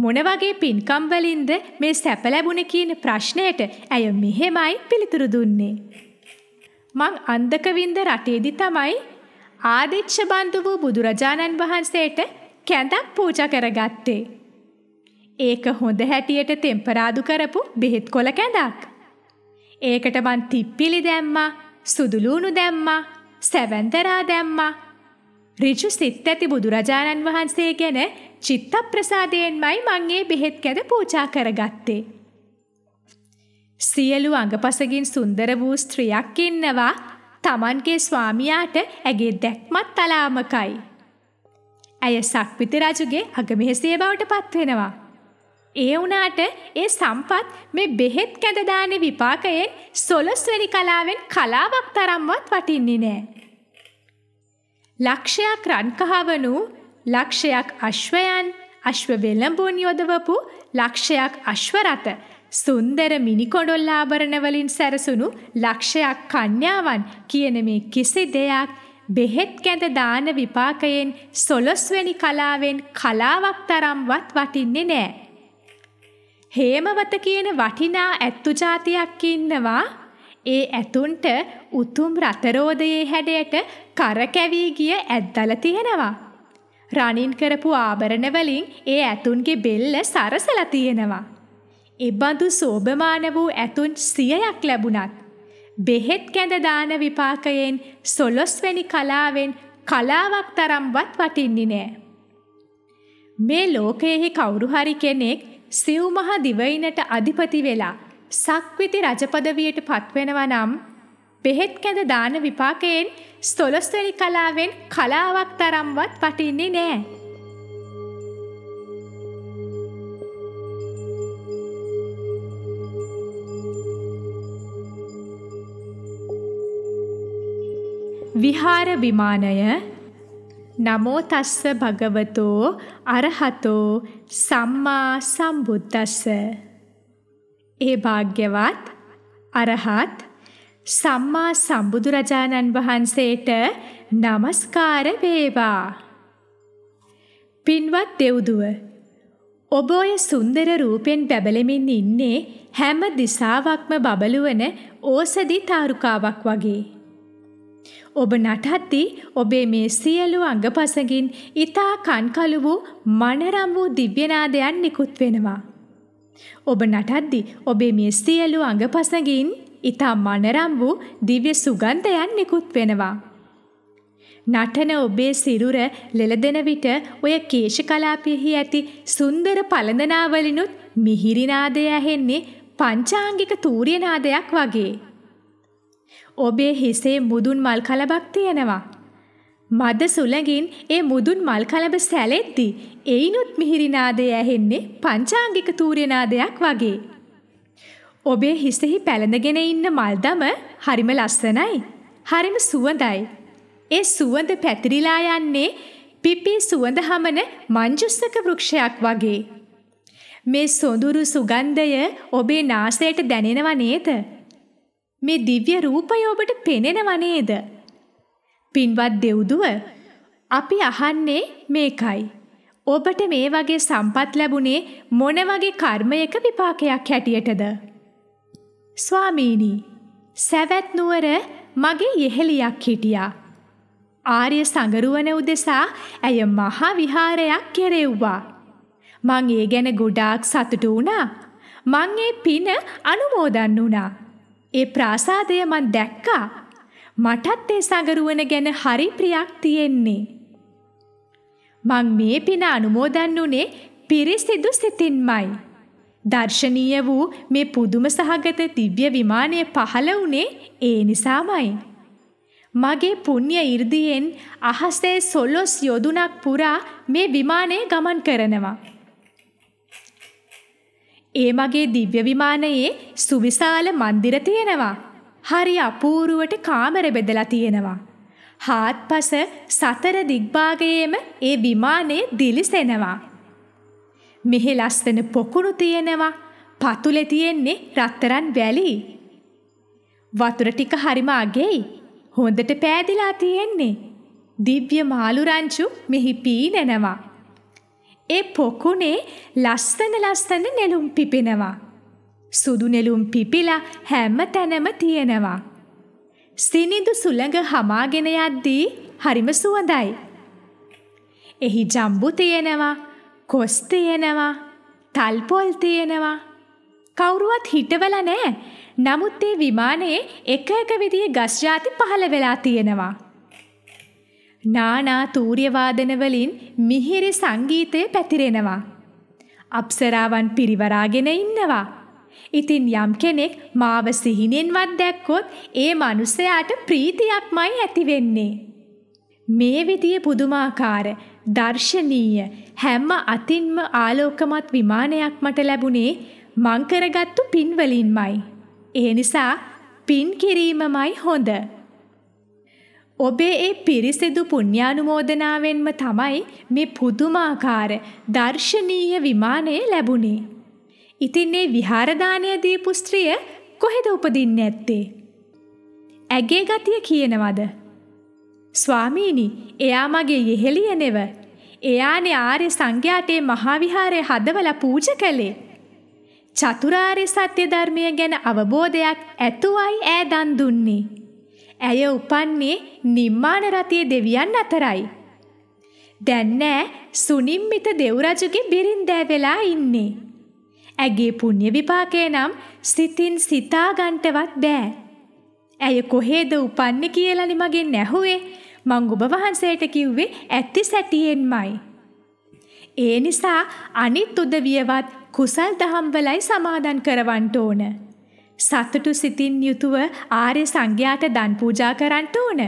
මොන වගේ පින්කම් වලින්ද මේ සැප ලැබුණේ කියන ප්‍රශ්නයට ඇය මෙහෙමයි පිළිතුරු දුන්නේ. මං අන්දකවින්ද රටේදී තමයි ආදිච්ච බන්දු වූ බුදුරජාණන් වහන්සේට කැඳක් පූජා කරගත්තේ. ඒක හොඳ හැටියට තෙම්පරාදු කරපු බෙහෙත් කොළ කැඳක්. ඒකට මං තිප්පිලි දැම්මා, සුදුලූණු දැම්මා, සැවැන්තරා දැම්මා. ඍජු සිත් ඇති බුදුරජාණන් වහන්සේ ගැන චිත්ත ප්‍රසාදයෙන්මයි මං මේ බෙහෙත් කැඳ පූජා කරගත්තේ. සියලු අඟපසකින් සුන්දර වූ ස්ත්‍රියක් ඉන්නවා. Tamanගේ ස්වාමියාට ඇගේ දැක්මත් තලාමකයි. ඇය සක්විති රජුගේ අගමෙහෙසිය බවට පත්වෙනවා. ඒ වුණාට ඒ සම්පත් මේ බෙහෙත් කැඳදාන විපාකයෙන් සොලොස්වැනි කලාවෙන් කලාවක් තරම්වත් වටින්නේ නෑ. ලක්ෂයක් රන්කහවනු ලක්ෂයක් අශ්වයන් අශ්ව වෙළඹුන් යොදවපු ලක්ෂයක් අශ්වරත සුන්දර මිනිකොඩොල් ආභරණවලින් සැරසුණු ලක්ෂයක් කන්‍යාවන් කියන මේ කිසි දෙයක් බෙහෙත් කැඳ දාන විපාකයෙන් සොලොස්වැනි කලාවෙන් කලාවක් තරම්වත් වටින්නේ නෑ. හේමවත කියන වටිනා ඇත්තු జాතියක් ඉන්නවා. ඒ ඇතුන්ට උතුම් රතරෝදයේ හැඩයට කරකැවී ගිය ඇද්දල තියෙනවා. රණින් කරපු ආභරණ වලින් ඒ ඇතුන්ගේ බෙල්ල සරසලා තියෙනවා. එබඳු සෝභමාන වූ ඇතුන් සියයක් ලැබුණත් බෙහෙත් කැඳ දාන විපාකයෙන් සොළොස්වැනි කලාවෙන් කලාවක් තරම්වත් වටින්නේ නෑ. මේ ලෝකයෙහි කවුරු හරි කෙනෙක් සිව්මහා දිවයිනට අධිපති වෙලා සක්විති රජපදවියට පත්වෙනවා නම් බෙහෙත් කැඳ දාන විපාකයෙන් ස්තොලස්වැනි කලාවෙන් කලාවක් තරම්වත් පටින්නේ නෑ. විහාර විමානය නමෝ තස්ස භගවතෝ අරහතෝ සම්මා සම්බුද්දස්ස ඒ භාග්‍යවත් අරහත් සම්මා සම්බුදුරජාණන් වහන්සේට নমස්කාර වේවා පින්වත් දෙව්දුව ඔබ ඔය සුන්දර රූපෙන් බැබලෙමින් ඉන්නේ හැම දිසාවක්ම බබළුවන ඕසදි තාරුකාවක් වගේ ඔබ නටද්දී ඔබේ මේ සියලු අංගපසඟින් ඊතා කන්කලු වූ මනරම් වූ දිව්‍යනාදයන් නිකුත් වෙනවා. ඔබ නටද්දී ඔබේ මේ සියලු අංගපසඟින් ඊතා මනරම් වූ දිව්‍ය සුගන්ධයන් නිකුත් වෙනවා. නටන ඔබේ සිරුර ලෙලදෙන විට ඔය කේශ කලාපයෙහි ඇති සුන්දර පළඳනාවලිනුත් මිහිරිනාදය ඇහෙන්නේ පංචාංගික තූර්යනාදයක් වගේ. ඔබේ හිසේ මුදුන් මල් කලබක් තියෙනවා. මද සුළඟින් ඒ මුදුන් මල් කලබ සැලෙද්දි එයිනුත් මිහිරිනාදය ඇහෙන්නේ පංචාංගික තූර්යනාදයක් වගේ. ඔබේ හිසෙහි පැළඳගෙන ඉන්න මල්දම හරිම ලස්සනයි. හරිම සුවඳයි. ඒ සුවඳ පැතිරිලා යන්නේ පිපි සුවඳ හමන මංජුස්සක වෘක්ෂයක් වගේ. මේ සොඳුරු සුගන්ධය ඔබේ නාසයට දැනෙනව නේද? මේ දිව්‍ය රූපය ඔබට පෙනෙනව නේද? පින්වත් දෙව්දුව අපි අහන්නේ මේකයි. ඔබට මේ වගේ සම්පත් ලැබුණේ මොන වගේ කර්මයක විපාකයක් හැටියටද? ස්වාමීනි, සවැත් නුවර මගේ යෙහෙලියක් හිටියා. ආර්ය සංගරුවන උදෙසා ඇය මහා විහාරයක් කෙරෙව්වා. මං ඒ ගැන ගොඩාක් සතුටු වුණා. මං ඒ පින අනුමෝදන් වුණා. ඒ ප්‍රාසාදය මන් දැක්කා. මටත් ඒ සඟරුවන ගැන හරි ප්‍රියක් තියෙන්නේ. මං මේ පින අනුමෝදන් වුණේ පිරිසිදු සිතින්මයි. දර්ශනීය වූ මේ පුදුම සහගත දිව්‍ය විමානය පහළ වුණේ ඒ නිසාමයි. මගේ පුණ්‍ය 이르දියෙන් අහසේ සොළොස් යොදුනක් පුරා මේ විමානය ගමන් කරනවා. ඒ මගේ දිව්‍ය විමානයේ සුවිශාල මන්දිර තියෙනවා. හරි අපූරුවට කාමර බෙදලා තියෙනවා. හාත්පස සතර දිග්භාගයේම ඒ විමානය දිලිසෙනවා. මෙහි ලස්සන පොකුණු තියෙනවා. පතුලේ තියෙන්නේ රත්තරන් වැලි. වතුර ටික හරිම අගෙයි. හොඳට පෑදිලා තියෙන්නේ. දිව්‍ය මාළු රංචු මෙහි පීනනවා. ඒ පොකුණේ ලස්සන ලස්සන නෙළුම් පිපෙනවා. සුදු නෙළුම් පිපිලා හැම තැනම තියෙනවා. සිනිදු සුළඟ හමාගෙන යද්දී හරිම සුවඳයි. එහි ජම්බු තියෙනවා, කොස් තියෙනවා, තල්පොල් තියෙනවා. කවුරුවත් හිටවල නෑ. නමුත් ඒ විමානයේ එක එක විදිහේ ගස් ජාති පහළ වෙලා තියෙනවා. නානා තූර්යවාදන වලින් මිහිරි සංගීතය පැතිරෙනවා. අප්සරාවන් පිරිවරාගෙන ඉන්නවා. ඉතින් යම් කෙනෙක් මාව සිහිනෙන්වත් දැක්කොත් ඒ මනුස්සයාට ප්‍රීතියක්මයි ඇති වෙන්නේ. මේ විදිය පුදුමාකාර දර්ශනීය හැම අතින්ම ආලෝකමත් විමානයක් මට ලැබුණේ මං කරගත්තු පින්වලින්මයි. ඒ නිසා පින් කිරීමමයි හොඳ. ඔබේ ඒ පිරිසිදු පුණ්‍යානුමෝදනාවෙන්ම තමයි මේ පුදුමාකාර දර්ශනීය විමානය ලැබුණේ. ඉතින් මේ විහාරදානය දීපු ස්ත්‍රිය කොහෙද උපදින්නේ ඇත්තේ? ඇගේ ගතිය කියනවද? ස්වාමීනි, එයා මගේ යෙහෙළිය නෙව. එයානේ ආර්ය සංඝයාටේ මහා විහාරය හදවලා පූජා කළේ. චතුරාර්ය සත්‍ය ධර්මය ගැන අවබෝධයක් ඇතුවයි ඈ දන් දුන්නේ. ඇය උපන්නේ නිම්මාන රතියේ දෙවියන් අතරයි. දැන් නෑ සුනිම්මිත දෙව්රජුගේ බිරින්දෑ වෙලා ඉන්නේ. ඇගේ පුණ්‍ය විපාකේ නම් සිතින් සිතාගන්ටවත් බෑ. ඇය කොහේද උපන්නේ කියලානි මගෙන් ඇහුවේ. මං ඔබ වහන්සේට කිව්වේ ඇත්ති සැටියෙන්මයි. ඒ නිසා අනිත් උදවියවත් කුසල් දහම්වලයි සමාදන් කරවන්න ඕන. සතුටු සිතින් යුතුව ආර්ය සංඝයාට දන් පූජා කරන්න ඕන.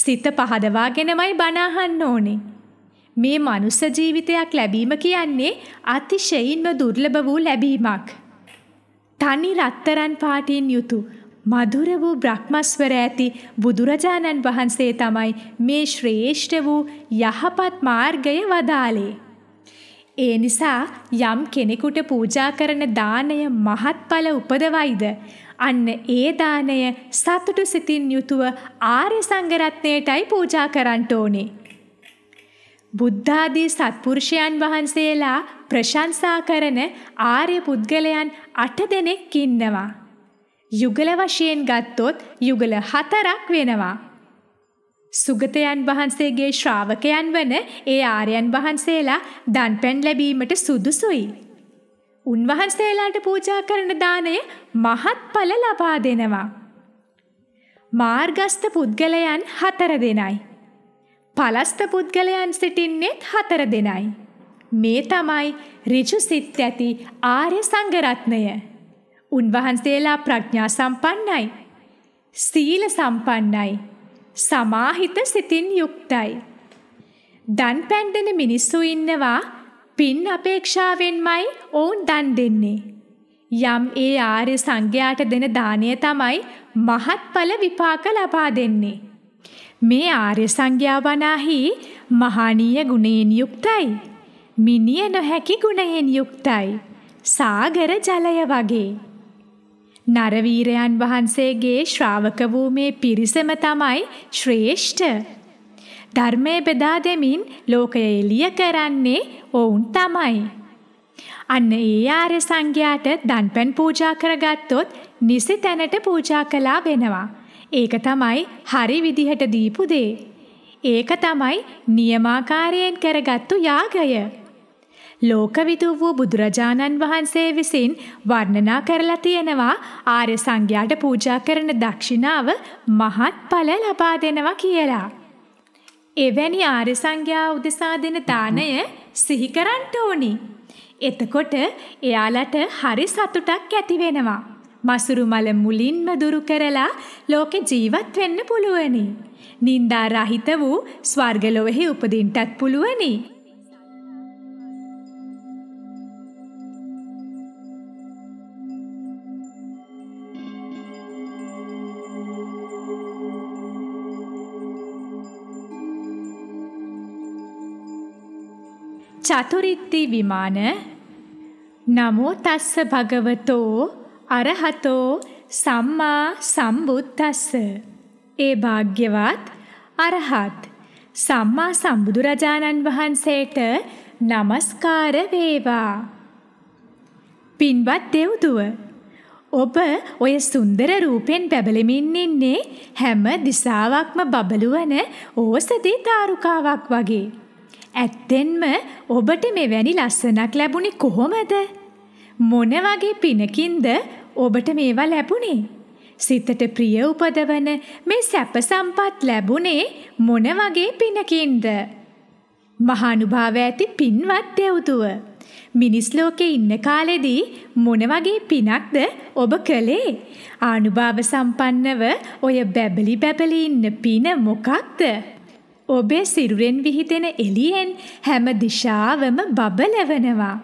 සිත පහදවාගෙනමයි බණ අහන්න ඕනේ. මේ මනුස්ස ජීවිතයක් ලැබීම කියන්නේ අතිශයින්ම දුර්ලභ වූ ලැබීමක්. තනි රත්තරන් පාටින් යුතු මధుර වූ බ්‍රහ්මස්වර ඇති බුදුරජාණන් වහන්සේ තමයි මේ ශ්‍රේෂ්ඨ වූ යහපත් මාර්ගය වදාළේ. ඒ නිසා යම් කෙනෙකුට පූජා කරන දානය මහත්ඵල උපදවයිද අන්න ඒ දානය සතුටු සිතින් යුතුව ආර්ය සංඝරත්නයටයි පූජා කරන්න ඕනේ. බුද්ධාදී සත්පුරුෂයන් වහන්සේලා ප්‍රශංසා කරන ආර්ය පුද්ගලයන් අට දෙනෙක් ඉන්නවා. යුගල වශයෙන් ගත්තොත් යුගල හතරක් වෙනවා. සුගතයන් වහන්සේගේ ශ්‍රාවකයන් වන ඒ ආර්යයන් වහන්සේලා දන්පැන් ලැබීමට සුදුසුයි. උන්වහන්සේලාට පූජා කරන දාණය මහත්ඵල ලබා දෙනවා. මාර්ගස්ත පුද්ගලයන් හතර දෙනයි. පලස්ත පුද්ගලයන් සිටින්නේත් හතර දෙනයි. මේ තමයි ඍජු සිත් ඇති ආර්ය සංගරත්නය. උන්වහන්සේලා ප්‍රඥා සම්පන්නයි. සීල සම්පන්නයි. සමාහිත සිතින් යුක්තයි. දන් පැන්ඩෙන මිනිස්සු ඉන්නවා පින් අපේක්ෂාවෙන්මයි ඔවුන් දන් දෙන්නේ. යම් ඒ ආර්ය සංඝයාට දෙන දානය තමයි මහත්ඵල විපාක ලබා දෙන්නේ. මේ ආර්ය සංඝයා වනාහි මහානීය ගුණයෙන් යුක්තයි. මිනිය නොහැකි ගුණයෙන් යුක්තයි. සාගර ජලය වගේ නරවීරයන් වහන්සේගේ ශ්‍රාවක වූ මේ පිරිසම තමයි ශ්‍රේෂ්ඨ. ධර්මයේ බෙදා දෙමින් ලෝකය එළිය කරන්නේ ඔවුන් තමයි. අන්න ඒ ආර්ය සංඝයාට දන්පැන් පූජා කරගත්තොත් නිසි තැනට පූජා කළා වෙනවා. ඒක තමයි හරි විදිහට දීපු දේ. ඒක තමයි නියමාකාරයෙන් කරගත්තු යාගය. ලෝකවිදු වූ බුදුරජාණන් වහන්සේ විසින් වර්ණනා කරලා තියෙනවා ආර්ය සංඝයාට පූජා කරන දක්ෂිනාව මහත් ඵල ලබා දෙනවා කියලා. එවැනි ආර්ය සංඝයා උදෙසා දෙන දාණය සිහි කරන්න ඕනි. එතකොට එයාලට හරි සතුටක් ඇති වෙනවා. මසුරු මල මුලින්ම දුරු කරලා ලෝකේ ජීවත් වෙන්න පුළුවනි. නින්දා රහිත වූ ස්වර්ග ලොවෙහි උපදින්නත් පුළුවනි. චතුරිත්ති විමාන නමෝ තස්ස භගවතෝ අරහතෝ සම්මා සම්බුද්දස්ස ඒ භාග්‍යවත් අරහත් සම්මා සම්බුදුරජාණන් වහන්සේට নমස්කාර වේවා පින්වත් දෙව්දුව ඔබ ඔය සුන්දර රූපෙන් බැබලෙමින් ඉන්නේ හැම දිසාවක්ම බබළුවන ඕසදී තාරුකාවක් වගේ ඇත්තෙන්ම ඔබට මෙවැනි ලස්සනක් ලැබුණේ කොහොමද? මොන වගේ පිනකින්ද ඔබට මේවා ලැබුණේ? සිතට ප්‍රිය උපදවන මේ සැප සම්පත් ලැබුණේ මොන වගේ පිනකින්ද? මහානුභාව ඇති පින්වත් දෙව්දුව මිනිස් ලෝකේ ඉන්න කාලෙදී මොන වගේ පිනක්ද ඔබ කළේ? ආනුභාව සම්පන්නව ඔය බැබලි බැබලි ඉන්න පින මොකක්ද? ඔබේ සිරුරෙන් විහිදෙන එළියෙන් හැම දිශාවම බබලවනවා.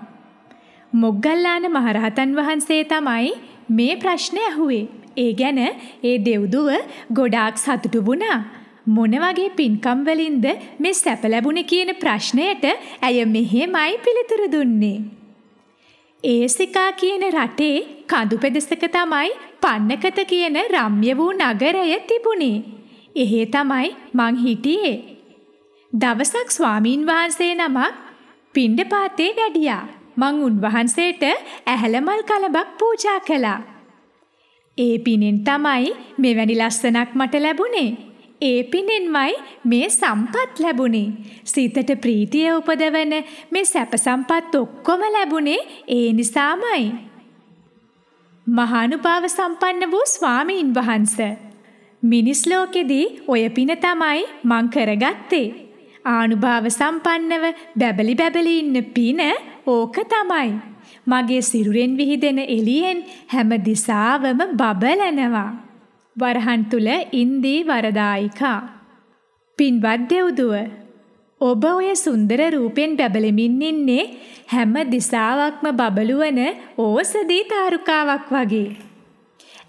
මොග්ගල්ලාන මහරහතන් වහන්සේ තමයි මේ ප්‍රශ්නේ ඇහුවේ. ඒ ගැන ඒ දෙව්දුව ගොඩාක් සතුටු වුණා. මොන වගේ පින්කම් වලින්ද මේ සැප ලැබුණේ කියන ප්‍රශ්නයට ඇය මෙහෙමයි පිළිතුරු දුන්නේ. ඒසිකා කියන රටේ කඳු පෙදෙසක තමයි පන්නකත කියන රම්‍ය වූ නගරය තිබුණේ. එහෙ තමයි මං හිටියේ. දවසක් ස්වාමීන් වහන්සේ නමක් පිණ්ඩපාතේ වැඩියා. මං උන්වහන්සේට ඇහැළමල් කලබක් පූජා කළා. ඒ පිනෙන් තමයි මෙවැනි ලස්සනක් මට ලැබුණේ. ඒ පිනෙන්මයි මේ සම්පත් ලැබුණේ. සිතට ප්‍රීතිය උපදවන මේ සැප සම්පත් ඔක්කොම ලැබුණේ ඒ නිසාමයි. මහානුභාව සම්පන්න වූ ස්වාමීන් වහන්සේ මිනිස් ලෝකෙදී ඔය පින තමයි මං කරගත්තේ. ආනුභාව සම්පන්නව බැබලි බැබලි ඉන්න පින ඕක තමයි. මගේ සිරුරෙන් විහිදෙන එළියෙන් හැම දිසාවම බබලනවා. වරහන් තුල ඉන්දී වරදායිකා. පින්වත් දෙව්දුව ඔබ ඔය සුන්දර රූපෙන් බැබලෙමින් ඉන්නේ හැම දිසාවක්ම බබලුවන ඕසදී තාරුකාවක් වගේ.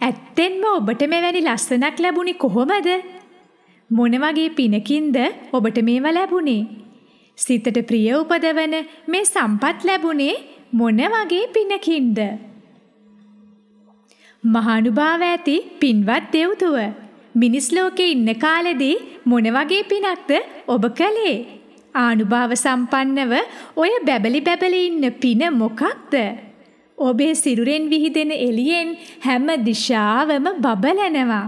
ඇත්තෙන්ම ඔබට මෙවැනි ලස්සනක් ලැබුණි කොහොමද? මොන වගේ පිනකින්ද ඔබට මේව ලැබුණේ? සිතට ප්‍රිය උපදවන මේ සම්පත් ලැබුණේ මොන වගේ පිනකින්ද? මහානුභාව ඇති පින්වත් දෙව්තුව මිනිස් ලෝකේ ඉන්න කාලෙදී මොන වගේ පිනක්ද ඔබ කළේ? ආනුභාව සම්පන්නව ඔය බැබලි බැබලි ඉන්න පින මොකක්ද? ඔබේ සිරුරෙන් විහිදෙන එළියෙන් හැම දිශාවම බබලනවා.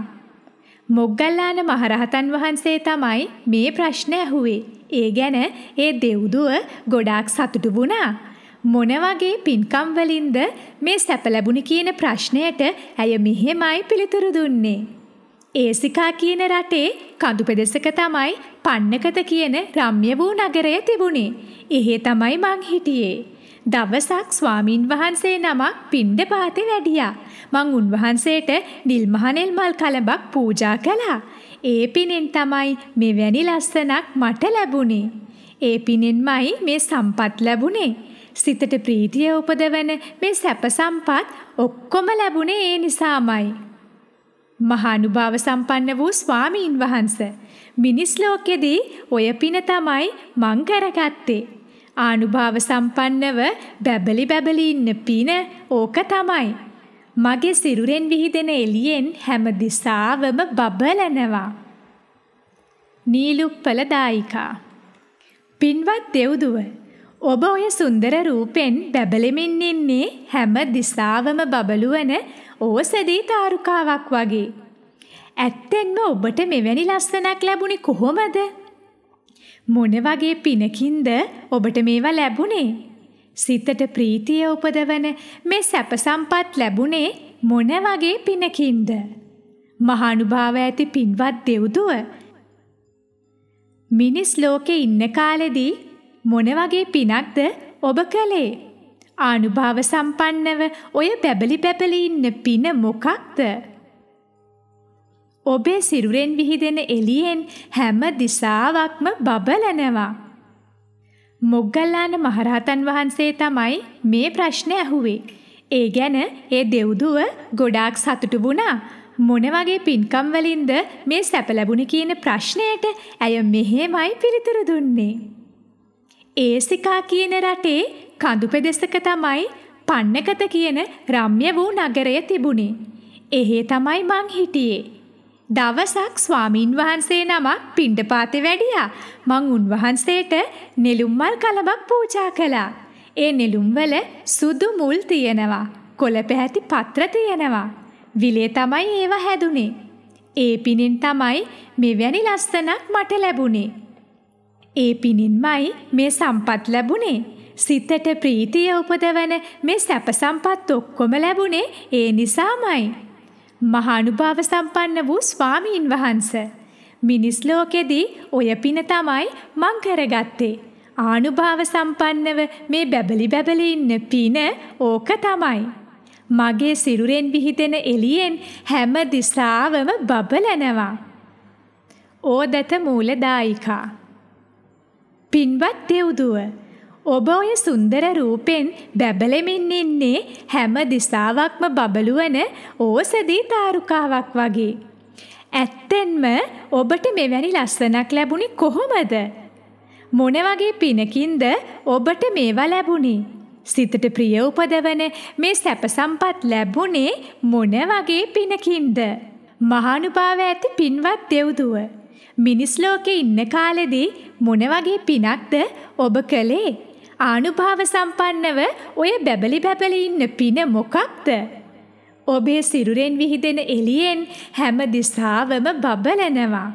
මොග්ගල්ලාන මහරහතන් වහන්සේ තමයි මේ ප්‍රශ්න ඇහුවේ. ඒ ගැන ඒ දෙව්දුව ගොඩාක් සතුටු වුණා. මොන වගේ පින්කම් වලින්ද මේ සැප ලැබුණි කියන ප්‍රශ්නයට ඇය මෙහෙමයි පිළිතුරු දුන්නේ. ඒසිකා කියන රටේ කඳුපෙදෙසක තමයි පන්නකත කියන රම්‍ය වූ නගරය තිබුණේ. එහෙ තමයි මං හිටියේ. දවසක් ස්වාමින් වහන්සේ නමක් පින්ඩ පාතේ වැඩියා. මං උන්වහන්සේට නිල්මහනෙල් මල් කලඹක් පූජා කළා. ඒ පිනෙන් තමයි මෙවැනි ලස්සනක් මට ලැබුණේ. ඒ පිනෙන්මයි මේ සම්පත් ලැබුණේ. සිතට ප්‍රීතිය උපදවන මේ සැප සම්පත් ඔක්කොම ලැබුණේ ඒ නිසාමයි. මහානුභාව සම්පන්න වූ ස්වාමීන් වහන්ස. මිනිස් ලෝකෙදී ඔය පින තමයි මං කරගත්තේ. ආනුභාව සම්පන්නව බැබලි බැබලි ඉන්න පින ඕක තමයි. මගේ සිරුරෙන් විහිදෙන එළියෙන් හැම දිසාවම බබලනවා. නීලුප්පල දායිකා පින්වත් දෙව්දුව ඔබ ඔය සුන්දර රූපෙන් බැබලෙමින් ඉන්නේ හැම දිසාවම බබළුවන ඕසදී තාරුකාවක් වගේ. ඇත්තෙන්ම ඔබට මෙවැනි ලස්සනක් ලැබුණේ කොහොමද? මොන වගේ පිනකින්ද ඔබට මේවා ලැබුණේ? සිතට ප්‍රීතිය උපදවන මේ සැප සම්පත් ලැබුණේ මොන වගේ පිනකින්ද? මහානුභාව ඇති පින්වත් දෙව්දුව මිනිස් ලෝකේ ඉන්න කාලෙදී මොන වගේ පිනක්ද ඔබ කළේ? ආනුභාව සම්පන්නව ඔය බැබලි බැබලි ඉන්න පින මොකක්ද? ඔබේ සිරුරෙන් විහිදෙන එළියෙන් හැම දිශාවක්ම බබලනවා. මොග්ගල්ලාන මහරහතන් වහන්සේ තමයි මේ ප්‍රශ්නේ ඇහුවේ. ඒ ගැන ඒ දෙව්දුව ගොඩාක් සතුටු වුණා. මොන වගේ පින්කම් වලින්ද මේ සැප ලැබුණේ කියන ප්‍රශ්නයට ඇය මෙහෙමයි පිළිතුරු දුන්නේ. ඒසිකා කියන රටේ කඳු පෙදෙසක තමයි පන්නකත කියන රම්‍ය වූ නගරය තිබුණේ. එහේ තමයි මං හිටියේ. දවසක් ස්වාමීන් වහන්සේ නමක් පිණ්ඩපාතේ වැඩියා. මං උන්වහන්සේට නෙළුම් මල් කලබක් පූජා කළා. ඒ නෙළුම් වල සුදු මුල් තියෙනවා. කොළ පැහැති පත්‍ර තියෙනවා. විලේ තමයි ඒව හැදුනේ. ඒ පිණින් තමයි මෙවැනි ලස්සනක් මට ලැබුණේ. ඒ පිණින්මයි මේ සම්පත් ලැබුණේ. සිතට ප්‍රීතිය උපදවන මේ සැප සම්පත් ඔක්කොම ලැබුණේ ඒ නිසාමයි. මහානුභාව සම්පන්න වූ ස්වාමීන් වහන්ස. මිනිස් ලෝකෙදී ඔය පින තමයි මං කරගත්තේ. ආනුභාව සම්පන්නව මේ බැබලි බැබලි ඉන්න පින ඕක තමයි. මගේ සිරුරෙන් විහිදෙන එළියෙන් හැම දිසාවම බබලනවා. ඕදත මූලදායිකා. පින්වත් දෙව්දුව ඔබ ඔය සුන්දර රූපෙන් බැබලෙමින් ඉන්නේ හැම දිසාවක්ම බබළුවන ඕසදී තාරුකාවක් වගේ. ඇත්තෙන්ම ඔබට මෙවැනි ලස්සනක් ලැබුණි කොහොමද? මොන වගේ පිනකින්ද ඔබට මේවා ලැබුණේ? සිතට ප්‍රිය උපදවන මේ සැප සම්පත් ලැබුණේ මොන වගේ පිනකින්ද? මහානුභාව ඇති පින්වත් දෙව්දුව. මිනිස් ලෝකේ ඉන්න කාලෙදී මොන වගේ පිනක්ද ඔබ කළේ? ආනුභාව සම්පන්නව ඔය බැබලි බැබලි ඉන්න පින මොකක්ද? ඔබේ සිරුරෙන් විහිදෙන එළියෙන් හැම දිසාවම බබලනවා.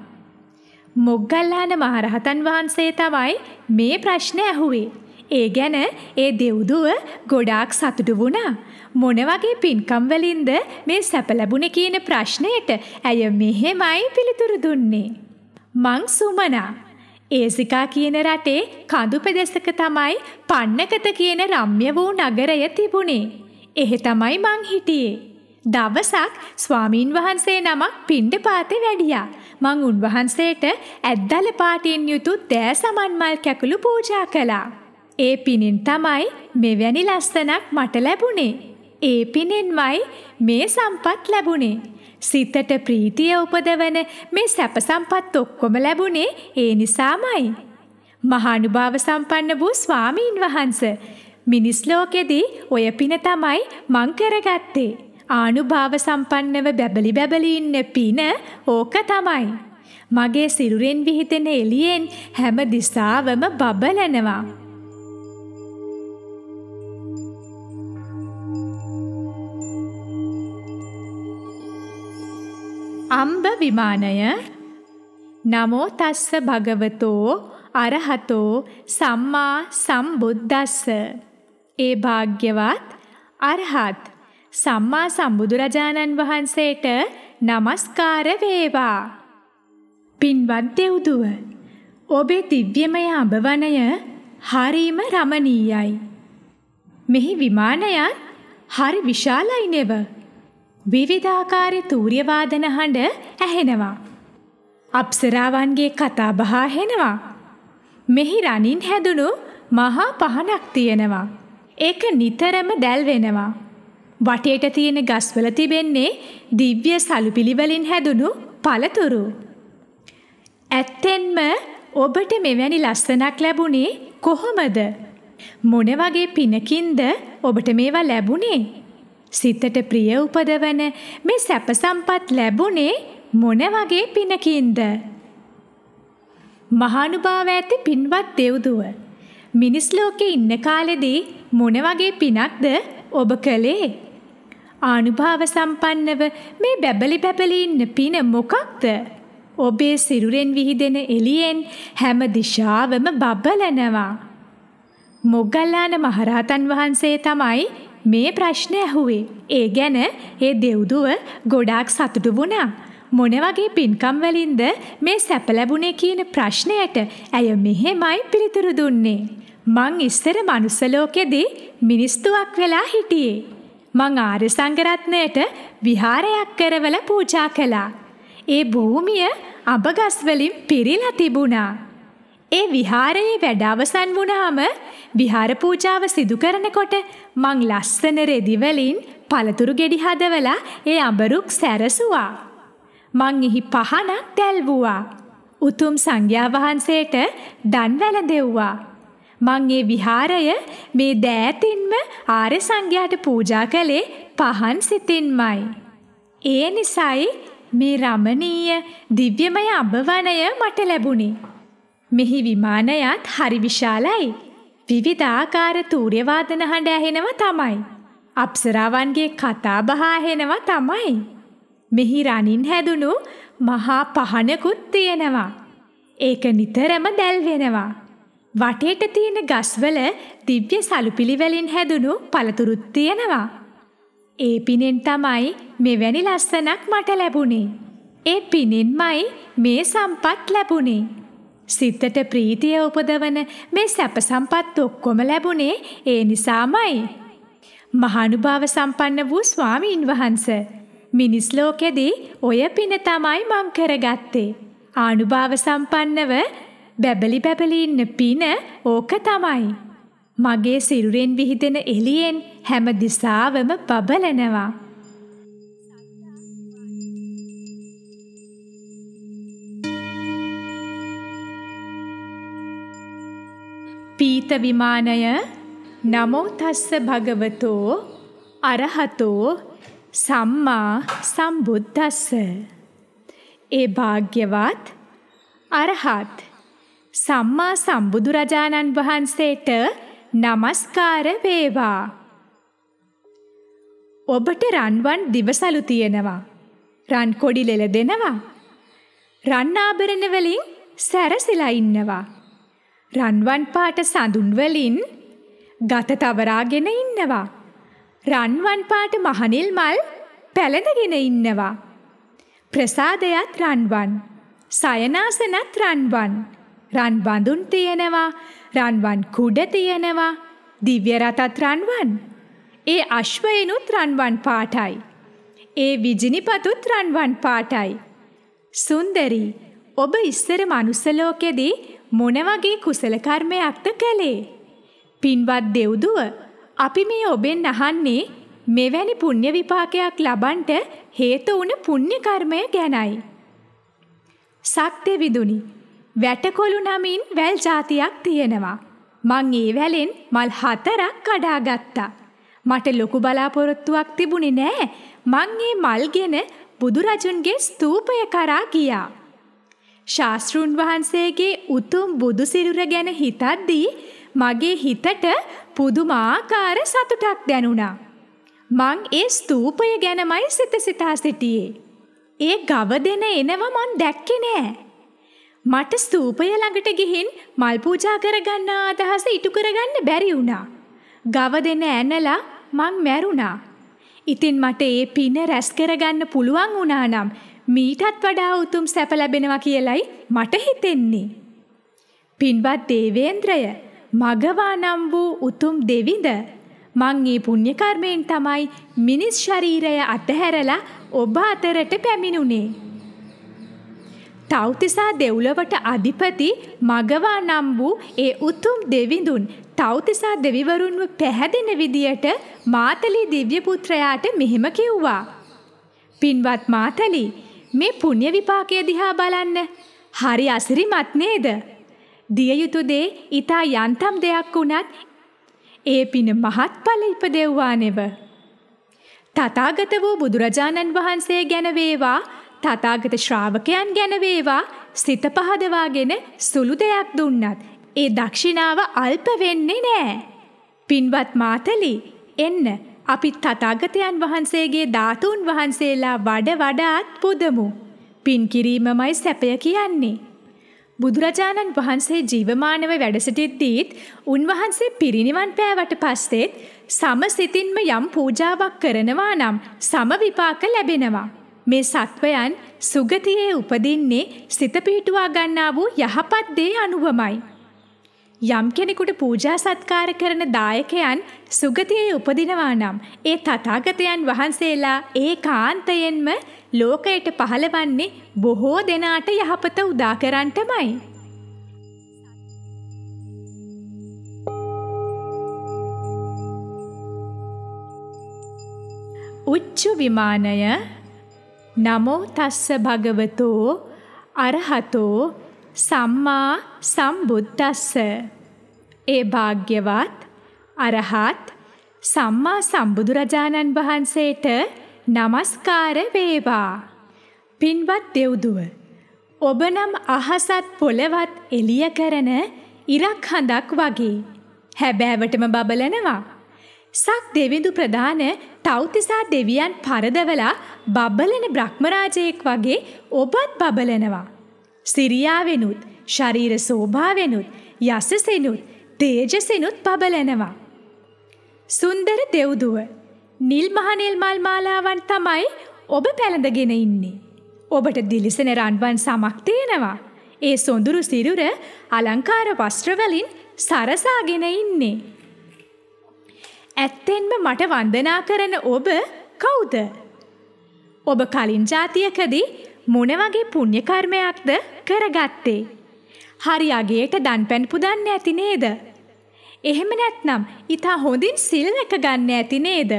මොග්ගල්ලාන මහරහතන් වහන්සේ තමයි මේ ප්‍රශ්න ඇහුවේ. ඒ ගැන ඒ දෙව්දුව ගොඩාක් සතුටු වුණා. මොන වගේ පින්කම් වලින්ද මේ සැප ලැබුණේ කියන ප්‍රශ්නයට ඇය මෙහෙමයි පිළිතුරු දුන්නේ. මං සුමනා ඒසිකා කියන රටේ කඳු පෙදෙසක තමයි පන්නකත කියන රම්‍ය වූ නගරය තිබුණේ. එහෙ තමයි මං හිටියේ. දවසක් ස්වාමීන් වහන්සේ නමක් පිණ්ඩපාතේ වැඩියා. මං උන්වහන්සේට ඇද්දල පාටින් යුතු දෑ සමන් මල් කැකුළු පූජා කළා. ඒ පිණින් තමයි මෙවැනි ලස්සනක් මට ලැබුණේ. ඒ පිණින්මයි මේ සම්පත් ලැබුණේ. සිතට ප්‍රීතිය උපදවන මේ සැප සම්පත් ඔක්කොම ලැබුණේ ඒ නිසාමයි. මහානුභාව සම්පන්න වූ ස්වාමීන් වහන්ස මිනිස් ලෝකෙදී ඔය පින තමයි මං කරගත්තේ. ආනුභාව සම්පන්නව බැබලි බැබලි ඉන්න පින ඕක තමයි. මගේ සිරුරෙන් විහිදෙන එළියෙන් හැම දිසාවම බබලනවා. අම්බ විමානය නමෝ තස්ස භගවතෝ අරහතෝ සම්මා සම්බුද්දස්ස ඒ භාග්‍යවත් අරහත් සම්මා සම්බුදුරජාණන් වහන්සේට নমස්කාර වේවා පින්වත් දෙව්දුව ඔබේ දිව්‍යමය අඹවණය හරීම රමණීයයි මෙහි විමානයන් හරි විශාලයි නෙව විවිධාකාර තූර්යවාදන හඬ ඇහෙනවා. අප්සරාවන්ගේ කතා බහ ඇහෙනවා. මෙහි රණින් හැදුණු මහා පහනක් තියෙනවා. ඒක නිතරම දැල්වෙනවා. වටේට තියෙන ගස්වල තිබෙන්නේ දිව්‍ය සලුපිලිවලින් හැදුණු පළතුරු. ඇත්තෙන්ම ඔබට මෙවැනි ලස්සනක් ලැබුණේ කොහොමද? මොන වගේ පිනකින්ද ඔබට මේවා ලැබුණේ? සිතට ප්‍රිය උපදවන මේ සැප සම්පත් ලැබුණේ මොන වගේ පිනකින්ද? මහානුභාව ඇති පින්වත් දෙව්දුව මිනිස් ලෝකේ ඉන්න කාලෙදී මොන වගේ පිනක්ද ඔබ කළේ? ආනුභාව සම්පන්නව මේ බැබලි බැබලි ඉන්න පින මොකක්ද? ඔබේ සිරුරෙන් විහිදෙන එළියෙන් හැම දිශාවම බබලනවා. මොග්ගල්ලාන මහරහතන් වහන්සේ තමයි මේ ප්‍රශ්න ඇහුවේ. ඒ ගැන ඒ දෙව්දුව ගොඩාක් සතුටු වුණා. මොන වගේ පින්කම් වලින්ද මේ සැප ලැබුණේ කියන ප්‍රශ්නයට ඇය මෙහෙමයි පිළිතුරු දුන්නේ. මං ඉස්සර මනුස්ස ලෝකෙදී මිනිස්තුවක් වෙලා හිටියේ. මං ආර්ය සංඝරත්නයට විහාරයක් කරවල පූජා කළා. ඒ භූමිය අබගස් වලින් පිරීලා තිබුණා. ඒ විහාරයේ වැඩ අවසන් වුණාම විහාර පූජාව සිදු කරනකොට මං ලස්සන රෙදි වලින් පළතුරු ගෙඩි හදවලා ඒ අඹරුක් සැරසුවා. මං එහි පහනක් දැල්වුවා. උතුම් සංඝයා වහන්සේට දන් වැළඳෙව්වා. මං ඒ විහාරය මේ දෑතින්ම ආර්ය සංඝයාට පූජා කළේ පහන් සිතින්මයි. ඒ නිසයි මේ රමණීය දිව්‍යමය අඹවනය මට ලැබුණේ. මෙහි විමානයත් හරි විශාලයි. විවිධාකාර තූර්යවාදන හඬ ඇහෙනවා තමයි. අප්සරාවන්ගේ කතා බහ ඇහෙනවා තමයි. මෙහි රණින් හැදුණු මහා පහනකුත් තියෙනවා. ඒක නිතරම දැල්වෙනවා. වටේට තියෙන ගස්වල දිව්‍ය සලුපිලිවලින් හැදුණු පළතුරුත් තියෙනවා. ඒ පිනෙන් තමයි මෙවැනි ලස්සනක් මට ලැබුණේ. ඒ පිනෙන්මයි මේ සම්පත් ලැබුණේ. සිතට ප්‍රීතිය උපදවන මේ සැප සම්පත් ඔක්කොම ලැබුණේ ඒ නිසාමයි. මහානුභාව සම්පන්න වූ ස්වාමීන් වහන්ස. මිනිස් ලෝකෙදී ඔය පින තමයි මං කරගත්තේ. ආනුභාව සම්පන්නව බැබලි බැබලි ඉන්න පින ඕක තමයි. මගේ සිරුරෙන් විහිදෙන එළියෙන් හැම දිසාවම බබලනවා. පීත විමානය නමෝ තස්ස භගවතෝ අරහතෝ සම්මා සම්බුද්දස්ස ඒ භාග්‍යවත් අරහත් සම්මා සම්බුදු රජාණන් වහන්සේට নমස්කාර වේවා ඔබට රන්වන් දිවසලු තියෙනවා රන් කොඩි ලෙල දෙනවා රන් ආභරණ වලින් සැරසිලා ඉන්නවා රන්වන් පාට සඳුන්වලින් ගත තවරාගෙන ඉන්නවා. රන්වන් පාට මහනිල් මල් පැලඳගෙන ඉන්නවා. ප්‍රසාදයත් රන්වන්. සයනාසනත් රන්වන්. රන් බඳුන් තියෙනවා. රන්වන් කුඩ තියෙනවා. දිව්‍ය රතත් රන්වන්. ඒ අශ්වයනුත් රන්වන් පාටයි. ඒ විජිනිපතුත් රන්වන් පාටයි. සුන්දරි ඔබ ඉස්සර මනුස්සලෝකෙදී මොන වගේ කුසල කර්මයක්ද කළේ? පින්වත් දෙව්දුව අපි මේ ඔබෙන් අහන්නේ මෙවැනි පුණ්‍ය විපාකයක් ලබන්ට හේතු වුණ පුණ්‍ය කර්මය ගැනයි. සක්තේ විදුනි වැටකොළු නමින් වැල් జాතියක් තියෙනවා. මං ඒ වැලෙන් මල් හතරක් කඩාගත්තා. මට ලොකු බලාපොරොත්තුවක් තිබුණේ නෑ. මං මේ මල්ගෙන බුදුරජුන්ගේ ස්තූපය කරා ගියා. ශාස්තෘන් වහන්සේගේ උතුම් බුදුසිරුර ගැන හිතද්දී මගේ හිතට පුදුමාකාර සතුටක් දැනුණා. මං ඒ ස්තූපය ගැනමයි සිත සිතා සිටියේ. ඒ ගව දෙන එනව මං දැක්කේ නෑ. මට ස්තූපය ළඟට ගිහින් මල් පූජා කරගන්න අදහස ඉටු කරගන්න බැරි වුණා. ගව දෙන ඇනලා මං මැරුණා. ඉතින් මට ඒ පින රැස් කරගන්න පුළුවන් වුණා නම් මීටත් වඩා උතුම් සැප ලැබෙනවා කියලයි මට හිතෙන්නේ. පින්වත් දේවේන්ද්‍රය මගවා නම් වූ උතුම් දෙවිඳ මං ඒ පුණ්‍ය කර්මයෙන් තමයි මිනිස් ශරීරය අතහැරලා ඔබ අතරට පැමිණුනේ. තෞතිසා දෙව්ලොවට අධිපති මගවා නම් වූ ඒ උතුම් දෙවිඳුන් තෞතිසා දෙවිවරුන්ව පැහැදෙන විදියට මාතලි දිව්‍ය පුත්‍රයාට මෙහෙම කිව්වා. පින්වත් මාතලි මේ පුණ්‍ය විපාකය දිහා බලන්න. හරි අසිරිමත් නේද? දිය යුතු දේ ඊතා යන්තම් දෙයක් වුණත් ඒ පින මහත්ඵල ඉපදෙව්වා නෙව. තථාගත වූ බුදුරජාණන් වහන්සේ ගැන වේවා තථාගත ශ්‍රාවකයන් ගැන වේවා සිත පහදවාගෙන සුළු දෙයක් දුන්නත් ඒ දක්ෂිනාව අල්ප වෙන්නේ නෑ. පින්වත් මාතලි එන්න අපි තථාගතයන් වහන්සේගේ ධාතුන් වහන්සේලා වඩ වඩාත් පුදමු. පින් කිරීමමයි සැපය කියන්නේ. බුදුරජාණන් වහන්සේ ජීවමානව වැඩ සිටිද්දීත් උන්වහන්සේ පිරිනිවන් පෑවට පස්සෙත් සමසිතින්ම යම් පූජාවක් කරනවා නම් සම විපාක ලැබෙනවා. මේ සත්වයන් සුගතියේ උපදින්නේ සිත පිහිටුවා ගන්නා වූ යහපත් දේ අනුවමයි. යම් කෙනෙකුට පූජා සත්කාර කරන දායකයන් සුගතියේ උපදිනවා නම් ඒ තථාගතයන් වහන්සේලා ඒ කාන්තයෙන්ම ලෝකයට පහළවන්නේ බොහෝ දෙනාට යහපත උදා කරන්ටමයි. උච්චු විමානය නමෝ තස්ස භගවතෝ අරහතෝ සම්මා සම්බුද්දස්ස ඒ භාග්‍යවත් අරහත් සම්මා සම්බුදුරජාණන් වහන්සේට নমස්කාර වේවා පින්වත් දෙව්දුව ඔබ නම් අහසත් පොළවත් එළිය කරන ඉරක් හඳක් වගේ හැබෑවටම බබලනවා සක් දෙවිඳු ප්‍රධාන තෞතිසා දෙවියන් පරදවලා බබලන බ්‍රහ්මරාජයෙක් වගේ ඔබත් බබලනවා සිරියාවෙනුත් ශරීර සෝභාවෙනුත් යසසෙනුත් තේජසෙනුත් පබලනවා. සුන්දර දෙව්දුව නිල් මහනෙල් මල් මාලාවන් තමයි ඔබ පැළඳගෙන ඉන්නේ. ඔබට දිලිසෙන රන්වන් සමක් තියෙනවා. ඒ සොඳුරු සිරුර අලංකාර වස්ත්‍රවලින් සරසාගෙන ඉන්නේ. ඇත්තෙන්ම මට වන්දනා කරන ඔබ කවුද? ඔබ කලින් જાතියකදී මොන වගේ පුණ්‍ය කර්මයක්ද කරගත්තේ? හරි අගේට දන්පැන් පුදන්න ඇති නේද? එහෙම නැත්නම් ඊට හොඳින් සිල් රැක ගන්න ඇති නේද?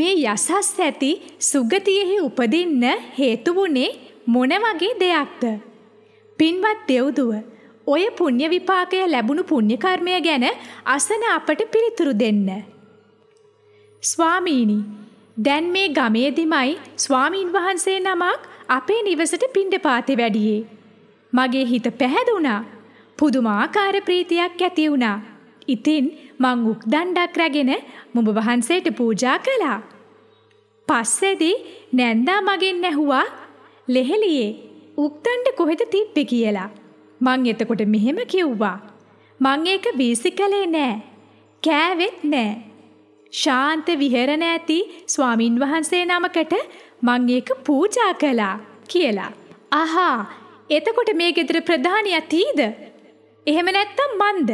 මේ යසස් ඇති සුගතියෙහි උපදින්න හේතු වුණේ මොන වගේ දෙයක්ද? පින්වත් දෙව්දුව ඔය පුණ්‍ය විපාකය ලැබුණු පුණ්‍ය කර්මය ගැන අසන අපට පිළිතුරු දෙන්න. ස්වාමීනි දැන් මේ ගමේදිමයි ස්වාමීන් වහන්සේ නමක් අපේ නිවසට පිණ්ඩපාතේ වැඩියේ. මගේ හිත පැහැදුණා. පුදුමාකාර ප්‍රීතියක් ඇති වුණා. ඉතින් මං උක් දණ්ඩක් රැගෙන මුඹ වහන්සේට පූජා කළා. පස්සේදී නැන්දා මගෙන් ඇහුවා ලෙහෙලියේ උක්දණ්ඩ කොහෙද තිබ්බේ කියලා. මං එතකොට මෙහෙම කිව්වා. මං ඒක වීසි කළේ නෑ. කෑවෙත් නෑ. ශාන්ත විහෙරණ ඇති ස්වාමින් වහන්සේ නමකට මං ඒක පූජා කළා කියලා. අහා එතකොට මේ ගෙදර ප්‍රධානියා තීද? එහෙම නැත්තම් මන්ද?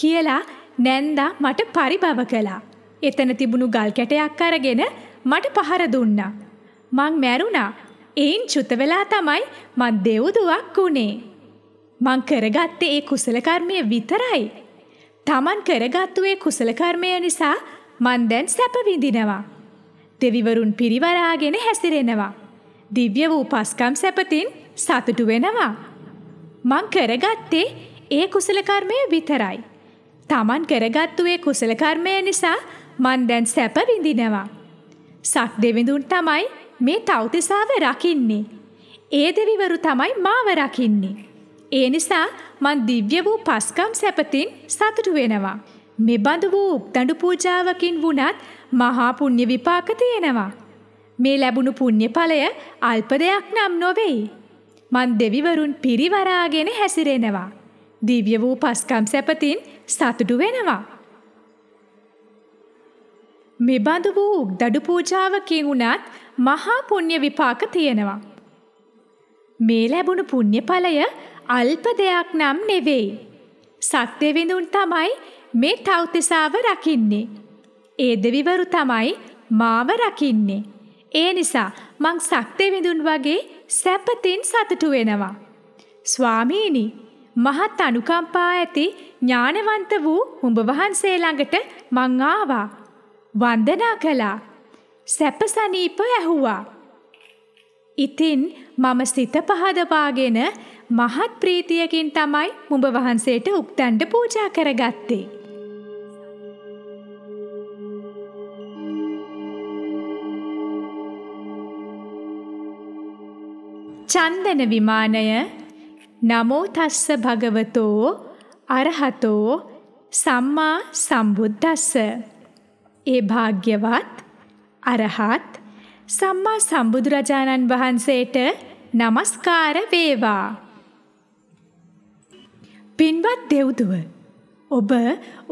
කියලා නැන්දා මට පරිභව කළා. එතන තිබුණු ගල් කැටයක් අරගෙන මට පහර දුන්නා. මං මැරුණා. ඒන් චුත වෙලා තමයි මං දෙව්දුවක් උනේ. මං කරගත්තේ ඒ කුසල කර්මය විතරයි. Taman කරගත්තු ඒ කුසල කර්මය නිසා මන් දැන් සැප විඳිනවා. දෙවිවරුන් පිරිවරාගෙන හැසිරෙනවා. දිව්‍ය වූ පස්කම් සැපතින් සතුටු වෙනවා. මං කරගත්තේ ඒ කුසල කර්මය විතරයි. Taman කරගත්තු ඒ කුසල කර්මය නිසා මන් දැන් සැප විඳිනවා. සක් දෙවිඳුන් තමයි මේ තෞතිසාව රකින්නේ. ඒ දෙවිවරු තමයි මාව රකින්නේ. ඒ නිසා මන් දිව්‍ය වූ පස්කම් සැපතින් සතුටු වෙනවා. මෙබඳු වූ උක්දඬු පූජාවකින් වුණත් මහා පුණ්‍ය විපාක තියෙනවා. මේ ලැබුණු පුණ්‍ය ඵලය අල්ප දෙයක් නම් නොවේයි. මන් දෙවිවරුන් පිරිවරාගෙන හැසිරෙනවා. දිව්‍ය වූ පස්කම් සැපතින් සතුටු වෙනවා. මෙබඳු වූ උක්දඩු පූජාවකින් වුණත් මහා පුණ්‍ය විපාක තියෙනවා. මේ ලැබුණු පුණ්‍ය ඵලය අල්ප දෙයක් නම් නෙවෙයි. සත්‍ය විඳුන් තමයි මේ තෞතිසාව රකින්නේ. ඒ දෙවිවරු තමයි මාව රකින්නේ. ඒ නිසා මං සක්තෙවිඳුන් වගේ සැපතින් සතුටු වෙනවා. ස්වාමීනි, මහත් අනුකම්පා ඇති ඥානවන්ත වූ උඹ වහන්සේ ළඟට මං ආවා. වන්දනා කළා. සැපසනීප ඇහුවා. ඉතින් මම සිත පහදවාගෙන මහත් ප්‍රීතියකින් තමයි මුඹ වහන්සේට උපතන්ඩ පූජා කරගත්තේ. චන්දන විමානය නමෝතස්ස භගවතෝ අරහතෝ සම්මා සම්බුද්දස්ස ඒ භාග්‍යවත් අරහත් සම්මා සම්බුදුරජාණන් වහන්සේට নমස්කාර වේවා පින්වත් දෙව්දුව ඔබ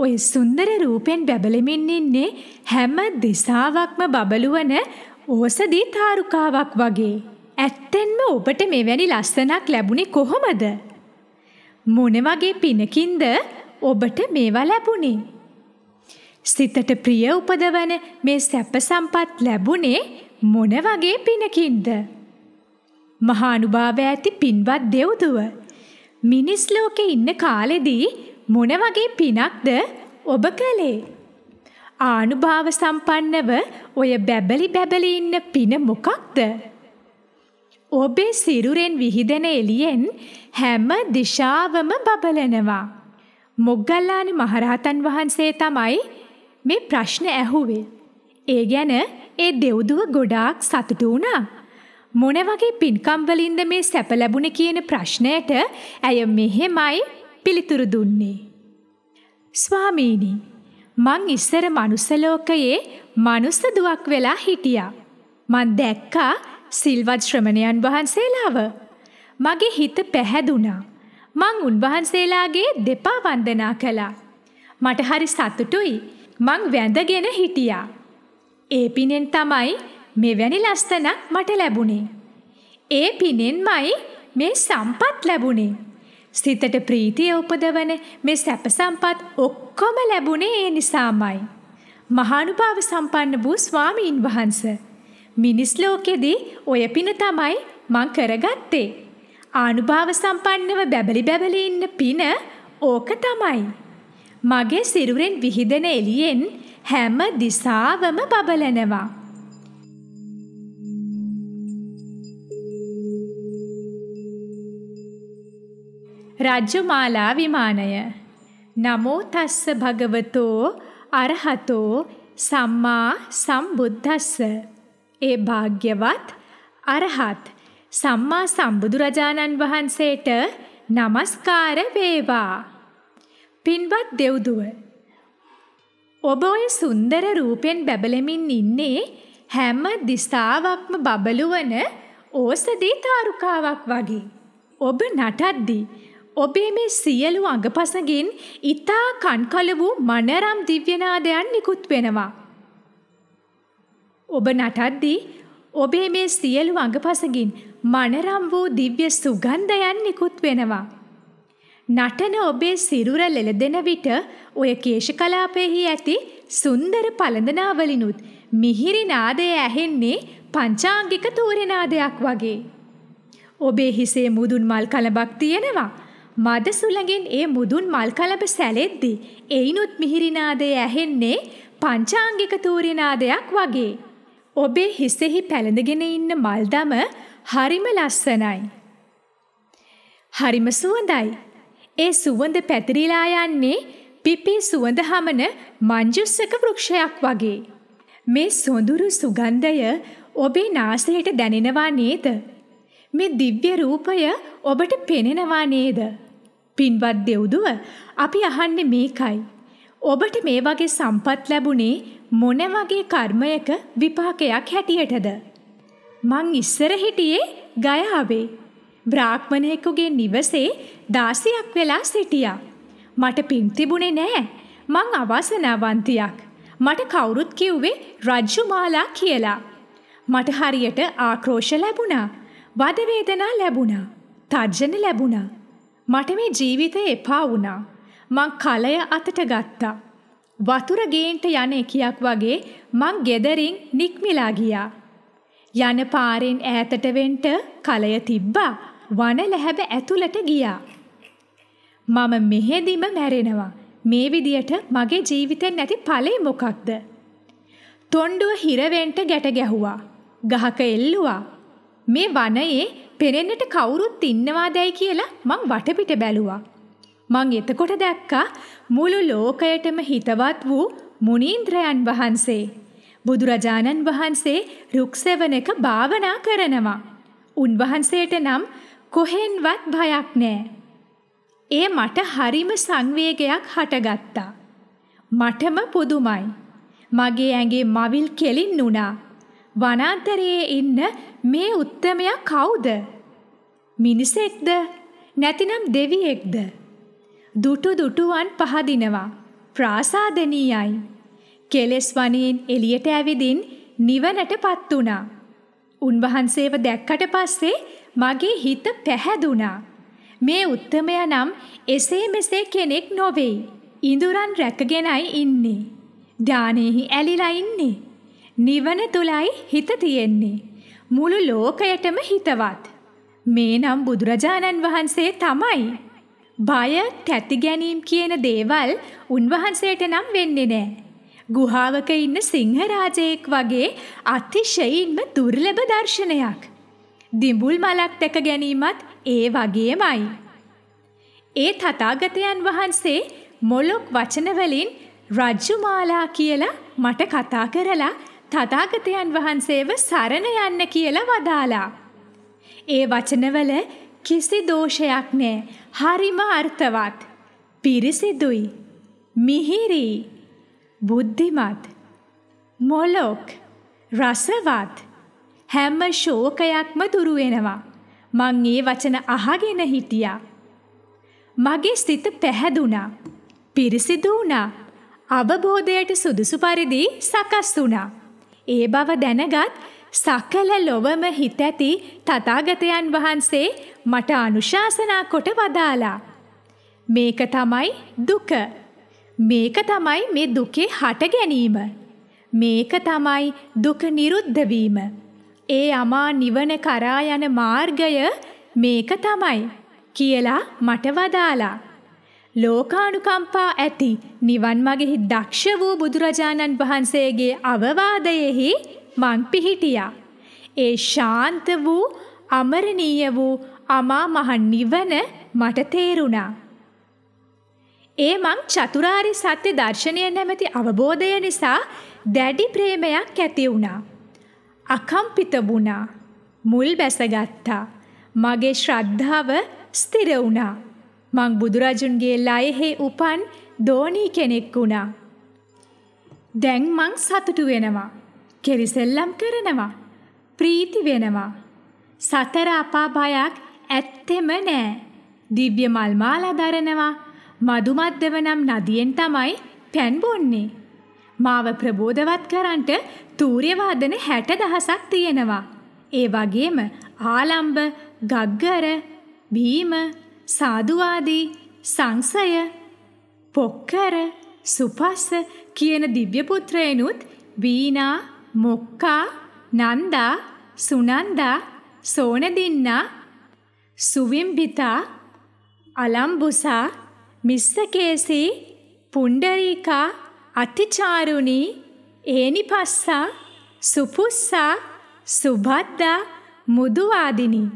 ওই සුන්දර රූපෙන් බැබලෙමින් ඉන්නේ හැම දිසාවක්ම බබළුවන ඕසදී තාරුකාවක් වගේ ඇත්තෙන්ම ඔබට මෙවැනි ලස්සනක් ලැබුණේ කොහොමද? මොන වගේ පිනකින්ද ඔබට මේවා ලැබුණේ? සිතට ප්‍රිය උපදවන මේ සැප සම්පත් ලැබුණේ මොන වගේ පිනකින්ද? මහානුභාව ඇති පින්වත් දෙව්දුව මිනිස් ලෝකේ ඉන්න කාලෙදී මොන වගේ පිනක්ද ඔබ කළේ? ආනුභාව සම්පන්නව ඔය බැබලි බැබලි ඉන්න පින මොකක්ද? ඔබේ සිරුරෙන් විහිදෙන එළියෙන් හැම දිශාවම බබලනවා. මොග්ගල්ලාන මහරහතන් වහන්සේ තමයි මේ ප්‍රශ්න ඇහුවේ. ඒ ගැන ඒ දෙව්දුව ගොඩාක් සතුටු වුණා. මොන වගේ පින්කම් වලින්ද මේ සැප ලැබුණේ කියන ප්‍රශ්නයට ඇය මෙහෙමයි පිළිතුරු දුන්නේ. ස්වාමීනි, මං ඉස්සර මනුස්ස ලෝකයේ මනුස්ස දුවක් වෙලා හිටියා. මං දැක්කා සිල්වත් ශ්‍රමණයන් වහන්සේලාව. මගේ හිත පැහැදුනා. මං උන්වහන්සේලාගේ දෙපා වන්දනා කළා. මට හරි සතුටුයි. මං වැඳගෙන හිටියා. ඒ පිනෙන් තමයි මෙවැනි ලස්සනක් මට ලැබුණේ. ඒ පිනෙන්මයි මේ සම්පත් ලැබුණේ. සිතට ප්‍රීතිය උපදවන මේ සැප සම්පත් ඔක්කොම ලැබුණේ ඒ නිසාමයි. මහානුභාව සම්පන්න වූ ස්වාමීන් වහන්සේ මිනිස් ලෝකෙදී ඔය පින තමයි මං කරගත්තේ. ආනුභාව සම්පන්නව බැබලි බැබලි ඉන්න පින ඕක තමයි. මගේ සිරුරෙන් විහිදෙන එළියෙන් හැම දිසාවම බබලනවා. රාජ්‍යමාලා විමානය නමෝ තස්ස භගවතෝ අරහතෝ සම්මා සම්බුද්දස්ස ඒ භාග්‍යවත් අරහත් සම්මා සම්බුදුරජාණන් වහන්සේට নমස්කාර වේවා. පින්වත් දෙව්දුව ඔබ ඔය සුන්දර රූපෙන් බැබලෙමින් ඉන්නේ හැම දිසාවක්ම බබළුවන ඕසදී තාරුකාවක් වගේ. ඔබ නටද්දී ඔබේ මේ සියලු අඟපසගින් ඊතා කන්කල වූ මනරම් දිව්‍යනාදයන් නිකුත් වෙනවා. ඔබ නටද්දී ඔබේ මේ සියලු අඟපසගින් මනරම් වූ දිව්‍ය සුගන්ධයන් නිකුත් වෙනවා. නටන ඔබේ සිරුර ලෙලදෙන විට ඔය කේශ කලාපයෙහි ඇති සුන්දර පළඳනාවලිනුත් මිහිරි නාදය ඇහෙන්නේ පංචාංගික තූරනාදයක් වගේ. ඔබේ හිසේ මුදුන් මල් කලබක් තියෙනවා. මද සුළඟින් ඒ මුදුන් මල් කලබ සැලෙද්දී එයිනුත් මිහිරිනාදය ඇහෙන්නේ පංචාංගික තූරනාදයක් වගේ. ඔබේ හිසෙහි පැළඳගෙන ඉන්න මල්දම හරිම ලස්සනයි. හරිම සුවඳයි. ඒ සුවඳ පැතිරිලා යන්නේ පිපි සුවඳ හමන මංජුස්සක වෘක්ෂයක් වගේ. මේ සොඳුරු සුගන්ධය ඔබේ නාසයට දැනෙනවා නේද? මේ දිව්‍ය රූපය ඔබට පෙනෙනවා නේද? පින්වත් දෙව්දුව අපි අහන්නේ මේකයි. ඔබට මේ වගේ සම්පත් ලැබුණේ මොන වගේ කර්මයක විපාකයක් හැටියටද? මං ඉස්සර හිටියේ ගයාවේ. බ්‍රාහ්මණයෙකුගේ නිවසේ දාසියක් වෙලා සිටියා. මට පින් තිබුණේ නෑ. මං අවසනාවන්තියක්. මට කවුරුත් කිව්වේ රජ්ජුමාලා කියලා. මට හරියට ආක්‍රෝෂ ලැබුණා. වද වේදනා ලැබුණා. තර්ජන ලැබුණා. මට මේ ජීවිතේ එපා වුණා. මං කලය අතට ගත්තා. වතුර ගේන්ට යන එකියක් වගේ මං ගෙදරින් නික්මිලා ගියා. යන පාරෙන් ඈතට වෙන්න කලය තිබ්බා. වන ලැහැබ ඇතුළට ගියා. මම මෙහෙදිම මැරෙනවා. මේ විදියට මගේ ජීවිතෙන් නැති ඵලෙ මොකක්ද? තොණ්ඩුව හිරවෙන්ට ගැට ගැහුවා. ගහක එල්ලුවා. මේ වනයේ පෙරෙන්නට කවුරුත් ඉන්නවාදැයි කියලා මං වටපිට බැලුවා. මං එතකොට දැක්කා මුළු ලෝකයටම හිතවත් වූ මුනීන්ද්‍රයන් වහන්සේ. බුදුරජාණන් වහන්සේ රුක්සෙවණක භාවනා කරනවා. උන්වහන්සේට නම් කොහෙන්වත් භයක් නෑ. ඒ මට හරිම සංවේගයක් හටගත්තා. මටම පුදුමයි. මගේ ඇඟේ මවිල් කෙලින් වුණා. වනාන්තරයේ ඉන්න මේ උත්තමයා කවුද? මිනිසෙක්ද? නැතිනම් දෙවියෙක්ද? දුටු දුටුවන් පහදිනවා. ප්‍රාසාදනීයයි. කෙලෙස් වනයෙන් එළියට ඇවිදින් නිවනටපත් වුණා. උන්වහන්සේව දැක්කට පස්සේ මගේ හිත පැහැදුනා. මේ උත්තමයා නම් එසේ මෙසේ කෙනෙක් නොවේ. ඉඳුරන් රැකගෙනයි ඉන්නේ. දානෙහි ඇලිලා ඉන්නේ. නිවන තුලයි හිත තියෙන්නේ. මුළු ලෝකයටම හිතවත්. මේ නම් බුදුරජාණන් වහන්සේ තමයි. බය තැති ගැනීම් කියන දේවල් උන්වහන්සේට නම් වෙන්නේ නෑ. ගුහාවක ඉන්න සිංහරාජයෙක් වගේ අතිශයින්ම දුර්ලභ දර්ශනයක්. දිඹුල් මලක් දැක ගැනීමත් ඒ වගේමයි. ඒ තථාගතයන් වහන්සේ මොලොක් වචනවලින් රජ්ජුමාලා කියලා මට කතා කරලා තථාගතයන් වහන්සේව සරණ යන්න කියලා වදාලා. ඒ වචනවල කිසි දෝෂයක් නෑ. හරිම අර්ථවත් පිරිසිදුයි මිහිරි බුද්ධිමත් මොලොක් රසවත් හැම ශෝකයක්ම දුරු වෙනවා මං ඒ වචන අහගෙන හිටියා මගේ සිත පැහැදුනා පිරිසිදු වුණා අවබෝධයට සුදුසු පරිදි සකස් වුණා ඒ බව දැනගත් සකල ලොවම හිත ඇති තථාගතයන් වහන්සේ මට අනුශාසනා කොට වදාලා. මේක තමයි දුක. මේක තමයි මේ දුකේ හට ගැනීම. මේක තමයි දුක නිරුද්ධ වීම. ඒ අමා නිවන කරා යන මාර්ගය මේක තමයි කියලා මට වදාලා. ලෝකානුකම්පා ඇති නිවන් මාගෙහි දක්ෂ වූ බුදුරජාණන් වහන්සේගේ අවවාදයෙහි මං පිහිටියා. ඒ ශාන්ත වූ අමරණීය වූ අමා මහ නිවන මට තේරුණා. ඒ මං චතුරාරි සත්‍ය දර්ශනය නැමැති අවබෝධය නිසා දැඩි ප්‍රේමයක් ඇති වුණා. අකම්පිත වුණා. මුල් බැසගත්තා. මගේ ශ්‍රද්ධාව ස්ථිර වුණා. මං බුදුරජුන්ගේ ලයෙහි උපන් දෝණී කෙනෙක් වුණා. දැන් මං සතුටු වෙනවා. කෙරිසෙල්ලම් කරනවා. ප්‍රීති වෙනවා. සතර අපාභයක් ඇත්තෙම නෑ. දිව්‍ය මල් මාලා දරනවා. මදුමද්දව නම් නදියෙන් තමයි පැන් බොන්නේ. මාව ප්‍රබෝධවත් කරන්නට තූර්ය වාදන 60000ක් තියෙනවා. ඒ වගේම ආලම්බ, ගග්ගර, භීම, සාදුවාදී, සංසය, පොක්කර, සුපස්ස කියන දිව්‍ය පුත්‍රයනුත් වීණා මොක්කා නන්දා සුනන්දා සෝනදින්නා සුවිම්බිතා අලම්බුසා මිස්සකේසී පුණ්ඩරීකා අතිචාරුණී ඒනිපස්සා සුපුස්සා සුභද්දා මුදුවාදිනී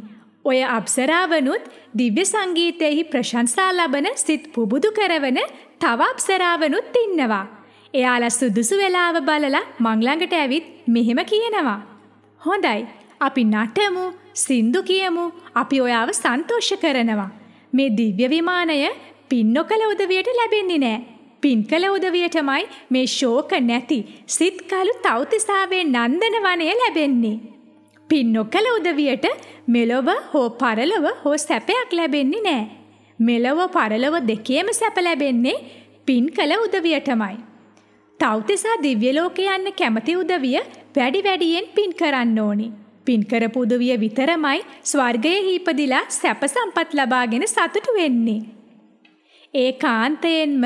ඔය අප්සරාවනුත් දිව්‍ය සංගීතයෙහි ප්‍රශංසා ලබන සිත් පුබුදු කරවන තව අප්සරාවනුත් ඉන්නවා එයාලා සුදුසු වෙලාව බලලා මංළඟට ඇවිත් මෙහෙම කියනවා. හොඳයි අපි නටමු සින්දු කියමු අපි ඔයාව සන්තෝෂ කරනවා. මේ දිව්‍ය විමානය පින් නොකළ උදවියට ලැබෙන්නේ නෑ. පින් කළ උදවියටමයි මේ ශෝක නැති සිත්කලු තෞතිසාවේ නන්දන වනය ලැබෙන්නේ. පින් නොකළ උදවියට මෙලොව හෝ පරලොව හෝ සැපයක් ලැබෙන්නේ නෑ. මෙලොව පරලොව දෙකේම සැප ලැබෙන්නේ පින් කළ උදවියටමයි. තෞතිසා දිව්‍යලෝක යන්න කැමති උදවිය වැඩි වැඩියෙන් පින් කරන්න ඕනි. පින් කරපු උදවිය විතරමයි ස්වර්ගයේ හීපදිලා සැප සම්පත් ලබාගෙන සතුටු වෙන්නේ. ඒ කාන්තයෙන්ම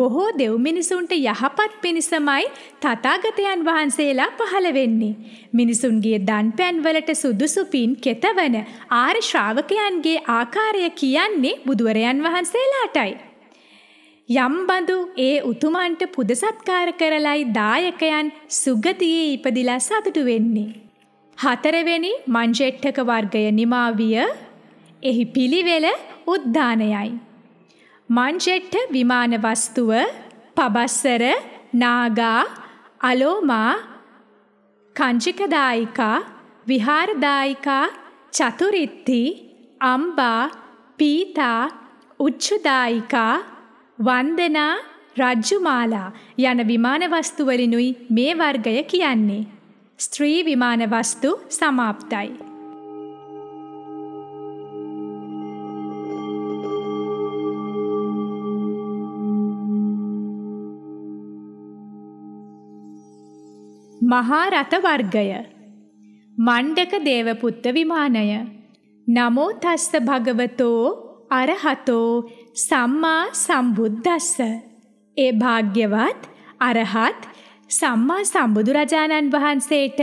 බොහෝ දෙව් මිනිසුන්ට යහපත් පිණිසමයි තථාගතයන් වහන්සේලා පහළ වෙන්නේ. මිනිසුන්ගේ දන්පැන් වලට සුදුසු පින් කෙතවන ආර්ය ශ්‍රාවකයන්ගේ ආකාරය කියන්නේ බුදුරයන් වහන්සේලාටයි. යම්බඳු ඒ උතුමන්ට පුදසත්කාර කරලයි දායකයන් සුගතියේ ඉපදිලා සතුටු වෙන්නේ. හතරවෙනි මංජෙට්ටක වර්ගය නිමා විය එහි පිළිවෙල උද්දානයයි. මංජෙට්ට විමාන වස්තුව පබස්සර නාගා අලෝමා කංචිකදායිකා විහාරදායිකා චතුරිත්ති අම්බා පීතා උච්චදායිකා වන්දනා රජ්ජුමාලා යන විමාන වස්තු වලිනුයි මේ වර්ගය කියන්නේ. ස්ත්‍රී විමාන වස්තු સમાપ્તයි. මහා රත වර්ගය මණ්ඩක දේවපුත්ත විමානය නමෝ තස්ස භගවතෝ අරහතෝ සම්මා සම්බුද්දස්ස. ඒ භාග්‍යවත් අරහත් සම්මා සම්බුදුරජාණන් වහන්සේට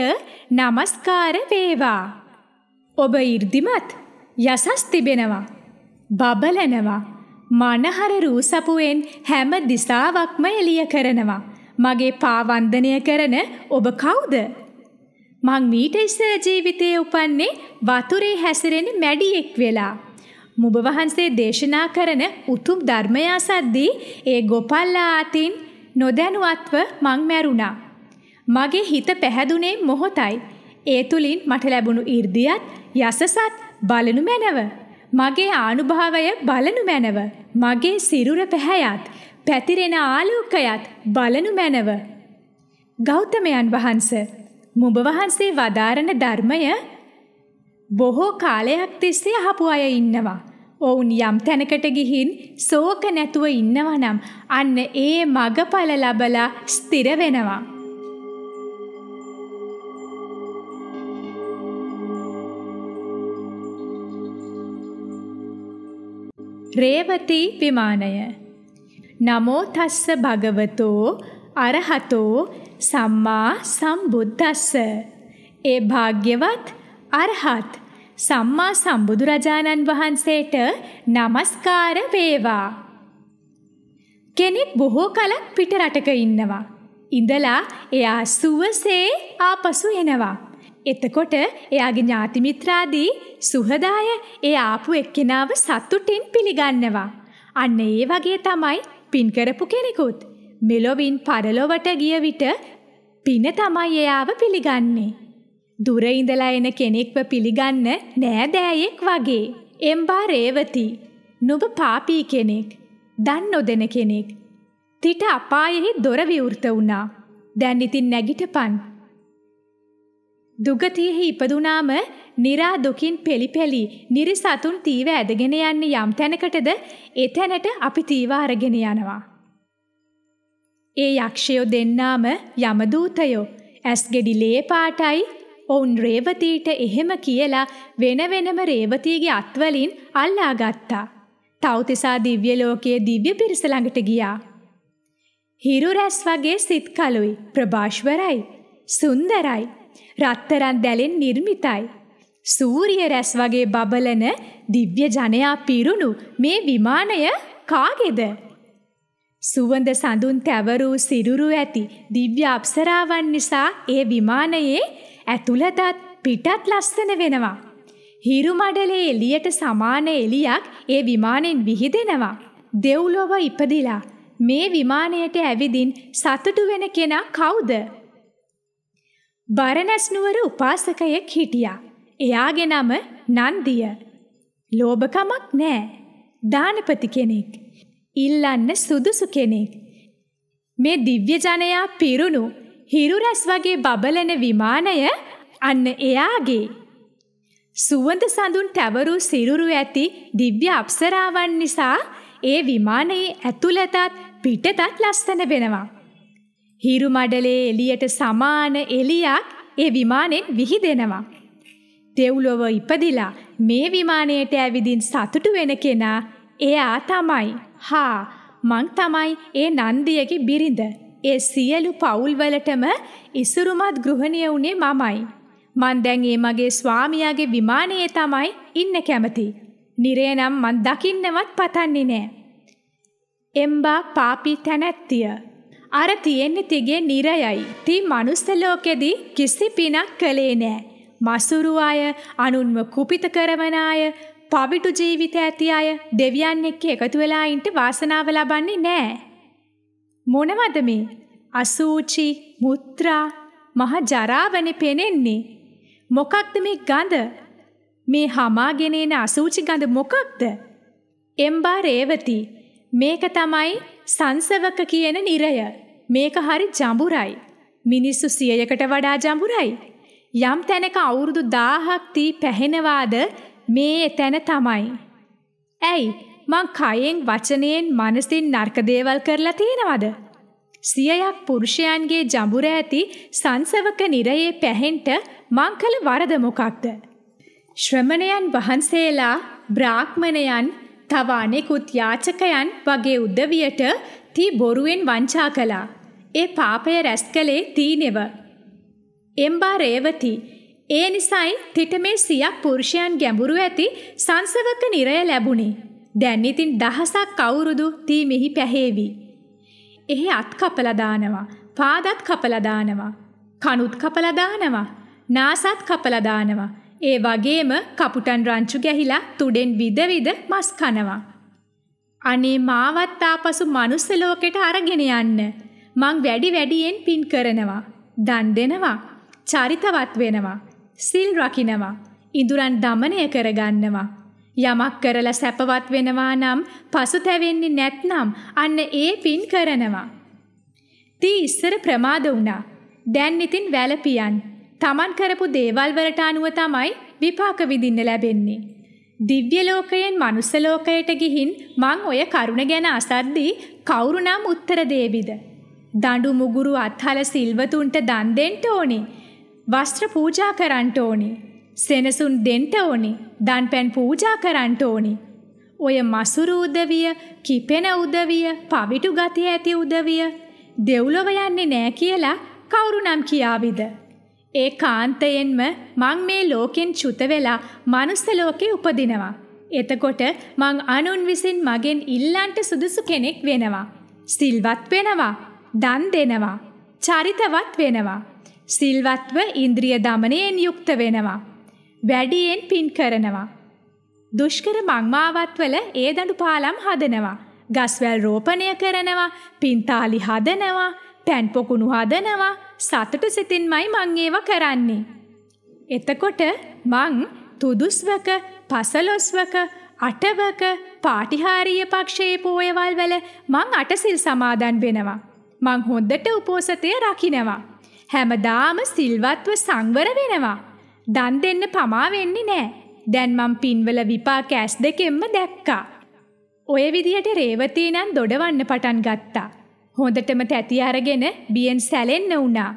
නමස්කාර වේවා. ඔබ 이르දිමත් යසස් තිබෙනවා. බබලනවා. මනහර රූසපුවෙන් හැම දිසාවක්ම එළිය කරනවා. මගේ පාවන්දනය කරන ඔබ කවුද? මං මීට ඉස්සර ජීවිතයේ උපන්නේ වතුරේ හැසිරෙන මැඩියෙක් වෙලා. මුබ වහන්සේ දේශනා කරන උතුම් ධර්මය අසද්දී ඒ ගොපල්ලා අතින් නොදැනුවත්ව මං මැරුණා. මගේ හිත පැහැදුනේ මොහොතයි. ඒ තුලින් මට ලැබුණු 이르දියත් යසසත් බලනු මැනව. මගේ ආනුභාවය බලනු මැනව. මගේ සිරුර පැහැයත් පැතිරෙන ආලෝකයත් බලනු මැනව. ගෞතමයන් වහන්සේ මුඹ වහන්සේ වදාරන ධර්මය බොහෝ කාලයක් තිස්සේ අහපු අය ඉන්නවා. ඔවුන් යම් තැනකට ගිහින් සෝක නැතුව ඉන්නවා නම් අන්න ඒ මගඵල ලබලා ස්ථිර වෙනවා. රේවති විමානය නමෝ තස්ස භගවතෝ අරහතෝ සම්මා සම්බුද්දස්ස ඒ භාග්‍යවත් අරහත් සම්මා සම්බුදුරජාණන් වහන්සේට নমස්කාර වේවා. කෙනෙක් බොහෝ කලක් පිට රටක ඉන්නවා. ඉඳලා එයා සුවසේ ආපසු එනවා. එතකොට එයාගේ ඥාති මිත්‍රාදී සුහදාය ඒ ආපු එක්කෙනාව සතුටින් පිළිගන්නවා. අන්න ඒ වගේ තමයි පින් කරපු කෙනෙකුත්. මෙලොවින් පරලොවට ගිය විට පින තමයි එයාව පිළිගන්නේ. දුර ඉඳලා එන කෙනෙක්ව පිළිගන්න නෑදෑයෙක් වගේ. එම්බා රේවති. නුඹ පාපී කෙනෙක්. දන් නොදෙන කෙනෙක්. තිට අපායෙහි දොර විවෘත වුණා. දැන් ඉතින් නැගිටපන්. දුගතියෙහි ඉපදුනාම නිරා දුකින් පෙලිපෙලි නිරිසතුන් තීව ඇදගෙන යන්නේ යම් තැනකටද එතැනට අපි තීව අරගෙන යනවා. ඒ යක්ෂයෝ දෙන්නාම යමදූතයෝ ඇස්ගෙඩි ලේ පාටයි ඔවුන් රේවතීට එහෙම කියලා වෙන වෙනම රේවතීගේ අත්වලින් අල්ලා ගත්තා. තවතිසා දිව්‍ය ලෝකයේ දිව්‍ය පිරිස ළඟට ගියා. හිරු රැස් වගේ සිත් කලුයි, ප්‍රභාෂ්වරයි, සුන්දරයි, රත්තරන් දැලෙන් නිර්මිතයි. සූර්ය රැස් වගේ බබලන දිව්‍ය ජනයා පිරුණු මේ විමානය කාගේද? සුවඳ සඳුන් තැවරූ සිරුරු ඇති දිව්‍ය අප්සරාවන් නිසා ඒ විමානයේ ඇතුළතත් පිටත් ලස්සන වෙනවා. හිරු මඩලේ එළියට සමාන එළියක් ඒ විමානෙන් විහිදෙනවා. දෙව්ලොව ඉපදිලා මේ විමානයට ඇවිදින් සතුටු වෙන කෙනා කවුද? බරණැස් නුවර උපාසකයෙක් හිටියා. එයාගේ නම නන්දිය. ලෝභකමක් නැහැ. දානපති කෙනෙක්. ඉල්ලන්න සුදුසු කෙනෙක්. මේ දිව්‍ය ජනයා පිරුණු හිරුරැස් වගේ බබලන විමානය අන්න එයාගේ. සුවඳ සඳුන් තැවරූ සිරුරු ඇති දිව්‍ය අප්සරාවන් නිසා ඒ විමානයේ ඇතුළතත් පිටතත් ලස්සන වෙනවා. හිරු මඩලේ එළියට සමාන එළියක් ඒ විමානෙන් විහිදෙනවා. දෙව්ලොව ඉපදිලා මේ විමානයට ඇවිදින් සතුටු වෙන කෙනා එයා තමයි. හා මං තමයි ඒ නන්දියගේ බිරිඳ. ඒ සියලු පවුල්වලටම ඉසුරුමත් ගෘහණිය වුණේ මමයි. මන් දැන් ඒ මගේ ස්වාමියාගේ විමානයේ තමයි ඉන්න කැමති. නිරේ නම් මන් දකින්නවත් පතන්නේ නෑ. එම්බා පාපී තැනැත්තිය. අර තියෙන්නේ තිගේ නිරයයි. ති මනුස්ස ලෝකෙදී කිසි පිනක් කළේ නෑ. මසුරු අය, අනුන්ව කුපිත කරවන අය, පවිටු ජීවිත ඇති අය දෙවියන් එක්ක එකතු වෙලා ඉන්න වාසනාව ලබන්නේ නෑ. මොනවද මේ? අසූචි, මුත්‍රා, මහ ජරාවනේ පෙනෙන්නේ. මොකක්ද මේ ගඳ? මේ හමාගෙන එන අසූචි ගඳ මොකක්ද? එම්බා රේවති මේක තමයි සංසවක කියන නිරය. මේක හරි ජඹුරයි. මිනිස්සු 100කට වඩා ජඹුරයි. යම් තැනක අවුරුදු 1000ක් තී පැහෙනවාද මේ තැන තමයි. ඇයි මං කයෙන් වචනයෙන් මනසින් නර්ක දේවල් කරලා තියෙනවද? සියයක් පුරුෂයන්ගේ ජඹුර ඇති සංසවක නිරයේ පැහෙන්ට මං කළ වරද මොකක්ද? ශ්‍රමණයන් වහන්සේලා, බ්‍රාහ්මණයන්, තව අනෙකුත් යාචකයන් වගේ උදවියට තී බොරුවෙන් වංචා කළා. ඒ පාපය රැස් කළේ තීනෙව. එම්බා රේවති ඒ නිසයි තිට මේ සියක් පුරුෂයන් ගැඹුරු ඇති සංසවක නිරය ලැබුණේ. දැන් ඉතින් දහසක් අවුරුදු තීමෙහි පැහැේවි. එහි අත් කපලා දානවා, පාදත් කපලා දානවා, කනුත් කපලා දානවා, නාසත් කපලා දානවා. ඒ වගේම කපුටන් රංචු ගැහිලා තුඩෙන් විදවිද මස් කනවා. අනේ මාවත් ආපසු මනුස්ස ලෝකෙට අරගෙන යන්න. මං වැඩි වැඩියෙන් පින් කරනවා, දන් දෙනවා, චරිතවත් වෙනවා, සිල් රකින්නවා, ඉඳුරන් দমনය කරගන්නවා. යමක් කරලා සැපවත් වෙනවා නම් පසුතැවෙන්නේ නැත්නම් අන්න ඒ පින් කරනවා. තී ඉස්සර ප්‍රමාද වුණා. දැන් ඉතින් වැළපියන්. Taman කරපු දේවල් වලට අනුව තමයි විපාක විඳින්න ලැබෙන්නේ. දිව්‍ය ලෝකයෙන් මනුස්ස ලෝකයට ගිහින් මං ඔය කරුණ ගැන අසද්දී කවුරු නම් උත්තර දෙවිද? දඬු මුගුරු අත්හල සිල්වතුන්ට දන් දෙන්න ඕනේ. වස්ත්‍ර පූජා කරන්න ඕනේ. සෙනසුන් දෙන්ට ඕනි, දන්පැන් පූජා කරන්නට ඕනි. ඔය මසුරු උදවිය, කිපෙන උදවිය, පවිටු ගතිය ඇති උදවිය දෙව්ලොව යන්නේ නෑ කියලා කවුරු නම් කියාවිද? ඒ කාන්තයෙන්ම මං මේ ලෝකෙන් චුත වෙලා මනුස්ස ලෝකේ උපදිනවා. එතකොට මං අනුන් විසින් මගෙන් ඉල්ලන්ට සුදුසු කෙනෙක් වෙනවා. සිල්වත් වෙනවා, දන් දෙනවා, චරිතවත් වෙනවා. සිල්වත්ව ඉන්ද්‍රිය දමනයෙන් යුක්ත වෙනවා. වැඩියෙන් පින් කරනවා. දුෂ්කර මංමාවත්වල ඒ දඬු පාලම් හදනවා. ගස්වැල් රෝපණය කරනවා, පින්තාලි හදනවා, පැන් පොකුණු හදනවා. සතුට සිතින්මයි මං ඒවා කරන්නේ. එතකොට මං තුදුස්වක, පසලොස්වක, අටවක, පාටිහාරීය පක්ෂයේ පෝයවල් වල මං අටසිල් සමාදන් වෙනවා. මං හොඳට උපෝසතය රකින්නවා. හැමදාම සිල්වත්ව සංවර වෙනවා. දන් දෙන්න පමා වෙන්නේ නෑ. දැන් මං පින්වල විපාක ඇස් දෙකෙන්ම දැක්කා. ඔය විදිහට රේවතී නම් දොඩවන්න පටන් ගත්තා. හොඳටම තැති අරගෙන බියෙන් සැලෙන්න වුණා.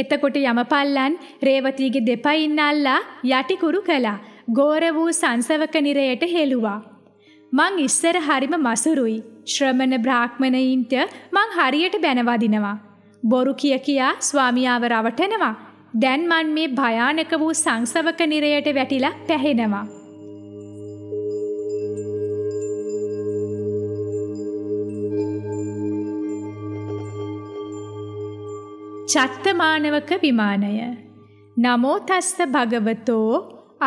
එතකොට යමපල්ලන් රේවතීගේ දෙපයින් අල්ලා යටිකුරු කළා. ගෝර වූ සංසවක නිරයට හෙළුවා. මං ඉස්සර හරිම මසුරුයි. ශ්‍රමණ බ්‍රාහ්මණයින්ට මං හරියට බැනවදිනවා. බොරු කිය කියා ස්වාමියාව රවටනවා. දැන් මන් මේ භයානක වූ සංසවක නිරයට වැටිලා පැහෙනවා. චත්තමානවක විමානය නමෝ තස්ස භගවතෝ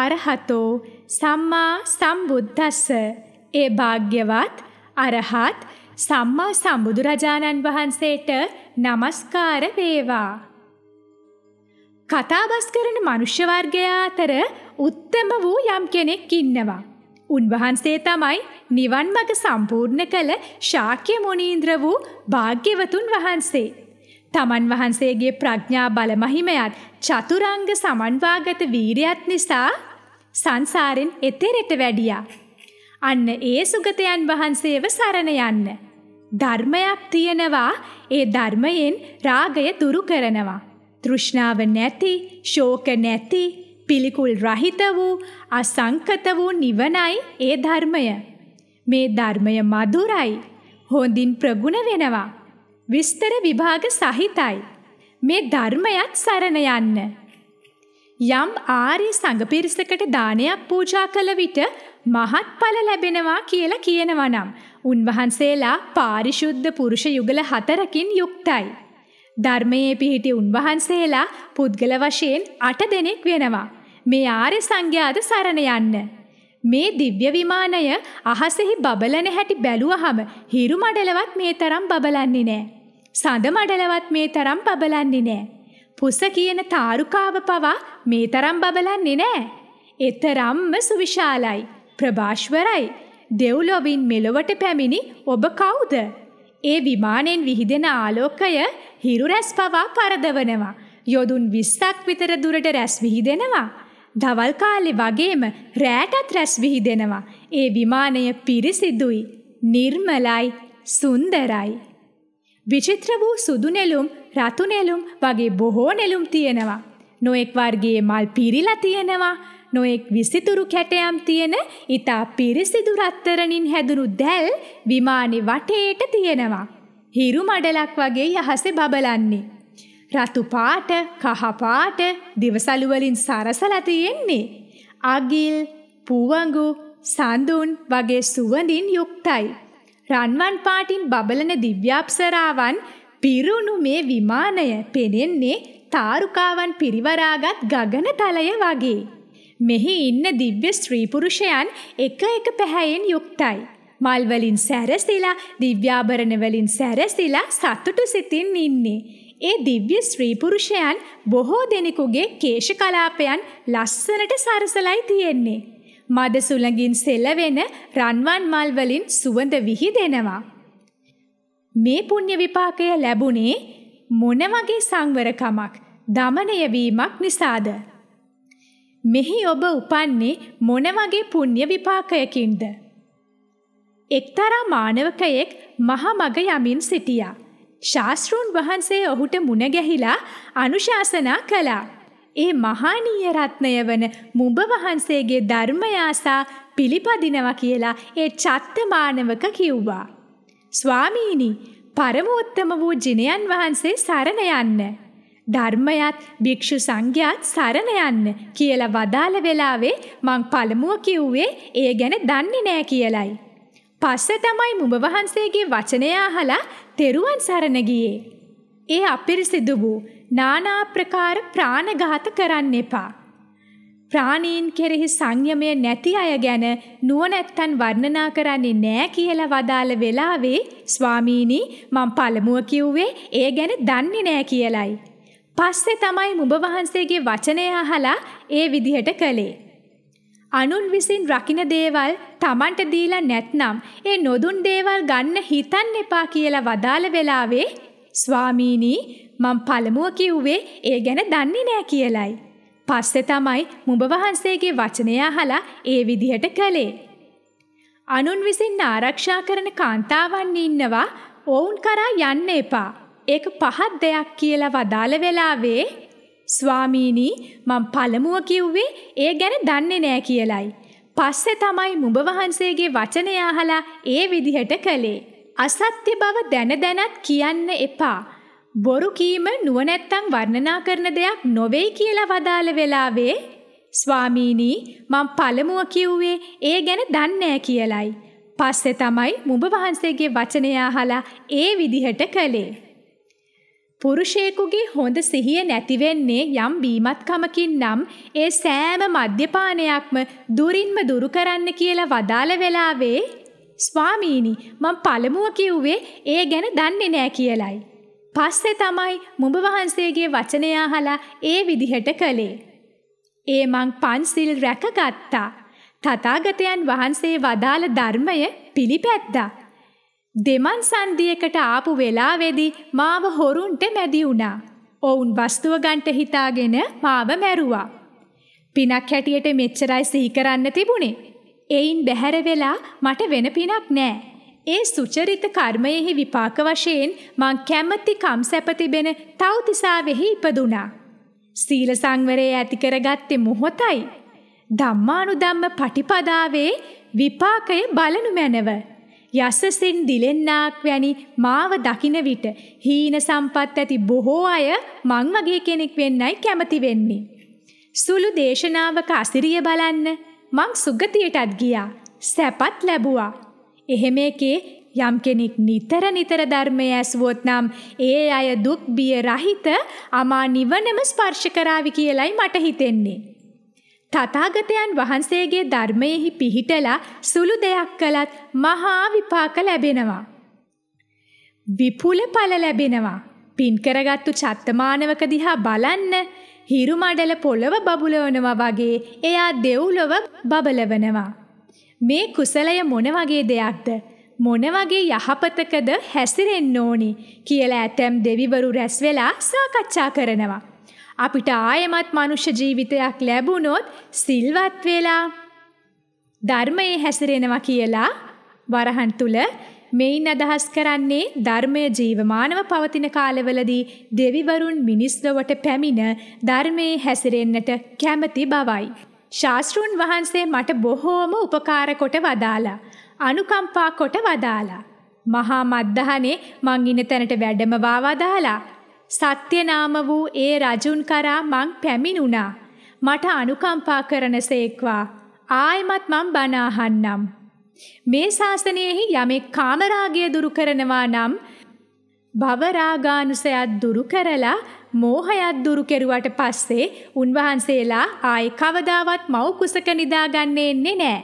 අරහතෝ සම්මා සම්බුද්දස්ස ඒ භාග්‍යවත් අරහත් සම්මා සම්බුදුරජාණන් වහන්සේට নমස්කාර වේවා කතාබස් කරන මනුෂ්‍ය වර්ගයා අතර උත්තම වූ යම් කෙනෙක් ඉන්නවා. උන්වහන්සේ තමයි නිවන් මඟ සම්පූර්ණ කළ ශාක්‍ය මුනීන්ද්‍ර වූ භාග්‍යවතුන් වහන්සේ. තමන් වහන්සේගේ ප්‍රඥා බලමහිමයත් චතුරංග සමන්වාගත වීරයත් නිසා සංසාරෙන් එතෙරට වැඩියා. අන්න ඒ සුගතයන් වහන්සේව සරණ යන්න. ධර්මයක් තියෙනවා ඒ ධර්මයෙන් රාගය දුරු කරනවා. තෘෂ්ණාව නැති, ශෝක නැති, පිළිකුල් රහිත වූ, අසංකත වූ නිවනයි ඒ ධර්මය. මේ ධර්මය මధుරයි, හොඳින් ප්‍රගුණ වෙනවා. විස්තර විභාග සහිතයි. මේ ධර්මයත් සරණ යන්න. යම් ආර්ය සංඝ පිරිසකට දානයක් පූජා කළ විට මහත්ඵල ලැබෙනවා කියලා කියනවා නම් උන්වහන්සේලා පාරිශුද්ධ පුරුෂ යුගල හතරකින් යුක්තයි. ධර්මයේ පිහිටි උන්වහන්සේලා පුද්ගල වශයෙන් අට දෙනෙක් වෙනවා. මේ ආර්ය සංඝයාද සරණ යන්න. මේ දිව්‍ය විමානය අහසෙහි බබලන හැටි බැලුවහම හිරු මඩලවත් මේ තරම් බබලන්නේ නෑ. සඳ මඩලවත් මේ තරම් බබලන්නේ නෑ. පුස කියන තාරුකාව පවා මේ තරම් බබලන්නේ නෑ. එතරම්ම සුවිශාලයි, ප්‍රභාෂ්වරයි. දෙව්ලොවින් මෙලොවට පැමිණි ඔබ කවුද? ඒ විමානෙන් විහිදෙන ආලෝකය හිරු රැස් පවා පරදවනවා. යොදුන් 20ක් විතර දුරට රැස් විහිදෙනවා. දවල් කාලේ වගේම රැටත් රැස් විහිදෙනවා. ඒ විමානය පිරිසිදුයි, නිර්මලයි, සුන්දරයි. විචිත්‍ර වූ සුදු නෙළුම්, රතු නෙළුම් වගේ බොහෝ නෙළුම් තියෙනවා. නොඑක් වර්ගයේ මල් පිරීලා තියෙනවා. නොඑක් විසිතුරු කැටයම් තියෙන ඊතා පිරිසිදු රත්තරණින් හැදුණු දැල් විමානේ වටේට තියෙනවා. හිරු මඩලක් වගේ යහසේ බබලන්නේ. රතු පාට, කහ පාට දිවසලු වලින් සරසලා තියෙන්නේ. අගිල්, පුවඟු, සඳුන් වගේ සුවඳින් යුක්තයි. රන්වන් පාටින් බබලන දිව්‍යාප්සරාවන් පිරුණු මේ විමානය පෙනෙන්නේ තාරුකාවන් පිරිවරාගත් ගගනතලය වගේ. මෙහි ඉන්න දිව්‍ය ස්ත්‍රී පුරුෂයන් එක එක පැහැයෙන් යුක්තයි. මල්වලින් සැරසිලා දිව්‍යාභරණවලින් සැරසිලා සතුටු සිතින් ඉන්නේ. ඒ දිව්‍ය ශ්‍රී පුරුෂයන් බොහෝ දෙනෙකුගේ කේශ කලාපයන් ලස්සනට සරසලයි තියෙන්නේ. මද සුළඟින් සෙලවෙන රන්වන් මල් වලින් සුවඳ විහිදෙනවා. මේ පුණ්‍ය විපාකය ලැබුණේ මොන වගේ සංවරකමක්, দমনය වීමක් නිසාද? මෙහි ඔබ උපන්නේ මොන වගේ පුණ්‍ය විපාකයකින්ද? එක්තරා මානවකයෙක් මහා මග යමින් සිටියා. ශාස්ත්‍රූන් වහන්සේ ඔහුට මුණ ගැහිලා අනුශාසනා කළා. ඒ මහානීය රත්නය වන මුඹ වහන්සේගේ ධර්මය ආසා පිළිපදිනවා කියලා ඒ චත්ත මානවක කිව්වා. ස්වාමීනි, පරමෝත්තම වූ ජිනයන් වහන්සේ සරණ යන්න. ධර්මයත් භික්ෂු සංඝයාත් සරණ යන්න කියලා වදාළ වෙලාවේ මං පළමුව කිව්වේ ඒ ගැන දන්නේ නෑ කියලයි. පස්සේ තමයි මුඹ වහන්සේගේ වචනය අහලා තෙරුවන් සරණ ගියේ. ඒ අපිරිසිදු වූ নানা ප්‍රකාර ප්‍රාණඝාත කරන්න එපා. ප්‍රාණීන් කෙරෙහි සංයමය නැති අය ගැන නුවණැත්තන් වර්ණනා කරන්නේ නෑ කියලා වදාළ වෙලාවේ ස්වාමීනි මම පළමුව කිව්වේ ඒ ගැන දන්නේ නෑ කියලයි. පස්සේ තමයි මුඹ වහන්සේගේ වචනය අහලා ඒ විදිහට කළේ. අනුන් විසින් රකින දේවල් Tamanට දීලා නැත්නම් ඒ නොදුන් දේවල් ගන්න හිතන්න එපා කියලා වදාළ වෙලාවේ ස්වාමීනි මම පළමුව කිව්වේ ඒ ගැන දන්නේ නෑ කියලයි. පස්සේ තමයි මුඹ වහන්සේගේ වචනය අහලා ඒ විදිහට කළේ. අනුන් විසින් ආරක්ෂා කරන කාන්තාවන් ඉන්නවා ඔවුන් කරා යන්න එපා. ඒක පහත් දෙයක් කියලා වදාළ වෙලාවේ ස්වාමීනී මං පළමුව කිව්වේ ඒ ගැන දන්නේ නෑ කියලයි. පස්සේ තමයි මුඹ වහන්සේගේ වචනය අහලා ඒ විදිහට කළේ. අසත්‍ය බව දැන දැනත් කියන්න එපා. බොරු කීම නුවණැත්තන් වර්ණනා කරන දෙයක් නොවේ කියලා වදාළ වෙලාවේ ස්වාමීනී මං පළමුව කිව්වේ ඒ ගැන දන්නේ කියලයි. පස්සේ තමයි මුඹ වහන්සේගේ වචනය අහලා ඒ විදිහට කළේ. පුරුෂයෙකුගේ හොඳ සිහිය නැතිවෙන්නේ යම් බීමත්කමකින් නම් ඒ සෑම මධ්‍යපානයක්ම දුරින්ම දුරු කරන්න කියලා වදාළ වෙලාවේ ස්වාමීනි මං පළමුව කිව්වේ ඒ ගැන දන්නේ නෑ කියලයි. පස්සේ තමයි මුඹ වහන්සේගේ වචනය අහලා ඒ විදිහට කළේ. ඒ මං පන්සිල් රැකගත්තා. තථාගතයන් වහන්සේ වදාළ ධර්මය පිළිපැද්දා. දෙමන් සන්දියකට ආපු වෙලාවේදී මාව හොරුන්ට මැදි වුණා. ඔවුන් වස්තුව ගන්ට හිතාගෙන මාව මැරුවා. පිනක් හැටියට මෙච්චරයි සිහි කරන්න තිබුණේ. එයින් බැහැර වෙලා මට වෙන පිනක් නෑ. ඒ සුචරිත කර්මයෙහි විපාක වශයෙන් මං කැමැති කම් සැප තිබෙන තව්තිසාවෙහි ඉපදුනා. සීල සංවරය ඇති කරගත්තේ මොහොතයි. ධම්මානුධම්ම පටිපදාවේ විපාකය බලනු මැනව. යසසෙන් දිලෙන්නාක් වැනි මාව දකින විට හීන සම්පත් ඇති බොහෝ අය මං වගේ කෙනෙක් වෙන්නයි කැමති වෙන්නේ. සුළු දේශනාවක අසිරිය බලන්න මං සුගතියටත් ගියා. සැපත් ලැබුවා. එහෙම එකේ යම් කෙනෙක් නිතර නිතර ධර්මය ඇසුවොත් නම් ඒ අය දුක් බිය රහිත අමා නිවනම ස්පර්ශ කරાવી කියලයි මට හිතෙන්නේ. තථාගතයන් වහන්සේගේ ධර්මයෙහි පිහිටලා සුළු දෙයක් කළත් මහා විපාක ලැබෙනවා. විපුල ඵල ලැබෙනවා. පින් කරගත්තු චත්තමානවක දිහා බලන්න හිරු මඩල පොළව බබුලවනවා වගේ එයා දෙව්ලොව බබලවනවා. මේ කුසලය මොන වගේ දෙයක්ද? මොන වගේ යහපතකද හැසිරෙන්න ඕනි කියලා ඇතැම් දෙවිවරු රැස් වෙලා සාකච්ඡා කරනවා. අපිට ආයෙමත් මනුෂ්‍ය ජීවිතයක් ලැබුණොත් සිල්වත් වෙලා ධර්මයේ හැසිරෙනවා කියලා වරහන් තුල මෙයින් අදහස් කරන්නේ ධර්මය ජීවමානව පවතින කාලවලදී දෙවිවරුන් මිනිස් ලොවට පැමිණ ධර්මයේ හැසිරෙන්නට කැමති බවයි. ශාස්ත්‍රුන් වහන්සේ මට බොහෝම උපකාර කොට වදාලා, අනුකම්පා කොට වදාලා. මහා මද්දහනේ මං ඉන්න තැනට වැඩම වදාලා. සත්‍යනාම වූ ඒ රජුන් කරා මං පැමිණුණා. මට අනුකම්පා කරනසේක්වා. ආයමත් මං බනාහන්නම්. මේ ශාසනයෙහි යමෙක් කාමරාගය දුරු කරනවා නම් භවරාගානුසයත් දුරු කරලා මෝහයත් දුරු කෙරුවට පස්සේ උන්වහන්සේලා ආයි කවදාවත් මව් කුසක නිදාගන්නේ නැහැ.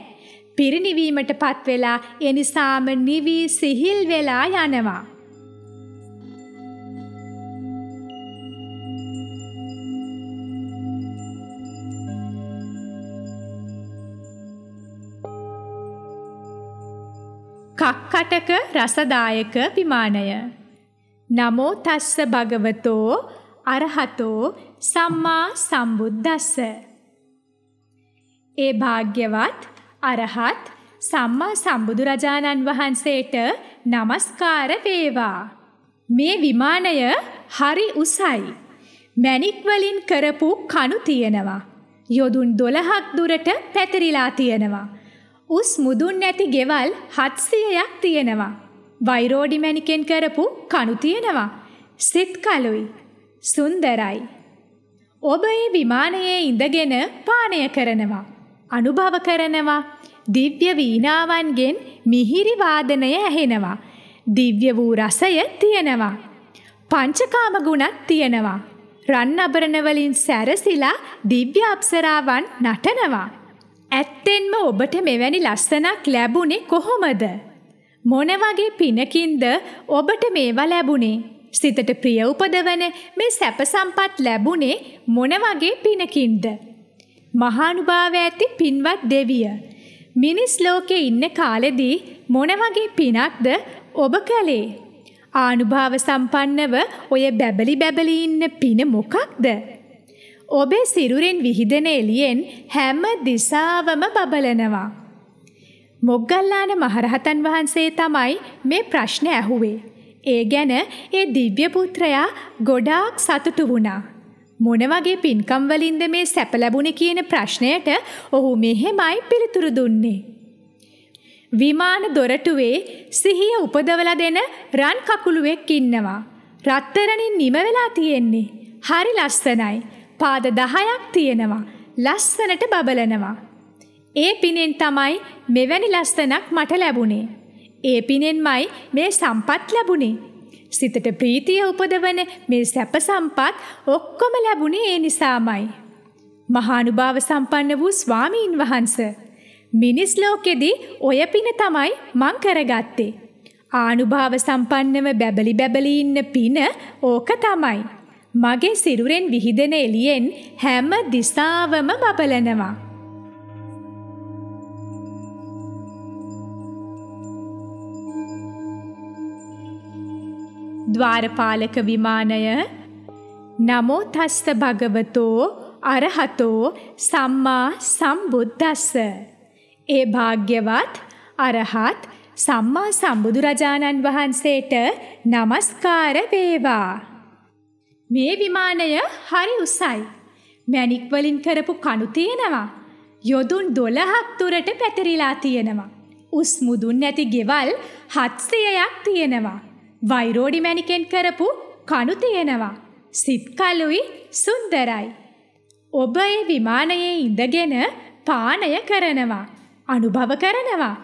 පිරිණිවීමටපත් වෙලා එනිසාම නිවි සිහිල් වෙලා යනවා. කක්කටක රසදායක විමානය. නමෝ තස්ස භගවතෝ අරහතෝ සම්මා සම්බුද්දස්ස. ඒ භාග්‍යවත් අරහත් සම්මා සම්බුදුරජාණන් වහන්සේට නමස්කාර වේවා. මේ විමානය හරි උසයි. මැණික් වලින් කරපු කණු තියෙනවා. යොදුන් 12ක් දුරට පැතිරිලා තියෙනවා. උස් මුදුන් නැති ගෙවල් 700ක් තියෙනවා. වෛරෝඩි මැණිකෙන් කරපු කණු තියෙනවා. සිත් කලුයි. සුන්දරයි. ඔබ ඒ විමානයේ ඉඳගෙන පානය කරනවා. අනුභව කරනවා. දිව්‍ය වීණාවන්ගෙන් මිහිරි වාදනය ඇහෙනවා. දිව්‍ය වූ රසය තියෙනවා. පංචකාම ගුණත් තියෙනවා. රන් අබරණ වලින් සැරසිලා දිව්‍ය අප්සරාවන් නටනවා. ඇත්තෙන්ම ඔබට මෙවැනි ලස්සනක් ලැබුණේ කොහොමද? මොන වගේ පිනකින්ද ඔබට මේවා ලැබුණේ? සිතට ප්‍රිය උපදවන මේ සැප සම්පත් ලැබුණේ මොන වගේ පිනකින්ද? මහානුභාව ඇති පින්වත් දෙවිය. මිනිස් ලෝකේ ඉන්න කාලෙදී මොන වගේ පිනක්ද ඔබ කළේ? ආනුභාව සම්පන්නව ඔය බැබලි බැබලි ඉන්න පින මොකක්ද? ඔබේ සිරුරෙන් විහිදෙන එළියෙන් හැම දිසාවම බබලනවා. මොග්ගල්ලාන මහරහතන් වහන්සේ තමයි මේ ප්‍රශ්න ඇහුවේ. ඒ ගැන ඒ දිව්‍ය පුත්‍රයා ගොඩාක් සතුටු වුණා. මොන වගේ පින්කම් වලින්ද මේ සැප ලැබුණේ කියන ප්‍රශ්නයට ඔහු මෙහෙමයි පිළිතුරු දුන්නේ. විමාන දොරටුවේ සිහිය උපදවලා දෙන රන් කකුලුවෙක් ඉන්නවා. රත්තරන්ින් නිම වෙලා තියෙන්නේ. හරි ලස්සනයි. පාද දහයක් තියෙනවා. ලස්සනට බබලනවා. ඒ පිනෙන් තමයි මෙවැනි ලස්සනක් මට ලැබුණේ. ඒ පිනෙන්මයි මේ සම්පත් ලැබුණේ. සිතට ප්‍රීතිය උපදවන මේ සැප සම්පත් ඔක්කොම ලැබුණේ ඒ නිසාමයි. මහානුභාව සම්පන්න වූ ස්වාමීන් වහන්ස. මිනිස් ලෝකෙදී ඔය පින තමයි මං කරගත්තේ. ආනුභාව සම්පන්නව බැබලි බැබලි ඉන්න පින ඕක තමයි. මගේ සිරුරෙන් විහිදෙන එළියෙන් හැම දිසාවම බබලනවා. ద్వාරපාලක විමානය නමෝ තස්ස භගවතෝ අරහතෝ සම්මා සම්බුද්දස්ස ඒ භාග්‍යවත් අරහත් සම්මා සම්බුදු රජාණන් වහන්සේට নমස්කාර වේවා මේ විමානය හරි උසයි. මැණික් වලින් කරපු කණු තියෙනවා. යොදුන් 12ක් දුරට පැතිරිලා තියෙනවා. උස් මුදුන් නැති ගෙවල් 700ක් තියෙනවා. වෛරෝඩි මැණිකෙන් කරපු කණු තියෙනවා. සිත් කළුයි සුන්දරයි. ඔබ ඒ විමානයේ ඉඳගෙන පානය කරනවා. අනුභව කරනවා.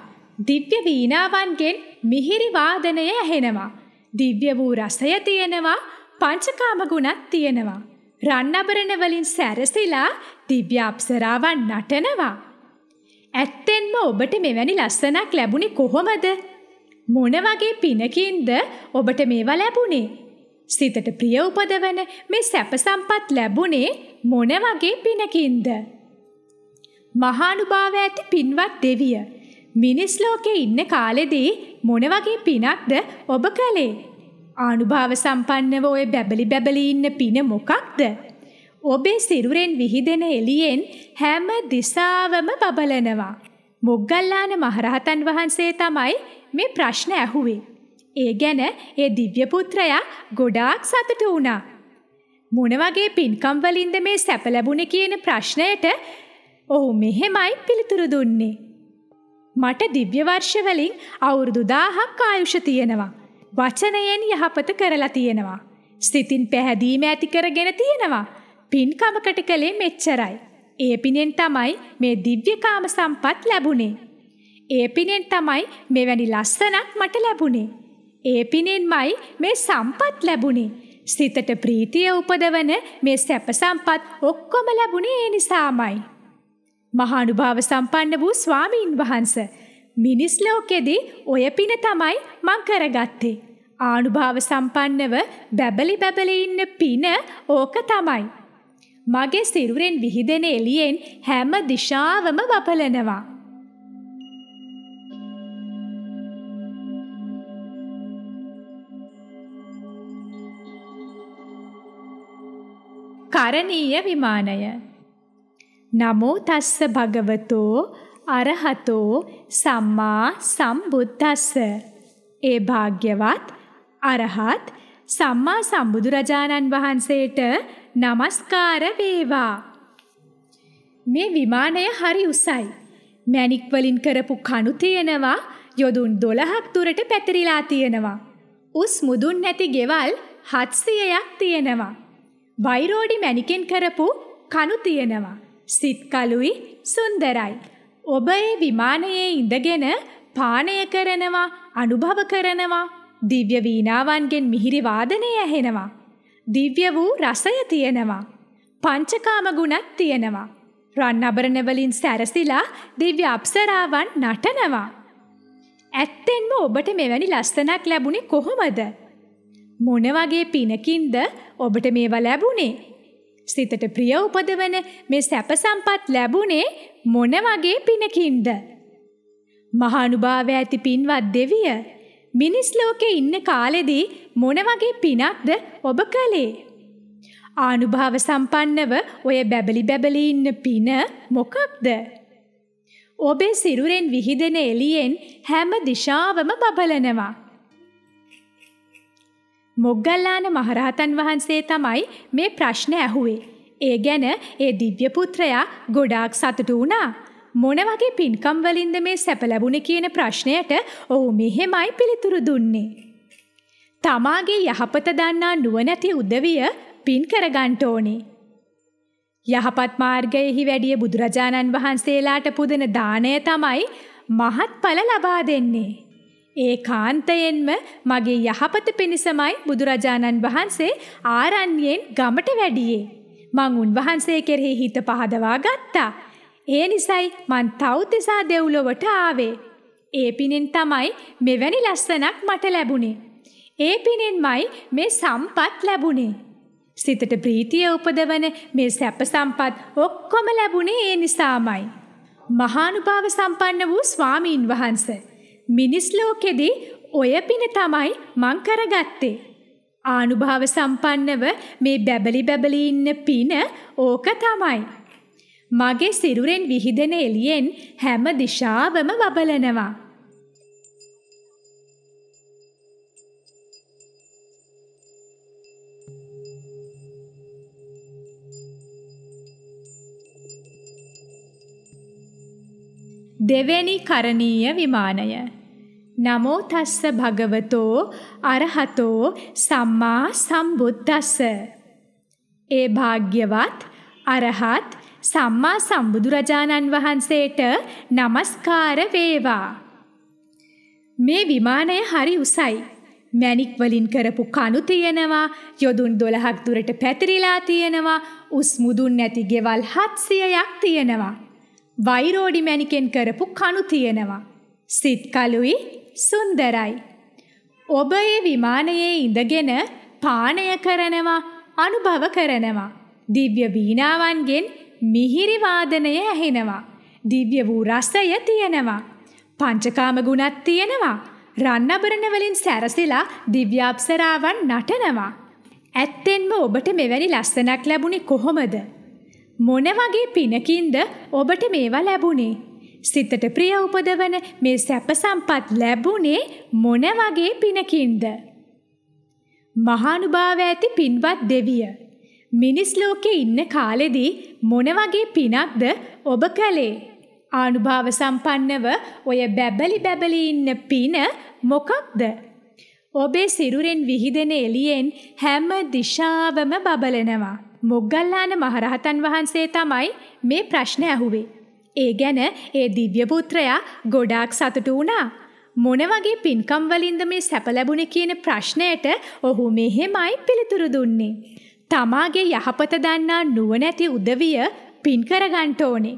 දිව්‍ය වීණාවන්ගෙන් මිහිරි වාදනය ඇහෙනවා. දිව්‍ය වූ රසය තියෙනවා. පංචකාම ගුණත් තියෙනවා. රන්නබරණ වලින් සැරසිලා දිව්‍ය අප්සරාවන් නටනවා. ඇත්තෙන්ම ඔබට මෙවැනි ලස්සනක් ලැබුණේ කොහොමද? මොන වගේ පිනකින්ද ඔබට මේවා ලැබුණේ? සිතට ප්‍රිය උපදවන මේ සැප සම්පත් ලැබුණේ මොන වගේ පිනකින්ද? මහානුභාව ඇති පින්වත් දෙවිය මිනිස් ලෝකේ ඉන්න කාලෙදී මොන වගේ පිනක්ද ඔබ කළේ? ආනුභාව සම්පන්නව ඔය බැබලි බැබලි ඉන්න පින මොකක්ද? ඔබේ සිරුරෙන් විහිදෙන එළියෙන් හැම දිසාවම බබලනවා. මොග්ගල්ලාන මහරහතන් වහන්සේ තමයි මේ ප්‍රශ්න ඇහුවේ. ඒ ගැන ඒ දිව්‍ය පුත්‍රයා ගොඩාක් සතුටු වුණා. මොන වගේ පින්කම් වලින්ද මේ සැප ලැබුණේ කියන ප්‍රශ්නයට ඔහු මෙහෙමයි පිළිතුරු දුන්නේ. මට දිව්‍ය වර්ෂ වලින් අවුරුදු 1000ක් ආයුෂ තියෙනවා. වචනයෙන් යහපත කරලා තියෙනවා. සිතින් පැහැදීම ඇති කරගෙන තියෙනවා. පින්කමකට කලේ මෙච්චරයි. ඒ පිනෙන් තමයි මේ දිව්‍යකාම සම්පත් ලැබුණේ. ඒ පිනෙන් තමයි මෙවැනි ලස්සනක් මට ලැබුණේ. ඒ පිනෙන්මයි මේ සම්පත් ලැබුණේ. සිතට ප්‍රීතිය උපදවන මේ සැප සම්පත් ඔක්කොම ලැබුණේ ඒ නිසාමයි. මහානුභාව සම්පන්න වූ ස්වාමීන් වහන්සේ මිනිස් ලෝකෙදී ඔය පින තමයි මං කරගත්තේ. ආනුභාව සම්පන්නව බැබලි බැබලි ඉන්න පින ඕක තමයි. මගේ සිරුරෙන් විහිදෙන එළියෙන් හැම දිශාවම වපලනවා. කරණීය විමානය නමෝ තස්ස භගවතෝ අරහතෝ සම්මා සම්බුද්දස්ස. ඒ භාග්‍යවත් අරහත් සම්මා සම්බුදුරජාණන් වහන්සේට নমස්කාර වේවා. මේ විමානය හරි උසයි. මැණික් වලින් කරපු කණු තියෙනවා යොදුන් 12ක් දුරට පැතිරිලා තියෙනවා. උස් මුදුන් නැති ගෙවල් 700ක් තියෙනවා. වෛරෝඩි මැණිකෙන් කරපු කණු තියෙනවා. සිත් කළුයි සුන්දරයි. ඔබ ඒ විමානයේ ඉඳගෙන පානය කරනවා, අනුභව කරනවා, දිව්‍ය වීණාවන්ගෙන් මිහිරි වාදනය ඇහෙනවා. දිව්‍ය වූ රසය තියෙනවා. පංචකාම ගුණත් තියෙනවා. රන් අබරණ වලින් සැරසිලා දිව්‍ය අප්සරාවන් නටනවා. ඇත්තෙන්ම ඔබට මෙවැනි ලස්සනක් ලැබුණේ කොහොමද? මොන වගේ පිනකින්ද ඔබට මේවා ලැබුණේ? සිතට ප්‍රිය උපදවන මේ සැප සම්පත් ලැබුණේ මොන වගේ පිනකින්ද? මහානුභාව ඇති පින්වත් දෙවිය මිනිස් ලෝකේ ඉන්න කාලෙදී මොන වගේ පිනක්ද ඔබ කළේ? ආනුභාව සම්පන්නව ඔය බැබලි බැබලි ඉන්න පින මොකක්ද? ඔබේ සිරුරෙන් විහිදෙන එළියෙන් හැම දිශාවම බබලනවා. මොග්ගල්ලාන මහරහතන් වහන්සේ තමයි මේ ප්‍රශ්න ඇහුවේ. ඒ ගැන ඒ දිව්‍ය පුත්‍රයා ගොඩාක් සතුටු වුණා. මොන වගේ පින්කම් වලින්ද මේ සැප ලැබුණේ කියන ප්‍රශ්නයට ඔහු මෙහෙමයි පිළිතුරු දුන්නේ. තමාගේ යහපත දන්නා නුවණැති උදවිය පින් කරගන්න ඕනේ. යහපත් මාර්ගයෙහි වැඩිය බුදුරජාණන් වහන්සේලාට පුදන දාණය තමයි මහත්ඵල ලබා දෙන්නේ. ඒ කාන්තයෙන්ම මගේ යහපත පිණිසමයි බුදුරජාණන් වහන්සේ ආරණ්‍යයෙන් ගමට වැඩියේ. මං උන්වහන්සේ කෙරෙහි හිත පහදවා ගත්තා. ඒ නිසයි මං තව්තිසා දෙව්ලොවට ආවේ. ඒ පිනෙන් තමයි මෙවැනි ලස්සනක් මට ලැබුණේ. ඒ පිනෙන්මයි මේ සම්පත් ලැබුණේ. සිතට ප්‍රීතිය උපදවන මේ සැප සම්පත් ඔක්කොම ලැබුණේ ඒ නිසාමයි. මහානුභාව සම්පන්න වූ ස්වාමීන් වහන්සේ මිනිස් ලෝකෙදී ඔය පින තමයි මං කරගත්තේ. ආනුභාව සම්පන්නව මේ බැබලි බැබලි ඉන්න පින ඕක තමයි. මගේ සිරුරෙන් විහිදෙන එළියෙන් හැම දිශාවම බබලනවා. දෙවැනි කරණීය විමානය නමෝ තස්ස භගවතෝ අරහතෝ සම්මා සම්බුද්දස්ස ඒ භාග්‍යවත් අරහත් සම්මා සම්බුදුරජාණන් වහන්සේට নমස්කාර වේවා මේ විමානය හරි උසයි මැණික් වලින් කරපු කණු තියෙනවා යොදුන් 12ක් දුරට පැතිරිලා තියෙනවා උස් මුදුන් නැති ගෙවල් 700ක් තියෙනවා වෛරෝඩි මැණිකෙන් කරපු කණු තියෙනවා සිත් කලුයි සුන්දරයි. ඔබ ඒ විමානයේ ඉඳගෙන පානය කරනවා අනුභව කරනවා. දිව්‍ය බීනාවන්ගෙන් මිහිරි වාදනය ඇහෙනවා. දිව්‍ය වූ රසය තියෙනවා. පංචකාම ගුණත් තියෙනවා. රන්නබරණ වලින් සැරසිලා දිව්‍ය අප්සරාවන් නටනවා. ඇත්තෙන්ම ඔබට මෙවැනි ලස්සනක් ලැබුණේ කොහොමද? මොන වගේ පිනකින්ද ඔබට මේවා ලැබුණේ? සිතට ප්‍රිය උපදවන මේ සැප සම්පත් ලැබුණේ මොන වගේ පිනකින්ද? මහානුභාව ඇති පින්වත් දෙවිය. මිනිස් ලෝකේ ඉන්න කාලෙදී මොන වගේ පිනක්ද ඔබ කළේ? ආනුභාව සම්පන්නව ඔය බැබලි බැබලි ඉන්න පින මොකක්ද? ඔබේ සිරුරෙන් විහිදෙන එළියෙන් හැම දිශාවම බබලනවා. මොග්ගල්ලාන මහරහතන් වහන්සේ තමයි මේ ප්‍රශ්නේ ඇහුවේ. ඒ ගැන ඒ දිව්‍යපුත්‍රයා ගොඩාක් සතුටු වුණා. මොන වගේ පින්කම් වලින්ද මේ සැප ලැබුණේ කියන ප්‍රශ්නයට ඔහු මෙහෙමයි පිළිතුරු දුන්නේ. තමාගේ යහපත දන්නා නුවණැති උදවිය පින් කරගන්න ඕනේ.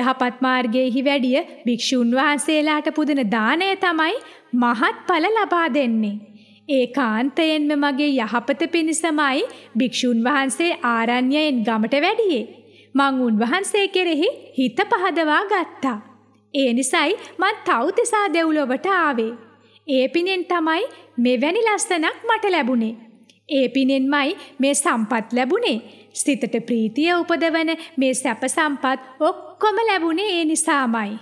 යහපත් මාර්ගයේහි වැඩිය භික්ෂුන් වහන්සේලාට පුදන දාණය තමයි මහත්ඵල ලබා දෙන්නේ. ඒකාන්තයෙන්ම මගේ යහපත පිණිසමයි භික්ෂුන් වහන්සේ ආරණ්‍යයෙන් ගමට වැඩියේ. මං උන්වහන්සේ කෙරෙහි හිත පහදවා ගත්තා. ඒ නිසයි මං තව්තිසා දෙව්ලොවට ආවේ. ඒ පිනෙන් තමයි මෙවැනි ලස්සනක් මට ලැබුණේ. ඒ පිනෙන්මයි මේ සම්පත් ලැබුණේ. සිතට ප්‍රීතිය උපදවන මේ සැප සම්පත් ඔක්කොම ලැබුණේ ඒ නිසාමයි.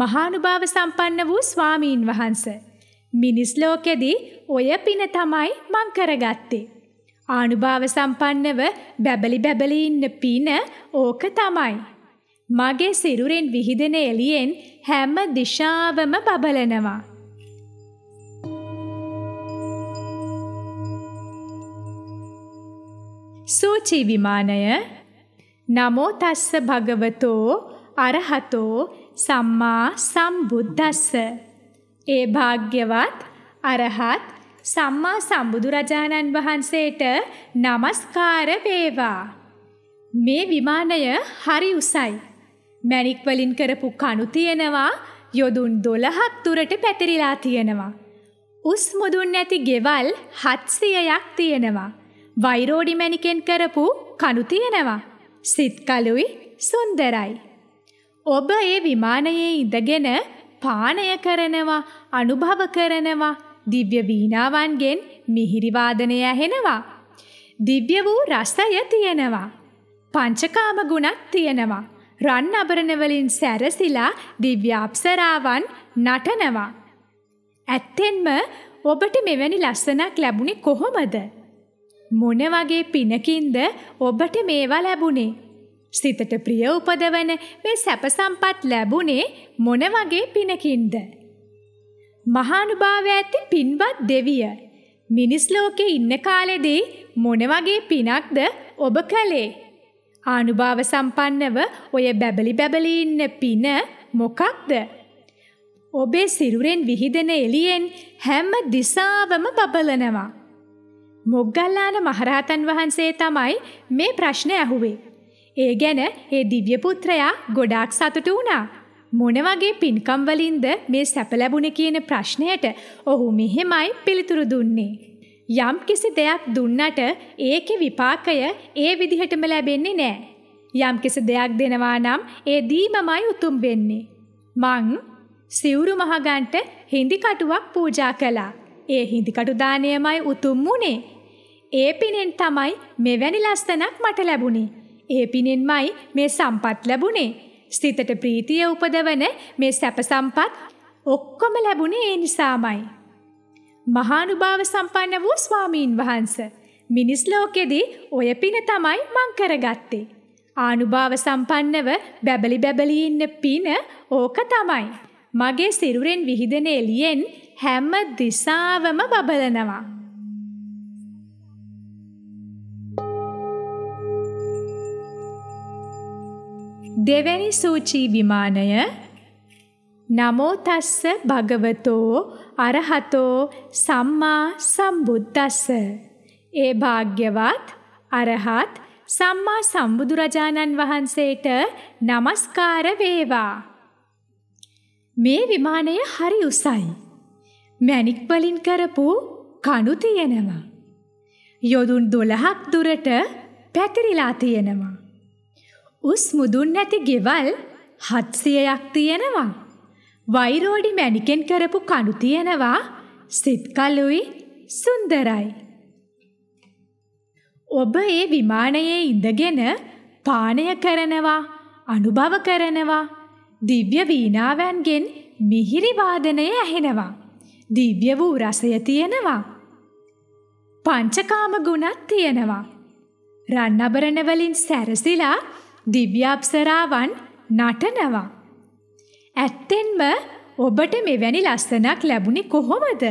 මහානුභාව සම්පන්න වූ ස්වාමීන් වහන්සේ මිනිස් ලෝකෙදී ඔය පින තමයි මං කරගත්තේ. ආනුභාව සම්පන්නව බැබලි බැබලි ඉන්න පින ඕක තමයි. මගේ සිරුරෙන් විහිදෙන එළියෙන් හැම දිශාවම බබලනවා. සූචි විමානය නමෝ තස්ස භගවතෝ අරහතෝ සම්මා සම්බුද්දස්ස ඒ භාග්‍යවත් අරහත් සම්මා සම්බුදුරජාණන් වහන්සේට নমස්කාර වේවා. මේ විමානය හරි උසයි. මැණික් වලින් කරපු කණු තියෙනවා, යොදුන් 12ක් දුරට පැතිරිලා තියෙනවා. උස් මුදුන් නැති ගෙවල් 700ක් තියෙනවා. වෛරෝඩි මැණිකෙන් කරපු කණු තියෙනවා. සිත් කළුයි, සුන්දරයි. ඔබ ඒ විමානයේ ඉඳගෙන පානය කරනවා, අනුභව කරනවා, දිව්‍ය වීණාවන්ගෙන් මිහිරිවාදනය ඇහෙනවා. දිව්‍ය වූ රසය තියෙනවා. පංචකාම ගුණත් තියෙනවා. රන් අබරණ වලින් සැරසිලා දිව්‍ය අප්සරාවන් නටනවා. ඇත්තෙන්ම ඔබට මෙවැනි ලස්සනක් ලැබුණේ කොහොමද? මොන වගේ පිනකින්ද ඔබට මේවා ලැබුණේ? සිතට ප්‍රිය උපදවන මේ සැප සම්පත් ලැබුණේ මොන වගේ පිනකින්ද? මහානුභාවය ඇති පින්වත් දෙවිය. මිනිස් ලෝකේ ඉන්න කාලෙදී මොන වගේ පිනක්ද ඔබ කළේ? ආනුභාව සම්පන්නව ඔය බැබලි බැබලි ඉන්න පින මොකක්ද? ඔබේ සිරුරෙන් විහිදෙන එළියෙන් හැම දිසාවම බබලනවා. මොග්ගල්ලාන මහරහතන් වහන්සේ තමයි මේ ප්‍රශ්නේ ඇහුවේ. ඒ ගැන ඒ දිව්‍ය පුත්‍රයා ගොඩාක් සතුටු වුණා. මොනවගේ පින්කම්වලින්ද මේ සැප ලැබුණ කියන ප්‍රශ්නයට ඔහු මෙහෙමයි පිළිතුරු දුන්නේ. යම් කිසි දෙයක් දුන්නට ඒකෙ විපාකය ඒ විදිහටම ලැබෙන්නේ නෑ. යම් කිසි දෙයක් දෙනවා නම් ඒ දීමමයි උතුම් වෙන්නේ. මං සිවුරු මහගන්ට හිඳිකටුවක් පූජා කළා. ඒ හිඳිකටු දානයමයි උතුම් වුණේ. ඒ පිනෙන් තමයි මෙවැනි ලස්සනක් මට ලැබුණේ. ඒ පිනෙන්මයි මේ සම්පත් ලැබුණේ. සිතට ප්‍රීතිය උපදවන මේ සැප සම්පත් ඔක්කොම ලැබුණේ ඒ නිසාමයි. මහානුභාව සම්පන්න වූ ස්වාමීන් වහන්ස මිනිස් ලෝකෙදී ඔය පින තමයි මං කරගත්තේ. ආනුභාව සම්පන්නව බැබලි බැබලි ඉන්න පින ඕක තමයි. මගේ සිරුරෙන් විහිදෙන එළියෙන් හැම දිසාවම බබලනවා. දෙවැනි සූචී විමානය නමෝ තස්ස භගවතෝ අරහතෝ සම්මා සම්බුද්දස්ස ඒ භාග්‍යවත් අරහත් සම්මා සම්බුදුරජාණන් වහන්සේට নমස්කාර වේවා මේ විමානය හරි උසයි මැණික් වලින් කරපු කණු තියෙනවා යොදුන් 12ක් දුරට පැතිරිලා තියෙනවා උස් මුදුන් නැති ගෙවල් හත්සියයක් තියෙනවා. වෛරෝඩි මැණිකෙන් කරපු කණු තියෙනවා සිත් කලුයි සුන්දරයි. ඔබ ඒ විමානයේ ඉඳගෙන පානය කරනවා අනුභව කරනවා දිව්‍ය වීණාවන්ගෙන් මිහිරි වාදනය ඇහෙනවා. දිව්‍ය වූ රසය තියෙනවා. පංචකාම ගුණත් තියෙනවා. රන්නබරණ වලින් සැරසිලා දිව්‍යප්සරාවන් නටනවා. ඇත්තෙන්ම ඔබට මෙවැනි ලස්සනක් ලැබුණේ කොහොමද?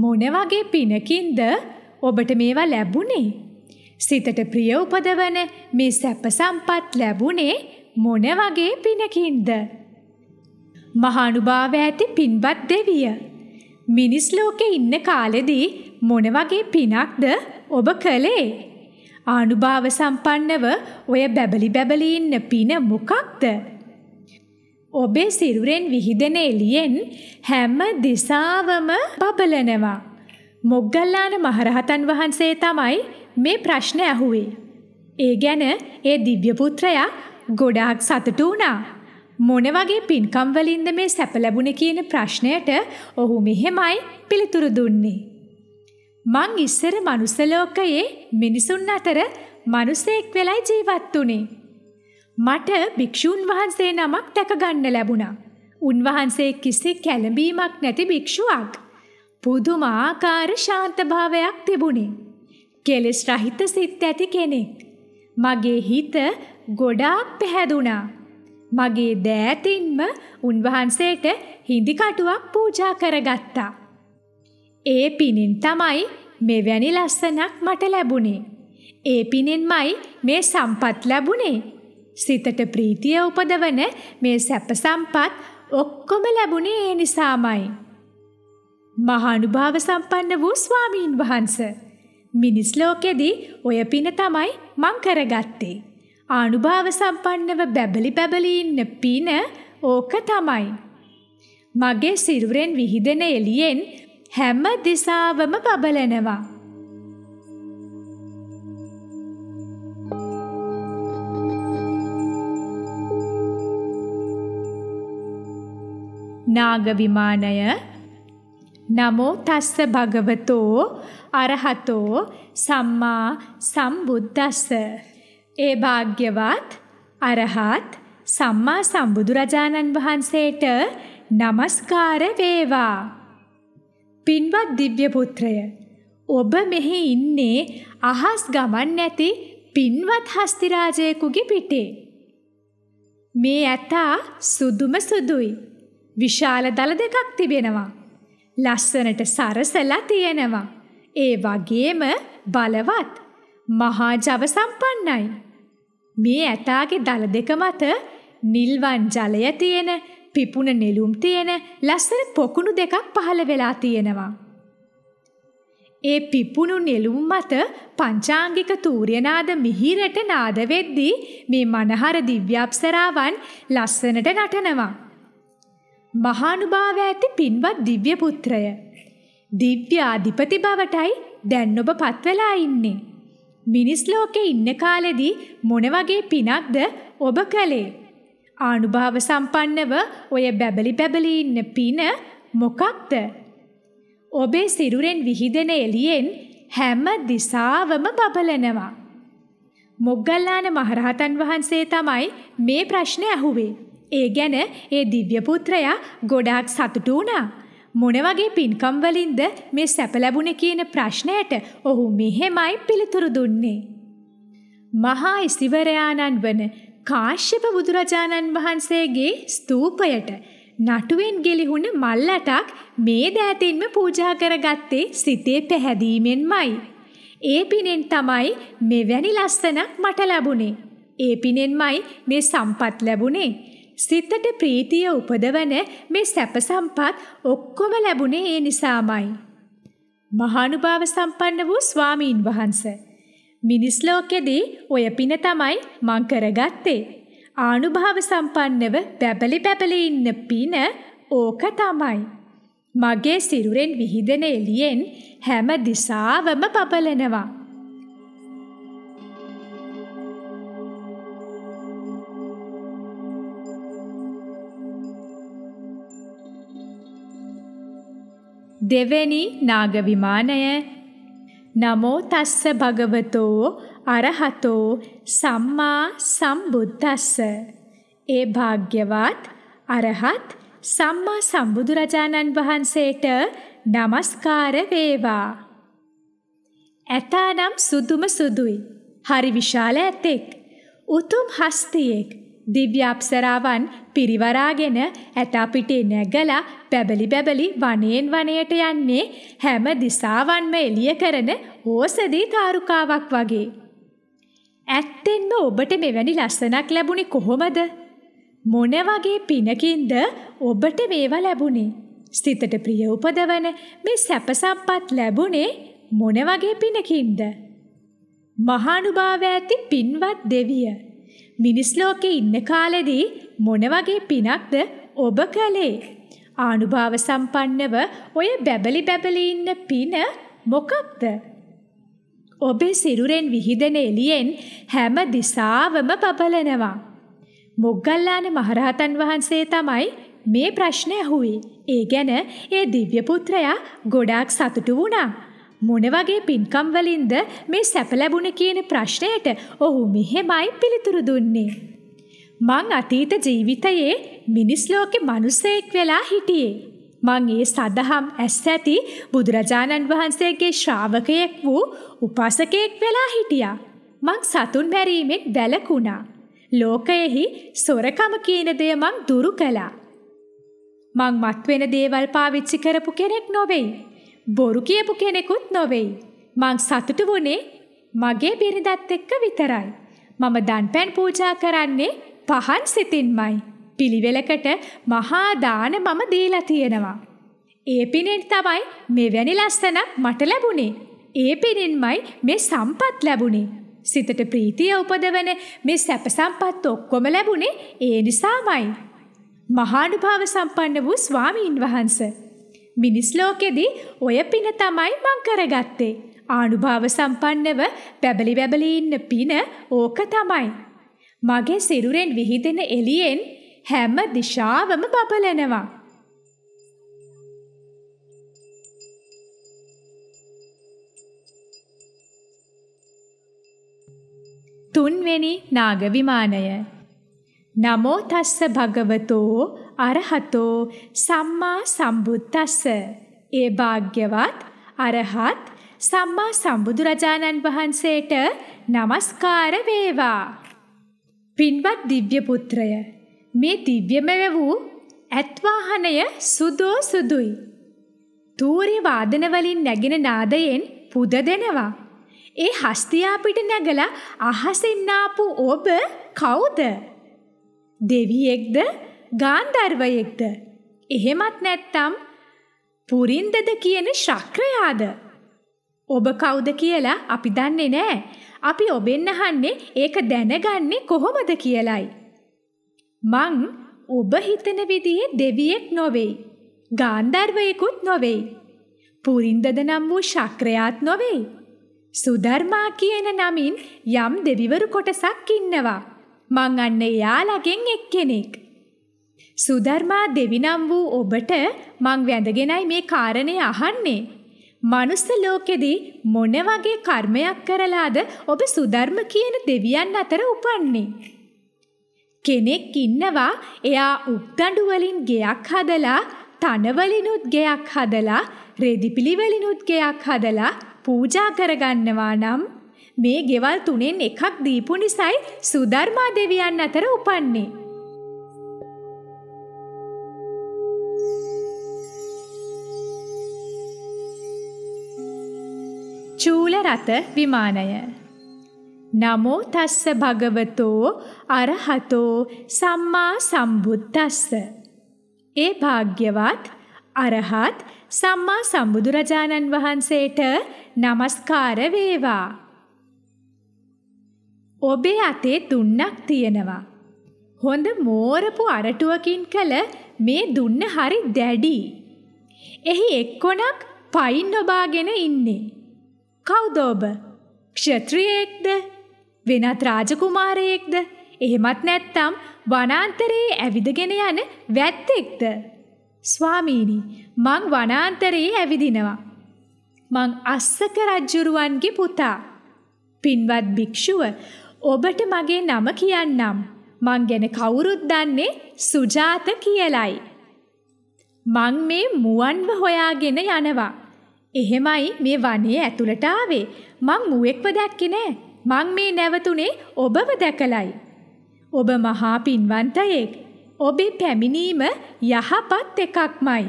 මොන වගේ පිනකින්ද ඔබට මේවා ලැබුණේ? සිතට ප්‍රිය උපදවන මේ සැප සම්පත් ලැබුණේ මොන වගේ පිනකින්ද? මහානුභාව ඇති පින්වත් දෙවිය. මිනිස් ලෝකේ ඉන්න කාලෙදී මොන වගේ පිනක්ද ඔබ කළේ? ආනුභාව සම්පන්නව ඔය බැබලි බැබලි ඉන්න පින මොකක්ද? ඔබේ සිරුරෙන් විහිදෙන එළියෙන් හැම දිසාවම බබලනවා. මොග්ගල්ලාන මහරහතන් වහන්සේ තමයි මේ ප්‍රශ්න ඇහුවේ. ඒ ගැන ඒ දිව්‍ය පුත්‍රයා ගොඩාක් සතුටු වුණා. මොන වගේ පින්කම් වලින්ද මේ සැප ලැබුණේ කියන ප්‍රශ්නයට ඔහු මෙහෙමයි පිළිතුරු දුන්නේ. මං ඉස්සර මනුස්සලෝකයේ මිනිසුන් අතර මනුස්සයෙක් වෙලයි ජීවත් වුනේ. මට භික්‍ෂූන් වහන්සේ නමක් දැකගන්න ලැබුණා. උන්වහන්සේ කිසි කැළඹීමක් නැති භික්‍ෂුවක්. පුදුමාකාර ශාන්තභාවයක් තිබුණේ. කෙලෙස් රහිත සිත් ඇති කෙනෙක්. මගේ හිත ගොඩාක් පැහැදුනා. මගේ දෑතින්ම උන්වහන්සේට හිඳිකටුවක් පූජා කරගත්තා. ඒ පිණින් තමයි මෙවැනි ලස්සනක් මට ලැබුණේ. ඒ පිණින්මයි මේ සම්පත් ලැබුණේ. සිතට ප්‍රීතිය උපදවන මේ සැප සම්පත් ඔක්කොම ලැබුණේ ඒ නිසාමයි. මහානුභාව සම්පන්න වූ ස්වාමීන් වහන්ස. මිනිස් ලෝකෙදී ඔය පින තමයි මං කරගත්තේ. ආනුභාව සම්පන්නව බැබලි බැබලි ඉන්න පින ඕක තමයි. මගේ සිරුරෙන් විහිදෙන එළියෙන් හැම දිසාවම බබලනවා. නාග විමානය නමෝ තස්ස භගවතෝ අරහතෝ සම්මා සම්බුද්දස්ස ඒ භාග්‍යවත් අරහත් සම්මා සම්බුදුරජාණන් වහන්සේට নমස්කාර වේවා පින්වත් දිව්‍ය පුත්‍රය ඔබ මෙහි ඉන්නේ අහස් ගමන් නැති පින්වත් හස්තිරාජයෙකුගේ පිටේ මේ ඇතා සුදුම සුදුයි විශාල දල දෙකක් තිබෙනවා ලස්සනට සරසලා තියෙනවා ඒ වගේම බලවත් මහා ජව සම්පන්නයි මේ ඇතාගේ දල දෙක මත නිල්වන් ජලය තියෙන පිපුණ නෙළුම් තියෙන ලස්සන පොකුණු දෙකක් පහළ වෙලා තියෙනවා. ඒ පිපුණු නෙළුම් මත පංචාංගික තූර්යනාද මිහිරට නාද වෙද්දී මේ මනහර දිව්‍යාප්සරාවන් ලස්සනට නටනවා. මහානුභාව ඇති පින්වත් දිව්‍ය පුත්‍රය. දිව්‍ය අධිපති බවටයි දැන් ඔබ පත්වලා ඉන්නේ. මිනිස් ලෝකේ ඉන්න කාලෙදී මොන වගේ පිනක්ද ඔබ කළේ? ආනුභාව සම්පන්නව ඔය බැබලි බැබලි ඉන්න පින මොකක්ද? ඔබේ සිරුරෙන් විහිදෙන එළියෙන් හැම දිසාවම බබලනවා. මොග්ගල්ලාන මහරහතන් වහන්සේ තමයි මේ ප්‍රශ්නේ අහුවේ. ඒ ගැන ඒ දිව්‍ය පුත්‍රයා ගොඩාක් සතුටු වුණා. මොන වගේ පින්කම් වලින්ද මේ සැප ලැබුණේ කියන ප්‍රශ්නයට ඔහු මෙහෙමයි පිළිතුරු දුන්නේ. මහා ඉසිවරයාණන් වන කාශ්‍යප බුදුරජාණන් වහන්සේගේ ස්තූපයට නටුවෙන් ගෙලිහුණ මල් අටක් මේ දෑතින්ම පූජා කරගත්තේ සිතේ පැහැදීමෙන්මයි. ඒ පිනෙන් තමයි මෙවැනි ලස්සනක් මට ලැබුණේ. ඒ පිනෙන්මයි මේ සම්පත් ලැබුණේ. සිතට ප්‍රීතිය උපදවන මේ සැප සම්පත් ඔක්කොම ලැබුණේ ඒ නිසාමයි. මහානුභාව සම්පන්න වූ ස්වාමීන් වහන්සේ මිනිස් ලෝකෙදී ඔය පින තමයි මං කරගත්තේ. ආනුභාව සම්පන්නව පැපලි පැපලි ඉන්න පින ඕක තමයි. මගේ සිරුරෙන් විහිදෙන එළියෙන් හැම දිසාවම බබලනවා. දෙවැනි නාග විමානය නමෝ තස්ස භගවතෝ අරහතෝ සම්මා සම්බුද්දස්ස ඒ භාග්‍යවත් අරහත් සම්මා සම්බුදු රජාණන් වහන්සේට নমස්කාර වේවා ඇතානම් සුදුම සුදුයි හරි විශාල ඇතෙක් උතුම් හස්තියෙක් දිව්‍ය අප්සරාවන් පිරිවරාගෙන ඇත අපිටේ නැගලා බැබලි බැබලි වනයෙන් වනයට යන්නේ හැම දිසාවන්ම එළිය කරන ඕසදී තාරුකාවක් වගේ. ඇත්තෙන්ම ඔබට මෙවැනි ලස්සනක් ලැබුණේ කොහොමද? මොන වගේ පිනකින්ද ඔබට මේවා ලැබුණේ? සිතට ප්‍රිය උපදවන මේ සැප සම්පත් ලැබුණේ මොන වගේ පිනකින්ද? මහානුභාව ඇති පින්වත් දෙවිය මිනිස් ලෝකේ ඉන්න කාලෙදී මොන වගේ පිනක්ද ඔබ කළේ? ආනුභාව සම්පන්නව ඔය බැබලි බැබලි ඉන්න පින මොකක්ද? ඔබේ සිරුරෙන් විහිදෙන එළියෙන් හැම දිසාවම බබලනවා. මොග්ගල්ලාන මහරහතන් වහන්සේ තමයි මේ ප්‍රශ්නේ අහුවේ. ඒ ගැන ඒ දිව්‍ය පුත්‍රයා ගොඩාක් සතුටු වුණා. මොන වගේ පින්කම් වලින්ද මේ සැප ලැබුණ කියන ප්‍රශ්නයට ඔහු මෙහෙමයි පිළිතුරු දුන්නේ. මං අතීත ජීවිතයේ මිනිස් ලෝකේ මිනිසෙක් වෙලා හිටියේ. මං ඒ සදහම් ඇස් ඇති බුදුරජාණන් වහන්සේගේ ශ්‍රාවකයෙක් වූ උපාසකයෙක් වෙලා හිටියා. මං සතුන් මැරීමෙන් වැළකුණා. ලෝකයෙහි සොරකම කියන දේ මං දුරු කළා. මං මත්වෙන දේවල් පාවිච්චි කරපු කෙනෙක් නොවෙයි. බොරු කියපු කෙනෙකුත් නොවෙයි. මං සතුටු වුණේ මගේ බිරිඳත් එක්ක විතරයි. මම දන්පැන් පූජා කරන්නේ පහන් සිතින්මයි. පිළිවෙලකට මහා දාන මම දීලා තියෙනවා. ඒ පිනෙන් තමයි මෙවැනි ලස්සනක් මට ලැබුණේ. ඒ පිනෙන්මයි මේ සම්පත් ලැබුණේ. සිතට ප්‍රීතිය උපදවන මේ සැප සම්පත් ඔක්කොම ලැබුණේ ඒ නිසාමයි. මහානුභාව සම්පන්න වූ ස්වාමීන් වහන්සේ මිනිස් ලෝකෙදී ඔය පින තමයි මං කරගත්තේ. ආනුභාව සම්පන්නව පැබලි පැබලි ඉන්න පින ඕක තමයි. මගේ සිරුරෙන් විහිදෙන එළියෙන් හැම දිශාවම බබලනවා. තුන්වෙනි නාග විමානය. නමෝ තස්ස භගවතෝ අරහතෝ සම්මා සම්බුද්දස්ස ඒ භාග්‍යවත් අරහත් සම්මා සම්බුදුරජාණන් වහන්සේට নমස්කාර වේවා පින්වත් දිව්‍ය පුත්‍රය මේ දිව්‍යමය වූ ඇත්වාහනය සුදෝ සුදුයි තූරි වාදන වලින් නැගෙන නාදයෙන් පුද දෙනවා ඒ හස්තියා පිට නැගලා අහසින් ආපු ඔබ කවුද දෙවියෙක්ද ගාන්ධර්වයෙක්ද? එහෙමත් නැත්නම් පුරින්දද කියන ශක්‍රයාද? ඔබ කවුද කියලා අපි දන්නේ නැහැ. අපි ඔබෙන් අහන්නේ ඒක දැනගන්නේ කොහොමද කියලයි. මං ඔබ හිතන විදිහේ දෙවියෙක් නොවේයි. ගාන්ධර්වයෙකුත් නොවේයි. පුරින්දද නම් වූ ශක්‍රයාත් නොවේයි. සුධර්මා කියන නමින් යම් දෙවිවරු කොටසක් ඉන්නවා. මං අන්න එයාලගෙන් එක්කෙනෙක්. සුධර්මා දෙවිනම් වූ ඔබට මං වැඳගෙනයි මේ කාරණේ අහන්නේ. මනුස්ස ලෝකෙදී මොන වගේ කර්මයක් කරලාද ඔබ සුධර්ම කියන දෙවියන් අතර උපන්නේ? කෙනෙක් ඉන්නවා එයා උක්දඬු වලින් ගෙයක් හදලා, තන වලිනුත් ගෙයක් හදලා, රෙදිපිලි වලිනුත් ගෙයක් හදලා පූජා කරගන්නවා නම් මේ ගෙවල් තුනෙන් එකක් දීපු නිසායි සුධර්මා දෙවියන් අතර උපන්නේ. චූල රථ විමානය. නමෝ තස්ස භගවතෝ අරහතෝ සම්මා සම්බුද්දස්ස. ඒ භාග්‍යවත් අරහත් සම්මා සම්බුදුරජාණන් වහන්සේට নমස්කාර වේවා. ඔබේ අතේ දුන්නක් තියෙනවා. හොඳ මෝරපු අරටුවකින් කළ මේ දුන්න හරි දැඩි. එහි එක්කොනක් පයින් නොබාගෙන ඉන්නේ. කවුද ඔබ? ක්ෂත්‍රියෙක්ද? වෙනත් රාජකුමාරයෙක්ද? එහෙමත් නැත්නම් වනාන්තරයේ ඇවිදගෙන යන වැත්තෙක්ද? ස්වාමීනි, මං වනාන්තරයේ ඇවිදිනවා. මං අස්සක රජුරුවන්ගේ පුතා. පින්වත් භික්ෂුව, ඔබට මගේ නම කියන්නම්. මං ගැන කවුරුත් දන්නේ සුජාත කියලයි. මං මේ මුවන්ව හොයාගෙන යනවා. එහෙමයි මේ වනයේ ඇතුළට ආවේ. මං මුවෙක්ව දැක්කේ නෑ. මං මේ නැවතුනේ ඔබව දැකලයි. ඔබ මහා පින්වන්තයෙක්. ඔබේ පැමිණීම යහපත් එකක්මයි.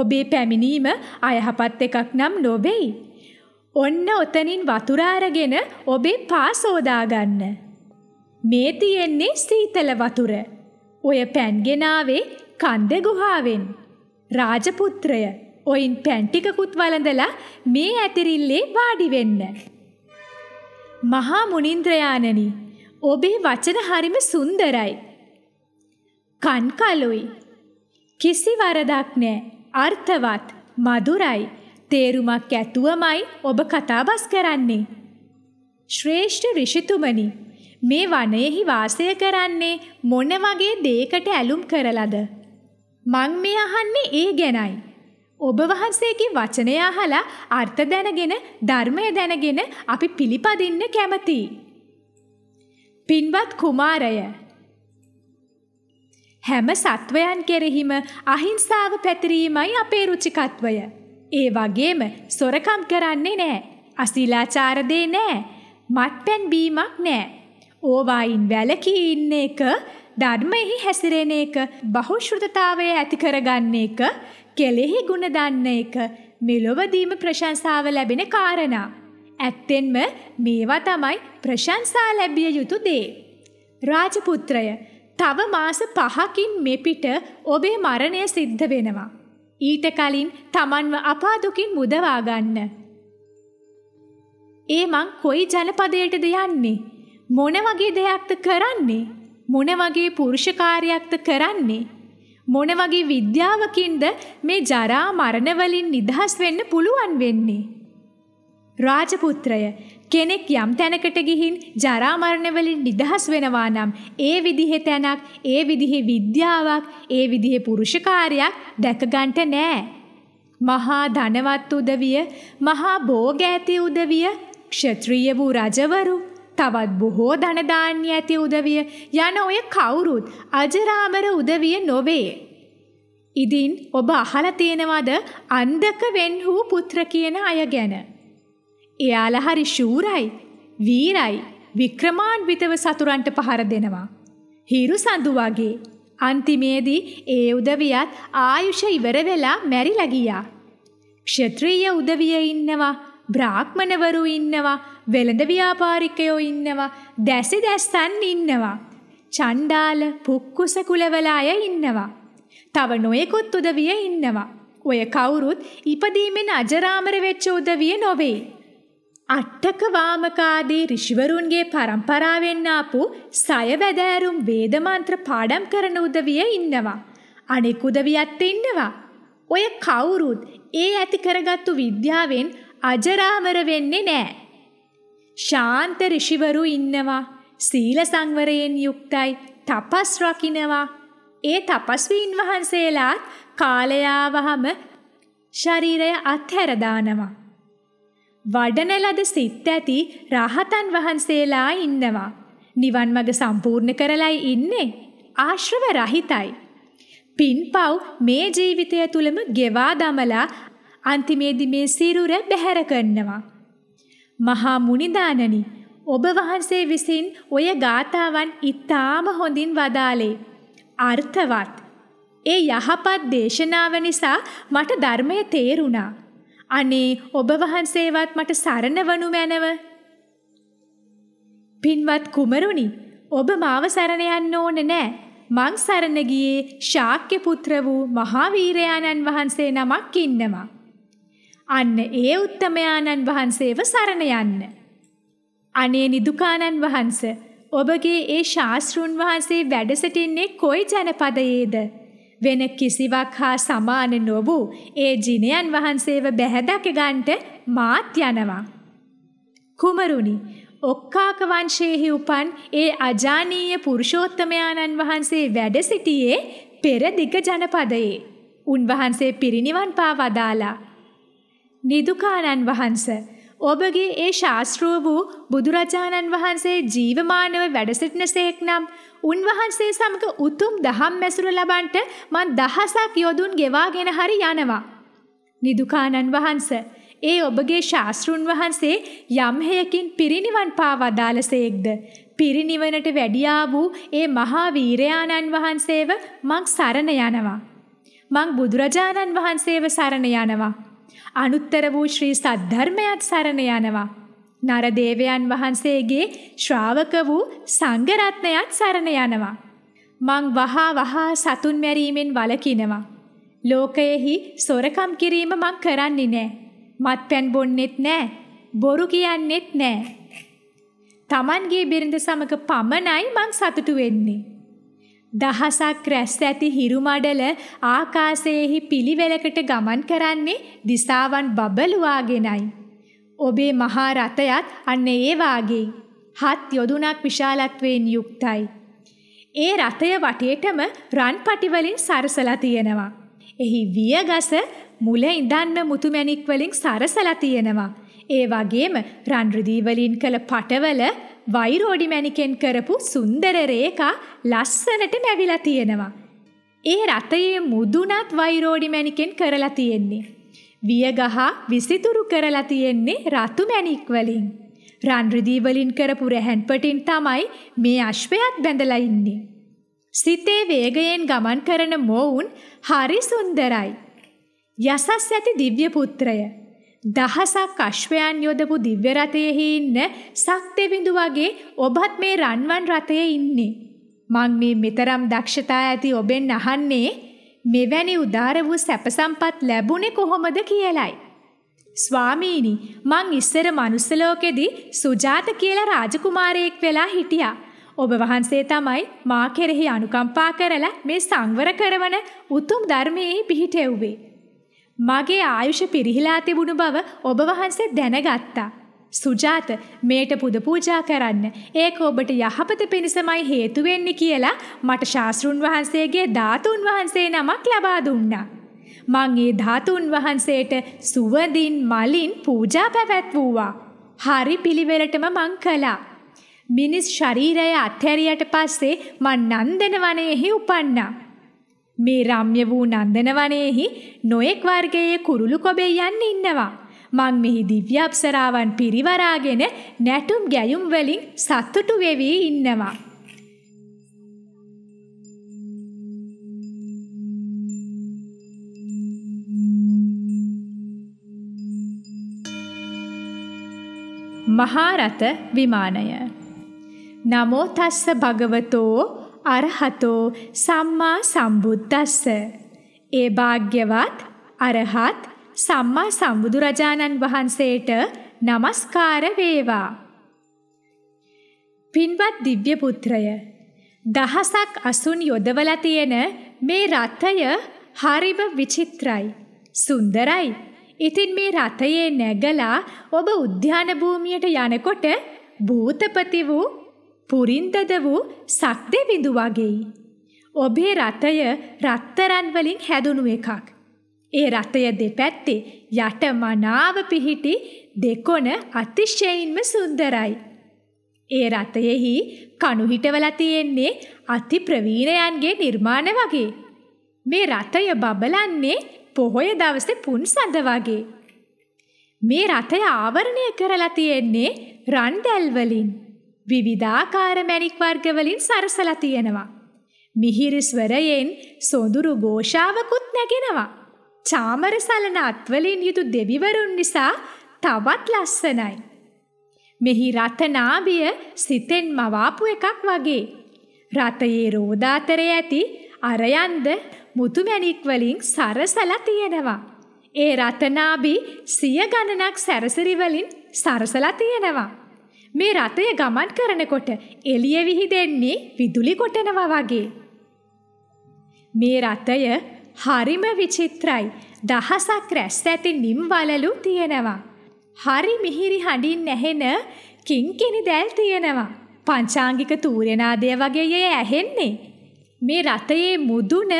ඔබේ පැමිණීම අයහපත් එකක් නම් නොවේයි. ඔන්න ඔතනින් වතුර අරගෙන ඔබේ පා සෝදා ගන්න. මේ තියෙන්නේ සීතල වතුර. ඔය පැන්ගෙනාවේ කන්ද ගුහාවෙන්. රාජපුත්‍රය ඔයින් පැන්ටිකකුත් වලඳලා මේ ඇතිරිල්ලේ වාඩි වෙන්න. මහා මුනින්ද්‍රයාණනි, ඔබේ වචන හරිම සුන්දරයි. කන් කලොයි. කිසි වරදක් නෑ. අර්ථවත්, මధుරයි. තේරුමක් ඇතුවමයි ඔබ කතාබස් කරන්නේ. ශ්‍රේෂ්ඨ ඍෂිතුමනි, මේ වනයේහි වාසය කරන්නේ මොන වගේ දෙයකට ඇලුම් කරලද? මං මේ අහන්නේ ඒ ගැනයි. ඔබ වහන්සේගේ වචනය අහලා අර්ථ දැනගෙන ධර්මය දැනගෙන අපි පිළිපදින්න කැමතියි. පින්වත් කුමාරය හැම සත්වයන් කෙරෙහිම අහිංසාව පැතිරීමයි අපේ රුචිකත්වය. ඒ වගේම සොරකම් කරන්නේ නෑ. අසීලාචාර දේ නෑ. මත්පැන් බීමක් නෑ. ඕවායින් වැළකී ඉන්න එක ධර්මයෙහි හැසිරෙන එක බහුශ්‍රතතාවය ඇති කරගන්න එක කෙලෙහි ගුණ දන්න එක මෙලොවදීම ප්‍රශංසාව ලැබෙන කාරණා. ඇත්තෙන්ම මේවා තමයි ප්‍රශංසා ලැබිය යුතු දේ. රාජපුත්‍රය තව මාස පහකින් මෙපිට ඔබේ මරණය සිද්ධ වෙනවා. ඊට කලින් තමන්ව අපාදුකින් මුදවා ගන්න. ඒ මං කොයි ජනපදයටද යන්නේ? මොන වගේ දෙයක්ද කරන්නේ? මොන වගේ පුරුෂකාරයක්ද කරන්නේ? මොන වගේ විද්‍යාවකින්ද මේ ජරා මරණ වලින් නිදහස් වෙන්න පුළුවන් වෙන්නේ? රාජපුත්‍රය කෙනෙක් යම් තැනකට ගිහින් ජරා මරණ වලින් නිදහස් වෙනවා නම් ඒ විදිහේ තැනක්, ඒ විදිහේ විද්‍යාවක්, ඒ විදිහේ පුරුෂකාරයක් දැක ගන්නට නෑ. මහා ධනවත් උදවිය, මහා භෝග ඇති උදවිය, ක්ෂත්‍රීය වූ රජවරු තවත් බොහෝ ධනදාන්‍ය ඇති උදවිය යන ඔය කවුරුත් අජරාමර උදවිය නොවේ. ඉදින් ඔබ අහලා තියෙනවද අන්දක වෙන් වූ පුත්‍ර කියන අය ගැන? එයාලා හරි ශූරයි, වීරයි, වික්‍රමාන්විතව සතුරන්ට පහර දෙනවා. හිරු සඳු වගේ. අන්තිමේදී ඒ උදවියත් ආයුෂ ඉවර වෙලා මැරිලා ගියා. ක්ෂත්‍රීය උදවිය ඉන්නවා, බ්‍රාහ්මණවරු ඉන්නවා, වෙළඳ ව්‍යාපාරිකයෝ ඉන්නවා, දැසි දැස්සන් ඉන්නවා. චණ්ඩාල පුක්කුස කුලවල අය ඉන්නවා. තව නොයෙකුත් උදවිය ඉන්නවා. ඔය කවුරුත් ඉපදීමෙන් අජරාමර වෙච්ච උදවිය නොවේ. අට්ටක වාමකාදී ඍෂිවරුන්ගේ පරම්පරාවෙන් ආපු සයවැදෑරුම් වේද මන්ත්‍ර පාඩම් කරන උදවිය ඉන්නවා. අනෙක් උදවියත් ඉන්නවා. ඔය කවුරුත් ඒ ඇති කරගත්තු විද්‍යාවෙන් අජරාමර වෙන්නේ නැහැ. ශාන්ත ඍෂිවරු ඉන්නවා. සීල සංවරයෙන් යුක්තයි. තපස් රකින්නවා. ඒ තපස්වීන් වහන්සේලාත් කාලයාවහම ශරීරය අත්හැර දානවා. වඩන ලද සිත් ඇති රහතන් වහන්සේලා ඉන්නවා. නිවන් මඟ සම්පූර්ණ කරලයි ඉන්නේ. ආශ්‍රව රහිතයි. පින්පව් මේ ජීවිතය තුලම ගෙවා දමලා අන්තිමේදී මේ සිරුර බැහැර කරනවා. මහා මුනිදානනි ඔබ වහන්සේ විසින් ඔය ගාථාවන් ඉතාම හොඳින් වදාලේ. අර්ථවත්. ඒ යහපත් දේශනාව නිසා මට ධර්මය තේරුණා. අනේ ඔබ වහන්සේවත් මට සරණ වනු මැනව. පින්වත් කුමරුනි, ඔබ මාව සරණ යන්න ඕන නෑ. මං සරණ ගියේ ශාක්‍ය පුත්‍ර වූ මහාවීරයාණන් වහන්සේ නමක් ඉන්නවා. අන්න ඒ උත්තමයාණන් වහන්සේව සරණ යන්න. අනේ නිදුකාණන් වහන්ස ඔබගේ ඒ ශාස්තෘන් වහන්සේ වැඩසටින්නේ කොයි ජනපදයේද. වෙන කිසිවක් හා සමාන නොවූ ඒ ජිනයන් වහන්සේව බැහැදකගන්ට මාත් යනවා. කුමරුණි ඔක්කාක වංශයෙහි උපන් ඒ අජානීය පුරුෂෝත්තමයාණන් වහන්සේ වැඩ සිටියේ පෙරදිග ජනපදයේ. උන්වහන්සේ පිරිනිවන් පා වදාලා නිදුකානන් වහන්ස ඔබගේ ඒ ශාස්ත්‍රෝ වූ බුදුරජාණන් වහන්සේ ජීවමානව වැඩ සිටිනසේක් නම් උන්වහන්සේ සමග උතුම් දහම් මැසුර ලබන්ට මන් දහසක් යොදුන් ගෙවාගෙන හරි යනවා. නිදුකානන් වහන්ස ඒ ඔබගේ ශාස්තෘන් වහන්සේ යම්හයකින් පිරිනිවන් පාවදාලසේක්ද. පිරිනිවනට වැඩියා වූ ඒ මහා වීරයාණන් වහන්සේව මං සරණ යනවා. මං බුදුරජාණන් වහන්සේව සරණ යනවා. අනුත්තර වූ ශ්‍රී සද්ධර්මයත් සරණ යනවා. නරදේවයන් වහන්සේගේ ශ්‍රාවක වූ සංඝරත්නයත් සරණ යනවා. මං වහා වහා සතුන් මැරීමෙන් වලකිනවා. ලෝකයෙහි සොරකම් කිරීම මං කරන්නේ නෑ. මත්පැන් බොන්නෙත් නෑ. බොරු කියන්නෙත් නෑ. Tamanගේ බිරිඳ සමග පමණයි මං සතුටු වෙන්නේ. දහසක් රැස් ඇති හිරු මඩල ආකාශයේහි පිළිවෙලකට ගමන් කරන්නේ දිසාවන් බබළුවාගෙනයි. ඔබේ මහා රථයත් අන්න ඒ වාගේ හත් යොදුනක් විශාලත්වයෙන් යුක්තයි. ඒ රථය වටේටම රන් පටිවලින් සරසලා තියෙනවා. එහි වියගස මුල ඉඳන්න මුතුමැණික් වලින් සරසලා තියෙනවා. ඒ වගේම රන් රිදී වලින් කළ පටවල වයිරෝඩි මැණිකෙන් කරපු සුන්දර රේඛා ලස්සනට මැවිලා තියෙනවා. ඒ රතයේ මුදුනත් වයිරෝඩි මැණිකෙන් කරලා තියෙන්නේ. වියගහ විසිතුරු කරලා තියෙන්නේ රතු මැණික් වලින්. රන් රිදී වලින් කරපු රැහන් පටින් තමයි මේ අශ්වයත් බැඳලා ඉන්නේ. සිතේ වේගයෙන් ගමන් කරන මොවුන් හරි සුන්දරයි. යසස් ඇති දිව්‍ය පුත්‍රය දහසක් අශ්වයන් යොදපු දිව්‍ය රථයෙහි ඉන්න සක්තෙවිඳු වගේ ඔබත් මේ රන්වන් රථයේ ඉන්නේ. මං මේ මෙතරම් දක්ෂතා ඇති ඔබෙන් අහන්නේ මෙවැනි උදාර වූ සැපසම්පත් ලැබුණේ කොහොමද කියලයි. ස්වාමීනි මං ඉස්සර මනුස්සලෝකෙදී සුජාත කියලා රාජකුමාරයෙක් වෙලා හිටියා. ඔබ වහන්සේ තමයි මා කෙරෙහි අනුකම්පා කරලා මේ සංවර කරවන උතුම් ධර්මයේ පිහිටෙව්වේ. මගේ ආයුෂ පිරිහිලා තිබුණු බව ඔබ වහන්සේ දැනගත්තා. සුජාත මේට පුද පූජා කරන්න. ඒක ඔබට යහපත පිණිසමයි හේතු වෙන්නේ කියලා මට ශාස්ත්‍රුන් වහන්සේගේ ධාතුන් වහන්සේ නමක් ලබා දුන්නා. මං ඒ ධාතුන් වහන්සේට සුවඳින් මලින් පූජා පැවැත්වුවා. හරි පිළිවෙලටම මං කළා. මිනිස් ශරීරය අත්හැරියට පස්සේ මං නන්දන වනයේහි උපන්නා. මේ රම්‍ය වූ නන්දනවනයෙහි නොයෙක් වර්ගයේ කුරුළු කොබෙයන් ඉන්නවා. මං මෙහි දිව්‍ය අප්සරාවන් පිරිවරාගෙන නැටුම් ගැයුම් වලින් සතුටු වෙවි ඉන්නවා. මහාරත විමානය නමෝ තස්ස භගවතෝ අරහතෝ සම්මා සම්බුද්දස්ස. ඒ භාග්‍යවත් අරහත් සම්මා සම්බුදුරජාණන් වහන්සේට නමස්කාර වේවා. පින්වත් දිව්‍ය පුත්‍රය දහසක් අසුන් යොදවලා තියෙන මේ රථය හරිම විචිත්‍රයි සුන්දරයි ඉතින් මේ රථයේ නැගලා ඔබ උද්‍යාන භූමියට යනකොට භූතපති වූ පුරින්දද වූ සක්දේ බිඳු වගේයි. ඔබේ රථය රත්තරන් වලින් හැදුණු එකක්. ඒ රථය දෙපැත්තේ යට මනාව පිහිටි දෙකොන අතිශයින්ම සුන්දරයි. ඒ රථයෙහි කණු හිටවලා තියෙන්නේ අති ප්‍රවීණයන්ගේ නිර්මාණ වගේ. මේ රථය බබලන්නේ පොහොය දවසේ පුන් සඳ වගේ. මේ රථය ආවරණය කරලා තියෙන්නේ රන්දැල් වලින්. විවිධාකාර මැණික් වර්ගවලින් සරසලා තියෙනවා. මිහිරි ස්වරයෙන් සොඳුරු ഘോഷාවකුත් නැගෙනවා. චාමර සලන අත්වලින් යුතු දෙවිවරුන් නිසා තවත් ලස්සනයි. මෙහි රතනාභිය සිතෙන් මවාපු එකක් වගේ. රතයේ රෝදාතරය ඇති අරයන්ද මුතුමැණික් වලින් සරසලා තියෙනවා. ඒ රතනාභි සිය ගණනක් සැරසිරි වලින් සරසලා තියෙනවා. මේ රථය ගමන් කරනකොට එළිය විහිදෙන්නේ විදුලි කොටනවා වගේ. මේ රථය හරිම විචිත්‍රයි. දහසක් රැස් ඇති නිම් වලලු තියෙනවා. හරි මිහිරි හඬින් ඇහෙන කිංකිණි දැල් තියෙනවා. පංචාංගික තූර්යනාදය වගේ ය ඇහෙන්නේ. මේ රථයේ මුදුන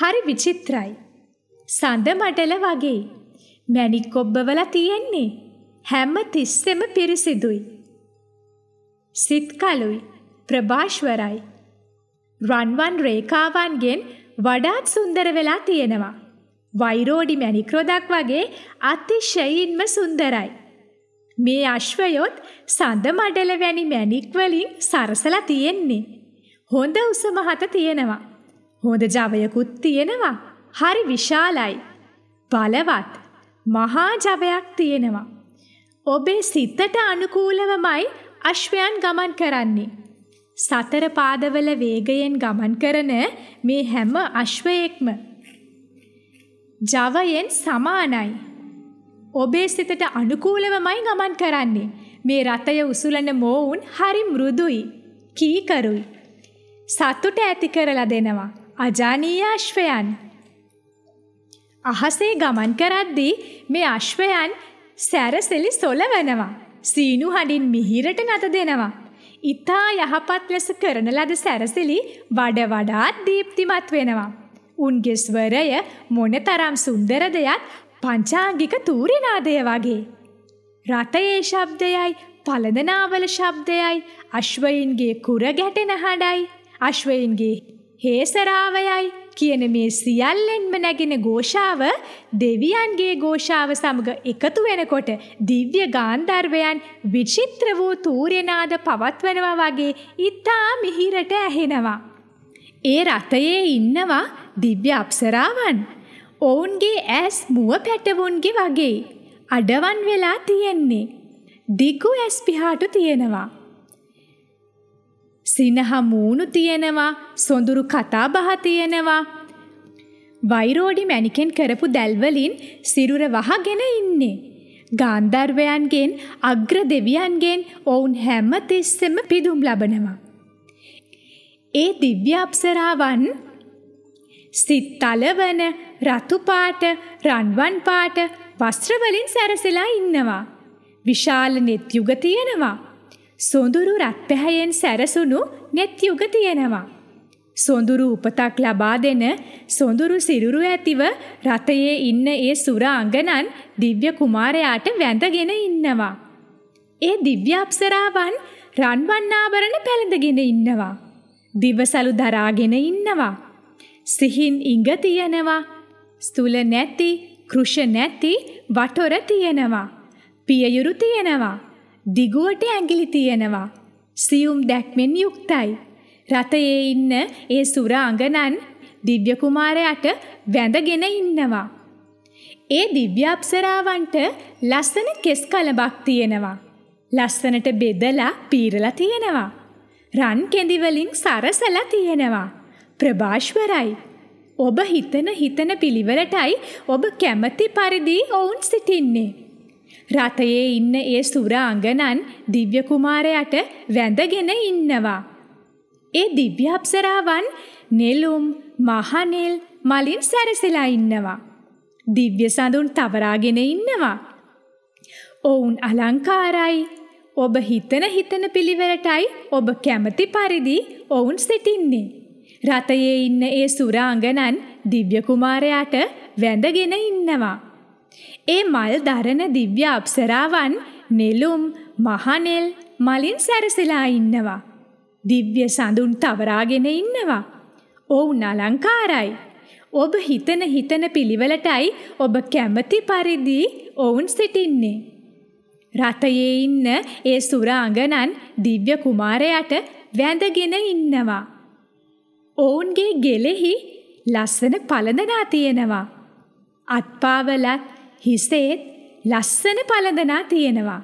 හරි විචිත්‍රයි. සඳ මඩල වගේ. මැණික් කොබ්බවල තියෙන්නේ. හැම තිස්සෙම පිරිසිදුයි. සිත් කලුයි, ප්‍රභාෂ්වරයි. රන්වන් රේඛාවන්ගෙන් වඩාත් සුන්දර වෙලා තියෙනවා. වෛරෝඩි මැණික්‍රොදක් වගේ අතිශයින්ම සුන්දරයි. මේ අශ්වයොත් සඳ මඩල වැනි මැණික් වලින් සරසලා තියෙන්නේ. හොඳ උස මහත තියෙනවා. හොඳ ජවයකුත් තියෙනවා. හරි විශාලයි. බලවත් මහා ජවයක් තියෙනවා. ඔබේ සිතට අනුකූලවමයි අශ්වයන් ගමන් කරන්නේ. සතර පාදවල වේගයෙන් ගමන් කරන මේ හැම අශ්වයෙක්ම ජවයෙන් සමානයි. ඔබේ සිතට අනුකූලවමයි ගමන් කරන්නේ. මේ රථය උසුලන මෝවුන් හරි මෘදුයි, කීකරුයි. සතුට ඇති කරලා දෙනවා. අජානීය අශ්වයන්. අහසේ ගමන් කරද්දී මේ අශ්වයන් සැරසෙලි සොලවනවා. සීනු හඬින් මිහිරට නත දෙනවා. ඉතා යහපත් ලෙස කරන ලද සැරසිලි වඩ වඩාත් දීප්තිමත් වෙනවා. උන්ගේ ස්වරය මොනතරම් සුන්දරදයත් පංචාංගික තූරිනාදය වගේ. රථයේ ශබ්දයයි පලදනාවල ශබ්දයයි අශ්වයින්ගේ කුර ගැටෙන හඬයි අශ්වයින්ගේ හේසරාවයයි කියන මේ සියල්ලෙන්ම නැගෙන ഘോഷාව දෙවියන්ගේ ഘോഷාව සමග එකතු වෙනකොට දිව්‍ය ගාන්ධර්වයන් විචිත්‍ර වූ තූර්යනාද පවත්වනවා වගේ ඊටා මිහිරට ඇහෙනවා. ඒ රතයේ ඉන්නවා දිව්‍ය අප්සරාවන්. ඔවුන්ගේ ඇස් මුව පැටවුන්ගේ වගේ අඩවන් වෙලා තියෙන්නේ. දිගු ඇස් පිහාටු තියෙනවා. සිනහ මූණු තියෙනවා, සොඳුරු කතා බහ තියෙනවා. වෛරෝඩි මැණිකෙන් කරපු දැල්වලින් සිරුර වහගෙන ඉන්නේ. ගාන්ධර්වයන්ගෙන් අග්‍ර දෙවියන්ගෙන් ඔවුන් හැම තිස්සෙම පිදුම් ලබනවා. ඒ දිව්‍ය අප්සරාවන් සිත් තලවන රතු පාට, රන්වන් පාට වස්ත්‍රවලින් සැරසලා ඉන්නවා. විශාල net යුග තියෙනවා. සොඳුරු රත්පැහැයෙන් සැරසුණු net යුග තියෙනවා. සොඳුරු උපතක් ලබා දෙන සොඳුරු සිරුරු ඇතිව රතයේ ඉන්න ඒ සුර අංගනන් දිව්‍ය කුමාරයාට වැඳගෙන ඉන්නවා. ඒ දිව්‍ය අප්සරාවන් රන්වන්නාභරණ පැළඳගෙන ඉන්නවා. දිවසලු දරාගෙන ඉන්නවා. සිහින් ඉඟ තියෙනවා. ස්තුල නැති, කෘෂ නැති වටොර තියෙනවා. පියයුරු තියෙනවා. දිගුවට ඇඟිලි තියෙනවා. සියුම් දැක්මෙන් යුක්තයි. රතයේ ඉන්න ඒ සුර අඟනන් දිව්‍ය කුමාරයාට වැඳගෙන ඉන්නවා. ඒ දිව්‍ය අප්සරාවන්ට ලස්සන කෙස් කලබක් තියෙනවා. ලස්සනට බෙදලා පීරලා තියෙනවා. රන් කෙඳි වලින් සරසලා තියෙනවා. ප්‍රභාෂ්වරයි. ඔබ හිතන හිතන පිළිවෙලටයි ඔබ කැමති පරිදි ඔවුන් සිටින්නේ. රතයේ ඉන්න ඒ සුරාංගනන් දිව්‍ය කුමාරයාට වැඳගෙන ඉන්නවා. ඒ දිව්‍ය අප්සරාවන් නෙළුම් මහනෙල් මලින් සැරසලා ඉන්නවා. දිව්‍ය සඳුන් තවරාගෙන ඉන්නවා. ඔවුන් අලංකාරයි. ඔබ හිතන හිතන පිළිවෙලටයි ඔබ කැමති පරිදි ඔවුන් සිටින්නේ. රතයේ ඉන්න ඒ සුරාංගනන් දිව්‍ය කුමාරයාට වැඳගෙන ඉන්නවා. ඒ මල් දරන දිව්‍ය අප්සරාවන් නෙළුම් මහනෙල් මලින් සැරසලා ඉන්නවා. දිව්‍ය සඳුන් තවරාගෙන ඉන්නවා. ඔවුන් අලංකාරයි. ඔබ හිතන හිතන පිළිවෙලටයි ඔබ කැමති පරිදි ඔවුන් සිටින්නේ. රතයේ ඉන්න ඒ සුරාංගනන් දිව්‍ය කුමාරයාට වැඳගෙන ඉන්නවා. ඔවුන්ගේ ගෙලෙහි ලස්සන පළඳනා තියෙනවා. අත්පාවලත් හිසේත් ලස්සන පළඳනා තියෙනවා.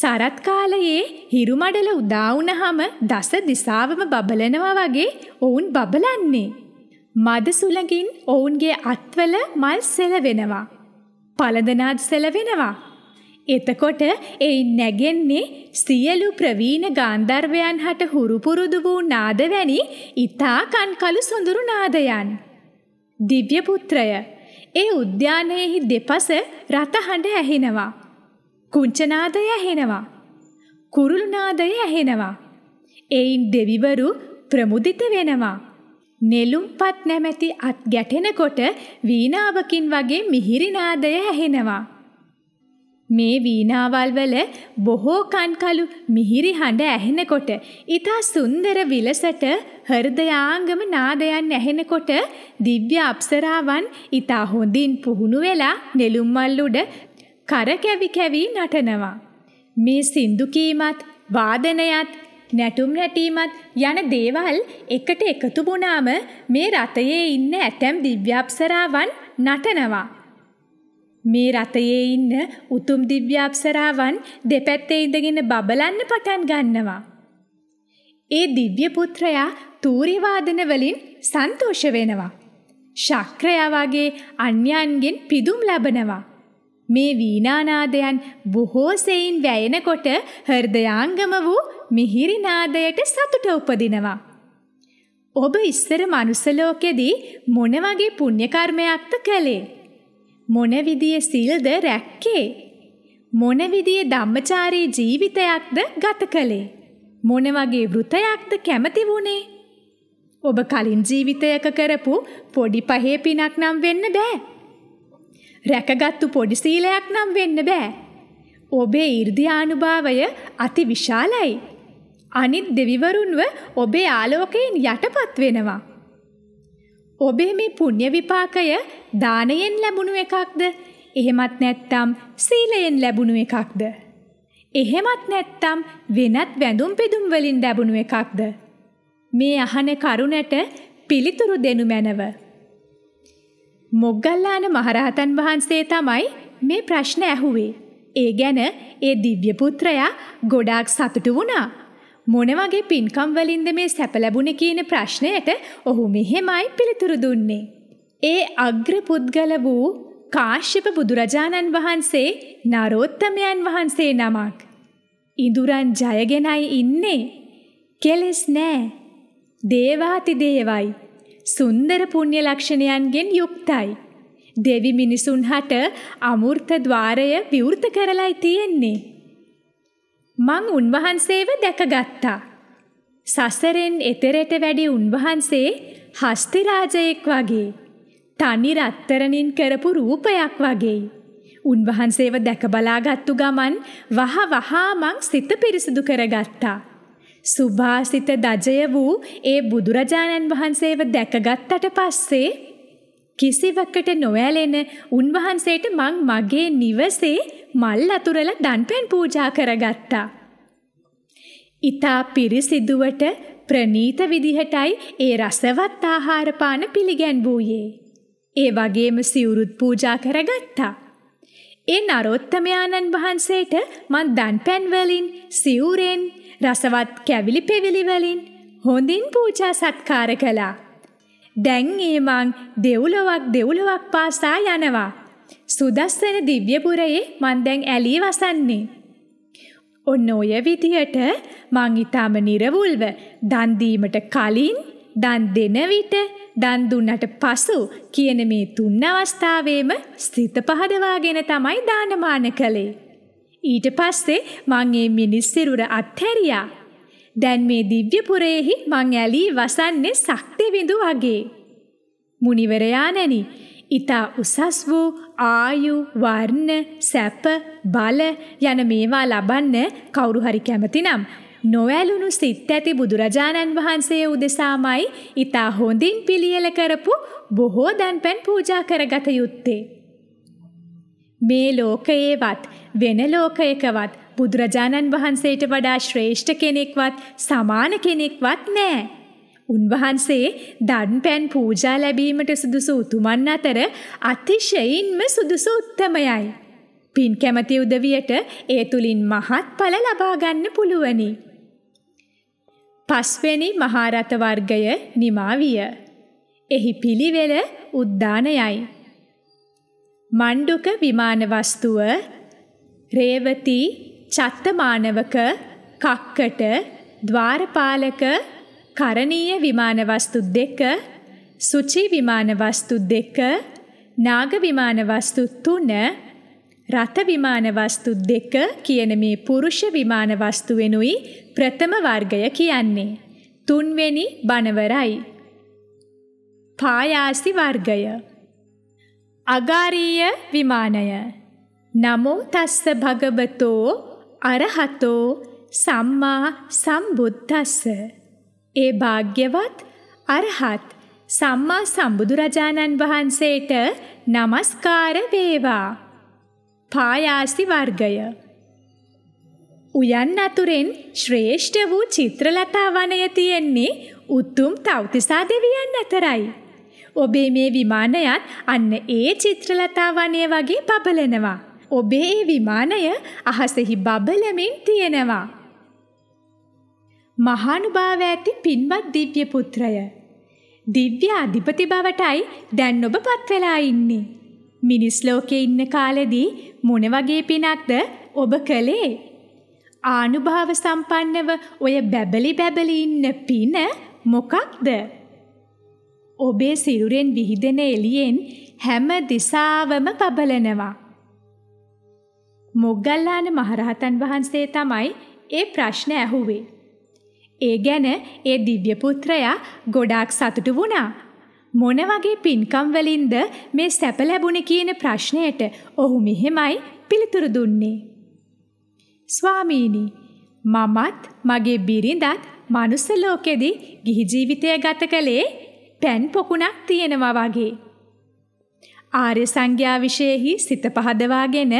සරත් කාලයේ හිරුමඩල උදා වුණහම දස දිසාවම බබලනවා වගේ ඔවුන් බබලන්නේ. මද සුළඟින් ඔවුන්ගේ අත්වල මල් සෙලවෙනවා. පළඳනාත් සෙලවෙනවා. එතකොට ඒ නැගෙන්නේ සියලු ප්‍රවීණ ගාන්ධර්වයන් හට හුරුපුරුදු වූ නාද වැනි ඊතා කන්කලු සොඳුරු නාදයන්. දිව්‍ය පුත්‍රය ඒ උද්‍යානයෙහි දෙපස රත හඬ ඇහෙනවා. කුංචනාදය ඇහෙනවා. කුරුළුනාදය ඇහෙනවා. එයින් දෙවිවරු ප්‍රමුදිත වෙනවා. නෙළුම්පත් නැමැති අත් ගැටෙනකොට වීණාවකින් වගේ මිහිරි නාදය ඇහෙනවා. මේ වීණාවල් වල බොහෝ කන්කලු මිහිරි හඬ ඇහෙනකොට ඊට සුන්දර විලසට හෘදයාංගම නාදයන් ඇහෙනකොට දිව්‍ය අප්සරාවන් ඊතා හොඳින් පුහුණු වෙලා නෙළුම් මල් උඩ කර කැවි කැවි නටනවා. මේ සින්දු කීමත් වාදනයත් නැටුම් නැටීමත් යන දේවල් එකට එකතු වුණාම මේ රතයේ ඉන්න ඇතැම් දිව්‍යාප්සරාවන් නටනවා. මේ රතයේ ඉන්න උතුම් දිව්‍යාප්සරාවන් දෙපැත්තේ ඉඳගෙන බබලන්න පටන් ගන්නවා. ඒ දිව්‍ය පුත්‍රයා තූරිවාදන වලින් සන්තෝෂ වෙනවා. ශක්‍රයා වගේ අන්‍යයන්ගෙන් පිදුම් ලබනවා. මේ වීණානාදයන් බොහෝ සෙයින් වැයෙනකොට හෘදයාංගම වූ මිහිරි නාදයට සතුට උපදිනවා. ඔබ ඉස්සර මනුස්ස ලෝකෙදී මොන වගේ පුණ්‍ය කර්මයක්ද කළේ? මොන විදියෙ සීල්ද රැක්කේ? මොන විදියෙ ධම්මචාරී ජීවිතයක්ද ගත කළේ? මොන වගේ වෘතයක්ද කැමති වුණේ? ඔබ කලින් ජීවිතයක කරපු පොඩි පහේ පිනක් නම් වෙන්න බෑ. රැකගත්තු පොඩි සීලයක් නම් වෙන්න බෑ. ඔබේ 이르දියානුභාවය අති විශාලයි. අනිත් දෙවිවරුන්ව ඔබේ ආලෝකයෙන් යටපත් වෙනවා. ඔබේ මේ පුණ්‍ය විපාකය දානයෙන් ලැබුණු එකක්ද? එහෙමත් නැත්නම් සීලයෙන් ලැබුණු එකක්ද? එහෙමත් නැත්නම් වෙනත් වැඳුම් පිදුම් වලින් ලැබුණු එකක්ද? මේ අහන කරුණට පිළිතුරු දෙනු මැනව. මොග්ගල්ලාන මහරහතන් වහන්සේ තමයි මේ ප්‍රශ්න ඇහුවේ. ඒ ගැන ඒ දිව්‍ය පුත්‍රයා ගොඩාක් සතුටු වුණා. මොන වගේ පින්කම් වලින්ද මේ සැප ලැබුණේ කියන ප්‍රශ්නයට ඔහු මෙහෙමයි පිළිතුරු දුන්නේ. ඒ අග්‍ර පුද්ගල වූ කාශ්‍යප බුදුරජාණන් වහන්සේ නරෝත්තමයන් වහන්සේ නමක්. ඉඳුරන් ජයගෙනයි ඉන්නේ. කෙලෙස් නෑ. දේවාති දේවයි. සුන්දර පුණ්‍ය ලක්ෂණයන්ගෙන් යුක්තයි. දෙවි මිනිසුන් හට අමෘත ద్వාරය විවෘත කරලයි තියෙන්නේ. මං උන්වහන්සේව දැකගත්තා. සසරෙන් එතරට වැඩි උන්වහන්සේ හස්තිරාජයෙක් වගේ තනි රත්තරණින් කරපු රූපයක් වගේයි. උන්වහන්සේව දැක බලාගත්තු ගමන් වහ වහා මං සිත පිරිසිදු කරගත්තා. සුභාසිත දජය වූ ඒ බුදුරජාණන් වහන්සේව දැකගත්තට පස්සේ කිසිවකට නොඇලෙන උන්වහන්සේට මං මගේ නිවසේ මල් අතුරලා දන්පැන් පූජා කරගත්තා. ඊතා පිරිසිදුවට ප්‍රනීත විදිහටයි ඒ රසවත් ආහාර පාන පිළිගැන්වූයේ. ඒ වගේම සිවුරුත් පූජා කරගත්තා. ඒ නරොත්තමයාණන් වහන්සේට මං දන්පැන් වලින් සිවුරෙන් රසවත් කැවිලි පෙවිලි වලින් හොඳින් පූජා සත්කාර කළා. දැන් ඒ මං දෙවුලවක් දෙවුලවක් පාසා යනවා. සුදස්සන දිව්‍යපුරයේ මං දැන් ඇලී වසන්නේ. ඔන්න ඔය විදියට මං ඊටම නිර්වුල්ව දන් දීමට කලින් දන් දෙන විට දන් දුන්නට පසු කියන මේ තුන් අවස්ථාවේම සිත පහදවාගෙන තමයි දානමාන කළේ. ඊට පස්සේ මං ඒ මිනිස්සුරුර අත්හැරියා. දැන් මේ දිව්‍යපුරයෙහි මං ඇලී වසන්නේ ශක්තිවිඳු වගේ. මුනිවරයා නැනි ඉතා උසස් වූ ආයු වර්ණ සැප බල යන මේවා ලබන්න කවුරු හරි කැමතිනම් නොවැළුණු සිත් ඇති බුදුරජාණන් වහන්සේ උදෙසාමයි ඉතා හොඳින් පිළියෙල කරපු බොහෝ දන්පැන් පූජා කරගත යුත්තේ. මේ ලෝකයේවත් වෙන ලෝකයකවත් බුදුරජාණන් වහන්සේට වඩා ශ්‍රේෂ්ඨ කෙනෙක්වත් සමාන කෙනෙක්වත් නැහැ. උන්වහන්සේ දන්පැන් පූජා ලැබීමට සුදුසු උතුමන් අතර අතිශයින්ම සුදුසු උත්තමයයි. පින් කැමති උදවියට ඒ තුලින් මහත් ඵල ලබා ගන්න පුළුවනි. පස්වෙනි මහරත වර්ගය නිමාවිය. එහි පිළිවෙල උද්දානයයි. මණ්ඩුක විමාන වස්තුව රේවති චත්තමානවක කක්කට ద్వාරපාලක කරණීය විමාන වස්තු දෙක සුචි විමාන වස්තු දෙක නාග විමාන වස්තු තුන රත විමාන වස්තු දෙක කියන මේ පුරුෂ විමාන වස්තු වෙනුයි ප්‍රථම වර්ගය කියන්නේ තුන්වෙනි බණවරයි පායාසි වර්ගය අගාරීය විමානය නමෝ තස්ස භගවතෝ අරහතෝ සම්මා සම්බුද්දස්ස ඒ භාග්‍යවත් අරහත් සම්මා සම්බුදුරජාණන් වහන්සේට নমස්කාර වේවා පායාසි වර්ගය උයන් අතුරෙන් ශ්‍රේෂ්ඨ වූ චිත්‍රලතා වනය තියෙන්නේ උතුම් තව්තිසා දෙවියන් අතරයි ඔබේ මේ විමානයත් අන්න ඒ චිත්‍රලතා වනය වගේ බබලනවා. ඔබේ ඒ විමානය අහසෙහි බබලමින් තියෙනවා. මහානුභාව ඇති පින්වත් දිව්‍ය පුත්‍රය. දිව්‍ය අධිපති බවටයි දැන් ඔබ පත් වෙලා ඉන්නේ. මිනිස් ලෝකේ ඉන්න කාලෙදී මොන වගේ පිනක්ද ඔබ කළේ? ආනුභාව සම්පන්නව ඔය බැබලි බැබලි ඉන්න පින මොකක්ද? ඔබේ සිරුරෙන් විහිදෙන එළියෙන් හැම දිසාවම බබලනවා. මොග්ගල්ලාන මහරහතන් වහන්සේ තමයි ඒ ප්‍රශ්න ඇහුවේ. ඒ ගැන ඒ දිව්‍ය පුත්‍රයා ගොඩාක් සතුටු වුණා. මොන වගේ පින්කම් වලින්ද මේ සැප ලැබුණේ කියන ප්‍රශ්නයට ඔහු මෙහෙමයි පිළිතුරු දුන්නේ. ස්වාමීනි, මමත් මගේ බිරිඳත් මනුස්ස ලෝකෙදී ගිහි ජීවිතය ගත කළේ පැන් පොකුණක් තියෙනවා වගේ. ආර්ය සංඥා විශේෂෙහි සිත පහදවාගෙන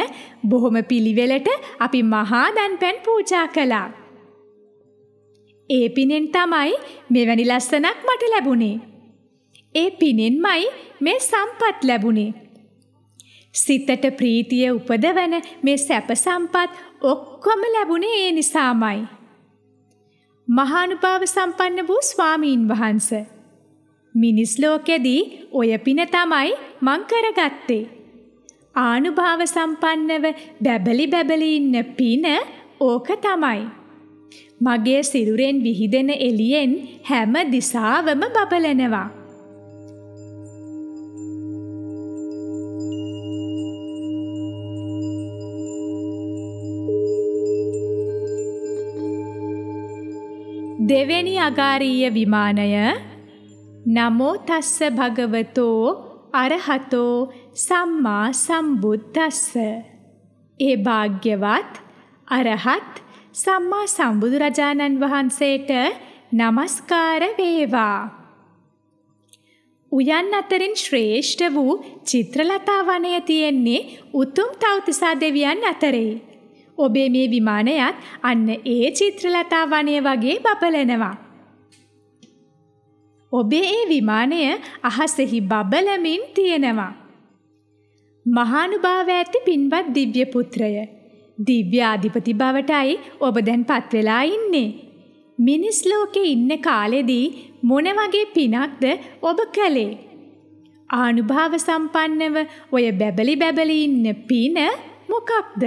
බොහොම පිළිවෙලට අපි මහා දන්පැන් පූජා කළා. ඒ පිනෙන් තමයි මෙවැනි ලස්සනක් මට ලැබුණේ. ඒ පිනෙන්මයි මේ සම්පත් ලැබුණේ. සිතට ප්‍රීතිය උපදවන මේ සැප සම්පත් ඔක්කොම ලැබුණේ ඒ නිසාමයි. මහානුභාව සම්පන්න වූ ස්වාමීන් වහන්සේ මිනිස් ලෝකෙදී ඔය පින තමයි මං කරගත්තේ. ආනුභාව සම්පන්නව බැබලි බැබලි ඉන්න පින ඕක තමයි. මගේ සිරුරෙන් විහිදෙන එළියෙන් හැම දිසාවම බබලනවා. දෙවැනි අගාරීය විමානය නමෝ තස්ස භගවතෝ අරහතෝ සම්මා සම්බුද්දස්ස ඒ භාග්‍යවත් අරහත් සම්මා සම්බුදු රජාණන් වහන්සේට নমස්කාර වේවා උයන් අතරින් ශ්‍රේෂ්ඨ වූ චිත්‍රලතා වනය තියෙන්නේ උතුම් තවුතිසා දෙවියන් අතරේ. ඔබේ මේ විමානයත් අන්න ඒ චිත්‍රලතා වනය වගේ බබලනවා. ඔබේ ඒ විමානය අහසෙහි බබලමින් තියෙනවා. මහානුභාව ඇති පින්වත් දිව්‍ය පුත්‍රය. දිව්‍ය අධිපති බවටයි ඔබ දැන් පත් වෙලා ඉන්නේ. මිනිස් ලෝකේ ඉන්න කාලෙදී මොන වගේ පිනක්ද ඔබ කළේ? ආනුභාව සම්පන්නව ඔය බැබලි බැබලි ඉන්න පින මොකක්ද?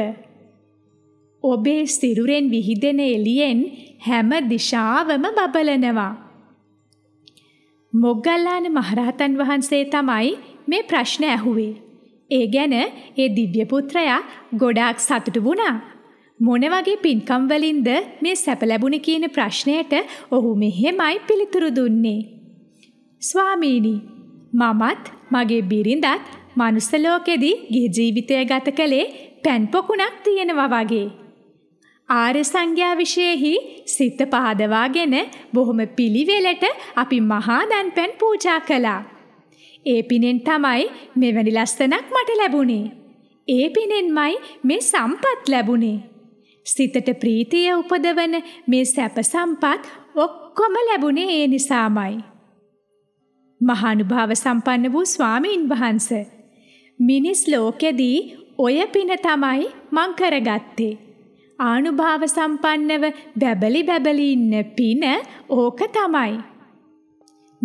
ඔබේ සිරුරෙන් විහිදෙන එළියෙන් හැම දිශාවම බබලනවා. මොග්ගල්ලාන මහරහතන් වහන්සේ තමයි මේ ප්‍රශ්න ඇහුවේ. ඒ ගැන ඒ දිව්‍ය පුත්‍රයා ගොඩාක් සතුටු වුණා. මොන වගේ පින්කම් වලින්ද මේ සැප ලැබුණේ කියන ප්‍රශ්නයට ඔහු මෙහෙමයි පිළිතුරු දුන්නේ. ස්වාමීනි, මමත් මගේ බිරිඳත් මනුස්ස ලෝකෙදී ගිහි ජීවිතය ගත කළේ පැන් පොකුණක් තියෙනවා වගේ. ආර්ය සංඥා વિશેෙහි සිත පහදවාගෙන බොහොම පිළිවෙලට අපි මහා දන්පැන් පූජා කළා. ඒ පිනෙන් තමයි මෙවැනි ලස්සනක් මට ලැබුණේ. ඒ පිනෙන්මයි මේ සම්පත් ලැබුණේ. සිතට ප්‍රීතිය උපදවන මේ සැප සම්පත් ඔක්කොම ලැබුණේ ඒ නිසාමයි. මහානුභාව සම්පන්න වූ ස්වාමීන් වහන්සේ මිනිස් ලෝකෙදී ඔය පින තමයි මං කරගත්තේ. ආනුභාව සම්පන්නව බැබලි බැබලි ඉන්න පින ඕක තමයි.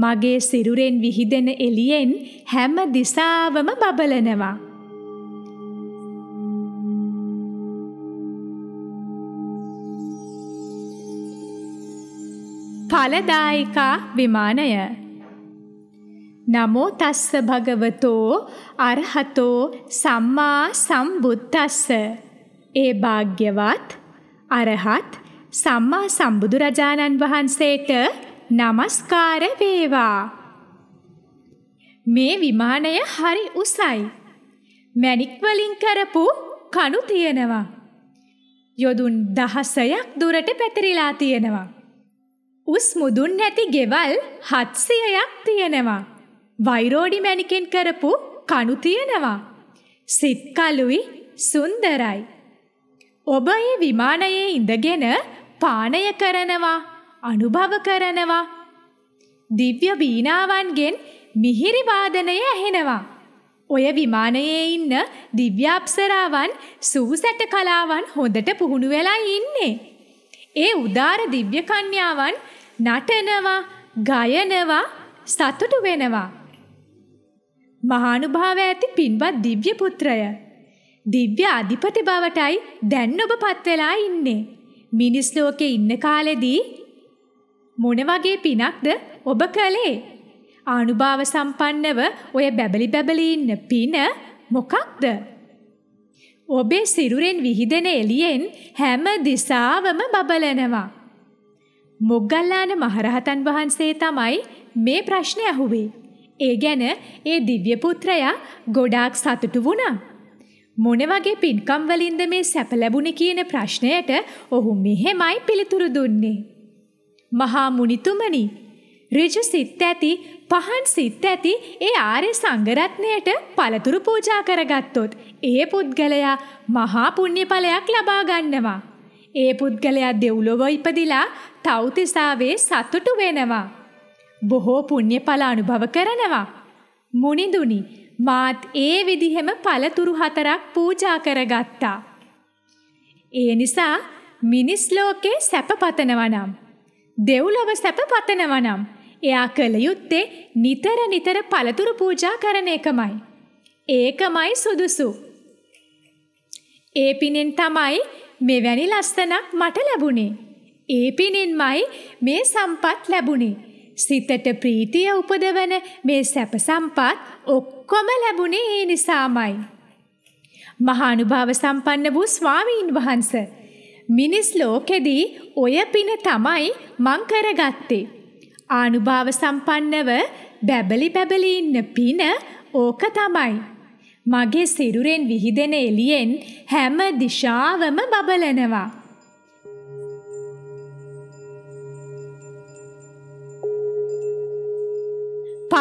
මගේ සිරුරෙන් විහිදෙන එළියෙන් හැම දිසාවම බබලනවා. ඵලදායිකා විමානය නමෝ තස්ස භගවතෝ අරහතෝ සම්මා සම්බුද්දස්ස ඒ භාග්‍යවත් අරහත් සම්මා සම්බුදුරජාණන් වහන්සේට নমස්කාර වේවා. මේ විමානය හරි උසයි. මැණික් වලින් කරපු කණු තියෙනවා. යොදුන් දහසයක් දුරට පැතිරිලා තියෙනවා. උස් මුදුන් නැති ගෙවල් 700ක් තියෙනවා. වෛරෝඩි මැණිකෙන් කරපු කණු තියෙනවා. සිත් කළුයි සුන්දරයි. ඔබ ඒ විමානයේ ඉඳගෙන පානය කරනවා අනුභව කරනවා දිව්‍ය බීනාවන්ගෙන් මිහිරි වාදනය ඇහෙනවා ඔය විමානයේ ඉන්න දිව්‍යාප්සරාවන් සූසැට කලාවන් හොඳට පුහුණු වෙලා ඉන්නේ ඒ උදාර දිව්‍ය කන්‍යාවන් නටනවා ගයනවා සතුටු වෙනවා මහානුභාව ඇති පින්වත් දිව්‍ය පුත්‍රය දිව්‍ය අධිපති බවටයි දැන් ඔබ පත්වලා ඉන්නේ. මිනිස් ලෝකේ ඉන්න කාලෙදී මොන වගේ පිනක්ද ඔබ කළේ? ආනුභාව සම්පන්නව ඔය බැබලි බැබලි ඉන්න පින මොකක්ද? ඔබේ සිරුරෙන් විහිදෙන එළියෙන් හැම දිසාවම බබලනවා. මොග්ගල්ලාන මහරහතන් වහන්සේ තමයි මේ ප්‍රශ්නේ අහුවේ. ඒ ගැන ඒ දිව්‍ය පුත්‍රයා ගොඩාක් සතුටු වුණා. මොන වගේ පින්කම් වලින්ද මේ සැප ලැබුණේ කියන ප්‍රශ්නයට ඔහු මෙහෙමයි පිළිතුරු දුන්නේ. මහා මුනිතුමනි, ඍජු සිත් ඇති, පහන් සිත් ඇති ඒ ආර්ය සංඝරත්නයට පළතුරු පූජා කරගත්තොත් ඒ පුද්ගලයා මහා පුණ්‍ය ඵලයක් ලබා ගන්නවා. ඒ පුද්ගලයා දෙව්ලොව ඉපදිලා තව්තිසාවේ සතුටු වෙනවා. බොහෝ පුණ්‍ය ඵල අනුභව කරනවා. මුනිඳුනි මාත් ඒ විදිහෙම පළතුරු හතරක් පූජා කරගත්තා. ඒ නිසා මිනිස් ලෝකේ සැප පතනවනම් දෙව්ලොව සැප පතනවනම් එයා කළ යුත්තේ නිතර නිතර පළතුරු පූජා කරන එකමයි. ඒකමයි සුදුසු. ඒ පිනෙන් තමයි මෙවැනි ලස්සනක් මට ලැබුණේ. ඒ පිනෙන්මයි මේ සම්පත් ලැබුණේ. සිතට ප්‍රීතිය උපදවන මේ සැප සම්පත් ඔක්කොම ලැබුණේ ඒ නිසාමයි. මහානුභාව සම්පන්න වූ ස්වාමීන් වහන්ස මිනිස් ලෝකෙදී ඔය පින තමයි මං කරගත්තේ. ආනුභාව සම්පන්නව බැබලි බැබලි ඉන්න පින ඕක තමයි. මගේ සිරුරෙන් විහිදෙන එළියෙන් හැම දිශාවම බබලනවා.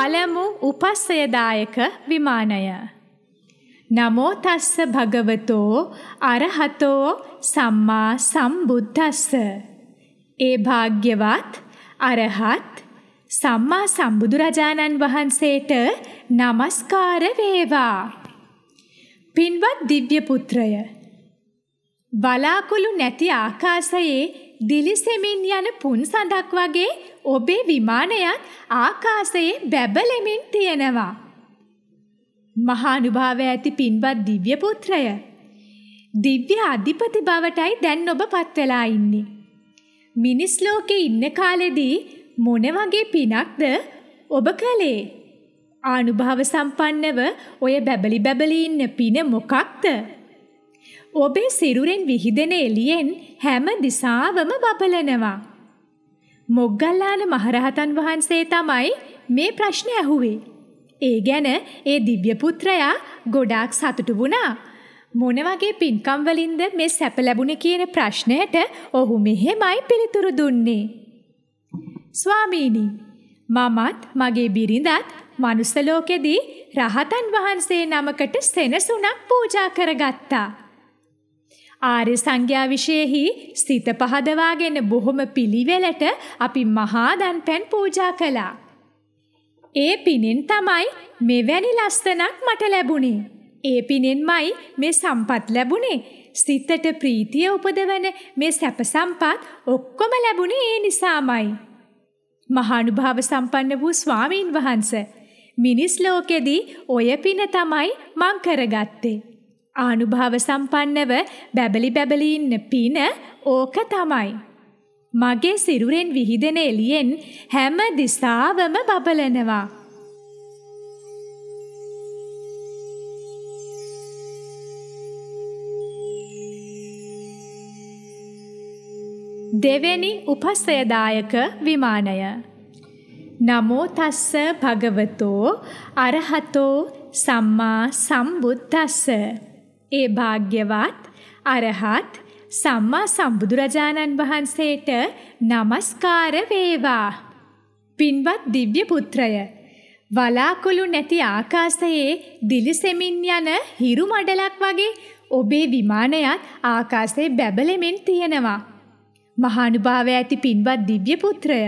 පළමු උපස්සයදායක විමානය. නමෝ තස්ස භගවතෝ අරහතෝ සම්මා සම්බුද්දස්ස. ඒ භාග්‍යවත් අරහත් සම්මා සම්බුදුරජාණන් වහන්සේට নমස්කාර වේවා. පින්වත් දිව්‍ය පුත්‍රය බලාකුළු නැති ආකාශයේ දිලිසෙමින් යන පුන් සඳක් වගේ ඔබේ විමානයත් ආකාශයේ බැබලෙමින් තියෙනවා. මහානුභාවය ඇති පින්වත් දිව්‍ය පුත්‍රය. දිව්‍ය අධිපති බවටයි දැන් ඔබ පත් වෙලා ඉන්නේ. මිනිස් ලෝකේ ඉන්න කාලෙදී මොන වගේ පිනක්ද ඔබ කළේ? ආනුභාව සම්පන්නව ඔය බැබලි බැබලි ඉන්න පින මොකක්ද? ඔබේ සිරුරෙන් විහිදෙන එළියෙන් හැම දිසාවම බබලනවා. මොග්ගල්ලාන මහරහතන් වහන්සේ තමයි මේ ප්‍රශ්නේ ඇහුවේ. ඒ ගැන ඒ දිව්‍ය පුත්‍රයා ගොඩාක් සතුටු වුණා. මොන වගේ පින්කම් වලින්ද මේ සැප ලැබුණේ කියන ප්‍රශ්නයට ඔහු මෙහෙමයි පිළිතුරු දුන්නේ. ස්වාමීනි මමත් මගේ බිරිඳත් මනුස්ස ලෝකෙදී රහතන් වහන්සේ නමකට සෙනසුණක් පූජා කරගත්තා. ආර්ය සංඥා විශේෂෙහි සිත පහදවාගෙන බොහොම පිළිවෙලට අපි මහා දන්පැන් පූජා කළා. ඒ පිනෙන් තමයි මෙවැනි ලස්සනක් මට ලැබුණේ. ඒ පිනෙන්මයි මේ සම්පත් ලැබුණේ. සිතට ප්‍රීතිය උපදවන මේ සැප සම්පත් ඔක්කොම ලැබුණේ ඒ නිසාමයි. මහානුභාව සම්පන්න වූ ස්වාමීන් වහන්සේ මිනිස් ලෝකෙදී ඔය පින තමයි මං කරගත්තේ. ආනුභාව සම්පන්නව බැබලි බැබලි ඉන්න පින ඕක තමයි. මගේ සිරුරෙන් විහිදෙන එළියෙන් හැම දිසාවම බබලනවා. දෙවෙනි උපස්සයදායක විමානය නමෝ තස්ස භගවතෝ අරහතෝ සම්මා සම්බුද්දස්ස ඒ භාග්‍යවත් අරහත් සම්මා සම්බුදුරජාණන් වහන්සේට নমස්කාර වේවා. පින්වත් දිව්‍ය පුත්‍රය වලාකුළු නැති ආකාශයේ දිලිසෙමින් යන හිරු මඩලක් වගේ ඔබේ විමානයත් ආකාශයේ බැබලෙමින් තියෙනවා. මහානුභාවය ඇති පින්වත් දිව්‍ය පුත්‍රය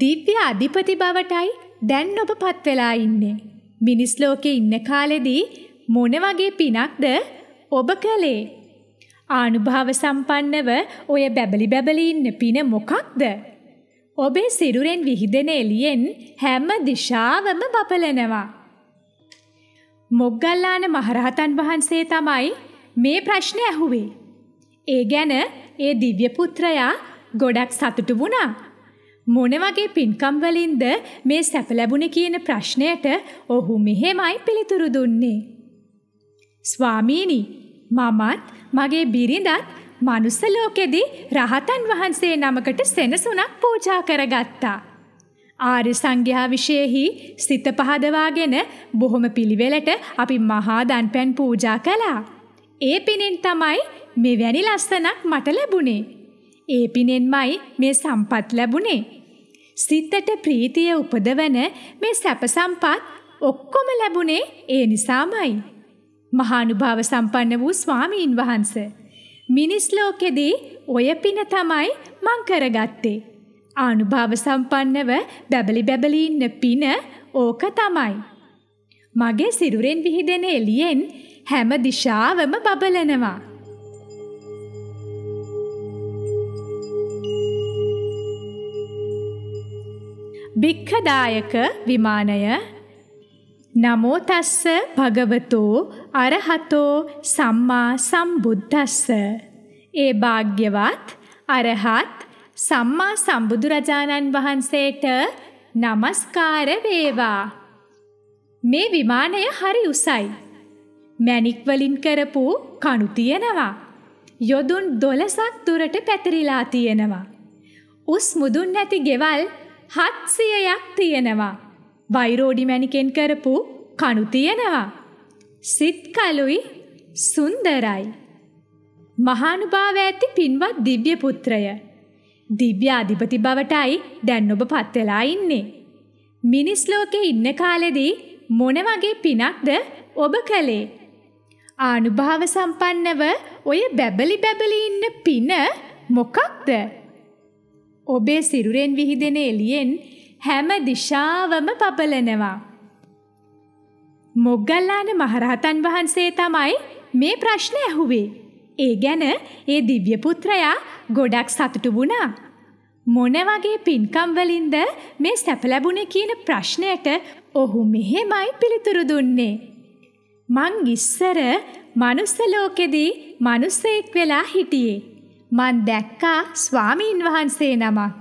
දිව්‍ය අධිපති බවටයි දැන් ඔබ පත් වෙලා ඉන්නේ. මිනිස් ලෝකේ ඉන්න කාලෙදී මොන වගේ පිනක්ද ඔබ කළේ? ආනුභාව සම්පන්නව ඔය බැබලි බැබලි ඉන්න පින මොකක්ද? ඔබේ සිරුරෙන් විහිදෙන එළියෙන් හැම දිශාවම බබලනවා. මොග්ගල්ලාන මහරහතන් වහන්සේ තමයි මේ ප්‍රශ්නේ ඇහුවේ. ඒ ගැන ඒ දිව්‍ය පුත්‍රයා ගොඩක් සතුටු වුණා. මොන වගේ පින්කම් වලින්ද මේ සැප ලැබුණේ කියන ප්‍රශ්නයට ඔහු මෙහෙමයි පිළිතුරු දුන්නේ. ස්වාමීනි මමත් මගේ බිරිඳත් මනුස්ස ලෝකෙදී රහතන් වහන්සේ නමකට සෙනසුනක් පූජා කරගත්තා. ආර්ය සංඝයා විශේෂෙහි සිත පහදවාගෙන බොහොම පිළිවෙලට අපි මහා දන්පැන් පූජා කළා. ඒ පිනෙන් තමයි මෙවැනි ලස්සනක් මට ලැබුණේ. ඒ පිනෙන්මයි මේ සම්පත් ලැබුණේ. සිතට ප්‍රීතිය උපදවන මේ සැප සම්පත් ඔක්කොම ලැබුණේ ඒ නිසාමයි. මහානුභාව සම්පන්න වූ ස්වාමීන් වහන්ස. මිනිස් ලෝකෙදී ඔය පින තමයි මං කරගත්තේ. ආනුභාව සම්පන්නව බැබලි බැබලි ඉන්න පින ඕක තමයි. මගේ සිරුරෙන් විහිදෙන එළියෙන් හැම දිශාවම බබලනවා. භික්ඛදායක විමානය නමෝ තස්ස භගවතෝ අරහතෝ සම්මා සම්බුද්දස්ස ඒ භාග්‍යවත් අරහත් සම්මා සම්බුදුරජාණන් වහන්සේට নমස්කාර වේවා මේ විමානය හරි උසයි මැණික් වලින් කරපු කණු තියෙනවා යොදුන් 12ක් දුරට පැතිරිලා තියෙනවා උස් මුදුන් නැති ගෙවල් 700ක් තියෙනවා වෛරෝඩි මැණිකෙන් කරපු කණු තියෙනවා සිත් කලුයි සුන්දරයි. මහානුභාව ඇති පින්වත් දිව්‍ය පුත්‍රය. දිව්‍ය අධිපති බවටයි දැන් ඔබ පත් වෙලා ඉන්නේ. මිනිස් ලෝකේ ඉන්න කාලෙදී මොන වගේ පිනක්ද ඔබ කළේ? ආනුභාව සම්පන්නව ඔය බැබලි බැබලි ඉන්න පින මොකක්ද? ඔබේ සිරුරෙන් විහිදෙන එළියෙන් හැම දිශාවම පබලනවා. මොග්ගල්ලාන මහරහතන් වහන්සේ තමයි මේ ප්‍රශ්න ඇහුවේ. ඒ ගැන ඒ දිව්‍ය පුත්‍රයා ගොඩක් සතුටු වුණා. මොන වගේ පින්කම් වලින්ද මේ සැප ලැබුණේ කියන ප්‍රශ්නයට ඔහු මෙහෙමයි පිළිතුරු දුන්නේ. මං ඉස්සර මනුස්ස ලෝකෙදී මිනිසෙක් වෙලා හිටියේ. මං දැක්කා ස්වාමීන් වහන්සේ නමක්.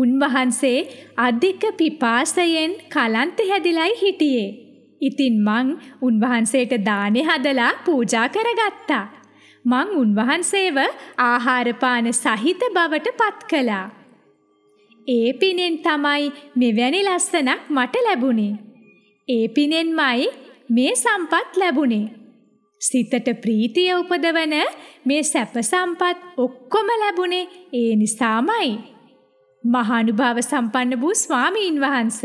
උන්වහන්සේ අධික පිපාසයෙන් කලන්ත හැදිලයි හිටියේ. ඉතින් මං උන්වහන්සේට දානේ හදලා පූජා කරගත්තා. මං උන්වහන්සේව ආහාරපාන සහිත බවට පත් කළා. ඒ පිනෙන් තමයි මෙවැනි ලස්සනක් මට ලැබුණේ. ඒ පිනෙන්මයි මේ සම්පත් ලැබුණේ. සිතට ප්‍රීතිය උපදවන මේ සැප සම්පත් ඔක්කොම ලැබුණේ ඒ නිසාමයි. මහානුභාව සම්පන්න වූ ස්වාමීන් වහන්ස.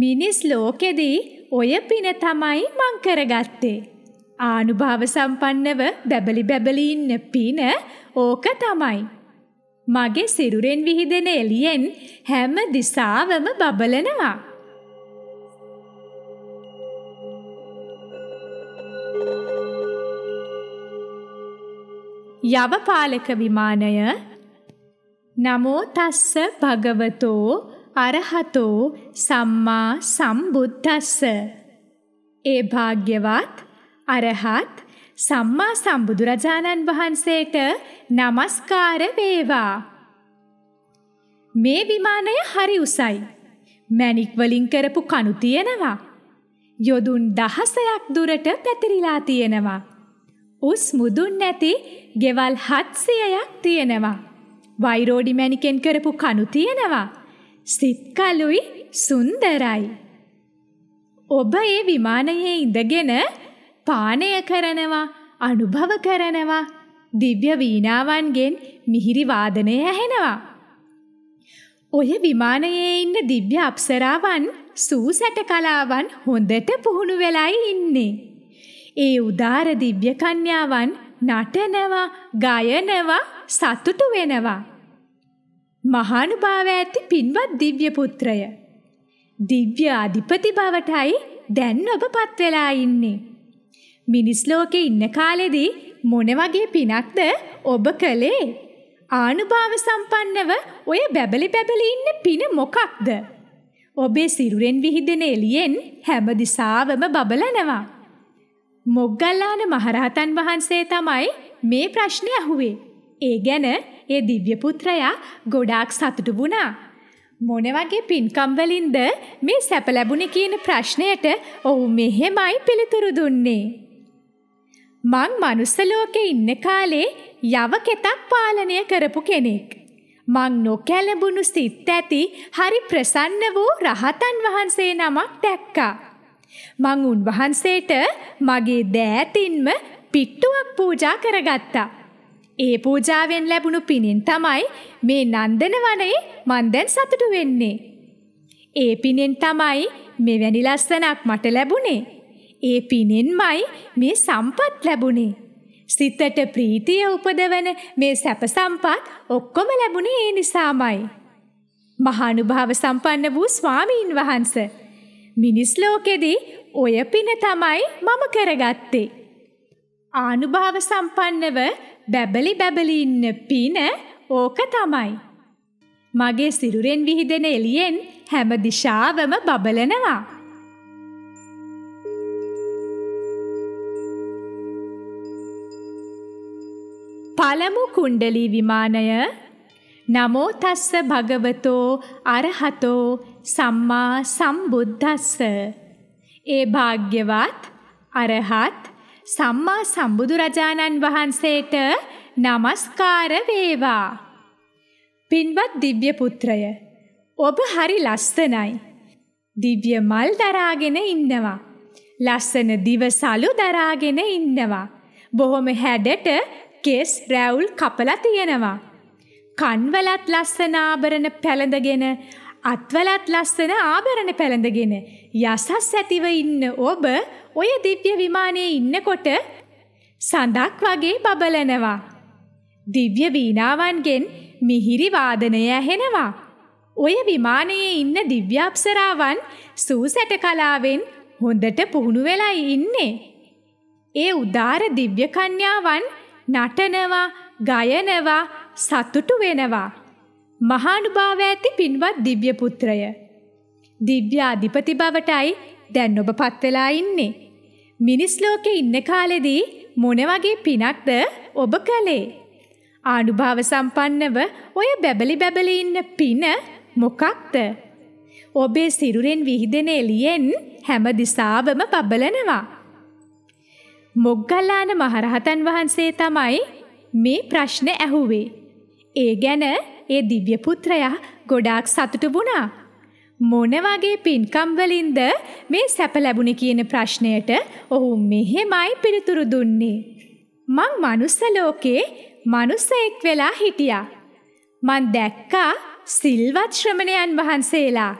මිනිස් ලෝකෙදී ඔය පින තමයි මං කරගත්තේ. ආනුභාව සම්පන්නව බැබලි බැබලි ඉන්න පින ඕක තමයි. මගේ සිරුරෙන් විහිදෙන එළියෙන් හැම දිසාවම බබලනවා. යවපාලක විමානය නමෝ තස්ස භගවතෝ අරහතෝ සම්මා සම්බුද්දස්ස ඒ භාග්‍යවත් අරහත් සම්මා සම්බුදුරජාණන් වහන්සේට নমස්කාර වේවා මේ විමානය හරි උසයි මැණික් වලින් කරපු කණු තියෙනවා යොදුන් දහසයක් දුරට පැතිරිලා තියෙනවා උස් මුදුන් නැති ගෙවල් 700ක් තියෙනවා වෛරෝඩි මැණිකෙන් කරපු කණු තියෙනවා සිත්කලුයි සුන්දරයි. ඔබ ඒ විමානයේ ඉඳගෙන පානය කරනවා අනුභව කරනවා දිව්‍ය වීණාවන්ගෙන් මිහිරි වාදනය ඇහෙනවා. ඔය විමානයේ ඉන්න දිව්‍ය අප්සරාවන් සූසැට කලාවන් හොඳට පුහුණු වෙලයි ඉන්නේ. ඒ උදාර දිව්‍ය කන්‍යාවන් නටනවා, ගයනවා, සතුටු වෙනවා. මහානුභාව ඇති පින්වත් දිව්‍ය පුත්‍රය. දිව්‍ය අධිපති බවටයි දැන් ඔබ පත් වෙලා ඉන්නේ. මිනිස් ලෝකේ ඉන්න කාලෙදී මොන වගේ පිනක්ද ඔබ කළේ? ආනුභාව සම්පන්නව ඔය බැබලි බැබලි ඉන්න පින මොකක්ද? ඔබේ සිරුරෙන් විහිදෙන එළියෙන් හැම දිසාවම බබලනවා. මොග්ගල්ලාන මහරහතන් වහන්සේ තමයි මේ ප්‍රශ්නේ අහුවේ. ඒ ගැන ඒ දිව්‍ය පුත්‍රයා ගොඩාක් සතුටු වුණා. මොන වගේ පින්කම් වලින්ද මේ සැප ලැබුණේ කියන ප්‍රශ්නයට ඔහු මෙහෙමයි පිළිතුරු දුන්නේ. මං මනුස්ස ලෝකේ ඉන්න කාලේ යවකෙතක් පාලනය කරපු කෙනෙක්. මං නොකැලඹුණු සිත් ඇති හරි ප්‍රසන්න වූ රහතන් වහන්සේ නමක් දැක්කා. මං උන්වහන්සේට මගේ දෑතින්ම පිට්ටුවක් පූජා කරගත්තා. ඒ පූජාවෙන් ලැබුණු පිණින් තමයි මේ නන්දන වනයේ මන් දැන් සතුටු වෙන්නේ. ඒ පිණින් තමයි මෙවැනි ලස්සනක් මට ලැබුණේ. ඒ පිණින්මයි මේ සම්පත් ලැබුණේ. සිතට ප්‍රීතිය උපදවන මේ සැප සම්පත් ඔක්කොම ලැබුණේ ඒ නිසාමයි. මහානුභාව සම්පන්න වූ ස්වාමීන් වහන්ස. මිනිස් ලෝකෙදී ඔය පින තමයි මම කරගත්තේ. ආනුභාව සම්පන්නව බැබලි බැබලි ඉන්න පින ඕක තමයි. මගේ සිරුරෙන් විහිදෙන එළියෙන් හැම දිශාවම බබලනවා. පළමු කුණ්ඩලී විමානය නමෝ තස්ස භගවතෝ අරහතෝ සම්මා සම්බුද්දස්ස ඒ භාග්‍යවත් අරහත් සම්මා සම්බුදුරජාණන් වහන්සේට නමස්කාර වේවා. පින්වත් දිව්‍ය පුත්‍රය, ඔබ හරි ලස්සනයි. දිව්‍ය මල් දරාගෙන ඉන්නවා. ලස්සන දිවසලු දරාගෙන ඉන්නවා. බොහොම හැඩට කෙස් රැවුල් කපලා තියෙනවා. කන්වලත් ලස්සන ආභරණ පැළඳගෙන අත්වලත් ලස්සන ආභරණ පැළඳගෙන යසස් ඇතිව ඉන්න ඔබ ඔය දිව්‍ය විමානයේ ඉන්නකොට සඳක් වගේ බබලනවා. දිව්‍ය වීණාවන්ගෙන් මිහිරි වාදනය ඇහෙනවා. ඔය විමානයේ ඉන්න දිව්‍යාප්සරාවන් සූසැට කලාවෙන් හොඳට පුහුණු වෙලයි ඉන්නේ. ඒ උදාර දිව්‍ය කන්‍යාවන් නටනවා, ගයනවා, සතුටු වෙනවා. මහානුභාව ඇති පින්වත් දිව්‍ය පුත්‍රය. දිව්‍ය අධිපති බවටයි දැන් ඔබ පත් වෙලා ඉන්නේ. මිනිස් ලෝකේ ඉන්න කාලෙදී මොන වගේ පිනක්ද ඔබ කළේ? ආනුභාව සම්පන්නව ඔය බැබලි බැබලි ඉන්න පින මොකක්ද? ඔබේ සිරුරෙන් විහිදෙන එළියෙන් හැම දිසාවම බබලනවා. මොග්ගල්ලාන මහරහතන් වහන්සේ තමයි මේ ප්‍රශ්නේ ඇහුවේ. ඒ ගැන ඒ දිව්‍ය පුත්‍රයා ගොඩාක් සතුටු වුණා. මොන වගේ පින්කම් වලින්ද මේ සැප ලැබුණේ කියන ප්‍රශ්නයට ඔහු මෙහෙමයි පිළිතුරු දුන්නේ. මං මනුස්ස ලෝකේ මනුස්සයෙක් වෙලා හිටියා. මං දැක්කා සිල්වත් ශ්‍රමණයන් වහන්සේලා.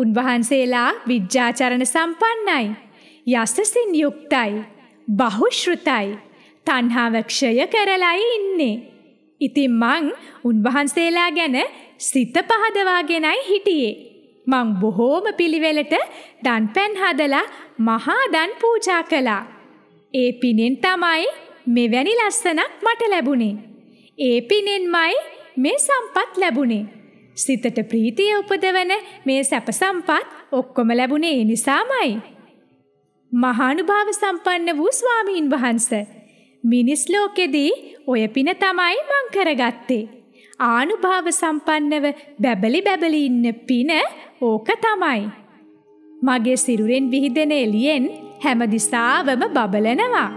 උන්වහන්සේලා විද්‍යාචරණ සම්පන්නයි. යසසින් යුක්තයි. බහුශ්‍රුතයි. තණ්හාව ක්ෂය කරලයි ඉන්නේ. ඉතින් මං උන්වහන්සේලා ගැන සිත පහදවාගෙනයි හිටියේ. මං බොහෝම පිළිවෙලට දන් පැන් හදලා මහා දන් පූජා කළා. ඒ පිනෙන් තමයි මෙවැනි ලස්සනක් මට ලැබුණේ. ඒ පිනෙන්මයි මේ සම්පත් ලැබුණේ. සිතට ප්‍රීතිය උපදවන මේ සැප සම්පත් ඔක්කොම ලැබුණේ ඒ නිසාමයි. මහානුභාව සම්පන්න වූ ස්වාමීන් වහන්සේ මිනිස් ලෝකෙදී ඔය පින තමයි මං කරගත්තේ. ආනුභාව සම්පන්නව බැබලි බැබලි ඉන්න පින ඕක තමයි. මගේ සිරුරෙන් විහිදෙන එළියෙන් හැම දිසාවම බබලනවා.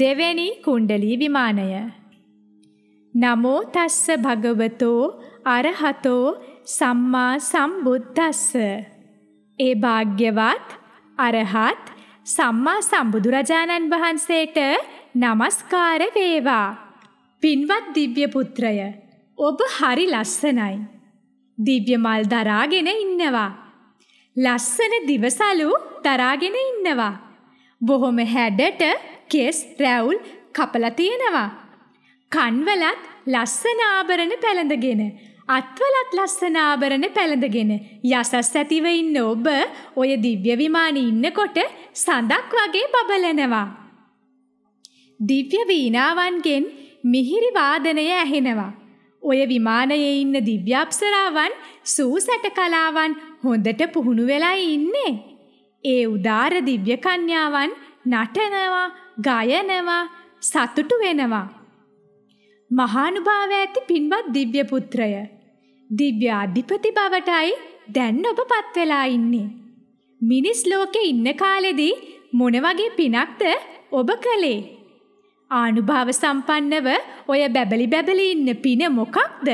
දෙවැනි කුණ්ඩලී විමානය නමෝ තස්ස භගවතෝ අරහතෝ සම්මා සම්බුද්දස්ස ඒ භාග්‍යවත් අරහත් සම්මා සම්බුදුරජාණන් වහන්සේට নমස්කාර වේවා. පින්වත් දිව්‍ය පුත්‍රය, ඔබ හරි ලස්සනයි. දිව්‍ය මල් දරාගෙන ඉන්නවා. ලස්සන දිවසලු දරාගෙන ඉන්නවා. බොහොම හැඩට කෙස් රැවුල් කපලා තියෙනවා. කන්වලත් ලස්සන ආභරණ පැළඳගෙන අත්වලත් ලස්සන ආභරණ පැළඳගෙන යසස් ඇතිව ඉන්න ඔබ ඔය දිව්‍ය විමානයේ ඉන්නකොට සඳක් වගේ බබලනවා. දිව්‍ය වීණාවන්ගෙන් මිහිරි වාදනය ඇහෙනවා. ඔය විමානයේ ඉන්න දිව්‍ය අප්සරාවන් සූසැට කලාවන් හොඳට පුහුණු වෙලා ඉන්නේ. ඒ උදාර දිව්‍ය කන්‍යාවන් නටනවා, ගයනවා, සතුටු වෙනවා. මහානුභාව ඇති පින්වත් දිව්‍ය පුත්‍රය දිව්‍ය අධිපති බවටයි දැන් ඔබ පත් වෙලා ඉන්නේ. මිනිස් ලෝකේ ඉන්න කාලෙදී මොන වගේ පිනක්ද ඔබ කළේ? ආනුභාව සම්පන්නව ඔය බැබලි බැබලි ඉන්න පින මොකක්ද?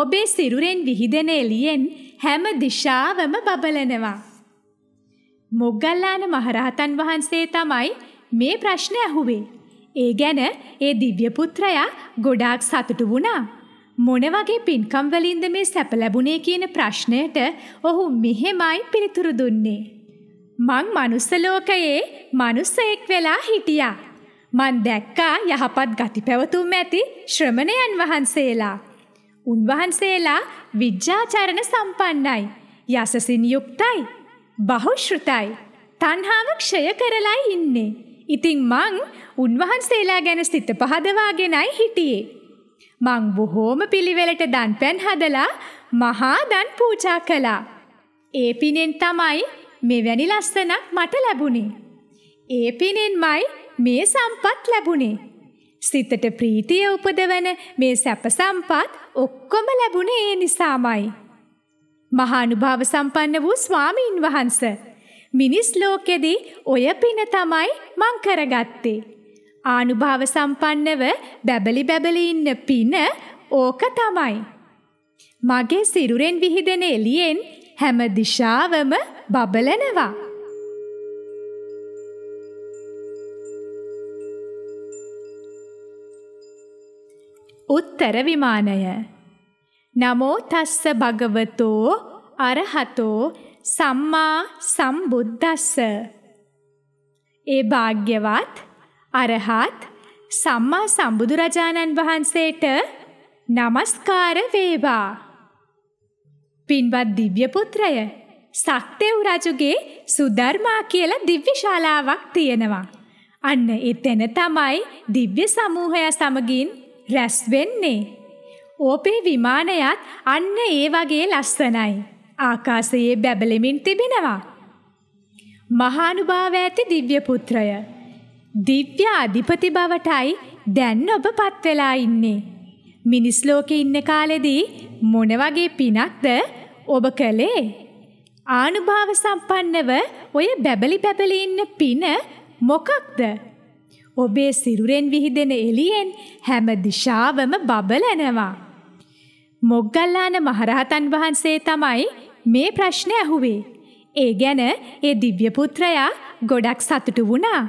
ඔබේ සිරුරෙන් විහිදෙන එළියෙන් හැම දිශාවම බබලනවා. මොග්ගල්ලාන මහරහතන් වහන්සේ තමයි මේ ප්‍රශ්නේ ඇහුවේ. ඒ ගැන ඒ දිව්‍ය පුත්‍රයා ගොඩාක් සතුටු වුණා. මොන වගේ පින්කම් වලින්ද මේ සැප ලැබුණේ කියන ප්‍රශ්නයට ඔහු මෙහෙමයි පිළිතුරු දුන්නේ. මං මනුස්ස ලෝකයේ මනුස්සයෙක් වෙලා හිටියා. මං දැක්කා යහපත් ගති පැවතුම් ඇති ශ්‍රමණයන් වහන්සේලා. උන්වහන්සේලා විද්‍යාචරණ සම්පන්නයි. යසසින් යුක්තයි. බහුශ්‍රතයි. තණ්හාව ක්ෂය කරලායි ඉන්නේ. ඉතින් මං උන්වහන්සේලා ගැන සිත පහදවාගෙනයි හිටියේ. මං බොහෝම පිළිවෙලට දන් පැන් හදලා මහා දන් පූජා කළා. ඒ පිනෙන් තමයි මෙවැනි ලස්සනක් මට ලැබුණේ. ඒ පිනෙන්මයි මේ සම්පත් ලැබුණේ. සිතට ප්‍රීතිය උපදවන මේ සැප සම්පත් ඔක්කොම ලැබුණේ ඒ නිසාමයි. මහානුභාව සම්පන්න වූ ස්වාමීන් වහන්ස. මිනිස් ලෝකෙදී ඔය පින තමයි මං කරගත්තේ. ආනුභාව සම්පන්නව බැබලි බැබලි ඉන්න පින ඕක තමයි. මගේ සිරුරෙන් විහිදෙන එළියෙන් හැම දිශාවම බබලනවා. උත්තර විමානය නමෝ තස්ස භගවතෝ අරහතෝ සම්මා සම්බුද්දස්ස ඒ භාග්‍යවත් අරහත් සම්මා සම්බුදුරජාණන් වහන්සේට নমස්කාර වේවා. පින්වත් දිව්‍ය පුත්‍රය සක්තේව් රජුගේ සුධර්මා කියලා දිව්‍ය ශාලාවක් තියෙනවා. අන්න එතන තමයි දිව්‍ය සමූහය සමගින් රැස් වෙන්නේ. ඕපේ විමානයත් අන්න ඒ වගේ ලස්සනයි. ආකාශයේ බැබලෙමින් තිබෙනවා. මහානුභාව ඇති දිව්‍ය පුත්‍රය දිව්‍ය අධිපති බවටයි දැන් ඔබ පත් වෙලා ඉන්නේ. මිනිස් ලෝකේ ඉන්න කාලෙදී මොන වගේ පිනක්ද ඔබ කළේ? ආනුභාව සම්පන්නව ඔය බැබලි බැබලි ඉන්න පින මොකක්ද? ඔබේ සිරුරෙන් විහිදෙන එළියෙන් හැම දිශාවම බබලනවා. මොග්ගල්ලාන මහරහතන් වහන්සේ තමයි මේ ප්‍රශ්නේ ඇහුවේ. ඒ ගැන ඒ දිව්‍ය පුත්‍රයා ගොඩක් සතුටු වුණා.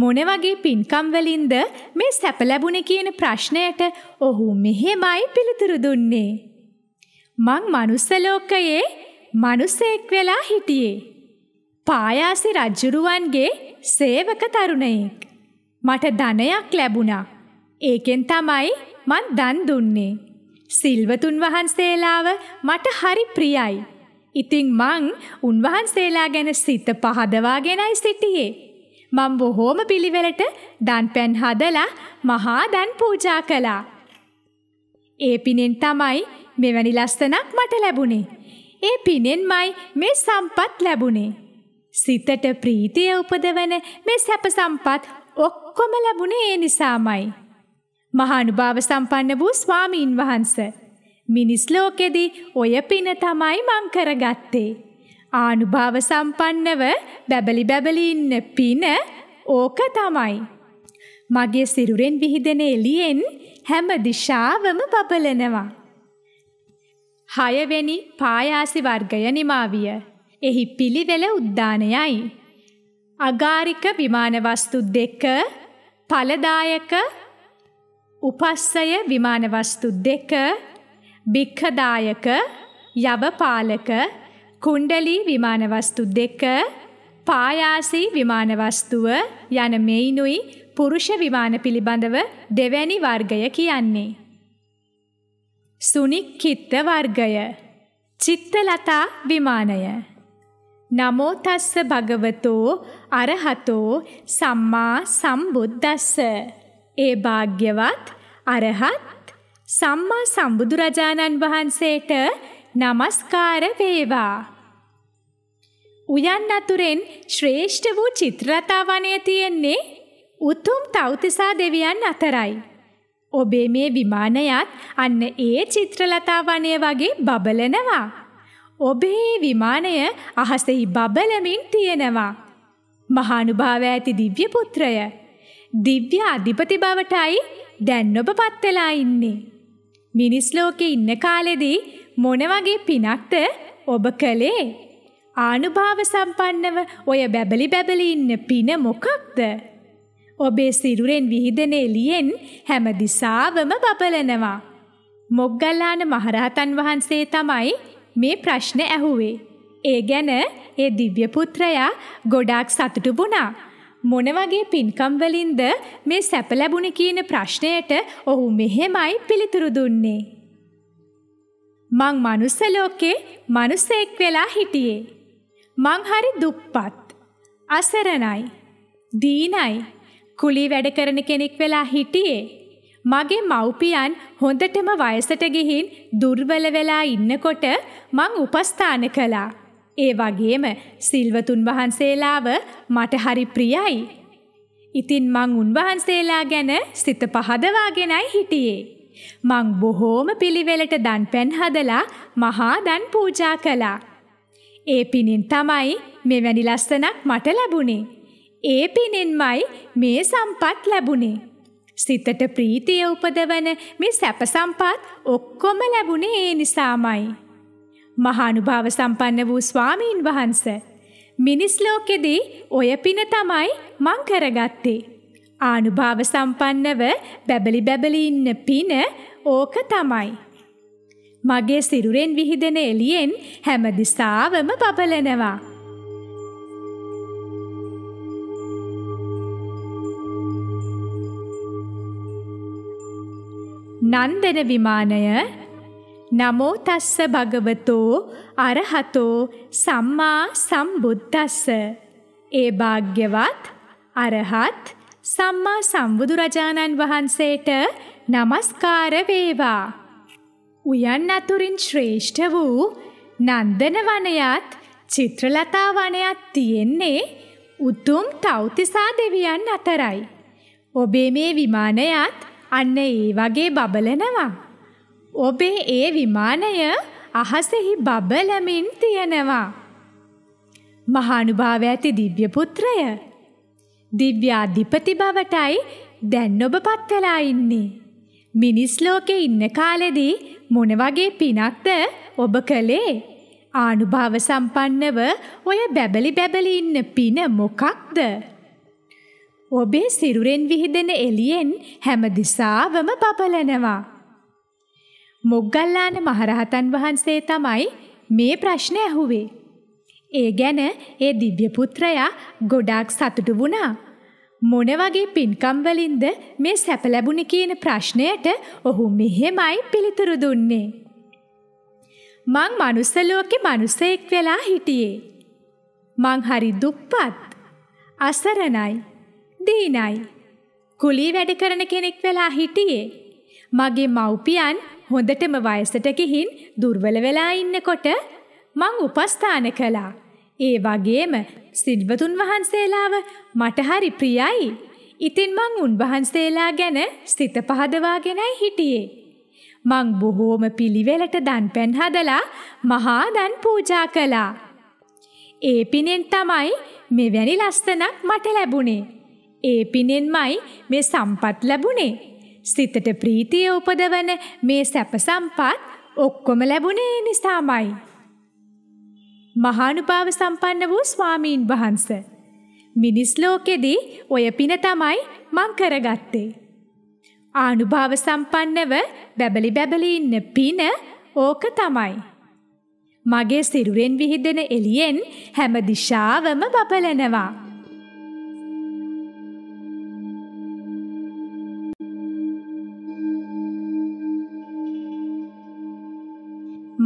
මොන වගේ පින්කම් වලින්ද මේ සැප ලැබුණේ කියන ප්‍රශ්නයට ඔහු මෙහෙමයි පිළිතුරු දුන්නේ. මං මනුස්ස ලෝකයේ මිනිසෙක් වෙලා හිටියේ. පායාසි රජුරුවන්ගේ සේවක තරුණයෙක්. මට ධනයක් ලැබුණා. ඒකෙන් තමයි මං දන් දුන්නේ. සිල්වතුන් වහන්සේලාව මට හරි ප්‍රියයි. ඉතින් මං උන්වහන්සේලා ගැන සිත පහදවාගෙනයි සිටියේ. මම බොහෝම පිළිවෙලට දන්පැන් හදලා මහා දන් පූජා කළා. ඒ පිනෙන් තමයි මෙවැනි ලස්සනක් මට ලැබුණේ. ඒ පිනෙන්මයි මේ සම්පත් ලැබුණේ. සිතට ප්‍රීතිය උපදවන මේ සැප සම්පත් ඔක්කොම ලැබුණේ ඒ නිසාමයි. මහානුභාව සම්පන්න වූ ස්වාමීන් වහන්ස. මිනිස් ලෝකෙදී ඔය පින තමයි මං කරගත්තේ. ආනුභාව සම්පන්නව බැබලි බැබලි ඉන්න පින ඕක තමයි. මගේ සිරුරෙන් විහිදෙන එළියෙන් හැම දිශාවම බබලනවා. හයවෙනි පායාසි වර්ගය නිමාවිය. එහි පිළිවෙල උද්දානයයි. අගාරික විමාන වස්තු දෙක, ඵලදායක උපස්සය විමාන වස්තු දෙක, භික්ඛදායක යවපාලක කුණ්ඩලී විමානවස්තු දෙක පායාසී විමානවස්තුව යන මෙයිනුයි පුරුෂ විමාන පිළිබඳව දෙවැනි වර්ගය කියන්නේ. සුනික්කිත්ත වර්ගය චිත්තලතා විමානය නමෝ තස්ස භගවතෝ අරහතෝ සම්මා සම්බුද්දස්ස ඒ භාග්‍යවත් අරහත් සම්මා සම්බුදුරජාණන් වහන්සේට නමස්කාර වේවා උයන් අතුරෙන් ශ්‍රේෂ්ඨ වූ චිත්‍රරතා වනය තියෙන්නේ උතුම් තෞතිසා දෙවියන් අතරයි. ඔබේ මේ විමානයත් අන්න ඒ චිත්‍රලතා වනය වගේ බබලනවා. ඔබේ විමානය අහසෙහි බබලමින් තියෙනවා. මහානුභාව ඇති දිව්‍ය පුත්‍රය. දිව්‍ය අධිපති බවටයි දැන් ඔබ පත්වෙලා ඉන්නේ. මිනිස් ලෝකේ ඉන්න කාලෙදී මොන වගේ පිනක්ද ඔබ කළේ? ආනුභාව සම්පන්නව ඔය බැබලි බැබලි ඉන්න පින මොකක්ද? ඔබේ සිරුරෙන් විහිදෙන එළියෙන් හැම දිසාවම බබලනවා. මොග්ගල්ලාන මහරහතන් වහන්සේ තමයි මේ ප්‍රශ්න ඇහුවේ. ඒ ගැන ඒ දිව්‍ය පුත්‍රයා ගොඩාක් සතුටු වුණා. මොන වගේ පින්කම් වලින්ද මේ සැප ලැබුණේ කියන ප්‍රශ්නයට ඔහු මෙහෙමයි පිළිතුරු දුන්නේ. මං මනුස්ස ලෝකේ මිනිසෙක් වෙලා හිටියේ. මං හරි දුප්පත්. අසරණයි. දීනයි. කුලි වැඩ කරන කෙනෙක් වෙලා හිටියේ. මගේ මව්පියන් හොඳටම වයසට ගිහින් දුර්වල වෙලා ඉන්නකොට මං උපස්ථාන කළා. ඒ වගේම සිල්වතුන් වහන්සේලාව මට හරි ප්‍රියයි. ඉතින් මං උන්වහන්සේලා ගැන සිත පහදවාගෙනයි හිටියේ. මං බොහෝම පිළිවෙලට දන් පැන් හදලා මහා දන් පූජා කළා. ඒ පිණින් තමයි මෙවැනි ලස්සනක් මට ලැබුණේ. ඒ පිණින්මයි මේ සම්පත් ලැබුණේ. සිතට ප්‍රීතිය උපදවන මේ සැප සම්පත් ඔක්කොම ලැබුණේ ඒ නිසාමයි. මහානුභාව සම්පන්න වූ ස්වාමීන් වහන්ස. මිනිස් ලෝකෙදී ඔය පින තමයි මං කරගත්තේ. ආනුභාව සම්පන්නව බැබලි බැබලි ඉන්න පින ඕක තමයි. මගේ සිරුරෙන් විහිදෙන එළියෙන් හැමදිසාවම පපලනවා. නන්දන විමානය නමෝ තස්ස භගවතෝ අරහතෝ සම්මා සම්බුද්දස්ස ඒ භාග්‍යවත් අරහත් සම්මා සම්බුදු රජාණන් වහන්සේට নমස්කාර වේවා උයන් අතුරින් ශ්‍රේෂ්ඨ වූ නන්දන වනයත් චිත්‍රලතා වනයත් තියෙන්නේ උතුම් තෞතිසා දෙවියන් අතරයි. ඔබේ මේ විමානයත් අන්න ඒ වගේ බබලනවා. ඔබේ ඒ විමානය අහසෙහි බබලමින් තියෙනවා. මහානුභාව ඇති දිව්‍ය පුත්‍රය දිව්‍ය අධිපති බවටයි දැන් ඔබ පත් වෙලා ඉන්නේ. මිනිස් ලෝකේ ඉන්න කාලෙදී මොන වගේ පිනක්ද ඔබ කළේ? ආනුභාව සම්පන්නව ඔය බැබලි බැබලි ඉන්න පින මොකක්ද? ඔබේ සිරුරෙන් විහිදෙන එළියෙන් හැම දිසාවම පපලනවා. මොග්ගල්ලාන මහරහතන් වහන්සේ තමයි මේ ප්‍රශ්නේ ඇහුවේ. ඒ ගැන ඒ දිව්‍ය පුත්‍රයා ගොඩාක් සතුටු වුණා. මොන වගේ පින්කම් වලින්ද මේ සැප ලැබුණේ කියන ප්‍රශ්නයට ඔහු මෙහෙමයි පිළිතුරු දුන්නේ. මං මනුස්ස ලෝකේ මිනිසෙක් වෙලා හිටියේ. මං හරි දුප්පත්, අසරණයි, දීනයි. කුලී වැඩ කරන කෙනෙක් වෙලා හිටියේ. මගේ මව්පියන් හොඳටම වයසට ගිහින් දුර්වල වෙලා ඉන්නකොට මං උපස්ථාන කළා. ඒ වගේම සිල්වතුන් වහන්සේලාව මට හරි ප්‍රියයි. ඉතින් මං උන්වහන්සේලා ගැන සිත පහදවාගෙනයි හිටියේ. මං බොහෝම පිළිවෙලට දන් පැන් හදලා මහා දන් පූජා කළා. ඒ පිනෙන් තමයි මෙවැනි ලස්සනක් මට ලැබුණේ. ඒ පිනෙන්මයි මේ සම්පත් ලැබුණේ. සිතට ප්‍රීතිය උපදවන මේ සැප සම්පත් ඔක්කොම ලැබුණේ නිසාමයි. මහානුභාව සම්පන්න වූ ස්වාමීන් වහන්ස. මිනිස් ලෝකෙදී ඔය පින තමයි මං කරගත්තේ. ආනුභාව සම්පන්නව බැබලි බැබලි ඉන්න පින ඕක තමයි. මගේ සිරුරෙන් විහිදෙන එළියෙන් හැම දිශාවම බබලනවා.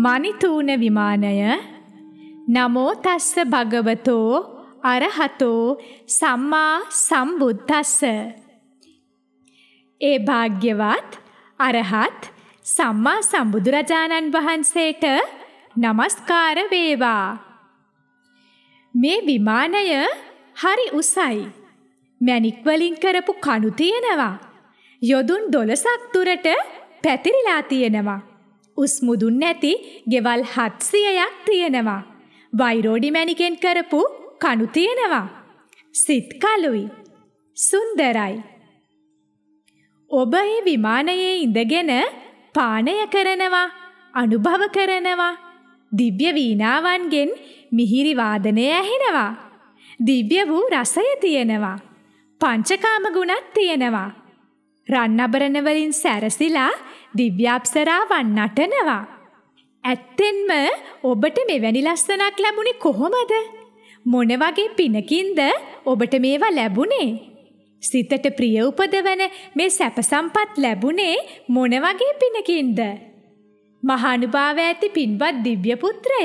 මනිතූන විමානය නමෝ තස්ස භගවතෝ අරහතෝ සම්මා සම්බුද්දස්ස ඒ භාග්‍යවත් අරහත් සම්මා සම්බුදුරජාණන් වහන්සේට নমස්කාර වේවා මේ විමානය හරි උසයි මැණික් වලින් කරපු කණු තියෙනවා යොදුන් 12ක් දුරට පැතිරිලා තියෙනවා උස් මුදුන් නැති ගෙවල් 700ක් තියෙනවා වෛරෝඩි මැණිකෙන් කරපු කණු තියෙනවා. සිත් කලුයි. සුන්දරයි. ඔබ ඒ විමානයේ ඉඳගෙන පානය කරනවා, අනුභව කරනවා. දිව්‍ය වීණාවන්ගෙන් මිහිරි වාදනය ඇහෙනවා. දිව්‍ය වූ රසය තියෙනවා. පංචකාම ගුණත් තියෙනවා. රන් අබරණ වලින් සැරසිලා දිව්‍යාප්සරාවන් නටනවා. ඇත්තෙන්ම ඔබට මෙවැනි ලස්සනක් ලැබුණේ කොහොමද? මොන වගේ පිනකින්ද ඔබට මේවා ලැබුණේ? සිතට ප්‍රිය උපදවන මේ සැප සම්පත් ලැබුණේ මොන වගේ පිනකින්ද? මහානුභාව ඇති පින්වත් දිව්‍ය පුත්‍රය,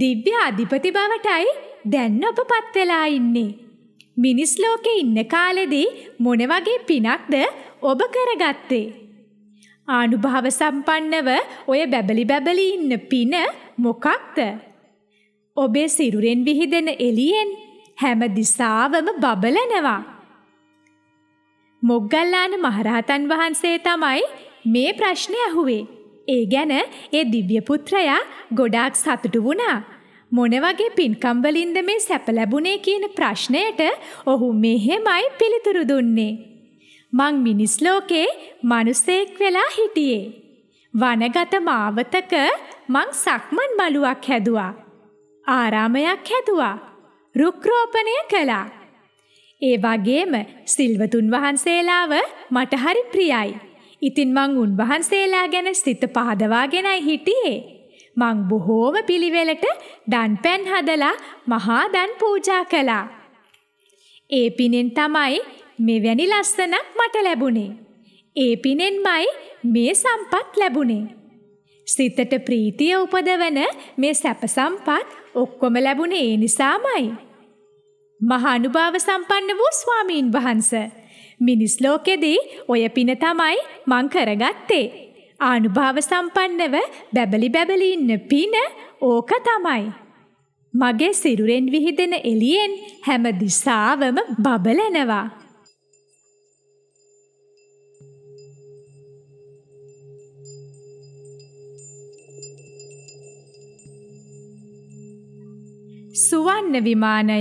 දිව්‍ය අධිපති බවටයි දැන් ඔබපත් වෙලා ඉන්නේ. මිනිස් ලෝකේ ඉන්න කාලෙදී මොන වගේ පිනක්ද ඔබ කරගත්තේ? ආනුභාව සම්පන්නව ඔය බැබලි බැබලි ඉන්න පින මොකක්ද? ඔබේ සිරුරෙන් විහිදෙන එළියෙන් හැම දිසාවම බබලනවා. මොග්ගල්ලාන මහරහතන් වහන්සේ තමයි මේ ප්‍රශ්නේ අහුවේ. ඒ ගැන ඒ දිව්‍ය පුත්‍රයා ගොඩාක් සතුටු වුණා. මොන වගේ පින්කම් වලින්ද මේ සැප ලැබුණේ කියන ප්‍රශ්නයට ඔහු මෙහෙමයි පිළිතුරු දුන්නේ. මං මිනිස් ලෝකේ මිනිසෙක් වෙලා හිටියේ. වනගත මාවතක මං සක්මන් බලුවක් හැදුවා. ආරාමයක් හැදුවා. රුක් රෝපණය කළා. ඒ වගේම සිල්වතුන් වහන්සේලාව මට හරි ප්‍රියයි. ඉතින් මං උන්වහන්සේලා ගැන සිත පහදවාගෙනයි හිටියේ. මං බොහෝම පිළිවෙලට දන්පැන් හදලා මහා දන් පූජා කළා. ඒ පිනෙන් තමයි මෙවැනි ලස්සනක් මට ලැබුණේ. ඒ පිනෙන්මයි මේ සම්පත් ලැබුණේ. සිතට ප්‍රීතිය උපදවන මේ සැප සම්පත් ඔක්කොම ලැබුණේ ඒ නිසාමයි. මහානුභාව සම්පන්න වූ ස්වාමීන් වහන්ස. මිනිස් ලෝකෙදී ඔය පින තමයි මං කරගත්තේ. ආනුභාව සම්පන්නව බැබලි බැබලි ඉන්න පින ඕක තමයි. මගේ සිරුරෙන් විහිදෙන එළියෙන් හැම දිසාවම බබලනවා. සුවන්න විමානය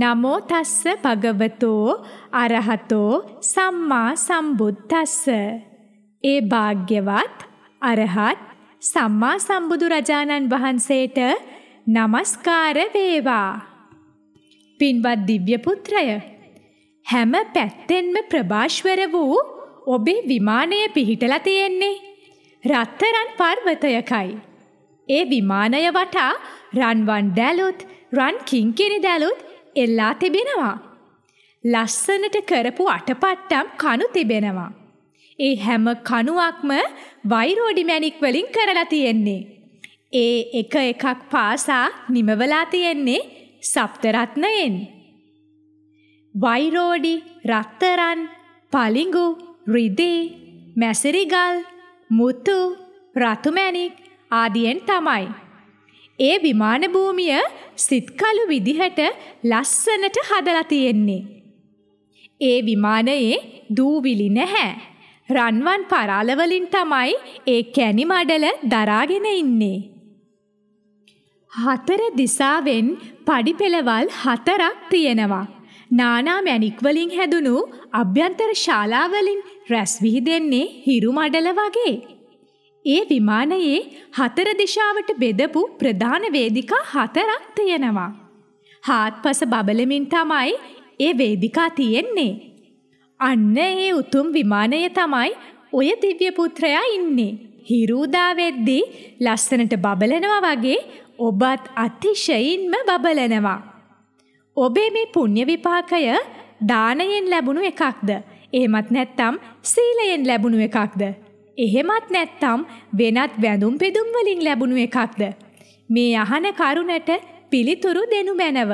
නමෝ තස්ස භගවතෝ අරහතෝ සම්මා සම්බුද්දස්ස ඒ භාග්‍යවත් අරහත් සම්මා සම්බුදු රජාණන් වහන්සේට নমස්කාර වේවා පින්වත් දිව්‍ය පුත්‍රය හැම පැත්තෙන්ම ප්‍රභාෂ්වර වූ ඔබේ විමානය පිහිටලා තියෙන්නේ රත්තරන් පර්වතයකයි ඒ විමානය වටා රන්වන් දැලුත් රන්කින් කෙනෙ දැලුත් එල්ලා තිබෙනවා. ලස්සනට කරපු අටපට්ටම් කණු තිබෙනවා. ඒ හැම කණුවක්ම වෛරෝඩි මැණික් වලින් කරලා තියෙන්නේ. ඒ එක එකක් පාසා නිමවලා තියෙන්නේ සප්තරත්නයෙන්. වෛරෝඩි, රත්තරන්, පලිඟු, රිදී, මැසිරිගල්, මුතු, රතු මැණික් ආදියෙන් තමයි ඒ විමාන භූමිය සිත්කලු විදිහට ලස්සනට හදලා තියෙන්නේ. ඒ විමානයේ දූවිලි නැහැ. රන්වන් පරාල වලින් තමයි ඒ කැණි මඩල දරාගෙන ඉන්නේ. හතර දිසාවෙන් පඩිපෙළවල් හතරක් තියෙනවා. නානා මැණික් වලින් හැදුණු අභ්‍යන්තර ශාලා වලින් රැස් විහිදෙන්නේ හිරු මඩල වගේ. ඒ විමානයේ හතර දිශාවට බෙදපු ප්‍රධාන වේදිකා හතරක් තියෙනවා. හාත්පස බබලමින් තමයි ඒ වේදිකා තියෙන්නේ. අන්න ඒ උතුම් විමානය තමයි ඔය දිව්‍ය පුත්‍රයා ඉන්නේ. හිරූදා වෙද්දී ලස්සනට බබලනවා වගේ ඔබත් අතිශයින්ම බබලනවා. ඔබේ මේ පුණ්‍ය විපාකය දානයෙන් ලැබුණු එකක්ද? එහෙමත් නැත්නම් සීලයෙන් ලැබුණු එකක්ද? එහෙමත් නැත්නම් වෙනත් වැඳුම් පෙදුම් වලින් ලැබුණු එකක්ද? මේ අහන කරුණට පිළිතුරු දෙනු මැනව.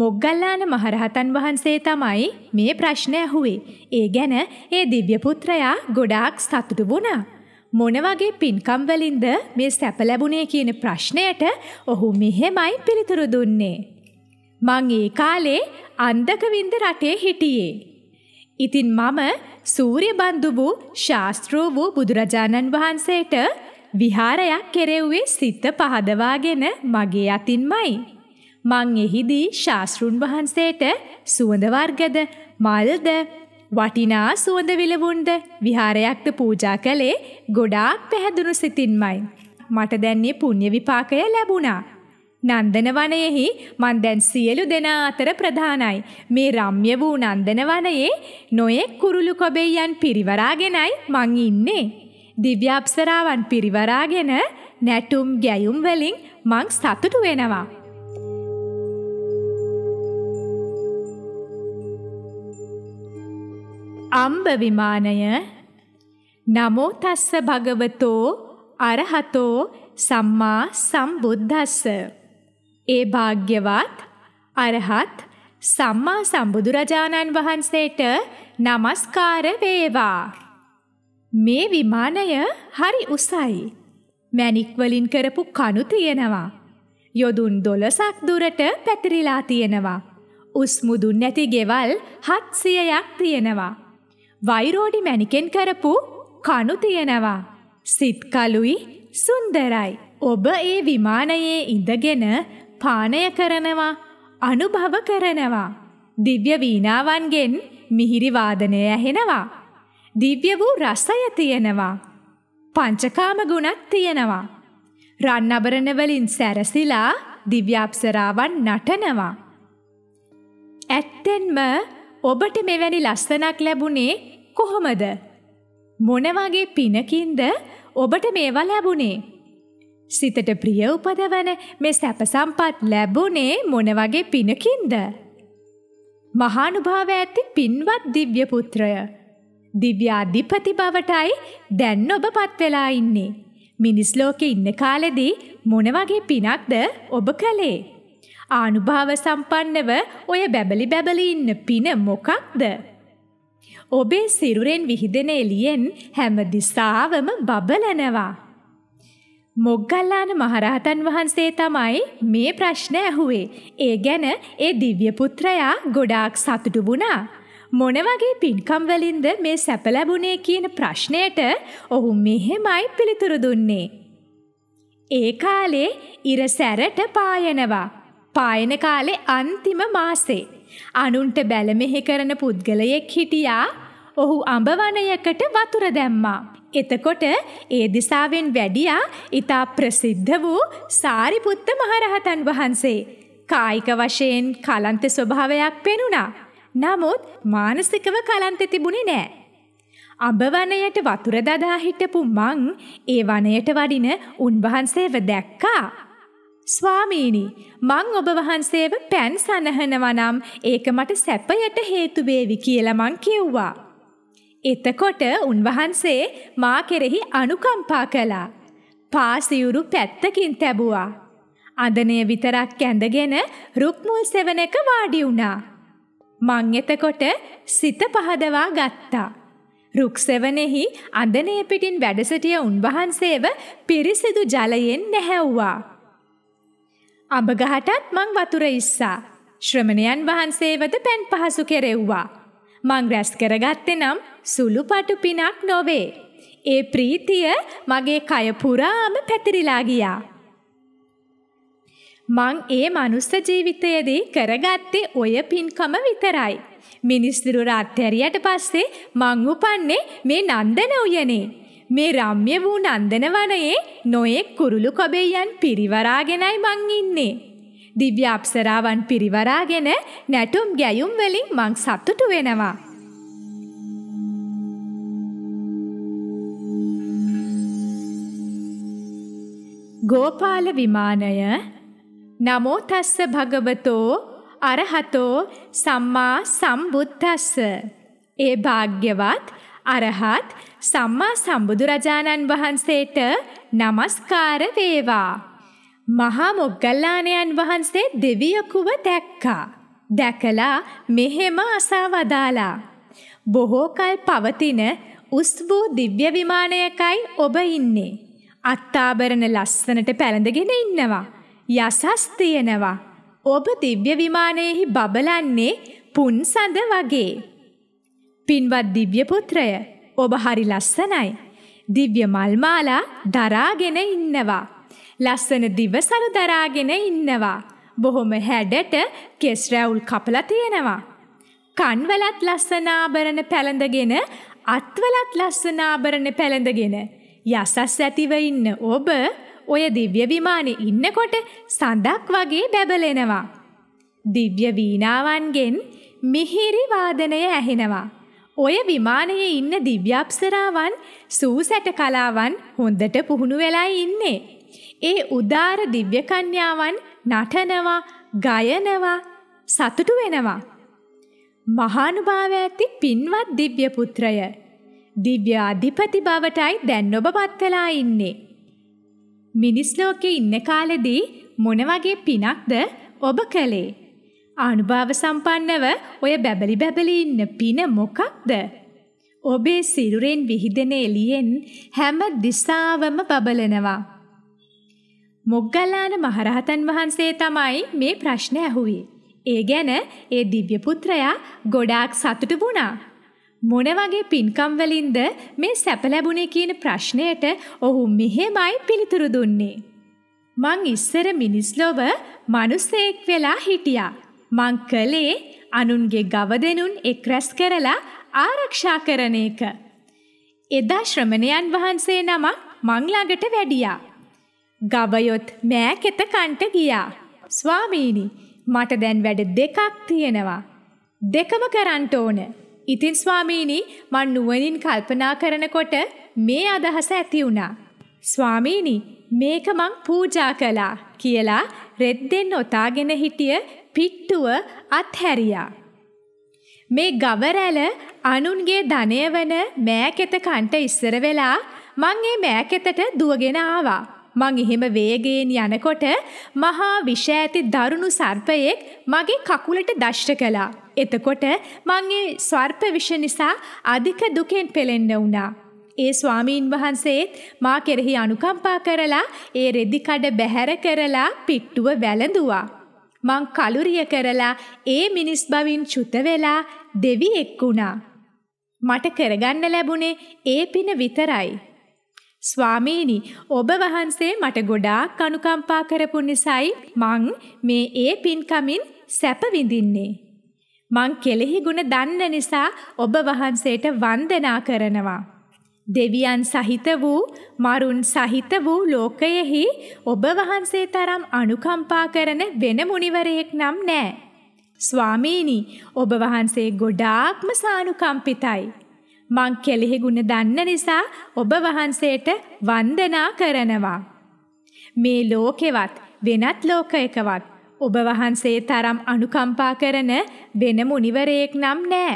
මොග්ගල්ලාන මහරහතන් වහන්සේ තමයි මේ ප්‍රශ්න ඇහුවේ. ඒ ගැන ඒ දිව්‍ය පුත්‍රයා ගොඩාක් සතුටු වුණා. මොන වගේ පින්කම් වලින්ද මේ සැප ලැබුණේ කියන ප්‍රශ්නයට ඔහු මෙහෙමයි පිළිතුරු දුන්නේ. මං ඒ කාලේ අන්දකවින්ද රටේ හිටියේ. ඉතින් මම සූර්යබන්දු වූ ශාස්ත්‍රෝ වූ බුදුරජාණන් වහන්සේට විහාරයක් කෙරෙව්වේ සිත පහදවාගෙන මගේ අතින්මයි. මං එහිදී ශාස්තෘන් වහන්සේට සුවඳ වර්ගද මල්ද වටිනා සුවඳ විලවුන්ද විහාරයක්ද පූජා කළේ ගොඩාක් පැහැදුණු සිතින්මයි. මට දැන් මේ පුණ්‍ය විපාකය ලැබුණා. නන්දනවනයෙහි මන් දැන් සියලු දෙනා අතර ප්‍රධානයි. මේ රම්ය වූ නන්දනවනයේ නොයෙක් කුරුළු කොබෙයන් පිරිවරාගෙනයි මං ඉන්නේ. දිව්‍යාප්සරාවන් පිරිවරාගෙන නැටුම් ගැයුම් වලින් මං සතුටු වෙනවා. අම්බ විමානය නමෝ තස්ස භගවතෝ අරහතෝ සම්මා සම්බුද්දස්ස ඒ භාග්‍යවත් අරහත් සම්මා සම්බුදුරජාණන් වහන්සේට নমස්කාර වේවා. මේ විමානය හරි උසයි. මැණික් වලින් කරපු කණු තියෙනවා. යොදුන් 12ක් දුරට පැතිරිලා තියෙනවා. උස් මුදුන් නැති ගෙවල් 700ක් තියෙනවා. වෛරෝඩි මැණිකෙන් කරපු කණු තියෙනවා. සිත් කලුයි සුන්දරයි. ඔබ ඒ විමානයේ ඉඳගෙන පානය කරනවා අනුභව කරනවා. දිව්‍ය වීණාවන්ගෙන් මිහිරි වාදනය ඇහෙනවා. දිව්‍ය වූ රසය තියෙනවා. පංචකාම ගුණත් තියෙනවා. රන්නබරණ වලින් සැරසිලා දිව්‍ය අප්සරාවන් නටනවා. ඇත්තෙන්ම ඔබට මෙවැනි ලස්සනක් ලැබුණේ කොහොමද? මොන වගේ පිනකින්ද ඔබට මේවා ලැබුණේ? සිතට ප්‍රිය උපදවන මේ සැපසම්පත් ලැබුණේ මොන වගේ පිනකින්ද? මහානුභාව ඇති පින්වත් දිව්‍ය පුත්‍රය. දිව්‍ය අධිපති බවටයි දැන් ඔබපත් වෙලා ඉන්නේ. මිනිස් ලෝකේ ඉන්න කාලෙදී මොන වගේ පිනක්ද ඔබ කළේ? ආනුභාව සම්පන්නව ඔය බැබලි බැබලි ඉන්න පින මොකක්ද? ඔබේ සිරුරෙන් විහිදෙන එළියෙන් හැම දිසාවම බබලනවා. මොග්ගල්ලාන මහරහතන් වහන්සේ තමයි මේ ප්‍රශ්න ඇහුවේ. ඒ ගැන ඒ දිව්‍ය පුත්‍රයා ගොඩාක් සතුටු වුණා. මොන වගේ පින්කම් වලින්ද මේ සැප ලැබුණේ කියන ප්‍රශ්නයට ඔහු මෙහෙමයි පිළිතුරු දුන්නේ. ඒ කාලේ ඉර සැරට පායනවා. පායන කාලේ අන්තිම මාසේ. අනුන්ට බැලමෙහි කරන පුද්ගලයෙක් හිටියා. ඔහු අඹ වනයකට වතුර දැම්මා. එතකොට ඒ දිසාවෙන් වැඩියා ඉතා ප්‍රසිද්ධ වූ සාරිපුත්ත මහරහතන් වහන්සේ. කායික වශයෙන් කලන්ත ස්වභාවයක් පෙනුණා. නමුත් මානසිකව කලන්ත තිබුණේ නෑ. අඹවනයට වතුර දදා හිටපු මං ඒ වනයට වඩින උන්වහන්සේව දැක්කා. ස්වාමීනි මං ඔබ වහන්සේව පැන් සනහනවා නම් ඒක මට සැපයට හේතු වේවි කියලා මං කිව්වා. එතකොට උන්වහන්සේ මා කෙරෙහි අනුකම්පා කළා. පාසියුරු පැත්තකින් තැබුවා. අඳනය විතරක් ඇඳගෙන රුක්මුල් සෙවනක වාඩි වුණා. මං එතකොට සිත පහදවා ගත්තා. රුක්සෙවනෙහි අඳනය පිටින් වැඩසටිය උන්වහන්සේව පිරිසිදු ජලයෙන් නැහැව්වා. අඹගහටත් මං වතුර ඉස්සා. ශ්‍රමණයන් වහන්සේවද පැන් පහසු කෙරෙව්වා. මං රැස් කරගත්තේ නම් සුළුපටු පිනක් නොවේ. ඒ ප්‍රීතිය මගේ කය පුරාම පැතිරිලා ගියා. මං ඒ මනුස්ස ජීවිතයේදී කරගත්තේ ඔය පින්කම විතරයි. මිනිස් දිරුර අත්හැරියට පස්සේ මං උපන්නේ මේ නන්දන උයනේ. මේ රම්‍ය වූ නන්දන වනයේ නොයෙක් කුරුළු කබෙයන් පිරිවරාගෙනයි මං ඉන්නේ. දිව්‍ය අප්සරාවන් පිරිවරාගෙන නැටුම් ගැයුම් වලින් මං සතුටු වෙනවා. ගෝපාල විමානය නමෝ තස්ස භගවතෝ අරහතෝ සම්මා සම්බුද්දස්ස ඒ භාග්‍යවත් අරහත් සම්මා සම්බුදු රජාණන් වහන්සේට নমස්කාර වේවා මහා මොග්ගල්ලාණන් වහන්සේ දෙවියෙකුව දැක්කා දැකලා මෙහෙම අසවදාලා බොහෝ කල පවතින උස් වූ දිව්‍ය විමානයකයි ඔබ ඉන්නේ අත්තාබරණ ලස්සනට පැළඳගෙන ඉන්නවා. යසස් තියෙනවා. ඔබ දිව්‍ය විමානයෙහි බබලන්නේ පුන්සඳ වගේ. පින්වත් දිව්‍ය පුත්‍රය, ඔබ හරි ලස්සනයි. දිව්‍ය මල්මාලා දරාගෙන ඉන්නවා. ලස්සන දිවසරු දරාගෙන ඉන්නවා. බොහොම හැඩට කෙස් රැවුල් කපලා තියෙනවා. කන්වලත් ලස්සන ආභරණ පැළඳගෙන අත්වලත් ලස්සන ආභරණ පැළඳගෙන යසස් ඇතිව ඉන්න ඔබ ඔය දිව්‍ය විමානේ ඉන්නකොට සඳක් වගේ බැබලෙනවා. දිව්‍ය වීණාවන්ගෙන් මිහිරි වාදනය ඇහෙනවා. ඔය විමානයේ ඉන්න දිව්‍යාප්සරාවන් සූසැට කලාවන් හොඳට පුහුණු වෙලා ඉන්නේ. ඒ උදාර දිව්‍ය කන්‍යාවන් නටනවා, ගයනවා, සතුටු වෙනවා. මහානුභාව ඇති පින්වත් දිව්‍ය පුත්‍රය දිව්‍යාධිපති බවටයි දැන් ඔබ පත්වලා ඉන්නේ. මිනිස් ලෝකේ ඉන්න කාලෙදී මොන වගේ පිනක්ද ඔබ කළේ? අනුභව සම්පන්නව ඔය බැබලි බැබලි ඉන්න පින මොකක්ද? ඔබේ සිරුරෙන් විහිදෙන එළියෙන් හැම දිසාවම බබලනවා. මොග්ගල්ලාන මහරහතන් වහන්සේ තමයි මේ ප්‍රශ්න ඇහුවේ. ඒ ගැන ඒ දිව්‍ය පුත්‍රයා ගොඩාක් සතුටු වුණා. මොන වගේ පින්කම් වලින්ද මේ සැප ලැබුණේ කියන ප්‍රශ්නයට ඔහු මෙහෙමයි පිළිතුරු දුන්නේ. මං ඉස්සර මිනිස් ලොව මිනිසෙක් වෙලා හිටියා. මං කලේ අනුන්ගේ ගවදෙනුන් එක් රැස් කරලා ආරක්ෂා කරන එක. එදා ශ්‍රමණයන් වහන්සේ නමක් මං ළඟට වැඩියා. ගවයොත් මෑකෙත කන්ට ගියා. ස්වාමීනි, මට දැන් වැඩ දෙකක් තියෙනවා. දෙකම කරන්න ඕනේ. ඉතින් ස්වාමීනි මන් නුවණින් කල්පනා කරනකොට මේ අදහස ඇති වුණා. ස්වාමීනි මේක මං පූජා කළා කියලා රෙද්දෙන් ඔතාගෙන හිටිය පිට්ටුව අත්හැරියා. මේ ගවරැල අනුන්ගේ ධනය වන මෑකෙත කන්ට ඉස්සර වෙලා මං ඒ මෑකෙතට දුවගෙන ආවා. මං එහෙම වේගයෙන් යනකොට මහා විෂ ඇති දරුණු සර්පයෙක් මගේ කකුලට දෂ්ට කළා. එතකොට මං ඒ සර්ප විෂ නිසා අධික දුකෙන් පෙලෙන්න වුණා. ඒ ස්වාමීන් වහන්සේත් මා කෙරෙහි අනුකම්පා කරලා ඒ රෙදි කඩ බැහැර කරලා පිට්ටුව වැළඳුවා. මං කලුරිය කරලා ඒ මිනිස් බවින් චුත වෙලා දෙවියෙක් වුණා. මට කරගන්න ලැබුණේ ඒ පින විතරයි. ස්වාමීනි ඔබ වහන්සේ මට ගොඩාක් අනුකම්පා කරපු නිසායි මං මේ ඒ පින්කමින් සැප විඳින්නේ. මං කෙලෙහි ගුණ දන්න නිසා ඔබ වහන්සේට වන්දනා කරනවා. දෙවියන් සහිත වූ මරුන් සහිත වූ ලෝකයෙහි ඔබ වහන්සේ තරම් අනුකම්පා කරන වෙන මුනිවරයෙක් නම් නෑ. ස්වාමීනි ඔබ වහන්සේ ගොඩාක්ම සානුකම්පිතයි. මං කෙලෙහි ගුණ දන්න නිසා ඔබ වහන්සේට වන්දනා කරනවා. මේ ලෝකෙවත් වෙනත් ලෝකයකවත් ඔබ වහන්සේ තරම් අනුකම්පා කරන වෙන මුනිවරයෙක් නම් නෑ.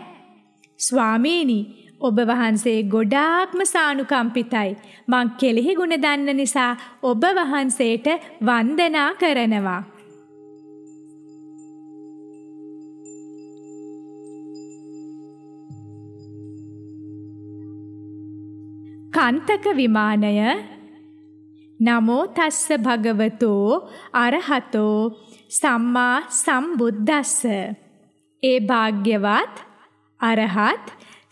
ස්වාමීනි ඔබ වහන්සේ ගොඩාක්ම සානුකම්පිතයි. මං කෙලෙහි ගුණ දන්න නිසා ඔබ වහන්සේට වන්දනා කරනවා. කන්තක විමානය නමෝ තස්ස භගවතෝ අරහතෝ සම්මා සම්බුද්දස්ස ඒ භාග්‍යවත් අරහත්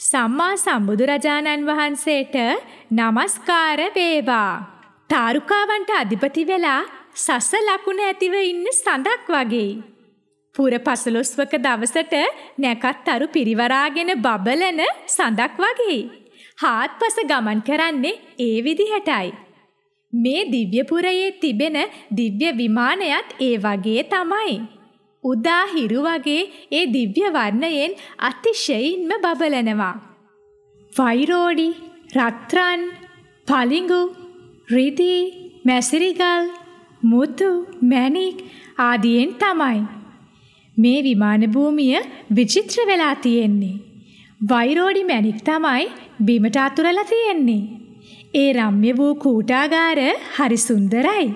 සම්මා සම්බුදු රජාණන් වහන්සේට নমස්කාර වේවා තාරුකාවන්ට අධිපති වෙලා සස ලකුණ ඇතිව ඉන්න සඳක් වගේ පුර පසළොස්වක දවසට නැකත් අරු පිරිවරාගෙන බබලන සඳක් වගේ හාත්පස ගමන් කරන්නේ ඒ විදිහටයි. මේ දිව්‍යපුරයේ තිබෙන දිව්‍ය විමානයත් ඒ වගේ තමයි. උදා හිරු වගේ ඒ දිව්‍ය වර්ණයෙන් අතිශයින්ම බබලනවා. වෛරෝඩි, රත්රන්, පලිඟු, රිදි, මැසිරිගල්, මුතු, මැණික් ආදියෙන් තමයි. මේ විමාන භූමිය විචිත්‍ර වෙලා තියෙන්නේ. වෛරෝඩි මැණික් තමයි බිමට අතුරලා තියෙන්නේ. ඒ රම්‍ය වූ කූටාගාර හරි සුන්දරයි.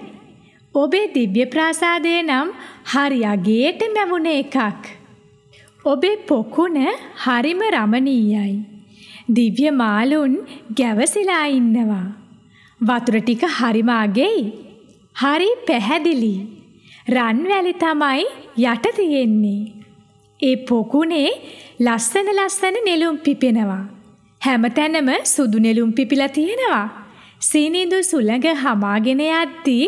ඔබේ දිව්‍ය ප්‍රාසාදය නම් හරි අගේට මැවුණ එකක්. ඔබේ පොකුණ හරිම රමණීයයි. දිව්‍ය මාලුන් ගැවසිලා ඉන්නවා. වතුර ටික හරිම අගෙයි. හරි පැහැදිලි. රන් වැලි තමයි යට තියෙන්නේ. ඒ පොකුණේ ලස්සන ලස්සන නෙළුම් පිපෙනවා. හැමතැනම සුදු නෙළුම් පිපිලා තියෙනවා. සීනිඳු සුළඟ හමාගෙන යද්දී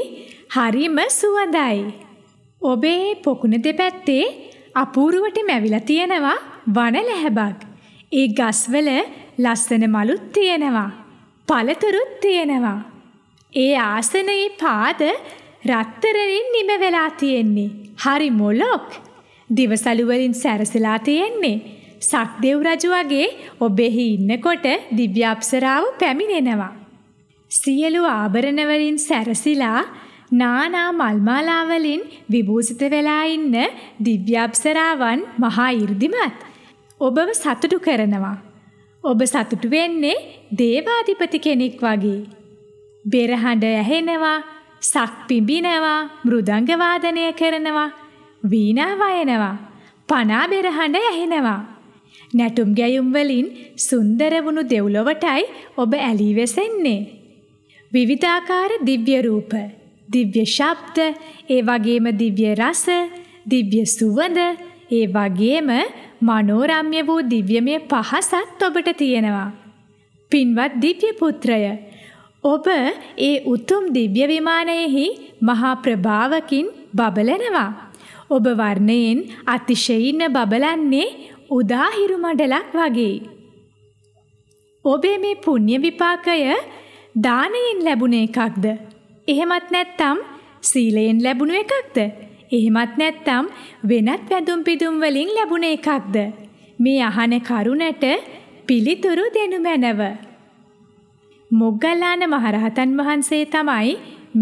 හරිම සුවඳයි. ඔබේ පොකුණ දෙපැත්තේ අපූර්වට මැවිලා තියෙනවා වන ලැහැබක්. ඒ ගස්වල ලස්සන මලුත් තියෙනවා. පළතුරුත් තියෙනවා. ඒ ආසනයේ පාද රත්තරනින් නිම වෙලා තියෙන්නේ. හරි මොලොක්. දිවසලුවලින් සැරසලා තියෙන්නේ. සක්දෙව් රජු වගේ ඔබෙහි ඉන්නකොට දිව්‍ය අප්සරාව පැමිණෙනවා. සියලු ආභරණවලින් සැරසිලා නානා මල්මාලා වලින් විභූෂිත වෙලා ඉන්න දිව්‍ය අප්සරාවන් මහා 이르දිමත් ඔබව සතුටු කරනවා. ඔබ සතුටු වෙන්නේ දේවාධිපති කෙනෙක් වගේ. බෙරහඬ ඇහෙනවා, සක් පිඹිනවා, මෘදංග වාදනය කරනවා. වීණා වයනවා, පනා බෙරහඬ ඇහෙනවා. නැටුම් ගැයුම් වලින් සුන්දර වුණු දෙව්ලොවටයි ඔබ ඇලී වෙසෙන්නේ. විවිධාකාර දිව්‍ය රූප, දිව්‍ය ශබ්ද, ඒ වගේම දිව්‍ය රස, දිව්‍ය සුවඳ, ඒ වගේම මනෝරම්‍ය වූ දිව්‍යමය පහසත් ඔබට තියෙනවා. පින්වත් දිව්‍ය පුත්‍රය, ඔබ ඒ උතුම් දිව්‍ය විමානයෙහි මහා ප්‍රභාවකින් බබලනවා. ඔබ වර්ණයෙන් අතිශයින්ම බබලන්නේ උදා හිරුමඩලක් වගේ. ඔබේ මේ පුණ්‍ය විපාකය දානයෙන් ලැබුණ එකක්ද? එහෙමත් නැත්නම් සීලයෙන් ලැබුණ එකක්ද? එහෙමත් නැත්නම් වෙනත් වැඳුම් පිදුම් වලින් ලැබුණ එකක්ද? මේ අහන කරුණට පිළිතුරු දෙනු මැනව. මොග්ගල්ලාන මහරහතන් වහන්සේ තමයි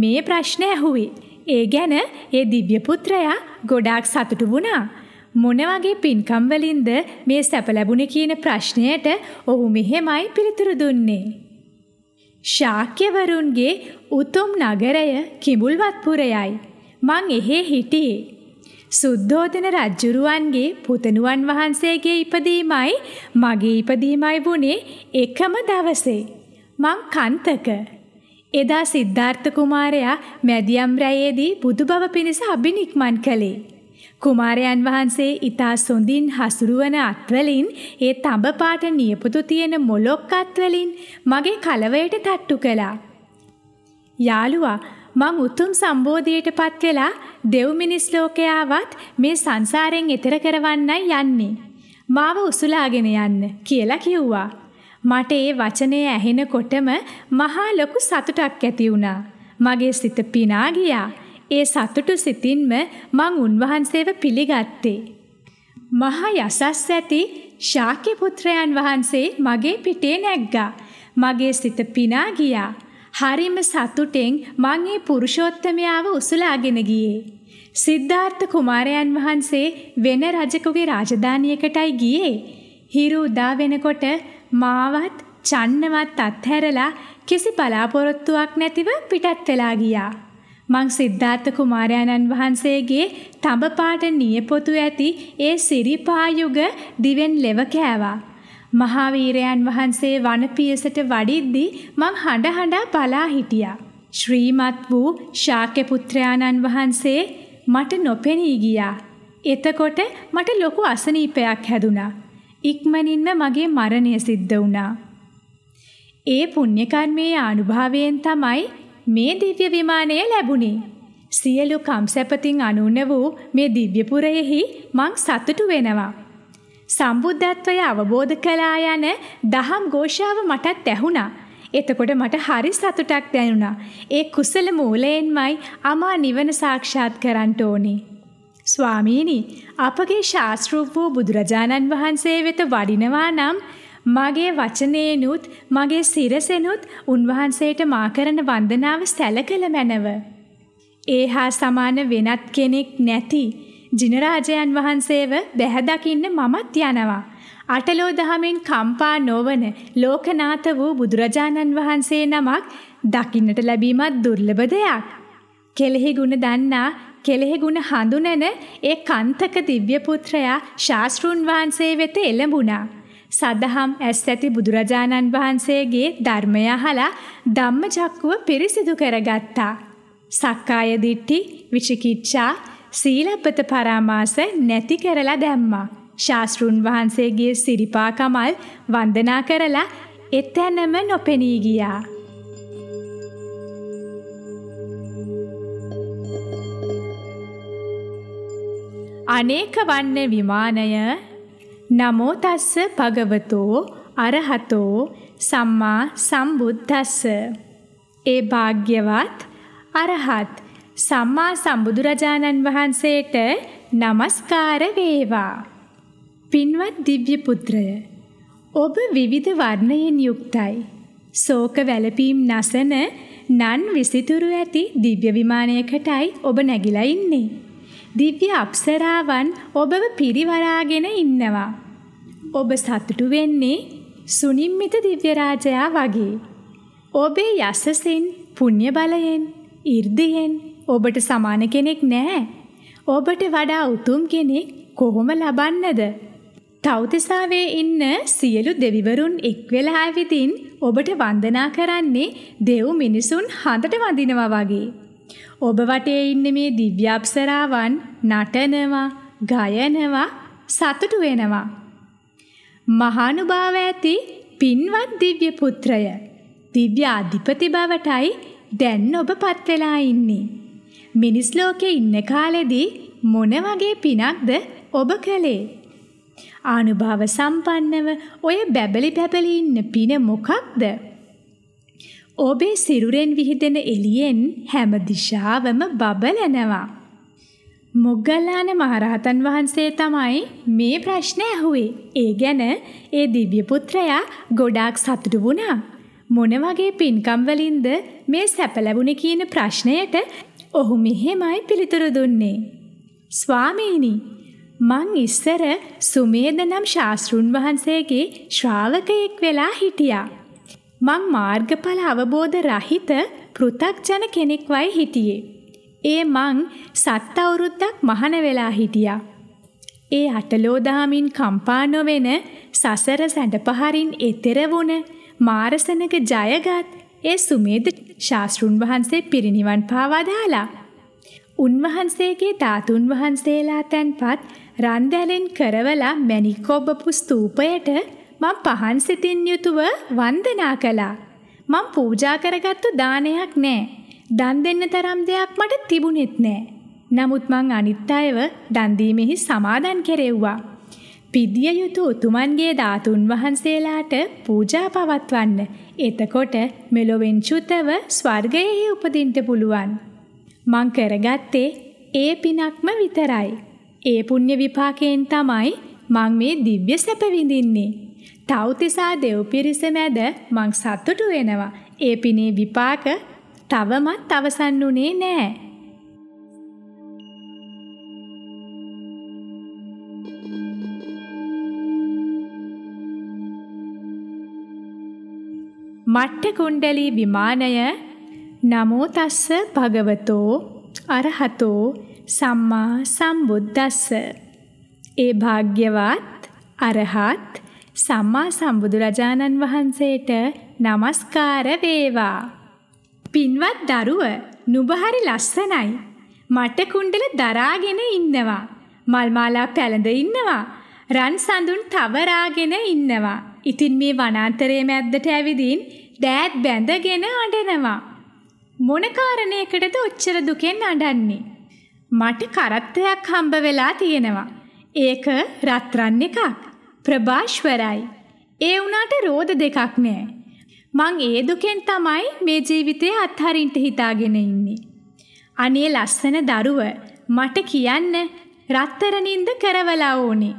මේ ප්‍රශ්න ඇහුවේ. ඒ ගැන ඒ දිව්‍ය පුත්‍රයා ගොඩාක් සතුටු වුණා. මොන වගේ පින්කම් වලින්ද මේ සැප ලැබුණේ කියන ප්‍රශ්නයට ඔහු මෙහෙමයි පිළිතුරු දුන්නේ. ශාක්‍යවරුන්ගේ උතුම් නගරය කිඹුල්වත්පුරයයි. මං එහේ හිටියේ. සුද්ධෝදන රජ්ජුරුවන්ගේ පුතණුවන් වහන්සේගේ ඉපදීමයි මගේ ඉපදීමයි වුණේ එකම දවසේ. මං කන්තක එදා සිද්ධාර්ථ කුමාරයා මැදියම් රැයේදී බුදු බව පිණිස අභිනික්මන් කළේ. කුමාරයන් වහන්සේ ඊතා සොඳින් හසුරුවන අත්වලින් ඒ තඹ පාට නියපොතු තියෙන මොලොක් අත්වලින් මගේ කලවයට තට්ටු කළා. යාළුවා මං උතුම් සම්බෝධියටපත් වෙලා දෙව් මිනිස් ලෝකයාවත් මේ සංසාරයෙන් එතර කරවන්නයි යන්නේ. මාව උසුලාගෙන යන්න කියලා කිව්වා. මට ඒ වචනය ඇහෙනකොටම මහා ලොකු සතුටක් ඇති වුණා. මගේ සිත පිනා ගියා. ඒ සතුටු සිතින්ම මං උන්වහන්සේව පිළිගත්තේ. මහා යසස් ඇති ශාක්‍ය පුත්‍රයන් වහන්සේ මගේ පිටේ නැග්ගා. මගේ සිත පිනා ගියා. හරිම සතුටෙන් මං ඒ පුරුෂෝත්තමයාව උසුලාගෙන ගියේ. සිද්ධාර්ථ කුමාරයන් වහන්සේ වෙන රජකගේ රාජධානියකටයි ගියේ. හිරු උදා වෙනකොට මාවත් චන්නවත් අත්හැරලා කිසි බලාපොරොත්තුවක් නැතිව පිටත් වෙලා ගියා. මං සිද්ධාර්ථ කුමාරයාණන් වහන්සේගේ තඹ පාට නියපොතු ඇති ඒ සිරිපා යුග දිවෙන් ලෙව කෑවා. මහාවීරයන් වහන්සේ වනපියසට වඩිද්දී මං හඬ හඬ බලා හිටියා. ශ්‍රීමත් වූ ශාක්‍ය පුත්‍රයාණන් වහන්සේ මට නොපෙනී ගියා. එතකොට මට ලොකු අසනීපයක් හැදුනා. ඉක්මනින්ම මගේ මරණය සිද්ධ වුණා. ඒ පුණ්‍ය කර්මයේ අනුභවයෙන් තමයි මේ දිව්‍ය විමානය ලැබුණේ. සියලු කම්සැපතින් අනුන වූ මේ දිව්‍ය පුරයෙහි මං සතුටු වෙනවා. සම්බුද්ධත්වය අවබෝධ කළා යන දහම් ഘോഷාව මටත් ඇහුණා. එතකොට මට හරි සතුටක් දැනුණා. ඒ කුසල මූලයෙන්මයි අමා නිවන සාක්ෂාත් කරන්න ඕනේ. ස්වාමීනි අපගේ ශාස්තෘප වූ බුදුරජාණන් වහන්සේ වෙත වඩිනවා නම් මගේ වචනේනුත් මගේ සිරසෙනුත් උන්වහන්සේට මා කරන වන්දනාව සැලකල මැනව. ඒ හා සමාන වෙනත් කෙනෙක් නැති ජිනරාජයන් වහන්සේව බැහැදකින්න මමත් යනවා. අටලෝ දහමෙන් කම්පා නොවන ලෝකනාත වූ බුදුරජාණන් වහන්සේ නමක් දකින්නට ලැබීමත් දුර්ලභ දෙයක්. කෙලෙහි ගුණ දන්නා කෙලෙහිගුණ හඳුනන ඒ කන්තක දිව්‍යපුත්‍රයා ශාස්තෘන් වහන්සේ වෙත එළඹුණා. සදහම් ඇස් ඇති බුදුරජාණන් වහන්සේගේ ධර්මය අහලා ධම්මචක්කුව පිරිසිදු කරගත්තා. සක්කාය දිට්ටි, විචිකිච්ඡා, සීලපත පරාමාස නැති කරලා දැම්මා. ශාස්ත්‍රුන් වහන්සේගේ සිරිපා කමල් වන්දනා කරලා එතැනම නොපෙනී ගියා. අනේක වන්නේ විමානය නමෝ තස්ස භගවතෝ අරහතෝ සම්මා සම්බුද්දස්ස ඒ භාග්‍යවත් අරහත් සම්මා සම්බුදුරජාණන් වහන්සේට নমස්කාර වේවා පින්වත් දිව්‍ය පුත්‍රය ඔබ විවිධ වර්ණයෙන් යුක්තයි ශෝක වැළපීම් නැසන නන් විසිතුරු ඇති දිව්‍ය විමානයකටයි ඔබ නැගිලා ඉන්නේ දිව්‍ය අප්සරාවන් ඔබව පිරිවරාගෙන ඉන්නවා. ඔබ සතුටු වෙන්නේ සුනිම්මිත දිව්‍යරාජයා වගේ. ඔබේ යසසෙන්, පුණ්‍ය බලයෙන්, 이르දියෙන් ඔබට සමාන කෙනෙක් නැහැ. ඔබට වඩා උතුම් කෙනෙක් කොහොම ලබන්නද? තෞතිසාවේ ඉන්න සියලු දෙවිවරුන් එක් වෙලා ඇවිදින් ඔබට වන්දනා කරන්නේ දෙව් මිනිසුන් හඳට වඳිනවා වගේ. ඔබ වටේ ඉන්න මේ දිව්‍යාප්සරාවන් නටනවා, ගයනවා, සතුටු වෙනවා. මහානුභාව ඇති පින්වත් දිව්‍ය පුත්‍රය දිව්‍ය අධිපති බවටයි දැන් ඔබ පත් වෙලා ඉන්නේ. මිනිස් ලෝකේ ඉන්න කාලෙදී මොන වගේ පිනක්ද ඔබ කළේ? ආනුභාව සම්පන්නව ඔය බැබලි බැබලි ඉන්න පින මොකක්ද? ඔබේ සිරුරෙන් විහිදෙන එළියෙන් හැම දිශාවම බබලනවා. මොග්ගල්ලාන මහරහතන් වහන්සේ තමයි මේ ප්‍රශ්නේ ඇහුවේ. ඒ ගැන ඒ දිව්‍ය පුත්‍රයා ගොඩාක් සතුටු වුණා. මොන වගේ පින්කම් වලින්ද මේ සැප ලැබුණේ කියන ප්‍රශ්නයට ඔහු මෙහෙමයි පිළිතුරු දුන්නේ. ස්වාමීනි මං ඉස්සර සුමේද නම් ශාස්ත්‍රුන් වහන්සේගේ ශ්‍රාවකයෙක් වෙලා හිටියා. මං මාර්ගඵල අවබෝධ රහිත පෘථග්ජන කෙනෙක් වයි හිටියේ. ඒ මං සත් අවුරුද්දක් මහන වෙලා හිටියා. ඒ අටලෝදාමින් කම්පා නොවෙන සසර සැඩපහරින් එතෙර වුණ මාරසනක ජයගත් ඒ සුමේද ශාස්තෘන් වහන්සේ පිරිනිවන් පාවදාලා. උන්වහන්සේගේ ධාතුන් වහන්සේලා තැන්පත් රන්දැලෙන් කරවලා මැණික් ඔබපු ස්තූපයට මම පහන් සිතින් යුතුව වන්දනා කළා. මම පූජා කරගත්තු දානයක් නෑ. දන් දෙන්න තරම් දෙයක් මට තිබුණෙත් නෑ. නමුත් මං අනිත් අයව දන් දීමෙහි සමාදන් කෙරෙව්වා. පිදිය යුතු උතුමන්ගේ ධාතුන් වහන්සේලාට පූජා පවත්වන්න. එතකොට මෙලොවෙන් චුතව ස්වර්ගයෙහි උපදින්න පුළුවන්. මං කරගත්තේ ඒ පිනක්ම විතරයි. ඒ පුණ්‍ය විපාකයෙන් තමයි මං මේ දිව්‍ය සැප විඳින්නේ. තවතිසා දෙව් පිරිස මැද මං සතුටු වෙනවා. ඒ පිනේ විපාක තවමත් අවසන් වුණේ නෑ. මට්ට කුණ්ඩලී විමානය නමෝ තස්ස භගවතෝ අරහතෝ සම්මා සම්බුද්දස්ස ඒ භාග්‍යවත් අරහත් සම්මා සම්බුදුරජාණන් වහන්සේට নমස්කාර වේවා. පින්වත් දරුව, නුඹ හරි ලස්සනයි. මට කුණ්ඩල දරාගෙන ඉන්නවා. මල් මාලා පැලඳ ඉන්නවා. රන් සඳුන් තවරාගෙන ඉන්නවා. ඉතින් මේ වනාන්තරයේ මැද්දට ඇවිදින් දෑත් බැඳගෙන අඬනවා. මොන කාරණයකටද ඔච්චර දුකෙන් අඬන්නේ? මට කරත්තයක් හම්බ වෙලා තියෙනවා. ඒක රත්රන් එකක්. ප්‍රභාෂ්වරයි. ඒ වුණාට රෝද දෙකක් නෑ. මං ඒ දුකෙන් තමයි මේ ජීවිතේ අත්හරින්ට හිතාගෙන ඉන්නේ. අනේ ලස්සන දරුව මට කියන්න රත්තරනින්ද කරවලා ඕනේ.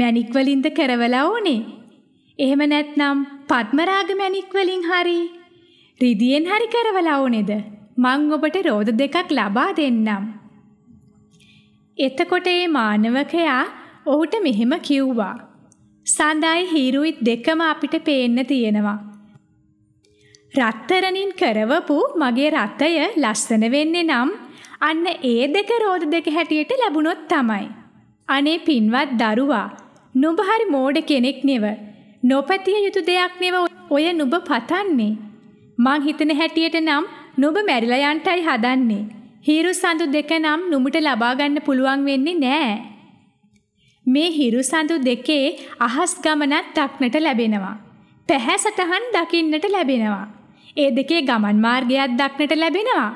මැණික් වලින්ද කරවලා ඕනේ. එහෙම නැත්නම් පద్මරාග මැණික් වලින් හරි රිදියෙන් හරි කරවලා ඕනේද? මං ඔබට රෝද දෙකක් ලබා දෙන්නම්. එතකොට මේ මානවකයා ඔහුට මෙහෙම කිව්වා. සඳයි හිරුයිත් දෙකම අපිට පේන්න තියෙනවා. රත්තරණින් කරවපු මගේ රතය ලස්සන වෙන්නේ නම් අන්න ඒ දෙක රෝද දෙක හැටියට ලැබුණොත් තමයි. අනේ පින්වත් දරුවා නුඹ හරි මෝඩ කෙනෙක් නෙව. නොපැතිය යුතු දෙයක් නෙව ඔය නුඹ පතන්නේ. මං හිතන හැටියට නම් නුඹ මැරිලා යන්ටයි හදන්නේ. හීරු සඳු දෙක නම් නුඹට ලබා ගන්න පුළුවන් වෙන්නේ නෑ. මේ හිරුසඳු දෙකේ අහස් ගමනක් දක්නට ලැබෙනවා. පැහැසටහන් දකින්නට ලැබෙනවා. ඒ දෙකේ ගමන් මාර්ගයක් දක්නට ලැබෙනවා.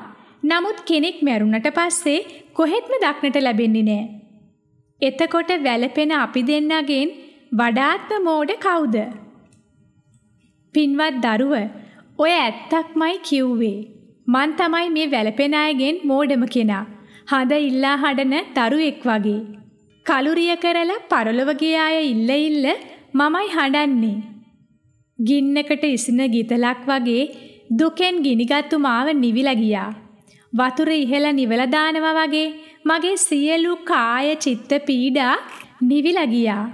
නමුත් කෙනෙක් මැරුණට පස්සේ කොහෙත්ම දක්නට ලැබෙන්නේ නෑ. එතකොට වැළපෙන අපි දෙන්නගෙන් වඩාත්ම මෝඩ කවුද? පින්වත් දරුව, ඔය ඇත්තක්මයි කිව්වේ. මන් තමයි මේ වැළපෙන අයගෙන් මෝඩම කෙනා. හද ඉල්ලා හඩන දරුවෙක් වගේ. කලුරිය කරලා පරලොවගේ අය ඉල්ල ඉල්ල මමයි හඬන්නේ. ගින්නකට ඉසින ගිතලක් වගේ දුකෙන් ගිනිගත්තු මාව නිවිලා ගියා. වතුර ඉහළ නිවලා දානවා වගේ මගේ සියලු කාය චිත්ත පීඩා නිවිලා ගියා.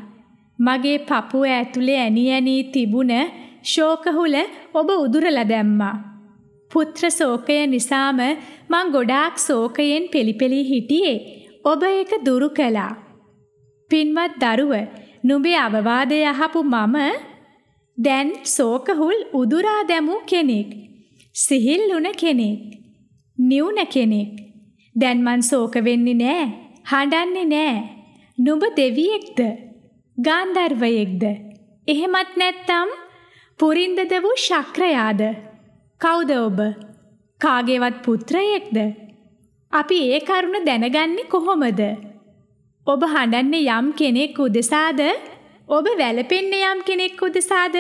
මගේ පපුව ඇතුලේ ඇනි ඇනි තිබුණ ශෝකහුල ඔබ උදුරලා දැම්මා. පුත්‍ර ශෝකය නිසාම මං ගොඩාක් ශෝකයෙන් පෙලිපෙලි හිටියේ. ඔබ ඒක දුරු කළා. පින්වත් දරුව, නුඹේ අවවාදය අහපු මම දැන් ශෝකහුල් උදුරා දැමූ කෙනෙක්. සිහිල්ුණ කෙනෙක්. නිවුන කෙනෙක්. දැන් මං ශෝක වෙන්නේ නෑ. හඬන්නේ නෑ. නුඹ දෙවියෙක්ද? ගාන්ධර්වයෙක්ද? එහෙමත් නැත්නම් පුරින්දද වූ ශක්‍රයාද? කවුද ඔබ? කාගේවත් පුත්‍රයෙක්ද? අපි ඒ කරුණ දැනගන්නේ කොහොමද? ඔබ හඬන්නේ යම් කෙනෙක් උදෙසාද? ඔබ වැළපෙන්නේ යම් කෙනෙක් උදෙසාද?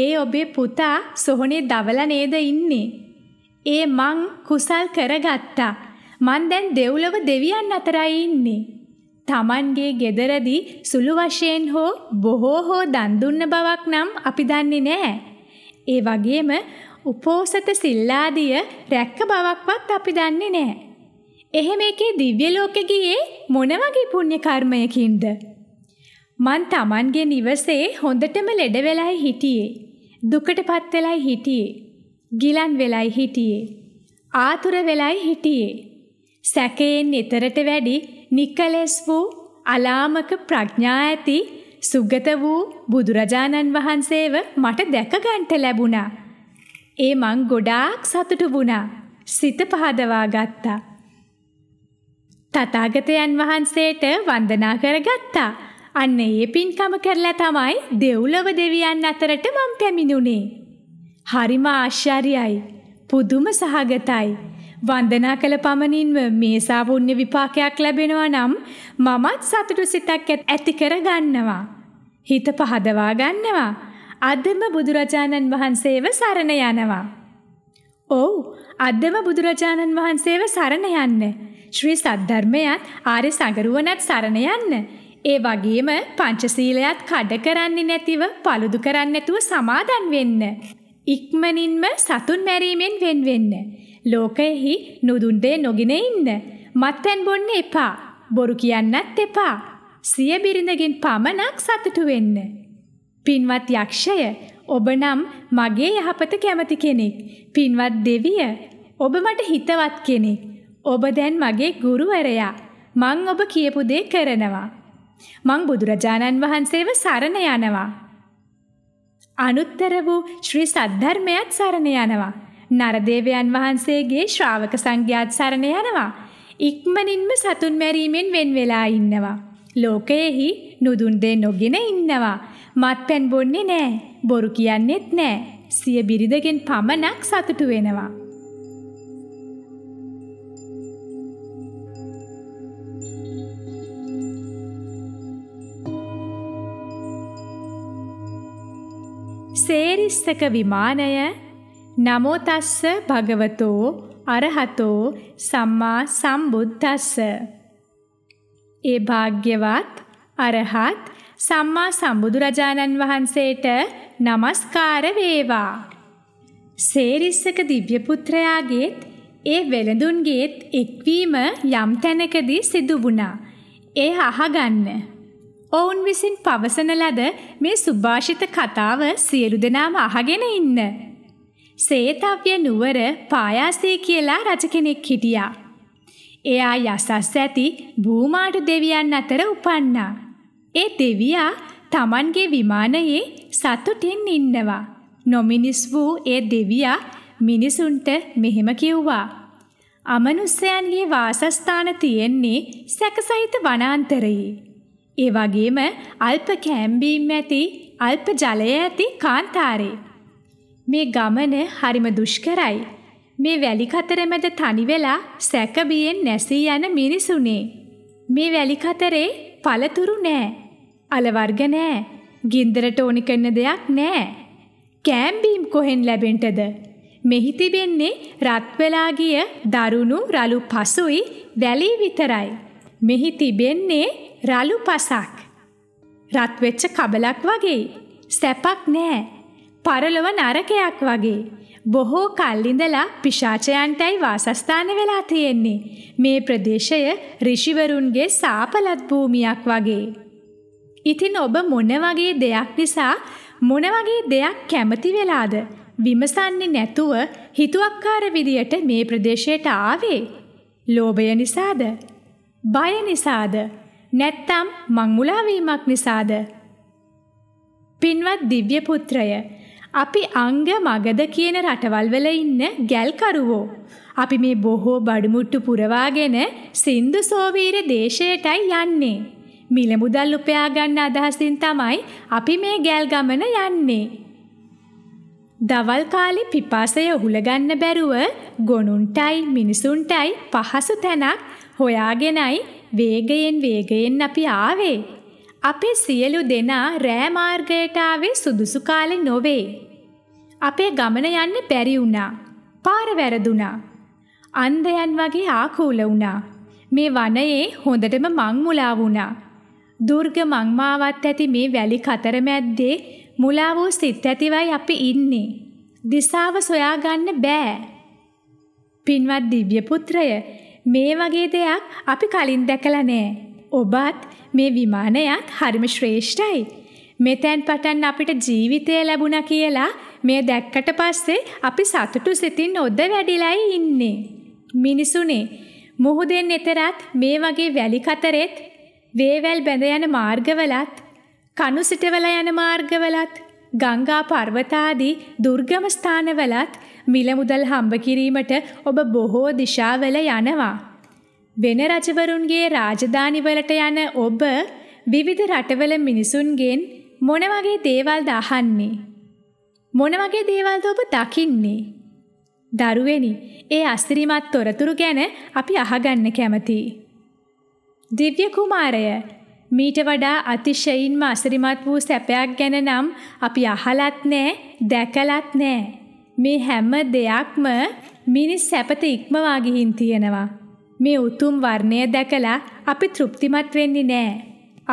ඒ ඔබේ පුතා සොහොනේ දවලා නේද ඉන්නේ? ඒ මං කුසල් කරගත්තා. මං දැන් දෙව්ලොව දෙවියන් අතරයි ඉන්නේ. Tamanගේ gederadi සුළු වශයෙන් හෝ බොහෝ හෝ දන් දුන්න බවක් නම් අපි දන්නේ නැහැ. ඒ වගේම උපෝසත සිල්ලාදිය රැක්ක බවක්වත් අපි දන්නේ නැහැ. එහෙම එකේ දිව්‍ය ලෝකෙ ගියේ මොන වගේ පුණ්‍ය කර්මයකින්ද? මං Tamanගේ නිවසේ හොඳටම ලෙඩ වෙලයි හිටියේ. දුකටපත් වෙලයි හිටියේ. ගිලන් වෙලයි හිටියේ. ආතුර වෙලයි හිටියේ. සැකයෙන් ඊතරට වැඩි නිකලස් වූ අලාමක ප්‍රඥා ඇති සුගත වූ බුදුරජාණන් වහන්සේව මට දැක ගන්නට ලැබුණා. ඒ මං ගොඩාක් සතුටු වුණා. සිත පහදවා ගත්තා. තථාගතයන් වහන්සේට වන්දනා කරගත්තා. අන්න ඒ පින්කම කරලා තමයි දෙව්ලොව දෙවියන් අතරට මම පැමිණුණේ. හරිම ආශ්චර්යයි. පුදුම සහගතයි. වන්දනා කළ පමණින්ම මේසා පුණ්‍ය විපාකයක් ලැබෙනවා නම් මමත් සතුටු සිතක් ඇති කර ගන්නවා. හිත පහදවා ගන්නවා. අදම බුදුරජාණන් වහන්සේව සරණ යනවා. ඔව් අදම බුදුරජාණන් වහන්සේව සරණ යන්න. ශ්‍රී සද්ධර්මයත් ආර්ය සංගරුවනත් සරණ යන්න. ඒ වගේම පංචශීලයත් කඩ කරන්නේ නැතිව paludu කරන්නේ නැතුව සමාදන් වෙන්න. ඉක්මනින්ම සතුන් මැරීමෙන් වෙන් වෙන්න. ලෝකෙහි නුදුන් දේ නොගෙන ඉන්න. මත්පැන් බොන්න එපා. බොරු කියන්නත් එපා. සිය බිරිඳගෙන් පමණක් සතුටු වෙන්න. පින්වත් යක්ෂය ඔබ නම් මගේ යහපත කැමති කෙනෙක්. පින්වත් දෙවිය, ඔබ මට හිතවත් කෙනෙක්. ඔබ දැන් මගේ ගුරුවරයා. මං ඔබ කියපු දේ කරනවා. මං බුදුරජාණන් වහන්සේව සරණ යනවා. අනුත්තර වූ ශ්‍රී සද්ධර්මයත් සරණ යනවා. නරදේවයන් වහන්සේගේ ශ්‍රාවක සංඝයාත් සරණ යනවා. ඉක්මනින්ම සතුන් මැරීමෙන් වෙන් වෙලා ඉන්නවා. ලෝකයේහි නුදුන් දේ නොගෙන ඉන්නවා. මත්පැන් බොන්නේ නැහැ. බොරු කියන්නෙත් නෑ. සිය බිරිඳගෙන් පමණක් සතුටු වෙනවා. සේරිස්සක විමානය නමෝතස්ස භගවතෝ අරහතෝ සම්මා සම්බුද්ධස්ස. ඒ භාග්‍යවත් අරහත් සම්මා සම්බුදුරජාණන් වහන්සේට নমස්කාර වේවා. සේරිස්සක දිව්‍ය පුත්‍රයාගේත් ඒ වෙළඳුන්ගේත් එක්වීම යම් තැනකදී සිදු වුණා. ඒ අහගන්න. ඔවුන් විසින් පවසන ලද මේ සුභාෂිත කතාව සියලු දෙනාම අහගෙන ඉන්න. සේතව්‍ය නුවර පායාසී කියලා රජ කෙනෙක් හිටියා. එයා යසස් ඇති භූමාට දෙවියන් අතර උපන්නා. ඒ දෙවියා Tamanගේ විමානයේ සතුටින් ඉන්නවා. නොමිනිස් වූ ඒ දෙවියා මිනිසුන්ට මෙහෙම කිව්වා. අමනුස්සයන්ගේ වාසස්ථාන තියෙන්නේ සැකසහිත වනාන්තරයේ. ඒ වගේම අල්ප කෑම්බීම් ඇති අල්ප ජලය ඇති කාන්තාරේ. මේ ගමන හරිම දුෂ්කරයි. මේ වැලි කතරමැද තනි වෙලා සැකබියෙන් නැසී යන මිනිසුනේ. මේ වැලි කතරේ පළතුරු නෑ. අලවර්ග නෑ. ගින්දරට ඕනි කරන දෙයක් නෑ. කෑම්බීම් කොහෙන් ලැබෙන්ටද. මෙහි තිබෙන්නේ රත්වෙලා ගිය දරුණු රළු පසුයි වැලී විතරයි. මෙහි තිබෙන්නේ රළු පසක්. රත්වෙච්ච කබලක් වගේ. සැපක් නෑ. පරලොව නරකයක් වගේ. බොහෝ කල්ලිඳලා පිශාචයන්ටයි වාසස්ථාන වෙලා තියෙන්නේ. මේ ප්‍රදේශය ඍෂිවරුන්ගේ සාපලත් භූමියක් වගේ. ඉතින් ඔබ මොන වගේ දෙයක් නිසා මොන වගේ දෙයක් කැමති වෙලාද විමසන්නේ නැතුව හිතුවක්කාර විදියට මේ ප්‍රදේශයට ආවේ? ලෝභය නිසාද? බය නිසාද? නැත්නම් මංමුලා වීමක් නිසාද? පින්වත් දිව්‍ය පුත්‍රය අපි අංග මගද කියන රටවල් වල ඉන්න ගැල්කරුවෝ. අපි මේ බොහෝ බඩමුට්ටු පුරවාගෙන සින්දු සෝවීර දේශයටයි යන්නේ. මිල මුදල් උපයා ගන්න අදහසින් තමයි අපි මේ ගෑල් ගමන යන්නේ. දවල් කාලේ පිපාසය උහුලගන්න බැරුව ගොනුන්ටයි මිනිසුන්ටයි පහසු තැනක් හොයාගෙනයි වේගයෙන් වේගයෙන් අපි ආවේ. අපේ සියලු දෙනා රෑ මාර්ගයට ආවේ සුදුසු කාලේ නොවේ. අපේ ගමන යන්න බැරි වුණා. පාර වැරදුනා. අන්ධයන් වගේ ආකූල වුණා. මේ වනයේ හොඳටම මං මුලා වුණා. දුර්ග මංමාවත් ඇති මේ වැලි කතර මැද්දේ මුලා වූ සිත් ඇතිවයි අපි ඉන්නේ. දිසාව සොයාගන්න බෑ. පින්වත් දිව්‍ය පුත්‍රය, මේ වගේ දෙයක් අපි කලින් දැකලා නෑ. ඔබත් මේ විමානයත් හරිම ශ්‍රේෂ්ඨයි. මෙතෙන් පටන් අපිට ජීවිතය ලැබුණා කියලා මේ දැක්කට පස්සේ අපි සතුටු සිතින් ඔද්ද වැඩිලායි ඉන්නේ. මිනිසුනේ, මුහුදෙන් එතරත් මේ වගේ වැලි කතරෙත් වේවැල් බැඳ යන මාර්ගවලත් කණු සිටවල යන මාර්ගවලත් ගංගා පර්වතාදී දුර්ගම ස්ථානවලත් මිල මුදල් හම්බ කිරීමට ඔබ බොහෝ දිශාවල යනවා. වෙන රජවරුන්ගේ රාජධානිවලට යන ඔබ විවිධ රටවල මිනිසුන්ගෙන් මොන වගේ දේවල් දහන්නේ? මොන වගේ දේවල්ද ඔබ දකින්නේ? දරුවෙනි, ඒ අස්තිරිමත් තොරතුරු ගැන අපි අහගන්න කැමතියි. දිව්‍ය කුමාරය මීට වඩා අතිශයින්ම අසිරිමත් වූ සැපයක් ගැන නම් අපි අහලත් නෑ දැකලත් නෑ මේ හැම දෙයක්ම මිනිස් සැපත ඉක්මවා ගිහින් තියෙනවා මේ උතුම් වර්ණය දැකලා අපි තෘප්තිමත් වෙන්නේ නෑ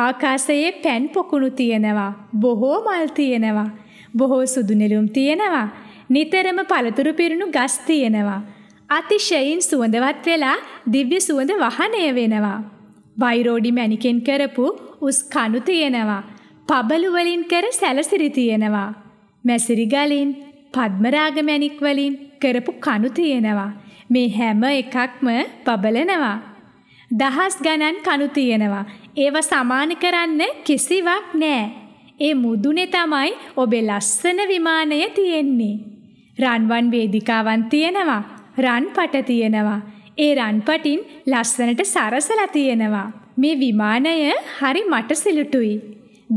ආකාශයේ පැන් පොකුණු තියෙනවා බොහෝ මල් තියෙනවා බොහෝ සුදු නෙළුම් තියෙනවා නිතරම පළතුරු පිරුණු ගස් තියෙනවා අතිශයින් සුවඳවත් වෙලා දිව්‍ය සුවඳ වහණය වෙනවා වෛරෝඩි මැණිකෙන් කරපු උස් කණු තියෙනවා. පබළු වලින් කර සැලසිරි තියෙනවා. මැසිරි ගලින් පద్මරාග මැණික් වලින් කරපු කණු තියෙනවා. මේ හැම එකක්ම බබලනවා. දහස් ගණන් කණු තියෙනවා. ඒව සමාන කරන්න කිසිවක් නෑ. ඒ මුදුනේ තමයි ඔබේ ලස්සන විමානය තියෙන්නේ. රන්වන් වේදිකාවන් තියෙනවා. රන් පට තියෙනවා. ඒ රන්පටින් ලස්සනට සරසලා තියෙනවා. මේ විමානය හරි මට සිලුටුයි.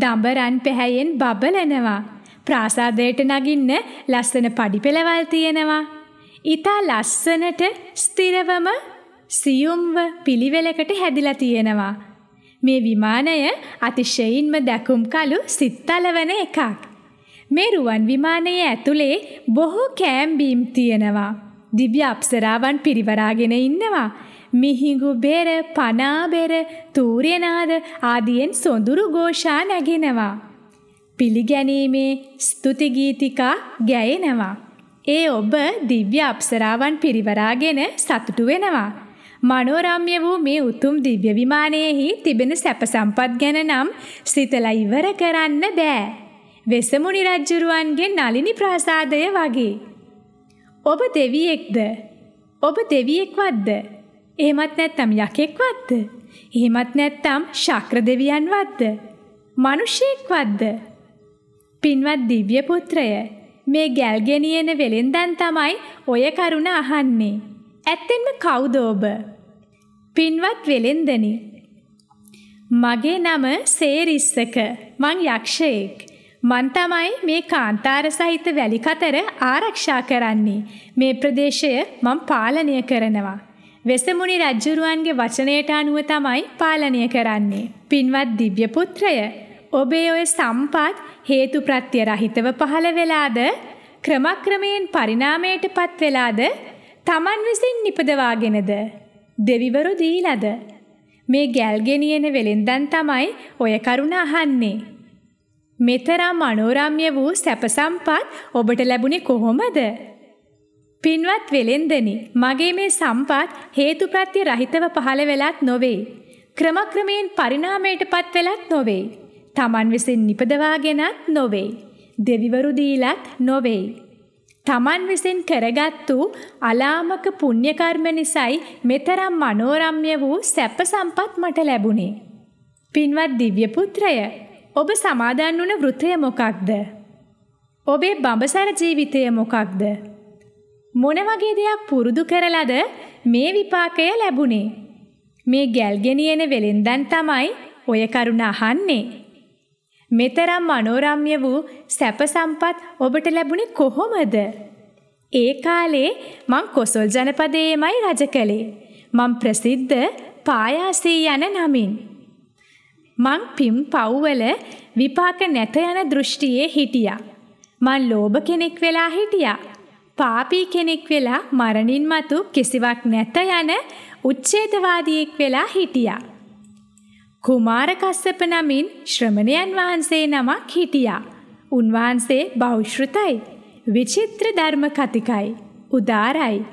දඹරන් පැහැයෙන් බබලනවා. ප්‍රාසාදයට නගින්න ලස්සන පඩිපෙළවල් තියෙනවා. ඊතා ලස්සනට ස්ථිරවම සියුම්ව පිළිවෙලකට හැදිලා තියෙනවා. මේ විමානය අතිශයින්ම දැකුම් කලු සිත්තලවන එකක්. මේ රුවන් විමානයේ ඇතුලේ බොහෝ කෑම්බීම් තියෙනවා. දිව්‍ය අප්සරාවන් පිරිවරාගෙන ඉන්නවා. මිහිඟු බෙර, පනා බෙර, තූර්යනාද ආදියෙන් සොඳුරු ഘോഷා නැගෙනවා. පිළිගැනීමේ ස්තුති ගීතිකා ගැයෙනවා. ඒ ඔබ දිව්‍ය අප්සරාවන් පිරිවරාගෙන සතුටු වෙනවා. මනෝරම්‍ය වූ මේ උතුම් දිව්‍ය විමානයේහි තිබෙන සැප සම්පත් ගැන නම් සිතලා ඉවර කරන්න බෑ. වෙසමුණි රජුරුවන්ගේ නලිනි ප්‍රාසාදය වගේ ඔබ දෙවියෙක්ද? ඔබ දෙවියෙක්වත්ද? එහෙමත් නැත්නම් යකෙක්වත්ද? එහෙමත් නැත්නම් ශක්‍ර දෙවියන්වත්ද? මිනිසෙක්වත්ද? පින්වත් දිව්‍ය පුත්‍රය, මේ ගැල් ගෙනියන වෙලෙන්දන් තමයි ඔය කරුණ අහන්නේ. ඇත්තෙන්ම කවුද ඔබ? පින්වත් වෙලෙන්දනි. මගේ නම සේරිස්සක. මං යක්ෂයෙක්. මන් තමයි මේ කාන්තාර සහිත වැලි කතර ආරක්ෂා කරන්නේ. මේ ප්‍රදේශය මම පාලනය කරනවා. වෙසමුණි රජුරුවන්ගේ වචනයට අනුව තමයි පාලනය කරන්නේ. පින්වත් දිව්‍ය පුත්‍රය, ඔබේ ඔය සම්පත් හේතු ප්‍රත්‍ය රහිතව පහළ වෙලාද ක්‍රමක්‍රමයෙන් පරිණාමයට පත් වෙලාද Taman විසින් නිපදවාගෙනද දෙවිවරු දීලාද මේ ගැල්ගෙනියන වෙලෙන්දන් තමයි ඔය කරුණ අහන්නේ මෙතරම් අනෝරම්ය වූ සැපසම්පත් ඔබට ලැබුණේ කොහොමද? පින්වත් වෙලෙන්දනි, මගේ මේ සම්පත් හේතුප්‍රත්‍ය රහිතව පහළ වෙලත් නොවේ. ක්‍රමක්‍රමයෙන් පරිණාමයටපත් වෙලත් නොවේ. Taman විසින් නිපදවාගෙනත් නොවේ. දෙවිවරු දීලත් නොවේ. Taman විසින් කරගත්තු අලාමක පුණ්‍ය කර්ම නිසායි මෙතරම් මනෝරම්‍ය වූ සැප සම්පත් මට ලැබුණේ. පින්වත් දිව්‍ය පුත්‍රය ඔබ සමාදන් වුණ වෘතය මොකක්ද? ඔබේ බඹසර ජීවිතය මොකක්ද? මොන වගේ දෙයක් පුරුදු කරලාද මේ විපාකය ලැබුණේ? මේ ගැල්ගෙනියන වෙලෙන්දන් තමයි ඔය කරුණ අහන්නේ. මෙතරම් මනෝරම්‍ය වූ සැප සම්පත් ඔබට ලැබුණේ කොහොමද? ඒ කාලේ මං කොසල් ජනපදයේමයි රජ කළේ. මං ප්‍රසිද්ධ පායාසී යන නමින්. මං පිම් පව්වල විපාක නැත යන දෘෂ්ටියේ හිටියා. මං ලෝභ කෙනෙක් වෙලා හිටියා. පාපී කෙනෙක් වෙලා මරණින් මතු කිසිවක් නැත යන උච්ඡේදවාදියෙක් වෙලා හිටියා. කුමාර කස්සප නමින් ශ්‍රමණයන් වහන්සේ නමක් හිටියා. උන්වහන්සේ බෞද්ධෘතයි. විචිත්‍ර ධර්ම කතිකයි. උදාරයි.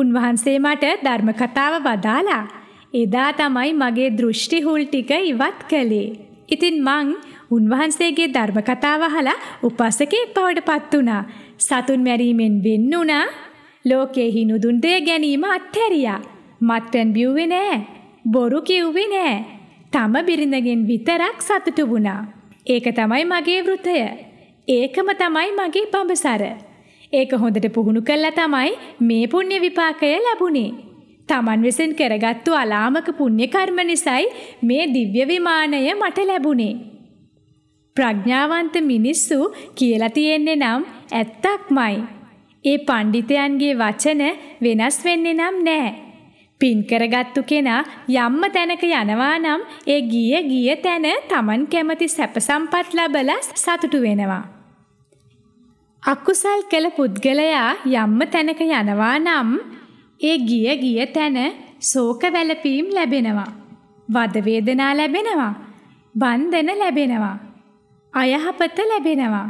උන්වහන්සේ මට ධර්ම කතාව වදාලා එදා තමයි මගේ දෘෂ්ටි හුල් ටික ඉවත් කළේ. ඉතින් මං උන්වහන්සේගේ ධර්ම කතාව අහලා උපසකෙක් බවට පත් වුණා. සතුන් මැරීමෙන් වෙන්න උනා. ලෝකෙහි නුදුන් දෙය ගැනීම අත්හැරියා. මත්පැන් බිව්වේ නෑ. බොරු කිව්වේ නෑ. තම බිරිඳගෙන් විතරක් සතුටු වුණා. ඒක තමයි මගේ වෘතය. ඒකම තමයි මගේ බඹසර. ඒක හොඳට පුහුණු කළා තමයි මේ පුණ්‍ය විපාකය ලැබුණේ. තමන් විසින් කරගත්තු අලාමක පුණ්‍ය කර්ම නිසායි මේ දිව්‍ය විමානය මට ලැබුණේ. ප්‍රඥාවන්ත මිනිස්සු කියලා තියෙන්නේ නම් ඇත්තක්මයි. ඒ පඬිතයන්ගේ වචන වෙනස් වෙන්නේ නම් නෑ. පින් කරගත්තු කෙනා යම්ම තැනක යනවා නම් ඒ ගිය ගිය තැන Taman කැමති සැප සම්පත් ලබලා සතුටු වෙනවා. අකුසල් කළ පුද්ගලයා යම්ම තැනක යනවා නම් ඒ ගිය ගිය තැන ශෝක වැළපීම් ලැබෙනවා. වද වේදනා ලැබෙනවා. බන්ධන ලැබෙනවා. අයහපත ලැබෙනවා.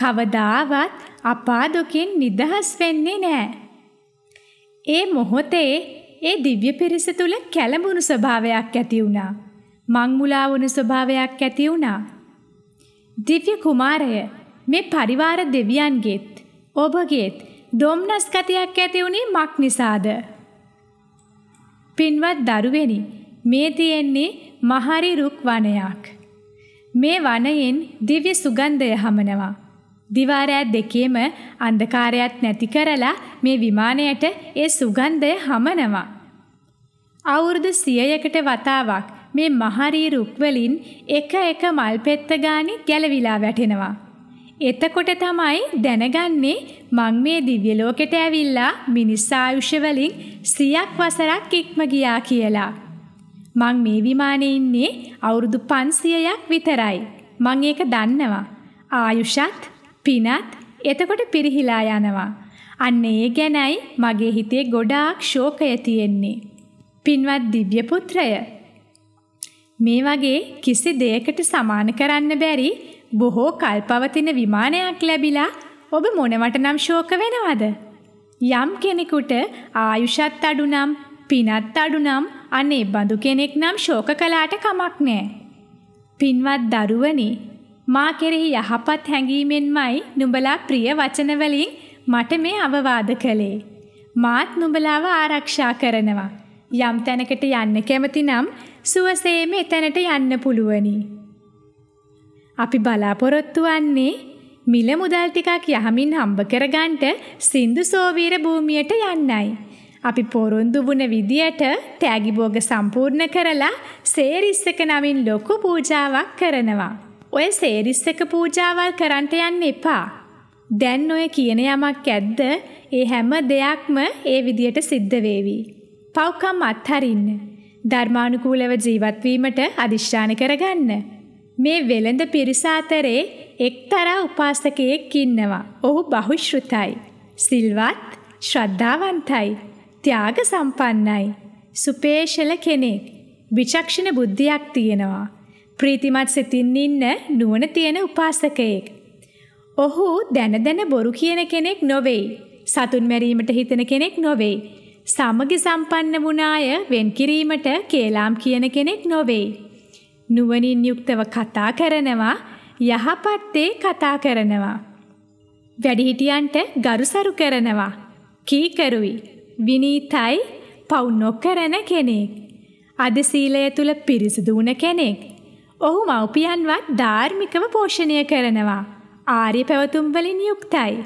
කවදාවත් අපා දුකින් නිදහස් වෙන්නේ නැහැ. ඒ මොහොතේ ඒ දිව්‍ය පිරිස තුල කැළඹුණු ස්වභාවයක් ඇති වුණා. මංමුලා වුණු ස්වභාවයක් ඇති වුණා. දිව්‍ය කුමාරය මේ පරිවාර දෙවියන්ගේත් ඔබගේත් දොම්නස් ගතියක් ඇති වුණේ මක් නිසාද? පින්වත් දරුවෙනි, මේ තියෙන්නේ මහරි රුක් වනයක්. මේ වනයෙන් දිව්‍ය සුගන්ධය හමනවා. දිවාරෑ දෙකේම අන්ධකාරයත් නැති කරලා මේ විමානයට ඒ සුගන්ධය හමනවා. අවුරුදු 100කට වතාවක් මේ මහරී රුක් වලින් එක එක මල් පෙත්ත ගානේ ගැලවිලා වැටෙනවා. එතකොට තමයි දැනගන්නේ මං මේ දිව්‍ය ලෝකෙට ඇවිල්ලා මිනිස් ආයුෂ වලින් 100ක් වසරක් ඉක්ම ගියා කියලා. මං මේ විමානේ ඉන්නේ අවුරුදු 500ක් විතරයි. මං ඒක දන්නවා. ආයුෂත් පිනත් එතකොට පිරිහිලා යනවා. අන්න ඒ ගැනයි මගේ හිතේ ගොඩාක් ශෝකය තියෙන්නේ. පින්වත් දිව්‍ය පුත්‍රය මේ වගේ කිසි දෙයකට සමාන කරන්න බැරි බොහෝ කල් පවතින විමානයක් ලැබිලා ඔබ මොනවට නම් ශෝක වෙනවද? යම් කෙනෙකුට ආයුෂත් අඩු නම් පිනත් අඩු නම් අනේ බඳු කෙනෙක් නම් ශෝක කළාට කමක් නෑ. පින්වත් දරුවනි මා කෙරෙහි යහපත් හැඟීමෙන්මයි නුඹලා ප්‍රිය වචනවලින් මට මේ අවවාද කළේ. මාත් නුඹලාව ආරක්ෂා කරනවා. යම් තැනකට යන්න කැමති නම් සුවසේ මෙතැනට යන්න පුළුවනි. අපි බලාපොරොත්තු වන්නේ මිල මුදල් ටිකක් යහමින් හම්බ කරගන්නට සින්දු සෝවීර භූමියට යන්නයි. අපි පොරොන්දු වුණ විදියට තෑගි භෝග සම්පූර්ණ කරලා සේරිස්සක නමින් ලොකු පූජාවක් කරනවා. ඔය සේරිස්සක පූජාවල් කරන්ට යන්න එපා. දැන් ඔය කියන යමක් ඇද්ද ඒ හැම දෙයක්ම ඒ විදියට සිද්ධ වේවි. පව්කම් අත්හරින්න. ධර්මානුකූලව ජීවත් වීමට අදිෂ්ඨාන කරගන්න. මේ වෙළඳ පිරිස අතරේ එක්තරා උපාසකයෙක් ඉන්නවා. ඔහු බහුශ්‍රතයි. සිල්වත්, ශ්‍රද්ධාවන්තයි, ත්‍යාග සම්පන්නයි, සුපේශල කෙනෙක්. විචක්ෂණ බුද්ධියක් තියෙනවා. ප්‍රීතිමත් සිතින් ඉන්න නුවණ තියෙන උපාසකයෙක්. ඔහු දැන දැන බොරු කියන කෙනෙක් නොවේයි. සතුන් මැරීමට හිතන කෙනෙක් නොවේයි. සමගි සම්පන්න වුණාය වෙන් කිරීමට කේලාම් කියන කෙනෙක් නොවේයි. නුවණින් යුක්තව කතා කරනවා යහපත්තේ කතා කරනවා වැඩිහිටියන්ට ගරුසරු කරනවා කීකරුයි විනීතයි පව් නොකරන කෙනෙක් අද සීලය තුල පිරිසිදු වුණ කෙනෙක් ඔහු මව්පියන්වත් ධාර්මිකව පෝෂණය කරනවා ආර්ය පැවතුම් වලින් යුක්තයි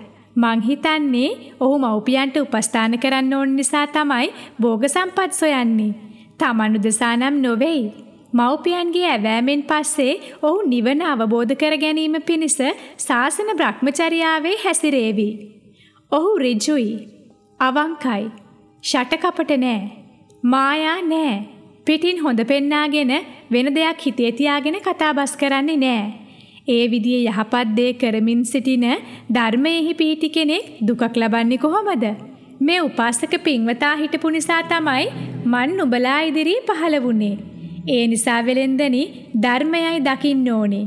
මං හිතන්නේ ඔහු මව්පියන්ට උපස්ථාන කරන්න ඕන නිසා තමයි භෝග සම්පත් සොයන්නේ තමන් උදෙසා නම් නොවේයි මව්පියන්ගේ ඇවෑමෙන් පස්සේ ඔහු නිවන අවබෝධ කර ගැනීම පිණිස ශාසන භ්‍රමචර්යාවේ හැසිරේවි. ඔහු ඍජුයි, අවංකයි, ෂටකපට නෑ, මායා නෑ. පිටින් හොඳ පෙන්නාගෙන වෙන දෙයක් හිතේ තියාගෙන කතාබස් කරන්නේ නෑ. ඒ විදිහේ යහපත් දේ කරමින් සිටින ධර්මයේහි පිහිටි කෙනෙක් දුකක් ලබන්නේ කොහොමද? මේ උපාසක පින්වතා හිටපු නිසා තමයි මන් නුඹලා ඉදිරියේ පහළ වුණේ. ඒ නිසා වෙලෙන්දනි ධර්මයයි දකින්න ඕනේ.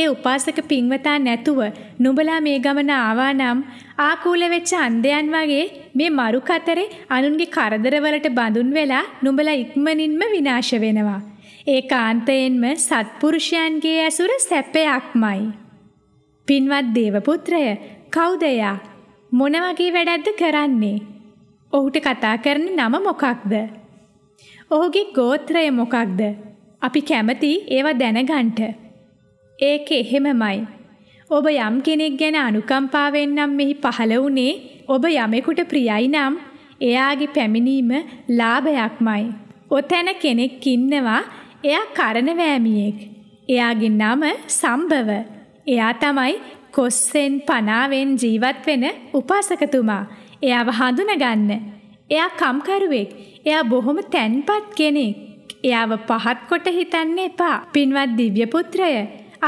ඒ උපාසක පින්වතා නැතුව නුඹලා මේ ගමන ආවා නම් ආකූල වෙච්ච අන්ධයන් වගේ මේ මරු කතරේ අනුන්ගේ කරදරවලට බඳුන් වෙලා නුඹලා ඉක්මනින්ම විනාශ වෙනවා. ඒ කාන්තයෙන්ම සත්පුරුෂයන්ගේ ඇසුර සැපයක්මයි. පින්වත් දේවපුත්‍රය කවුද එයා? මොන වගේ වැඩක්ද කරන්නේ? ඔහුට කතා කරන නම මොකක්ද? ඔහුගේ ගෝත්‍රය මොකක්ද? අපි කැමති ඒවා දැනගන්ට. ඒක එහෙමමයි. ඔබ යම් කෙනෙක් ගැන අනුකම්පාවෙන් නම් මෙහි පහළ වුණේ ඔබ යමෙකුට ප්‍රියයි නම් එයාගේ පැමිණීම ලාභයක්මයි. ඔතැන කෙනෙක් ඉන්නවා එයා කරනවෑමියෙක්. එයාගේ නම සම්භව. එයා තමයි කොස්සෙන් පනාවෙන් ජීවත් වෙන උපාසකතුමා. එයාව හඳුනගන්න. එයා කම්කරුවෙක්. එයා බොහොම තැන්පත් කෙනෙක්. එයාව පහත් කොට හිතන්න එපා. පින්වත් දිව්‍ය පුත්‍රය,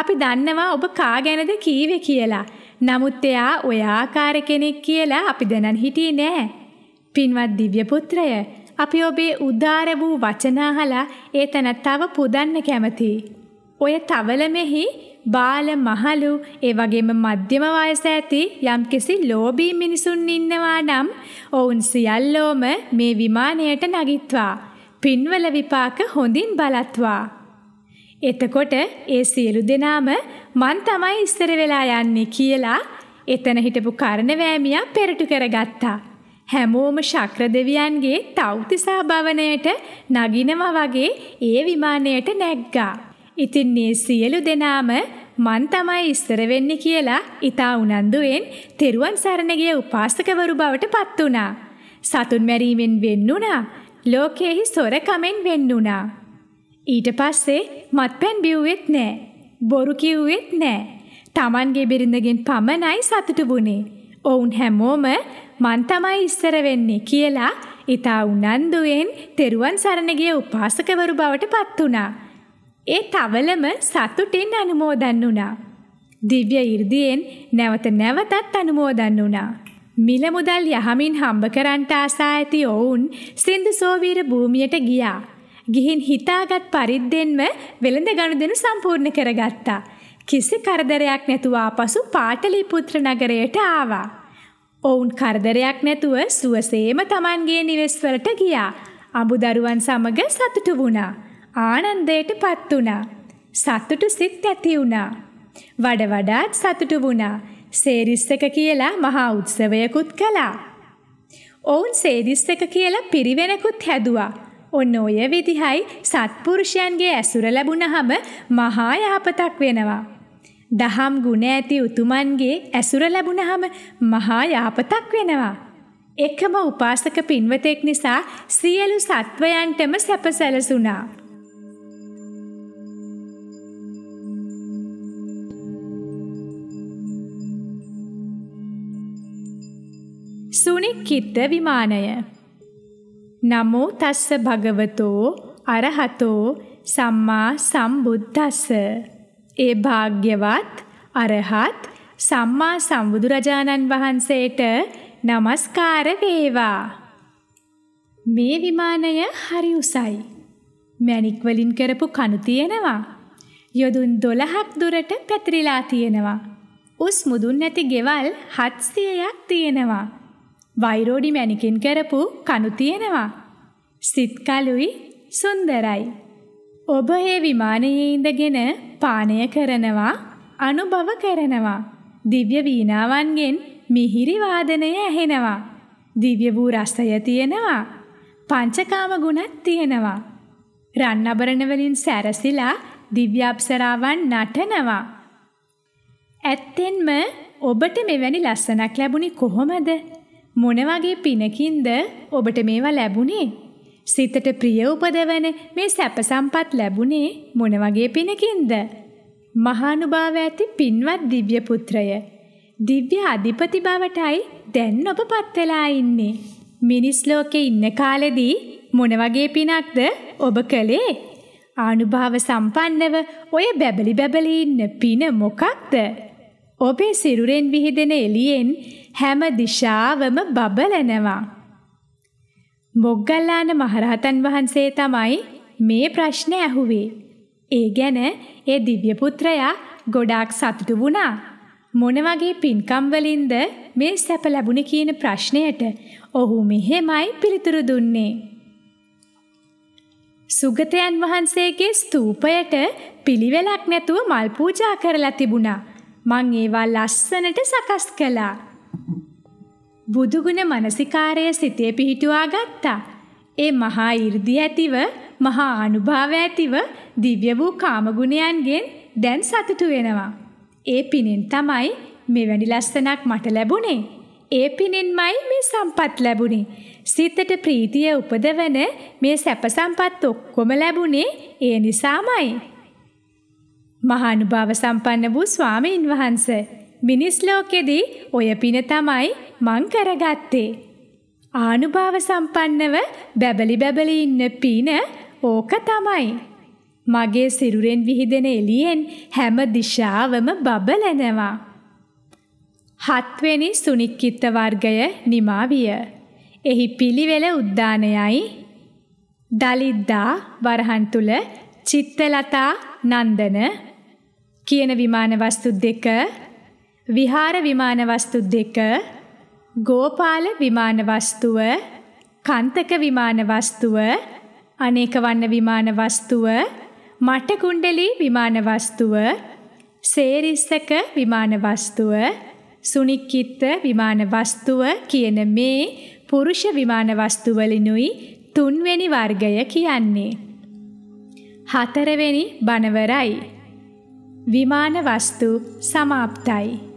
අපි දන්නවා ඔබ කා ගැනද කීවේ කියලා. නමුත් එයා ඔය ආකාර කෙනෙක් කියලා අපි දැනන් හිටියේ නෑ. පින්වත් දිව්‍ය පුත්‍රය, අපි ඔබේ උදාර වූ වචන අහලා ඒ තනත්තාව පුදන්න කැමතියි. ඔය තවල මෙහි බාල මහලු ඒ වගේම මධ්‍යම වයස ඇති යම්කිසි ලෝභී මිනිසුන් ඉන්නවා නම් ඔවුන් සියල්ලෝම මේ විමානයට නගිත්වා. පින්වල විපාක හොඳින් බලත්වා. එතකොට ඒ සියලු දෙනාම මන් තමයි ඉස්සර වෙලා යන්නේ කියලා එතන හිටපු කරනවෑමියා පෙරටු කරගත්තා. හැමෝම ශක්‍ර දෙවියන්ගේ තෞතිසා භවනයට නගිනවා වගේ ඒ විමානයට නැග්ගා. ඉතින් මේ සියලු දෙනාම මන් තමයි ඉස්සර වෙන්නේ කියලා ඊතා උනන්දුවෙන් තෙරුවන් සරණ ගිය උපාසකවරු බවට පත් වුණා. සතුන් මැරීමෙන් වෙන් වුණා. ලෝකයේහි සොරකමෙන් වෙන් වුණා. ඊට පස්සේ මත්පැන් බිව්වෙත් නෑ. බොරු කිව්වෙත් නෑ. Tamanගේ බිරිඳගෙන් පමණයි සතුටු වුණේ. ඔවුන් හැමෝම මන් තමයි ඉස්සර වෙන්නේ කියලා ඊතා උනන්දුවෙන් තෙරුවන් සරණ ගිය උපාසකවරු බවට පත් වුණා. ඒ තවලම සතුටින් අනුමෝදන් වුණා. දිව්‍ය 이르දීෙන් නැවත නැවතත් අනුමෝදන් වුණා. මිල මුදල් යහමින් හම්බ කරන්ට ආසා ඇති ඔවුන් සින්දසෝවීර භූමියට ගියා. ගිහින් හිතාගත් පරිද්දෙන්ම වෙළඳ ගනුදෙනු සම්පූර්ණ කරගත්තා. කිසි කරදරයක් නැතුව ආපසු පාටලිපුත්‍ර නගරයට ආවා. ඔවුන් කරදරයක් නැතුව සුවසේම Tamanගේ නිවෙස් වලට ගියා. අඹදරුවන් සමග සතුටු වුණා. ආනන්දයට පත් වුණා. සතුටු සිත් ඇති වුණා. වඩ වඩාත් සතුටු වුණා. සේරිස්සක කියලා මහා උත්සවයකුත් කළා. ඔවුන් සේරිස්සක කියලා පිරිවෙනකුත් හැදුවා. ඔන්න ඔය විදිහයි සත්පුරුෂයන්ගේ ඇසුර ලැබුණහම මහා යහපතක් වෙනවා. දහම් ගුණ ඇති උතුමන්ගේ ඇසුර ලැබුණහම මහා යහපතක් වෙනවා. එකම උපාසක පින්වතෙක් නිසා සියලු සත්වයන්ටම සැපසැලසුණා. සුනික්කිත්ත විමානය. නමෝ තස්ස භගවතෝ අරහතෝ සම්මා සම්බුද්දස්ස. ඒ භාග්‍යවත් අරහත් සම්මා සම්බුදුරජාණන් වහන්සේට නමස්කාර වේවා. මේ විමානය හරි උසයි. මැණික් වලින් කරපු කණු තියෙනවා. යොදුන් 12ක් දුරට පැතිරිලා තියෙනවා. උස් මුදුන් නැති ගෙවල් 700ක් තියෙනවා. වෛරෝඩි මැණිකින් කරපු කණු තියෙනවා. සිත් කළුයි සුන්දරයි. ඔබ මේ විමානයේ ඉඳගෙන පානය කරනවා, අනුභව කරනවා. දිව්‍ය වීණාවන්ගෙන් මිහිරි වාදනය ඇහෙනවා. දිව්‍ය වූ රසය තියෙනවා. පංචකාම ගුණත් තියෙනවා. රන් අබරණ වලින් සැරසිලා දිව්‍ය අප්සරාවන් නටනවා. ඇත්තෙන්ම ඔබට මෙවැනි ලස්සනක් ලැබුණේ කොහොමද? මොන වගේ පිනකින්ද ඔබට මේවා ලැබුණේ? සිතට ප්‍රිය උපදවන මේ සැප සම්පත් ලැබුණේ මොන වගේ පිනකින්ද? මහානුභාව ඇති පින්වත් දිව්‍ය පුත්‍රය. දිව්‍ය අධිපති බවටයි දැන් ඔබ පත් වෙලා ඉන්නේ. මිනිස් ලෝකේ ඉන්න කාලෙදී මොන වගේ පිනක්ද ඔබ කළේ? ආනුභාව සම්පන්නව ඔය බැබලි බැබලි ඉන්න පින මොකක්ද? ඔබේ සිරුරෙන් විහිදෙන එළියෙන් හැම දිශාවම බබලනවා. මොග්ගල්ලාන මහරහතන් වහන්සේ තමයි මේ ප්‍රශ්නේ ඇහුවේ. ඒ ගැන ඒ දිව්‍ය පුත්‍රයා ගොඩාක් සතුටු වුණා. මොන වගේ පින්කම් වලින්ද මේ සැප ලැබුණේ කියන ප්‍රශ්නයට ඔහු මෙහෙමයි පිළිතුරු දුන්නේ. සුගතයන් වහන්සේගේ ස්තූපයට පිළිවෙලක් නැතුව මල් පූජා කරලා තිබුණා. මං ඒවා ලස්සනට සකස් කළා. බුදුගුණ මනසිකාරය සිතේ පිහිටුවා ගත්තා. ඒ මහා 이르දි ඇතිව මහා අනුභව ඇතිව දිව්‍ය වූ කාමගුණයන්ගෙන් දැන් සතුටු වෙනවා. ඒ පිනෙන් තමයි මෙවැනි ලස්සනක් මට ලැබුණේ. ඒ පිනෙන්මයි මේ සම්පත් ලැබුණේ. සිතට ප්‍රීතිය උපදවන මේ සැප සම්පත් ඔක්කොම ලැබුණේ ඒ නිසාමයි. මහානුභාව සම්පන්න වූ ස්වාමීන් වහන්ස මිනිස් ලෝකෙදී ඔය පින තමයි මං කරගත්තේ. ආනුභාව සම්පන්නව බැබලි බැබලි ඉන්න පින ඕක තමයි. මගේ සිරුරෙන් විහිදෙන එළියෙන් හැම දිශාවම බබලනවා. හත්වෙනි සුනික්කිත්ත වර්ගය නිමා විය. එහි පිළිවෙල උද්දානයයි දලිද්දා වරහන් තුල චිත්තලතා නන්දන කියන විමාන වස්තු දෙක විහාර විමාන වස්තු දෙක ගෝපාල විමාන වස්තුව කන්තක විමාන වස්තුව අනේකවන්න විමාන වස්තුව මටකුණ්ඩලී විමාන වස්තුව සේරිස්සක විමාන වස්තුව සුනික්කිත්ත විමාන වස්තුව කියන මේ පුරුෂ විමාන වස්තු වලිනුයි තුන්වෙනි වර්ගය කියන්නේ හතරවෙනි බණවරයි විමාන වස්තු સમાપ્તයි